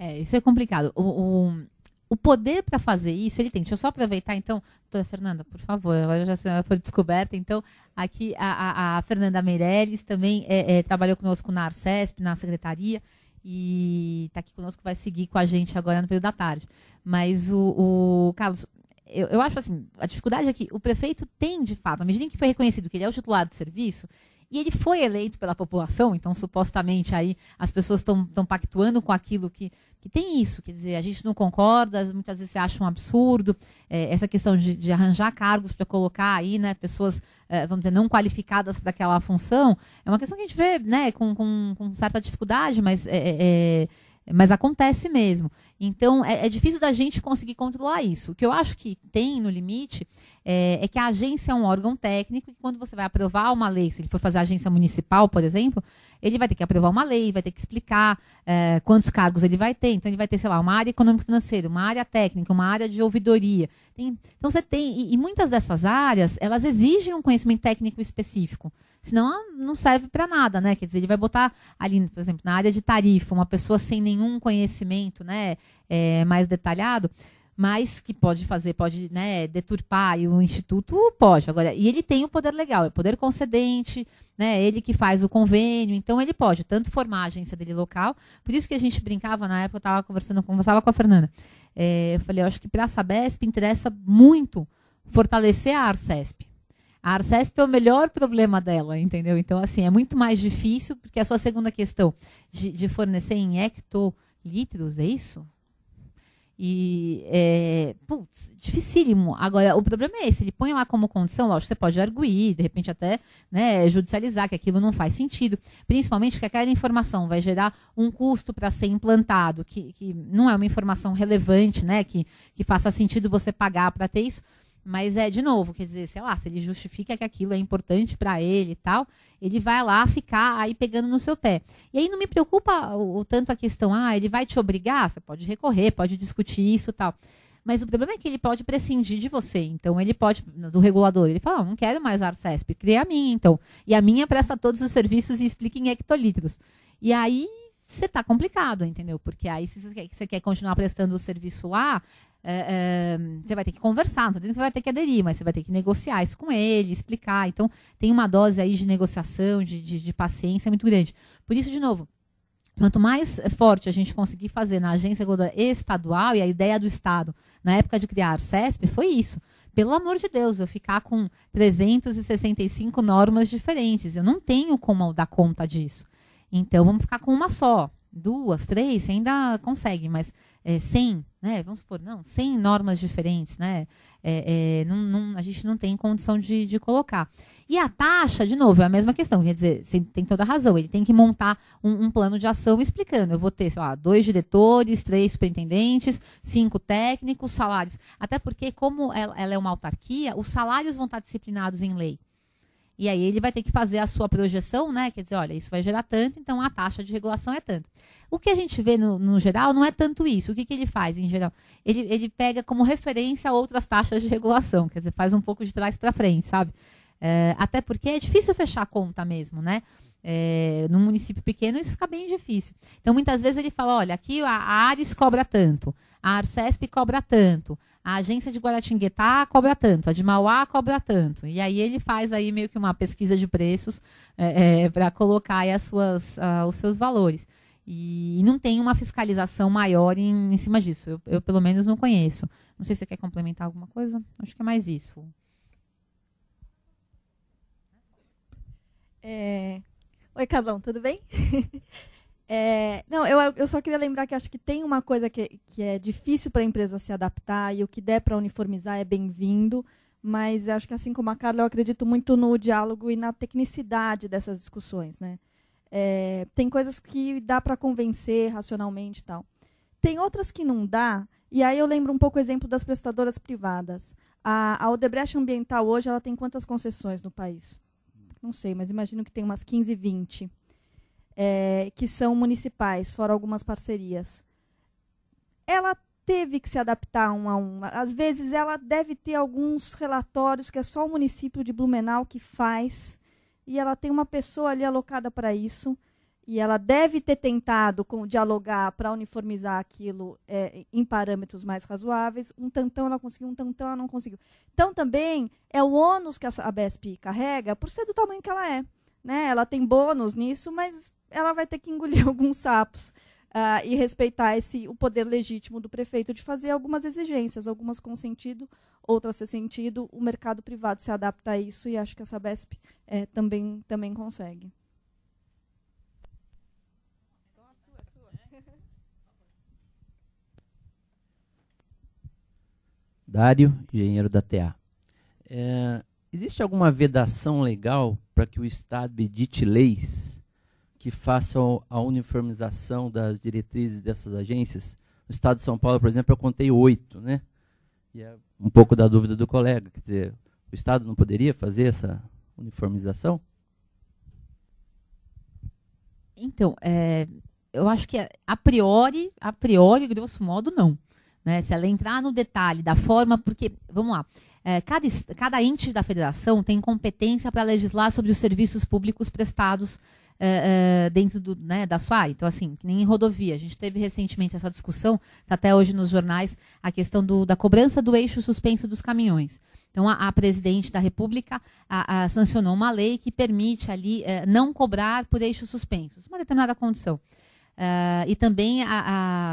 é, isso é complicado. O, o, o poder para fazer isso, ele tem. Deixa eu só aproveitar, então, doutora Fernanda, por favor, agora já foi descoberta. Então, aqui a, a, a Fernanda Meirelles também é, é, trabalhou conosco na Arcesp, na secretaria, e está aqui conosco, vai seguir com a gente agora no período da tarde. Mas o, o Carlos, eu, eu, acho assim, a dificuldade é que o prefeito tem, de fato, à medida que foi reconhecido que ele é o titular do serviço, e ele foi eleito pela população, então supostamente aí as pessoas estão pactuando com aquilo que que tem isso, quer dizer, a gente não concorda, muitas vezes você acha um absurdo é, essa questão de, de arranjar cargos para colocar aí, né, pessoas, é, vamos dizer, não qualificadas para aquela função, é uma questão que a gente vê, né, com, com, com certa dificuldade, mas é, é, é mas acontece mesmo. Então, é, é, difícil da gente conseguir controlar isso. O que eu acho que tem no limite é, é que a agência é um órgão técnico e quando você vai aprovar uma lei, se ele for fazer agência municipal, por exemplo, ele vai ter que aprovar uma lei, vai ter que explicar é, quantos cargos ele vai ter. Então, ele vai ter, sei lá, uma área econômico-financeira, uma área técnica, uma área de ouvidoria. Tem, então, você tem... E, e muitas dessas áreas, elas exigem um conhecimento técnico específico senão não serve para nada, né? Quer dizer, ele vai botar ali, por exemplo, na área de tarifa, uma pessoa sem nenhum conhecimento, né, é, mais detalhado, mas que pode fazer, pode, né, deturpar e o instituto pode. Agora, e ele tem o poder legal, é o poder concedente, né? Ele que faz o convênio, então ele pode tanto formar a agência dele local. Por isso que a gente brincava na época, eu estava conversando, conversava com a Fernanda. É, eu falei, eu acho que para a Sabesp interessa muito fortalecer a Arcesp a Arcesp é o melhor problema dela, entendeu? Então, assim, é muito mais difícil, porque a sua segunda questão de, de fornecer em hectolitros, é isso? E, é, putz, dificílimo. Agora, o problema é esse, ele põe lá como condição, lógico, você pode arguir, de repente até né, judicializar que aquilo não faz sentido, principalmente que aquela informação vai gerar um custo para ser implantado, que, que não é uma informação relevante, né, que, que faça sentido você pagar para ter isso. Mas é, de novo, quer dizer, sei lá, se ele justifica que aquilo é importante para ele e tal, ele vai lá ficar aí pegando no seu pé. E aí não me preocupa o, o tanto a questão, ah, ele vai te obrigar, você pode recorrer, pode discutir isso tal. Mas o problema é que ele pode prescindir de você. Então, ele pode, do regulador, ele fala, não quero mais a Arcesp, cria a minha, então. E a minha presta todos os serviços e explica em hectolitros. E aí você tá complicado, entendeu? Porque aí se você quer, quer continuar prestando o serviço lá, é, é, você vai ter que conversar, não tô dizendo que vai ter que aderir, mas você vai ter que negociar isso com ele, explicar. Então, tem uma dose aí de negociação, de, de, de paciência muito grande. Por isso, de novo, quanto mais forte a gente conseguir fazer na agência é estadual, e a ideia do Estado na época de criar a CESP foi isso. Pelo amor de Deus, eu ficar com 365 normas diferentes. Eu não tenho como dar conta disso. Então vamos ficar com uma só, duas, três, você ainda consegue, mas é, 100, né? Vamos supor, não, 100 normas diferentes, né? É, é, não, não, a gente não tem condição de, de, colocar. E a taxa, de novo, é a mesma questão. Quer dizer, você tem toda a razão. Ele tem que montar um, um, plano de ação explicando. Eu vou ter, sei lá, dois diretores, três superintendentes, cinco técnicos, salários. Até porque, como ela, ela é uma autarquia, os salários vão estar disciplinados em lei. E aí ele vai ter que fazer a sua projeção, né? Quer dizer, olha, isso vai gerar tanto, então a taxa de regulação é tanto. O que a gente vê no, no geral não é tanto isso. O que, que ele faz em geral? Ele, ele pega como referência outras taxas de regulação, quer dizer, faz um pouco de trás para frente, sabe? É, até porque é difícil fechar a conta mesmo, né? É, num município pequeno isso fica bem difícil. Então, muitas vezes ele fala, olha, aqui a Ares cobra tanto. A Arcesp cobra tanto. A agência de Guaratinguetá cobra tanto, a de Mauá cobra tanto. E aí ele faz aí meio que uma pesquisa de preços é, é, para colocar as suas, uh, os seus valores. E não tem uma fiscalização maior em, em cima disso. Eu, eu, pelo menos, não conheço. Não sei se você quer complementar alguma coisa. Acho que é mais isso. É... Oi, Carlão, tudo bem? É, não, eu, eu só queria lembrar que acho que tem uma coisa que, que é difícil para a empresa se adaptar e o que der para uniformizar é bem-vindo, mas acho que assim como a Carla, eu acredito muito no diálogo e na tecnicidade dessas discussões. Né? É, tem coisas que dá para convencer racionalmente e tal. Tem outras que não dá, e aí eu lembro um pouco o exemplo das prestadoras privadas. A, a Odebrecht Ambiental hoje ela tem quantas concessões no país? Não sei, mas imagino que tem umas 15, 20 é, que são municipais, fora algumas parcerias. Ela teve que se adaptar um a um. Às vezes ela deve ter alguns relatórios que é só o município de Blumenau que faz, e ela tem uma pessoa ali alocada para isso, e ela deve ter tentado com, dialogar para uniformizar aquilo é, em parâmetros mais razoáveis. Um tantão ela conseguiu, um tantão ela não conseguiu. Então também é o ônus que a BESP carrega por ser do tamanho que ela é. Né? Ela tem bônus nisso, mas ela vai ter que engolir alguns sapos. Uh, e respeitar esse, o poder legítimo do prefeito de fazer algumas exigências, algumas com sentido, outras sem sentido. O mercado privado se adapta a isso e acho que a Sabesp é, também, também consegue. Dário, engenheiro da TA. É, existe alguma vedação legal para que o Estado edite leis que façam a uniformização das diretrizes dessas agências. No estado de São Paulo, por exemplo, eu contei oito, né? E é um pouco da dúvida do colega, quer dizer, o Estado não poderia fazer essa uniformização? Então, é, eu acho que é, a priori, a priori, grosso modo, não. Né? Se ela entrar no detalhe da forma, porque, vamos lá, é, cada, cada ente da federação tem competência para legislar sobre os serviços públicos prestados eh, eh, dentro do, né, da sua área. Então, assim, que nem em rodovia. A gente teve recentemente essa discussão, tá até hoje nos jornais, a questão do, da cobrança do eixo suspenso dos caminhões. Então, a, a, presidente da República a, a, sancionou uma lei que permite ali eh, não cobrar por eixos suspensos, uma determinada condição. Uh, e também,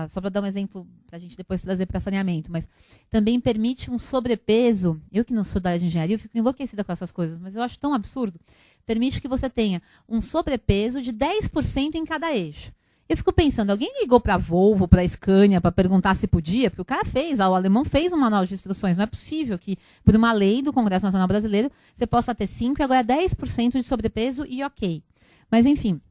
só para dar um exemplo, para a gente depois trazer para saneamento, mas também permite um sobrepeso. Eu que não sou da área de engenharia, eu fico enlouquecida com essas coisas, mas eu acho tão absurdo permite que você tenha um sobrepeso de 10% em cada eixo. Eu fico pensando, alguém ligou para a Volvo, para a Scania, para perguntar se podia? Porque o cara fez, o alemão fez um manual de instruções. Não é possível que, por uma lei do Congresso Nacional Brasileiro, você possa ter 5% e agora 10% é de sobrepeso e ok. Mas, enfim,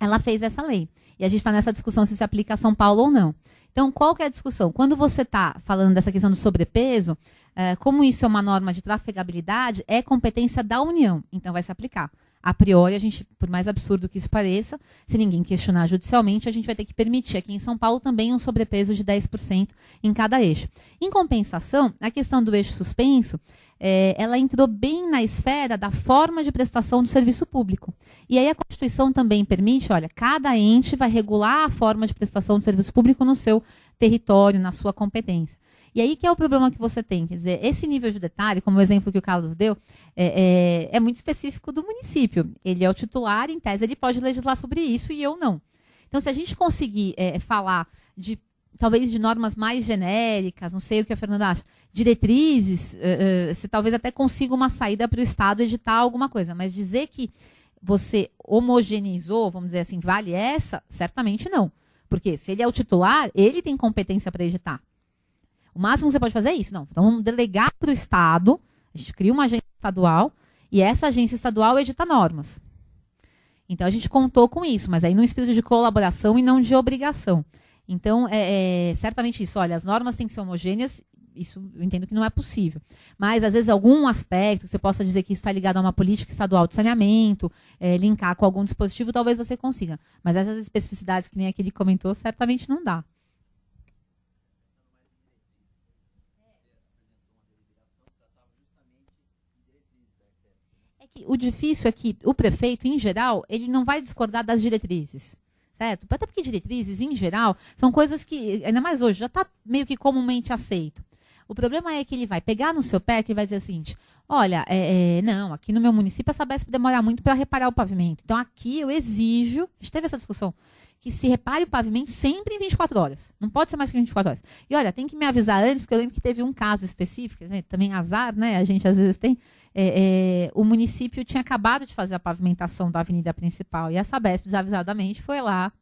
ela fez essa lei. E a gente está nessa discussão se se aplica a São Paulo ou não. Então, qual que é a discussão? Quando você está falando dessa questão do sobrepeso, ah, como isso é uma norma de trafegabilidade, é competência da União, então vai se aplicar. A priori, a gente, por mais absurdo que isso pareça, se ninguém questionar judicialmente, a gente vai ter que permitir aqui em São Paulo também um sobrepeso de 10% em cada eixo. Em compensação, a questão do eixo suspenso, é, ela entrou bem na esfera da forma de prestação do serviço público. E aí a Constituição também permite, olha, cada ente vai regular a forma de prestação do serviço público no seu território, na sua competência. E aí que é o problema que você tem. Quer dizer, esse nível de detalhe, como o exemplo que o Carlos deu, é, é, é muito específico do município. Ele é o titular, em tese, ele pode legislar sobre isso e eu não. Então, se a gente conseguir é, falar de talvez de normas mais genéricas, não sei o que a Fernanda acha, diretrizes, você é, é, talvez até consiga uma saída para o Estado editar alguma coisa, mas dizer que você homogeneizou, vamos dizer assim, vale essa? Certamente não. Porque se ele é o titular, ele tem competência para editar. O máximo que você pode fazer é isso. Não. Então vamos delegar para o Estado. A gente cria uma agência estadual e essa agência estadual edita normas. Então a gente contou com isso, mas aí num espírito de colaboração e não de obrigação. Então, é, é, certamente isso. Olha, as normas têm que ser homogêneas. Isso eu entendo que não é possível. Mas, às vezes, algum aspecto que você possa dizer que isso está ligado a uma política estadual de saneamento, é, linkar com algum dispositivo, talvez você consiga. Mas essas especificidades que nem aquele comentou, certamente não dá. que o difícil é que o prefeito, em geral, ele não vai discordar das diretrizes. Certo? Até porque diretrizes, em geral, são coisas que, ainda mais hoje, já está meio que comumente aceito. O problema é que ele vai pegar no seu pé que vai dizer o seguinte: olha, é, é, não, aqui no meu município a Sabesp demora muito para reparar o pavimento. Então aqui eu exijo, a gente teve essa discussão, que se repare o pavimento sempre em 24 horas. Não pode ser mais que 24 horas. E olha, tem que me avisar antes, porque eu lembro que teve um caso específico, né, também azar, né? A gente às vezes tem é, é, o município tinha acabado de fazer a pavimentação da avenida principal e a Sabesp desavisadamente foi lá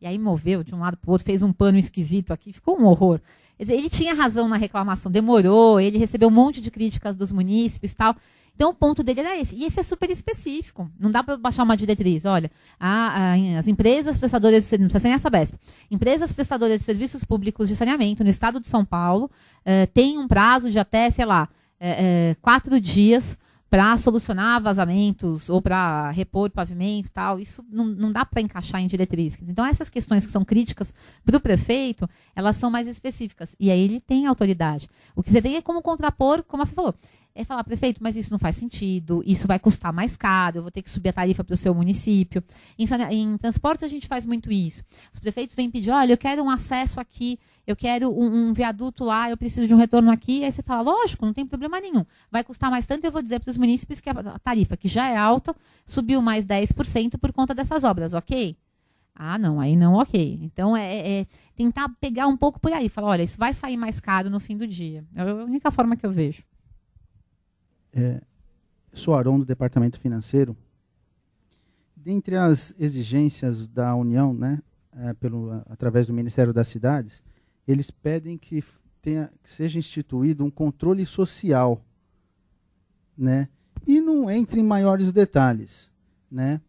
e aí moveu de um lado para o outro, fez um pano esquisito aqui, ficou um horror. Dizer, ele tinha razão na reclamação, demorou, ele recebeu um monte de críticas dos munícipes tal. Então, o ponto dele era esse. E esse é super específico. Não dá para baixar uma diretriz. Olha, a, a, as empresas prestadoras de serviços, sem essa BESP, empresas prestadoras de serviços públicos de saneamento no estado de São Paulo eh, têm um prazo de até, sei lá, é, é, quatro dias para solucionar vazamentos ou para repor pavimento tal. Isso não, não dá para encaixar em diretrizes. Então, essas questões que são críticas para o prefeito, elas são mais específicas. E aí ele tem autoridade. O que você tem é como contrapor, como a Fê falou, é falar, prefeito, mas isso não faz sentido, isso vai custar mais caro, eu vou ter que subir a tarifa para o seu município. Em, em, transportes a gente faz muito isso. Os prefeitos vêm pedir, olha, eu quero um acesso aqui, eu quero um, um viaduto lá, eu preciso de um retorno aqui. aí você fala, lógico, não tem problema nenhum. Vai custar mais tanto, eu vou dizer para os municípios que a tarifa, que já é alta, subiu mais 10% por conta dessas obras, ok? Ah, não, aí não, ok. Então é, é, é, tentar pegar um pouco por aí, falar, olha, isso vai sair mais caro no fim do dia. É a única forma que eu vejo. É, sou Aron, do Departamento Financeiro. Dentre as exigências da União, né, é, pelo, através do Ministério das Cidades, eles pedem que, tenha, que seja instituído um controle social. Né, e não entre em maiores detalhes. Né.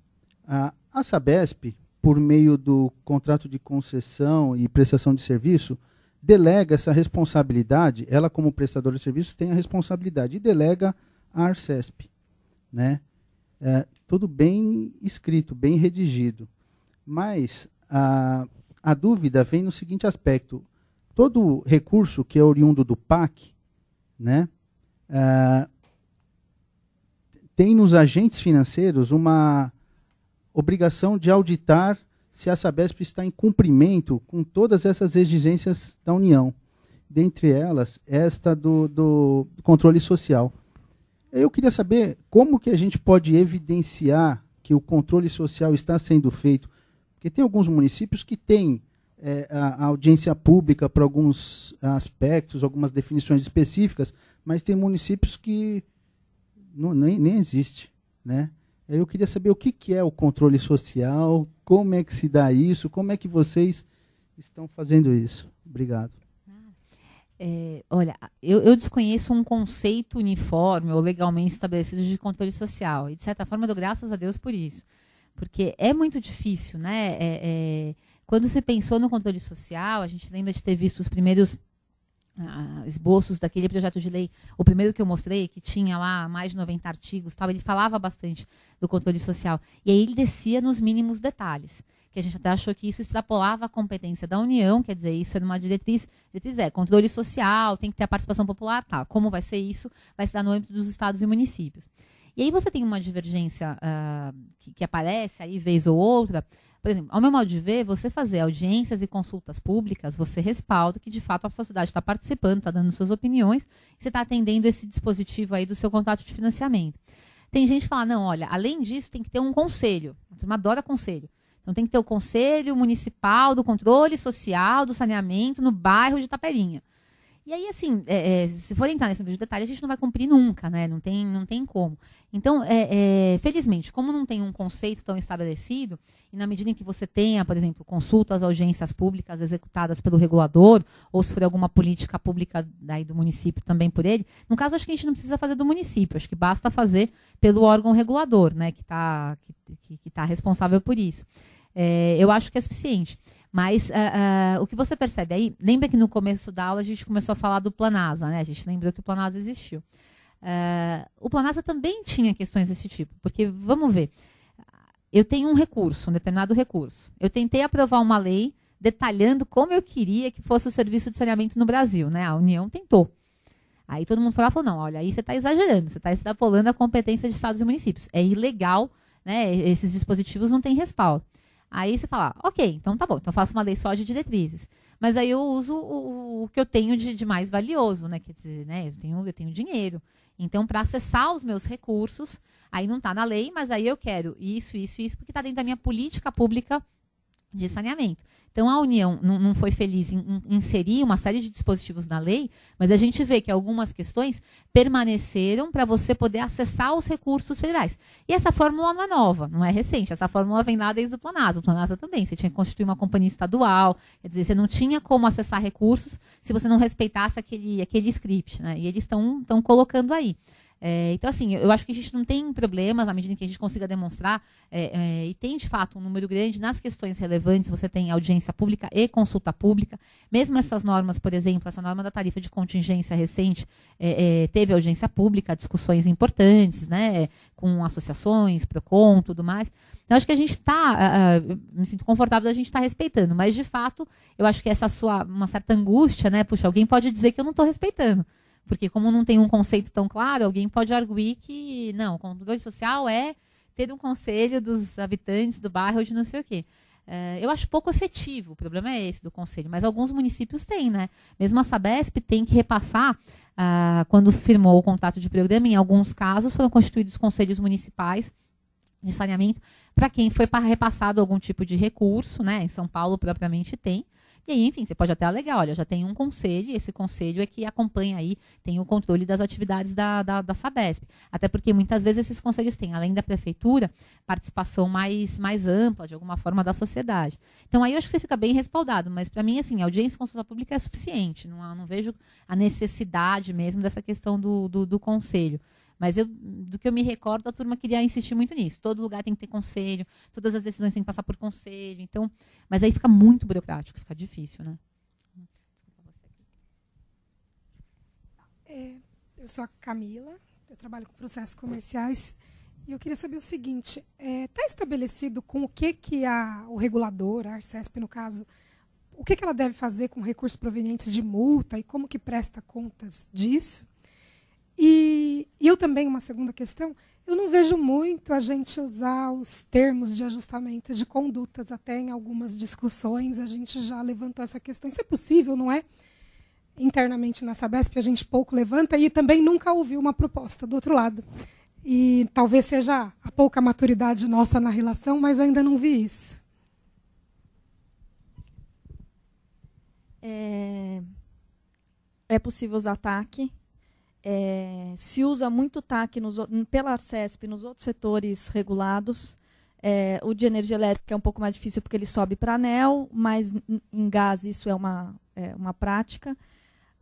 A, a Sabesp, por meio do contrato de concessão e prestação de serviço, delega essa responsabilidade, ela como prestadora de serviço tem a responsabilidade e delega a Arcesp. Né? É, tudo bem escrito, bem redigido. Mas a, a dúvida vem no seguinte aspecto: todo recurso que é oriundo do PAC né, é, tem nos agentes financeiros uma obrigação de auditar se a Sabesp está em cumprimento com todas essas exigências da União, dentre elas esta do, do controle social. É, eu queria saber como que a gente pode evidenciar que o controle social está sendo feito, porque tem alguns municípios que têm é, a, a, audiência pública para alguns aspectos, algumas definições específicas, mas tem municípios que não, nem, nem existe, né? É, eu queria saber o que, que é o controle social, como é que se dá isso, como é que vocês estão fazendo isso. Obrigado. É, olha, eu, eu, desconheço um conceito uniforme ou legalmente estabelecido de controle social. E, de certa forma, eu dou graças a Deus por isso. Porque é muito difícil, né? É, é, quando se pensou no controle social, a gente lembra de ter visto os primeiros ah, esboços daquele projeto de lei, o primeiro que eu mostrei, que tinha lá mais de 90 artigos, tal, ele falava bastante do controle social. E aí ele descia nos mínimos detalhes que a gente até achou que isso extrapolava a competência da União, quer dizer, isso é uma diretriz, diretriz é, controle social, tem que ter a participação popular, tá, como vai ser isso? Vai se dar no âmbito dos estados e municípios. E aí você tem uma divergência uh, que, que aparece aí vez ou outra, por exemplo, ao meu modo de ver, você fazer audiências e consultas públicas, você respalda que de fato a sociedade está participando, está dando suas opiniões, você está atendendo esse dispositivo aí do seu contrato de financiamento. Tem gente que fala, não, olha, além disso tem que ter um conselho. A turma adora conselho. Então tem que ter o Conselho Municipal do Controle Social do Saneamento no bairro de Taperinha. E aí, assim, é, é, se for entrar nesse nível de detalhe, a gente não vai cumprir nunca, né? Não tem, não tem como. Então, é, é, felizmente, como não tem um conceito tão estabelecido, e na medida em que você tenha, por exemplo, consultas, audiências públicas executadas pelo regulador, ou se for alguma política pública daí do município também por ele, no caso, acho que a gente não precisa fazer do município, acho que basta fazer pelo órgão regulador, né, que está que, que, que tá responsável por isso. É, eu acho que é suficiente. Mas uh, uh, o que você percebe aí, lembra que no começo da aula a gente começou a falar do Planasa, né? A gente lembrou que o Planasa existiu. Uh, o Planasa também tinha questões desse tipo, porque vamos ver. Eu tenho um recurso, um determinado recurso. Eu tentei aprovar uma lei detalhando como eu queria que fosse o serviço de saneamento no Brasil, né? A União tentou. Aí todo mundo falou, falou não, olha, aí você está exagerando, você está extrapolando a competência de estados e municípios. É ilegal, né? Esses dispositivos não têm respaldo. Aí você fala, ah, ok, então tá bom, então faço uma lei só de diretrizes. Mas aí eu uso o, o que eu tenho de, de, mais valioso, né? Quer dizer, né? Eu tenho, eu tenho dinheiro. Então, para acessar os meus recursos, aí não está na lei, mas aí eu quero isso, isso, isso, porque está dentro da minha política pública de saneamento. Então, a União não, foi feliz em, em inserir uma série de dispositivos na lei, mas a gente vê que algumas questões permaneceram para você poder acessar os recursos federais. E essa fórmula não é nova, não é recente. Essa fórmula vem lá desde o Planasa. O Planasa também. Você tinha que constituir uma companhia estadual, quer dizer, você não tinha como acessar recursos se você não respeitasse aquele, aquele script. Né? E eles estão colocando aí. É, então, assim, eu acho que a gente não tem problemas à medida em que a gente consiga demonstrar, é, é, e tem de fato um número grande nas questões relevantes, você tem audiência pública e consulta pública. Mesmo essas normas, por exemplo, essa norma da tarifa de contingência recente é, é, teve audiência pública, discussões importantes, né, com associações, PROCON, tudo mais. Então, acho que a gente está, uh, me sinto confortável a gente estar tá respeitando, mas de fato, eu acho que essa sua, uma certa angústia, né, puxa, alguém pode dizer que eu não estou respeitando. Porque como não tem um conceito tão claro, alguém pode arguir que não, o controle social é ter um conselho dos habitantes do bairro de não sei o quê. É, eu acho pouco efetivo, o problema é esse do conselho, mas alguns municípios têm, né? Mesmo a Sabesp tem que repassar, ah, quando firmou o contrato de programa, em alguns casos foram constituídos conselhos municipais de saneamento para quem foi repassado algum tipo de recurso, né? Em São Paulo propriamente tem. E aí, enfim, você pode até alegar, olha, já tem um conselho, e esse conselho é que acompanha aí, tem o controle das atividades da, da, da Sabesp. Até porque muitas vezes esses conselhos têm, além da prefeitura, participação mais, mais ampla, de alguma forma, da sociedade. Então aí eu acho que você fica bem respaldado, mas para mim, assim, a audiência e consulta pública é suficiente. Não, não vejo a necessidade mesmo dessa questão do, do, do conselho. Mas eu, do que eu me recordo, a turma queria insistir muito nisso. Todo lugar tem que ter conselho, todas as decisões têm que passar por conselho. Então, mas aí fica muito burocrático, fica difícil, né? É, eu sou a Camila, eu trabalho com processos comerciais e eu queria saber o seguinte: está é, tá estabelecido com o que que a o regulador, a Arcesp no caso, o que, que ela deve fazer com recursos provenientes de multa e como que presta contas disso? E, eu também, uma segunda questão, eu não vejo muito a gente usar os termos de ajustamento de condutas, até em algumas discussões a gente já levantou essa questão. Isso é possível, não é? Internamente na Sabesp a gente pouco levanta e também nunca ouviu uma proposta do outro lado. E talvez seja a pouca maturidade nossa na relação, mas ainda não vi isso. É, é possível usar ataque é, se usa muito TAC nos, pela Arcesp nos outros setores regulados. É, o de energia elétrica é um pouco mais difícil porque ele sobe para anel, mas em gás isso é uma, é, uma prática.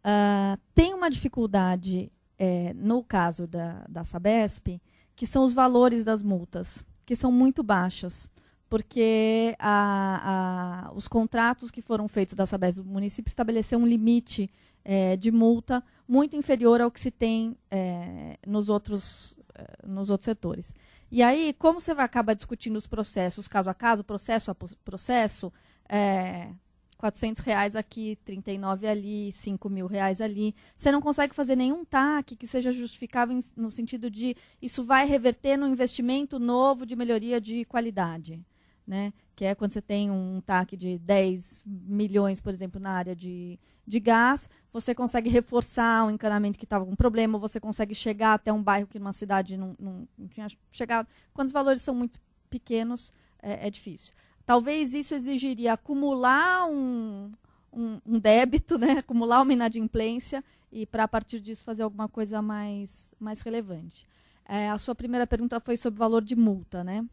Uh, tem uma dificuldade, é, no caso da, da Sabesp, que são os valores das multas, que são muito baixos porque a, a, os contratos que foram feitos da Sabesp do município estabeleceram um limite é, de multa muito inferior ao que se tem é, nos, outros, é, nos outros setores. E aí, como você vai acabar discutindo os processos caso a caso, processo a processo, é, 400 reais aqui, 39 ali, 5 mil reais ali. Você não consegue fazer nenhum TAC que seja justificável no sentido de isso vai reverter no investimento novo de melhoria de qualidade né? que é quando você tem um TAC de 10 milhões, por exemplo, na área de, de gás, você consegue reforçar um encanamento que estava com problema, você consegue chegar até um bairro que numa cidade não, não, não tinha chegado. Quando os valores são muito pequenos, é, é difícil. Talvez isso exigiria acumular um, um, um débito, né? acumular uma inadimplência e, para a partir disso, fazer alguma coisa mais, mais relevante. É, a sua primeira pergunta foi sobre o valor de multa. Né?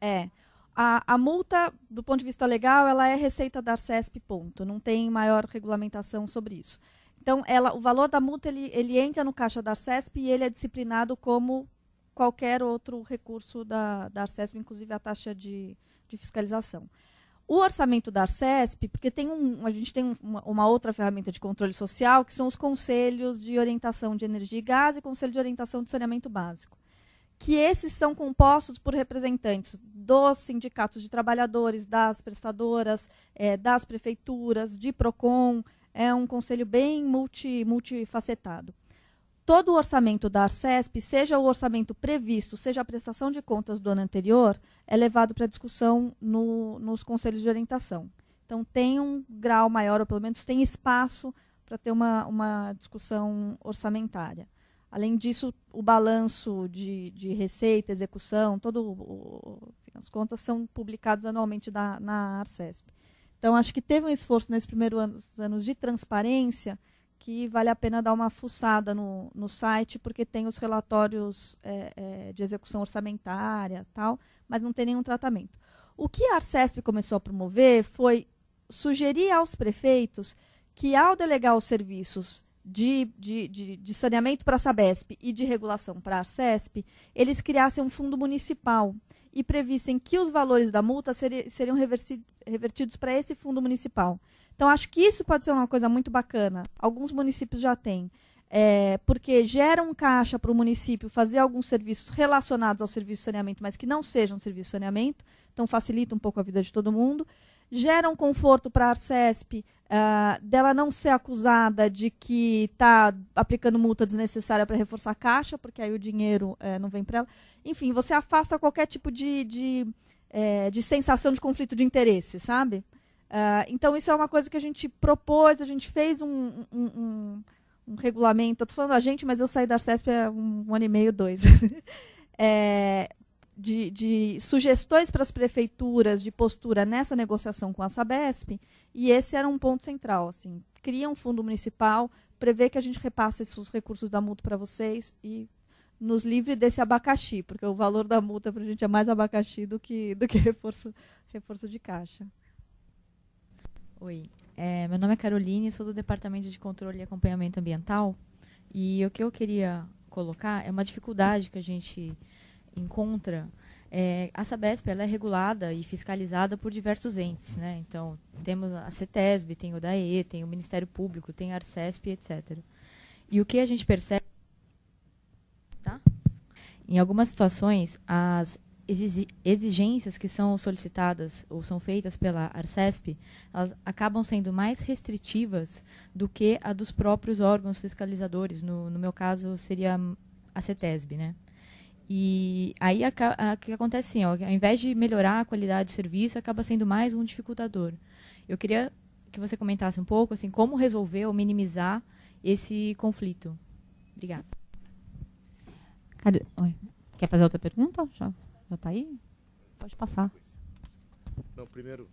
É, a, a, multa, do ponto de vista legal, ela é receita da Arcesp, ponto. Não tem maior regulamentação sobre isso. Então, ela, o valor da multa ele, ele entra no caixa da Arcesp e ele é disciplinado como qualquer outro recurso da, da Arcesp, inclusive a taxa de, de fiscalização. O orçamento da Arcesp, porque tem um, a gente tem uma, uma, outra ferramenta de controle social, que são os conselhos de orientação de energia e gás e conselho de orientação de saneamento básico que esses são compostos por representantes dos sindicatos de trabalhadores, das prestadoras, é, das prefeituras, de PROCON, é um conselho bem multi, multifacetado. Todo o orçamento da Arcesp, seja o orçamento previsto, seja a prestação de contas do ano anterior, é levado para discussão no, nos conselhos de orientação. Então, tem um grau maior, ou pelo menos tem espaço para ter uma, uma discussão orçamentária. Além disso, o balanço de, de receita, execução, todo o, enfim, as contas são publicados anualmente na Arcesp. Então, acho que teve um esforço nesses primeiros anos, anos de transparência que vale a pena dar uma fuçada no, no site, porque tem os relatórios é, é, de execução orçamentária, tal, mas não tem nenhum tratamento. O que a Arcesp começou a promover foi sugerir aos prefeitos que, ao delegar os serviços de, de, de, de saneamento para a Sabesp e de regulação para a CESP, eles criassem um fundo municipal e previssem que os valores da multa seriam revertidos para esse fundo municipal. Então, acho que isso pode ser uma coisa muito bacana. Alguns municípios já têm. É, porque gera um caixa para o município fazer alguns serviços relacionados ao serviço de saneamento, mas que não sejam um serviço de saneamento, então facilita um pouco a vida de todo mundo geram um conforto para a Arcesp uh, dela não ser acusada de que está aplicando multa desnecessária para reforçar a caixa, porque aí o dinheiro uh, não vem para ela. Enfim, você afasta qualquer tipo de, de, uh, de sensação de conflito de interesse, sabe? Ah, então, isso é uma coisa que a gente propôs, a gente fez um, um, um, um regulamento. Estou falando a gente, mas eu saí da Arcesp há um, ano e meio, dois. é, de, de sugestões para as prefeituras de postura nessa negociação com a Sabesp, e esse era um ponto central. Assim, cria um fundo municipal, prevê que a gente repasse esses recursos da multa para vocês e nos livre desse abacaxi, porque o valor da multa para a gente é mais abacaxi do que, do que reforço, reforço de caixa. Oi, é, meu nome é Caroline, sou do Departamento de Controle e Acompanhamento Ambiental. E o que eu queria colocar é uma dificuldade que a gente encontra, é, a Sabesp ela é regulada e fiscalizada por diversos entes. Né? Então, temos a CETESB, tem o DAE, tem o Ministério Público, tem a Arcesp, etc. E o que a gente percebe... Tá? Em algumas situações, as exigências que são solicitadas ou são feitas pela Arcesp, elas acabam sendo mais restritivas do que a dos próprios órgãos fiscalizadores. No, no meu caso, seria a CETESB, né? E aí o que acontece assim, ó, ao invés de melhorar a qualidade do serviço, acaba sendo mais um dificultador. Eu queria que você comentasse um pouco assim como resolver ou minimizar esse conflito. Obrigada. Cadê? Oi. Quer fazer outra pergunta? Já está aí? Pode passar. Não, primeiro.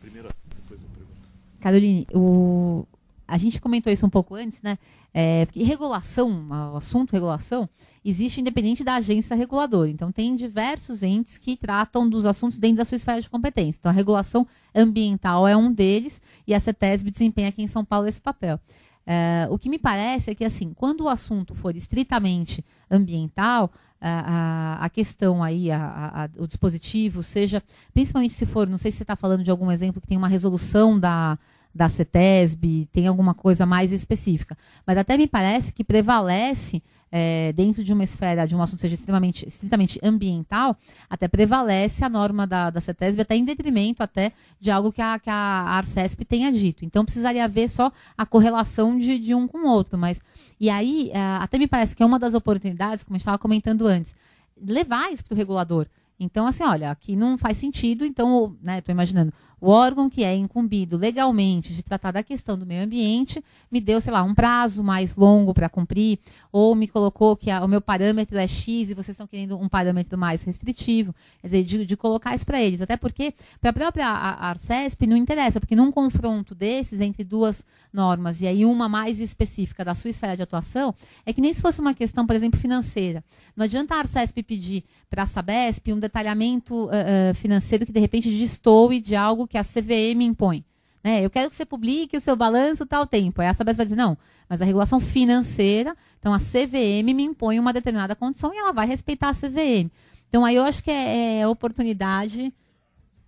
Primeiro, depois eu pergunto. Caroline, o, a gente comentou isso um pouco antes, né? É, regulação, o assunto regulação, existe independente da agência reguladora. Então, tem diversos entes que tratam dos assuntos dentro da sua esfera de competência. Então, a regulação ambiental é um deles e a CETESB desempenha aqui em São Paulo esse papel. É, o que me parece é que, assim, quando o assunto for estritamente ambiental, a, a, a questão aí, a, o dispositivo, seja, principalmente se for, não sei se você está falando de algum exemplo que tem uma resolução da, da CETESB, tem alguma coisa mais específica. Mas até me parece que prevalece, é, dentro de uma esfera, de um assunto que seja extremamente, extremamente ambiental, até prevalece a norma da, da CETESB, até em detrimento até de algo que a, que a Arcesp tenha dito. Então precisaria ver só a correlação de, de um com o outro. Mas, e aí, é, até me parece que é uma das oportunidades, como eu estava comentando antes, levar isso para o regulador. Então, assim, olha, aqui não faz sentido, então, né, estou imaginando, o órgão que é incumbido legalmente de tratar da questão do meio ambiente me deu, sei lá, um prazo mais longo para cumprir, ou me colocou que a, o meu parâmetro é X e vocês estão querendo um parâmetro mais restritivo. Quer dizer, de, de colocar isso para eles. Até porque, para a própria Arcesp, não interessa, porque num confronto desses entre duas normas, e aí uma mais específica da sua esfera de atuação, é que nem se fosse uma questão, por exemplo, financeira. Não adianta a Arcesp pedir para a Sabesp um detalhamento uh, financeiro que, de repente, destoe de algo que que a CVM impõe. Né? Eu quero que você publique o seu balanço tal tempo. Aí a Sabesp vai dizer, não, mas a regulação financeira, então a CVM me impõe uma determinada condição e ela vai respeitar a CVM. Então aí eu acho que é, é oportunidade.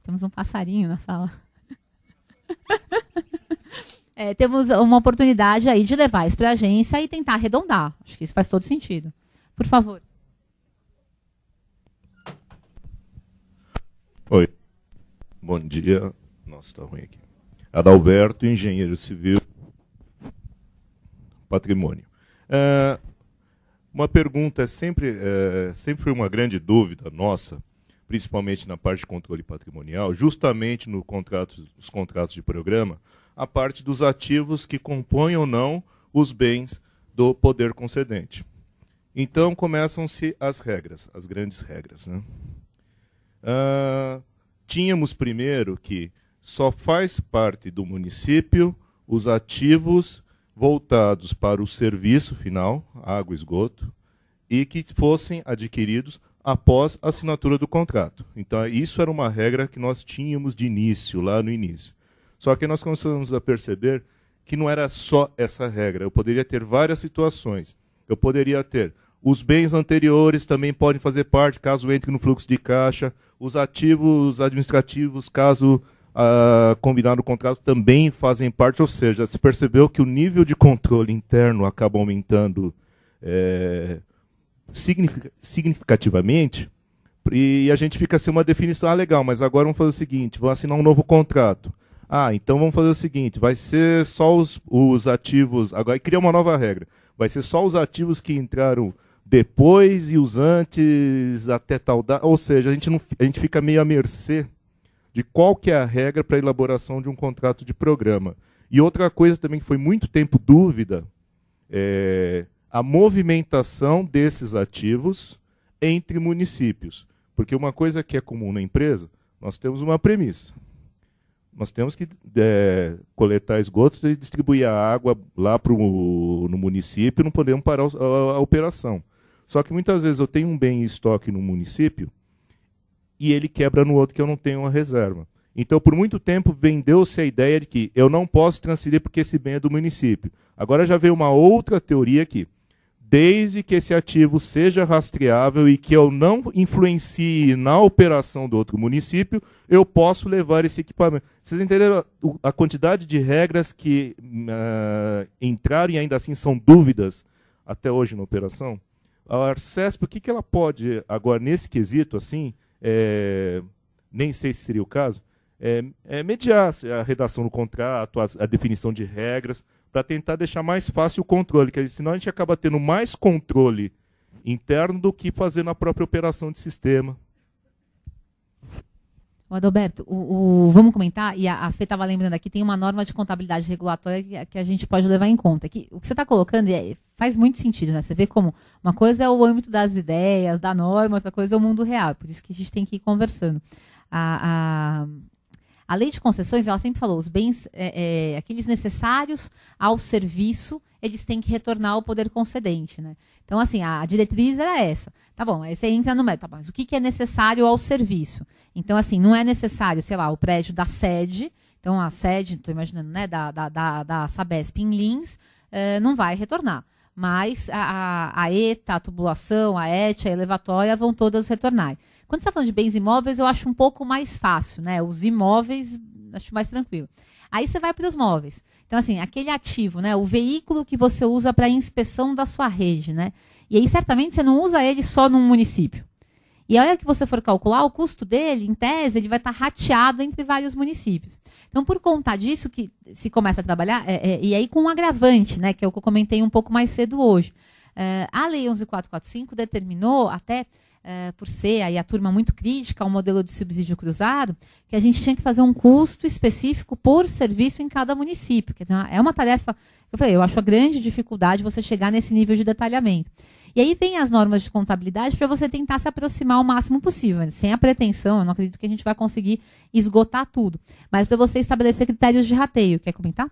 Temos um passarinho na sala. é, temos uma oportunidade aí de levar isso para a agência e tentar arredondar. Acho que isso faz todo sentido. Por favor. Oi. Bom dia. Nossa, está ruim aqui. Adalberto, engenheiro civil, patrimônio. É, uma pergunta, é sempre, é, sempre foi uma grande dúvida nossa, principalmente na parte de controle patrimonial, justamente no contrato, nos contratos de programa, a parte dos ativos que compõem ou não os bens do poder concedente. Então começam-se as regras, as grandes regras. Né? Uh, tínhamos primeiro que só faz parte do município os ativos voltados para o serviço final, água, esgoto, e que fossem adquiridos após a assinatura do contrato. Então, isso era uma regra que nós tínhamos de início, lá no início. Só que nós começamos a perceber que não era só essa regra. Eu poderia ter várias situações. Eu poderia ter os bens anteriores também podem fazer parte, caso entre no fluxo de caixa. Os ativos administrativos, caso uh, combinado o contrato, também fazem parte. Ou seja, se percebeu que o nível de controle interno acaba aumentando é, significativamente. E a gente fica assim, uma definição, ah, legal, mas agora vamos fazer o seguinte, vamos assinar um novo contrato. Ah, então vamos fazer o seguinte, vai ser só os, os ativos, agora cria uma nova regra, vai ser só os ativos que entraram depois e os antes até tal data. Ou seja, a gente, não, a gente fica meio à mercê de qual que é a regra para a elaboração de um contrato de programa. E outra coisa também que foi muito tempo dúvida é a movimentação desses ativos entre municípios. Porque uma coisa que é comum na empresa, nós temos uma premissa. Nós temos que é, coletar esgotos e distribuir a água lá pro, no município, não podemos parar a, a, a operação. Só que muitas vezes eu tenho um bem em estoque no município e ele quebra no outro que eu não tenho uma reserva. Então, por muito tempo, vendeu-se a ideia de que eu não posso transferir porque esse bem é do município. Agora já veio uma outra teoria aqui. Desde que esse ativo seja rastreável e que eu não influencie na operação do outro município, eu posso levar esse equipamento. Vocês entenderam a quantidade de regras que uh, entraram e ainda assim são dúvidas até hoje na operação? A Arcesp, o que, que ela pode, agora, nesse quesito, assim, é, nem sei se seria o caso, é, é mediar a redação do contrato, a, a definição de regras, para tentar deixar mais fácil o controle, porque senão a gente acaba tendo mais controle interno do que fazendo a própria operação de sistema. O Adalberto, o, o, vamos comentar, e a, a Fê estava lembrando aqui, tem uma norma de contabilidade regulatória que, que, a gente pode levar em conta. Que, o que você está colocando é, faz muito sentido, né? Você vê como uma coisa é o âmbito das ideias, da norma, outra coisa é o mundo real. Por isso que a gente tem que ir conversando. A, a, a lei de concessões, ela sempre falou, os bens, é, é, aqueles necessários ao serviço eles têm que retornar ao poder concedente. Né? Então, assim, a diretriz era essa. Tá bom, aí você entra no método, tá mas o que, é necessário ao serviço? Então, assim, não é necessário, sei lá, o prédio da sede, então a sede, estou imaginando, né, da, da, da, da Sabesp em Lins, eh, não vai retornar. Mas a, a, a ETA, a tubulação, a ET, a elevatória vão todas retornar. Quando você está falando de bens imóveis, eu acho um pouco mais fácil, né? Os imóveis, acho mais tranquilo. Aí você vai para os móveis. Então, assim, aquele ativo, né? O veículo que você usa para inspeção da sua rede, né? E aí, certamente, você não usa ele só num município. E a hora que você for calcular, o custo dele, em tese, ele vai estar tá rateado entre vários municípios. Então, por conta disso que se começa a trabalhar, é, é, e aí com um agravante, né, que é o que eu comentei um pouco mais cedo hoje. É, a Lei 11.445 determinou até é, por ser aí a turma muito crítica ao modelo de subsídio cruzado, que a gente tinha que fazer um custo específico por serviço em cada município. Quer dizer, é uma tarefa, eu, falei, eu acho a grande dificuldade você chegar nesse nível de detalhamento. E aí vem as normas de contabilidade para você tentar se aproximar o máximo possível, né? sem a pretensão, eu não acredito que a gente vai conseguir esgotar tudo, mas para você estabelecer critérios de rateio. Quer comentar?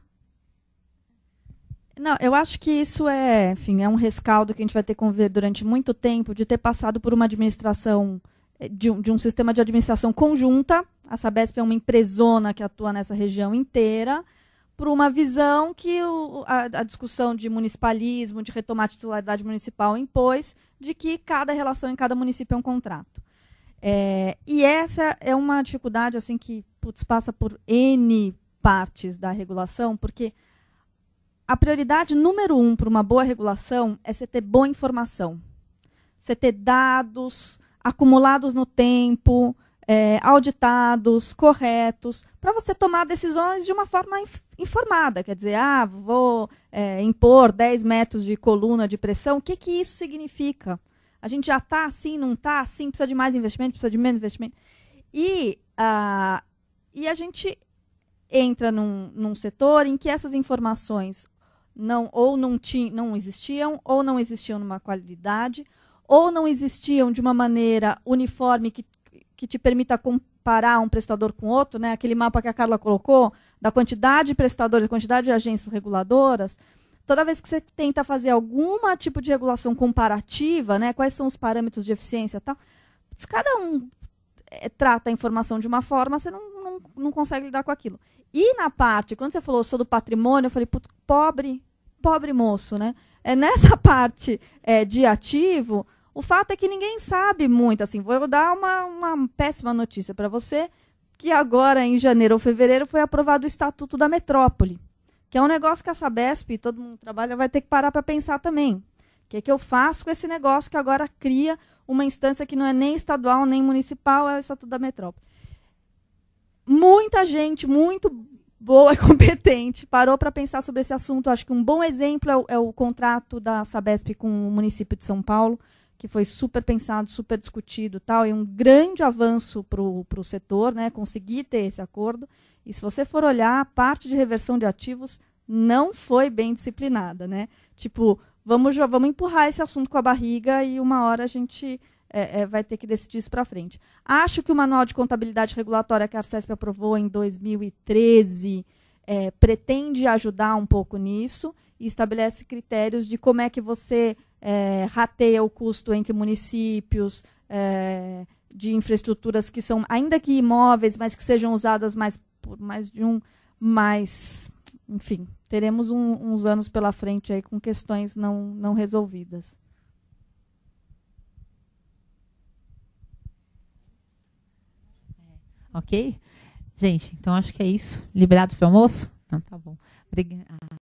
Não, eu acho que isso é, enfim, é um rescaldo que a gente vai ter que conviver durante muito tempo de ter passado por uma administração eh, de um, de um sistema de administração conjunta. A Sabesp é uma empresona que atua nessa região inteira para uma visão que o, a, a, discussão de municipalismo, de retomar a titularidade municipal impôs, de que cada relação em cada município é um contrato. É, e essa é uma dificuldade assim que putz, passa por N partes da regulação, porque a prioridade número um para uma boa regulação é você ter boa informação. Você ter dados acumulados no tempo, é, auditados, corretos, para você tomar decisões de uma forma inf informada. Quer dizer, ah, vou é, impor 10 metros de coluna de pressão, o que, que isso significa? A gente já está assim, não está assim, precisa de mais investimento, precisa de menos investimento. E, ah, e a gente entra num, num setor em que essas informações não ou não, tinham, não existiam, ou não existiam numa qualidade, ou não existiam de uma maneira uniforme que, que te permita comparar um prestador com outro, né? aquele mapa que a Carla colocou, da quantidade de prestadores, da quantidade de agências reguladoras, toda vez que você tenta fazer algum tipo de regulação comparativa, né, quais são os parâmetros de eficiência e tal, se cada um é, trata a informação de uma forma, você não, não, não, consegue lidar com aquilo. E na parte, quando você falou, sou do patrimônio, eu falei, pobre, pobre moço, né? É nessa parte é, de ativo, o fato é que ninguém sabe muito. Assim, vou dar uma, uma péssima notícia para você, que agora em janeiro ou fevereiro foi aprovado o estatuto da metrópole, que é um negócio que a Sabesp, todo mundo trabalha, vai ter que parar para pensar também. O que, é que eu faço com esse negócio que agora cria uma instância que não é nem estadual nem municipal, é o estatuto da metrópole? Muita gente, muito boa e competente, parou para pensar sobre esse assunto. Acho que um bom exemplo é o, é o, contrato da Sabesp com o município de São Paulo, que foi super pensado, super discutido tal, e um grande avanço para o setor, né, conseguir ter esse acordo. E se você for olhar, a parte de reversão de ativos não foi bem disciplinada. Né? Tipo, vamos, vamos empurrar esse assunto com a barriga e uma hora a gente é, é, vai ter que decidir isso para frente. Acho que o Manual de Contabilidade Regulatória que a Arcesp aprovou em 2013 é, pretende ajudar um pouco nisso e estabelece critérios de como é que você é, rateia o custo entre municípios, é, de infraestruturas que são, ainda que imóveis, mas que sejam usadas mais por mais de um, mais enfim, teremos um, uns anos pela frente aí com questões não, não resolvidas. Ok? Gente, então acho que é isso. Liberados para o almoço? Então tá bom. Obrigada.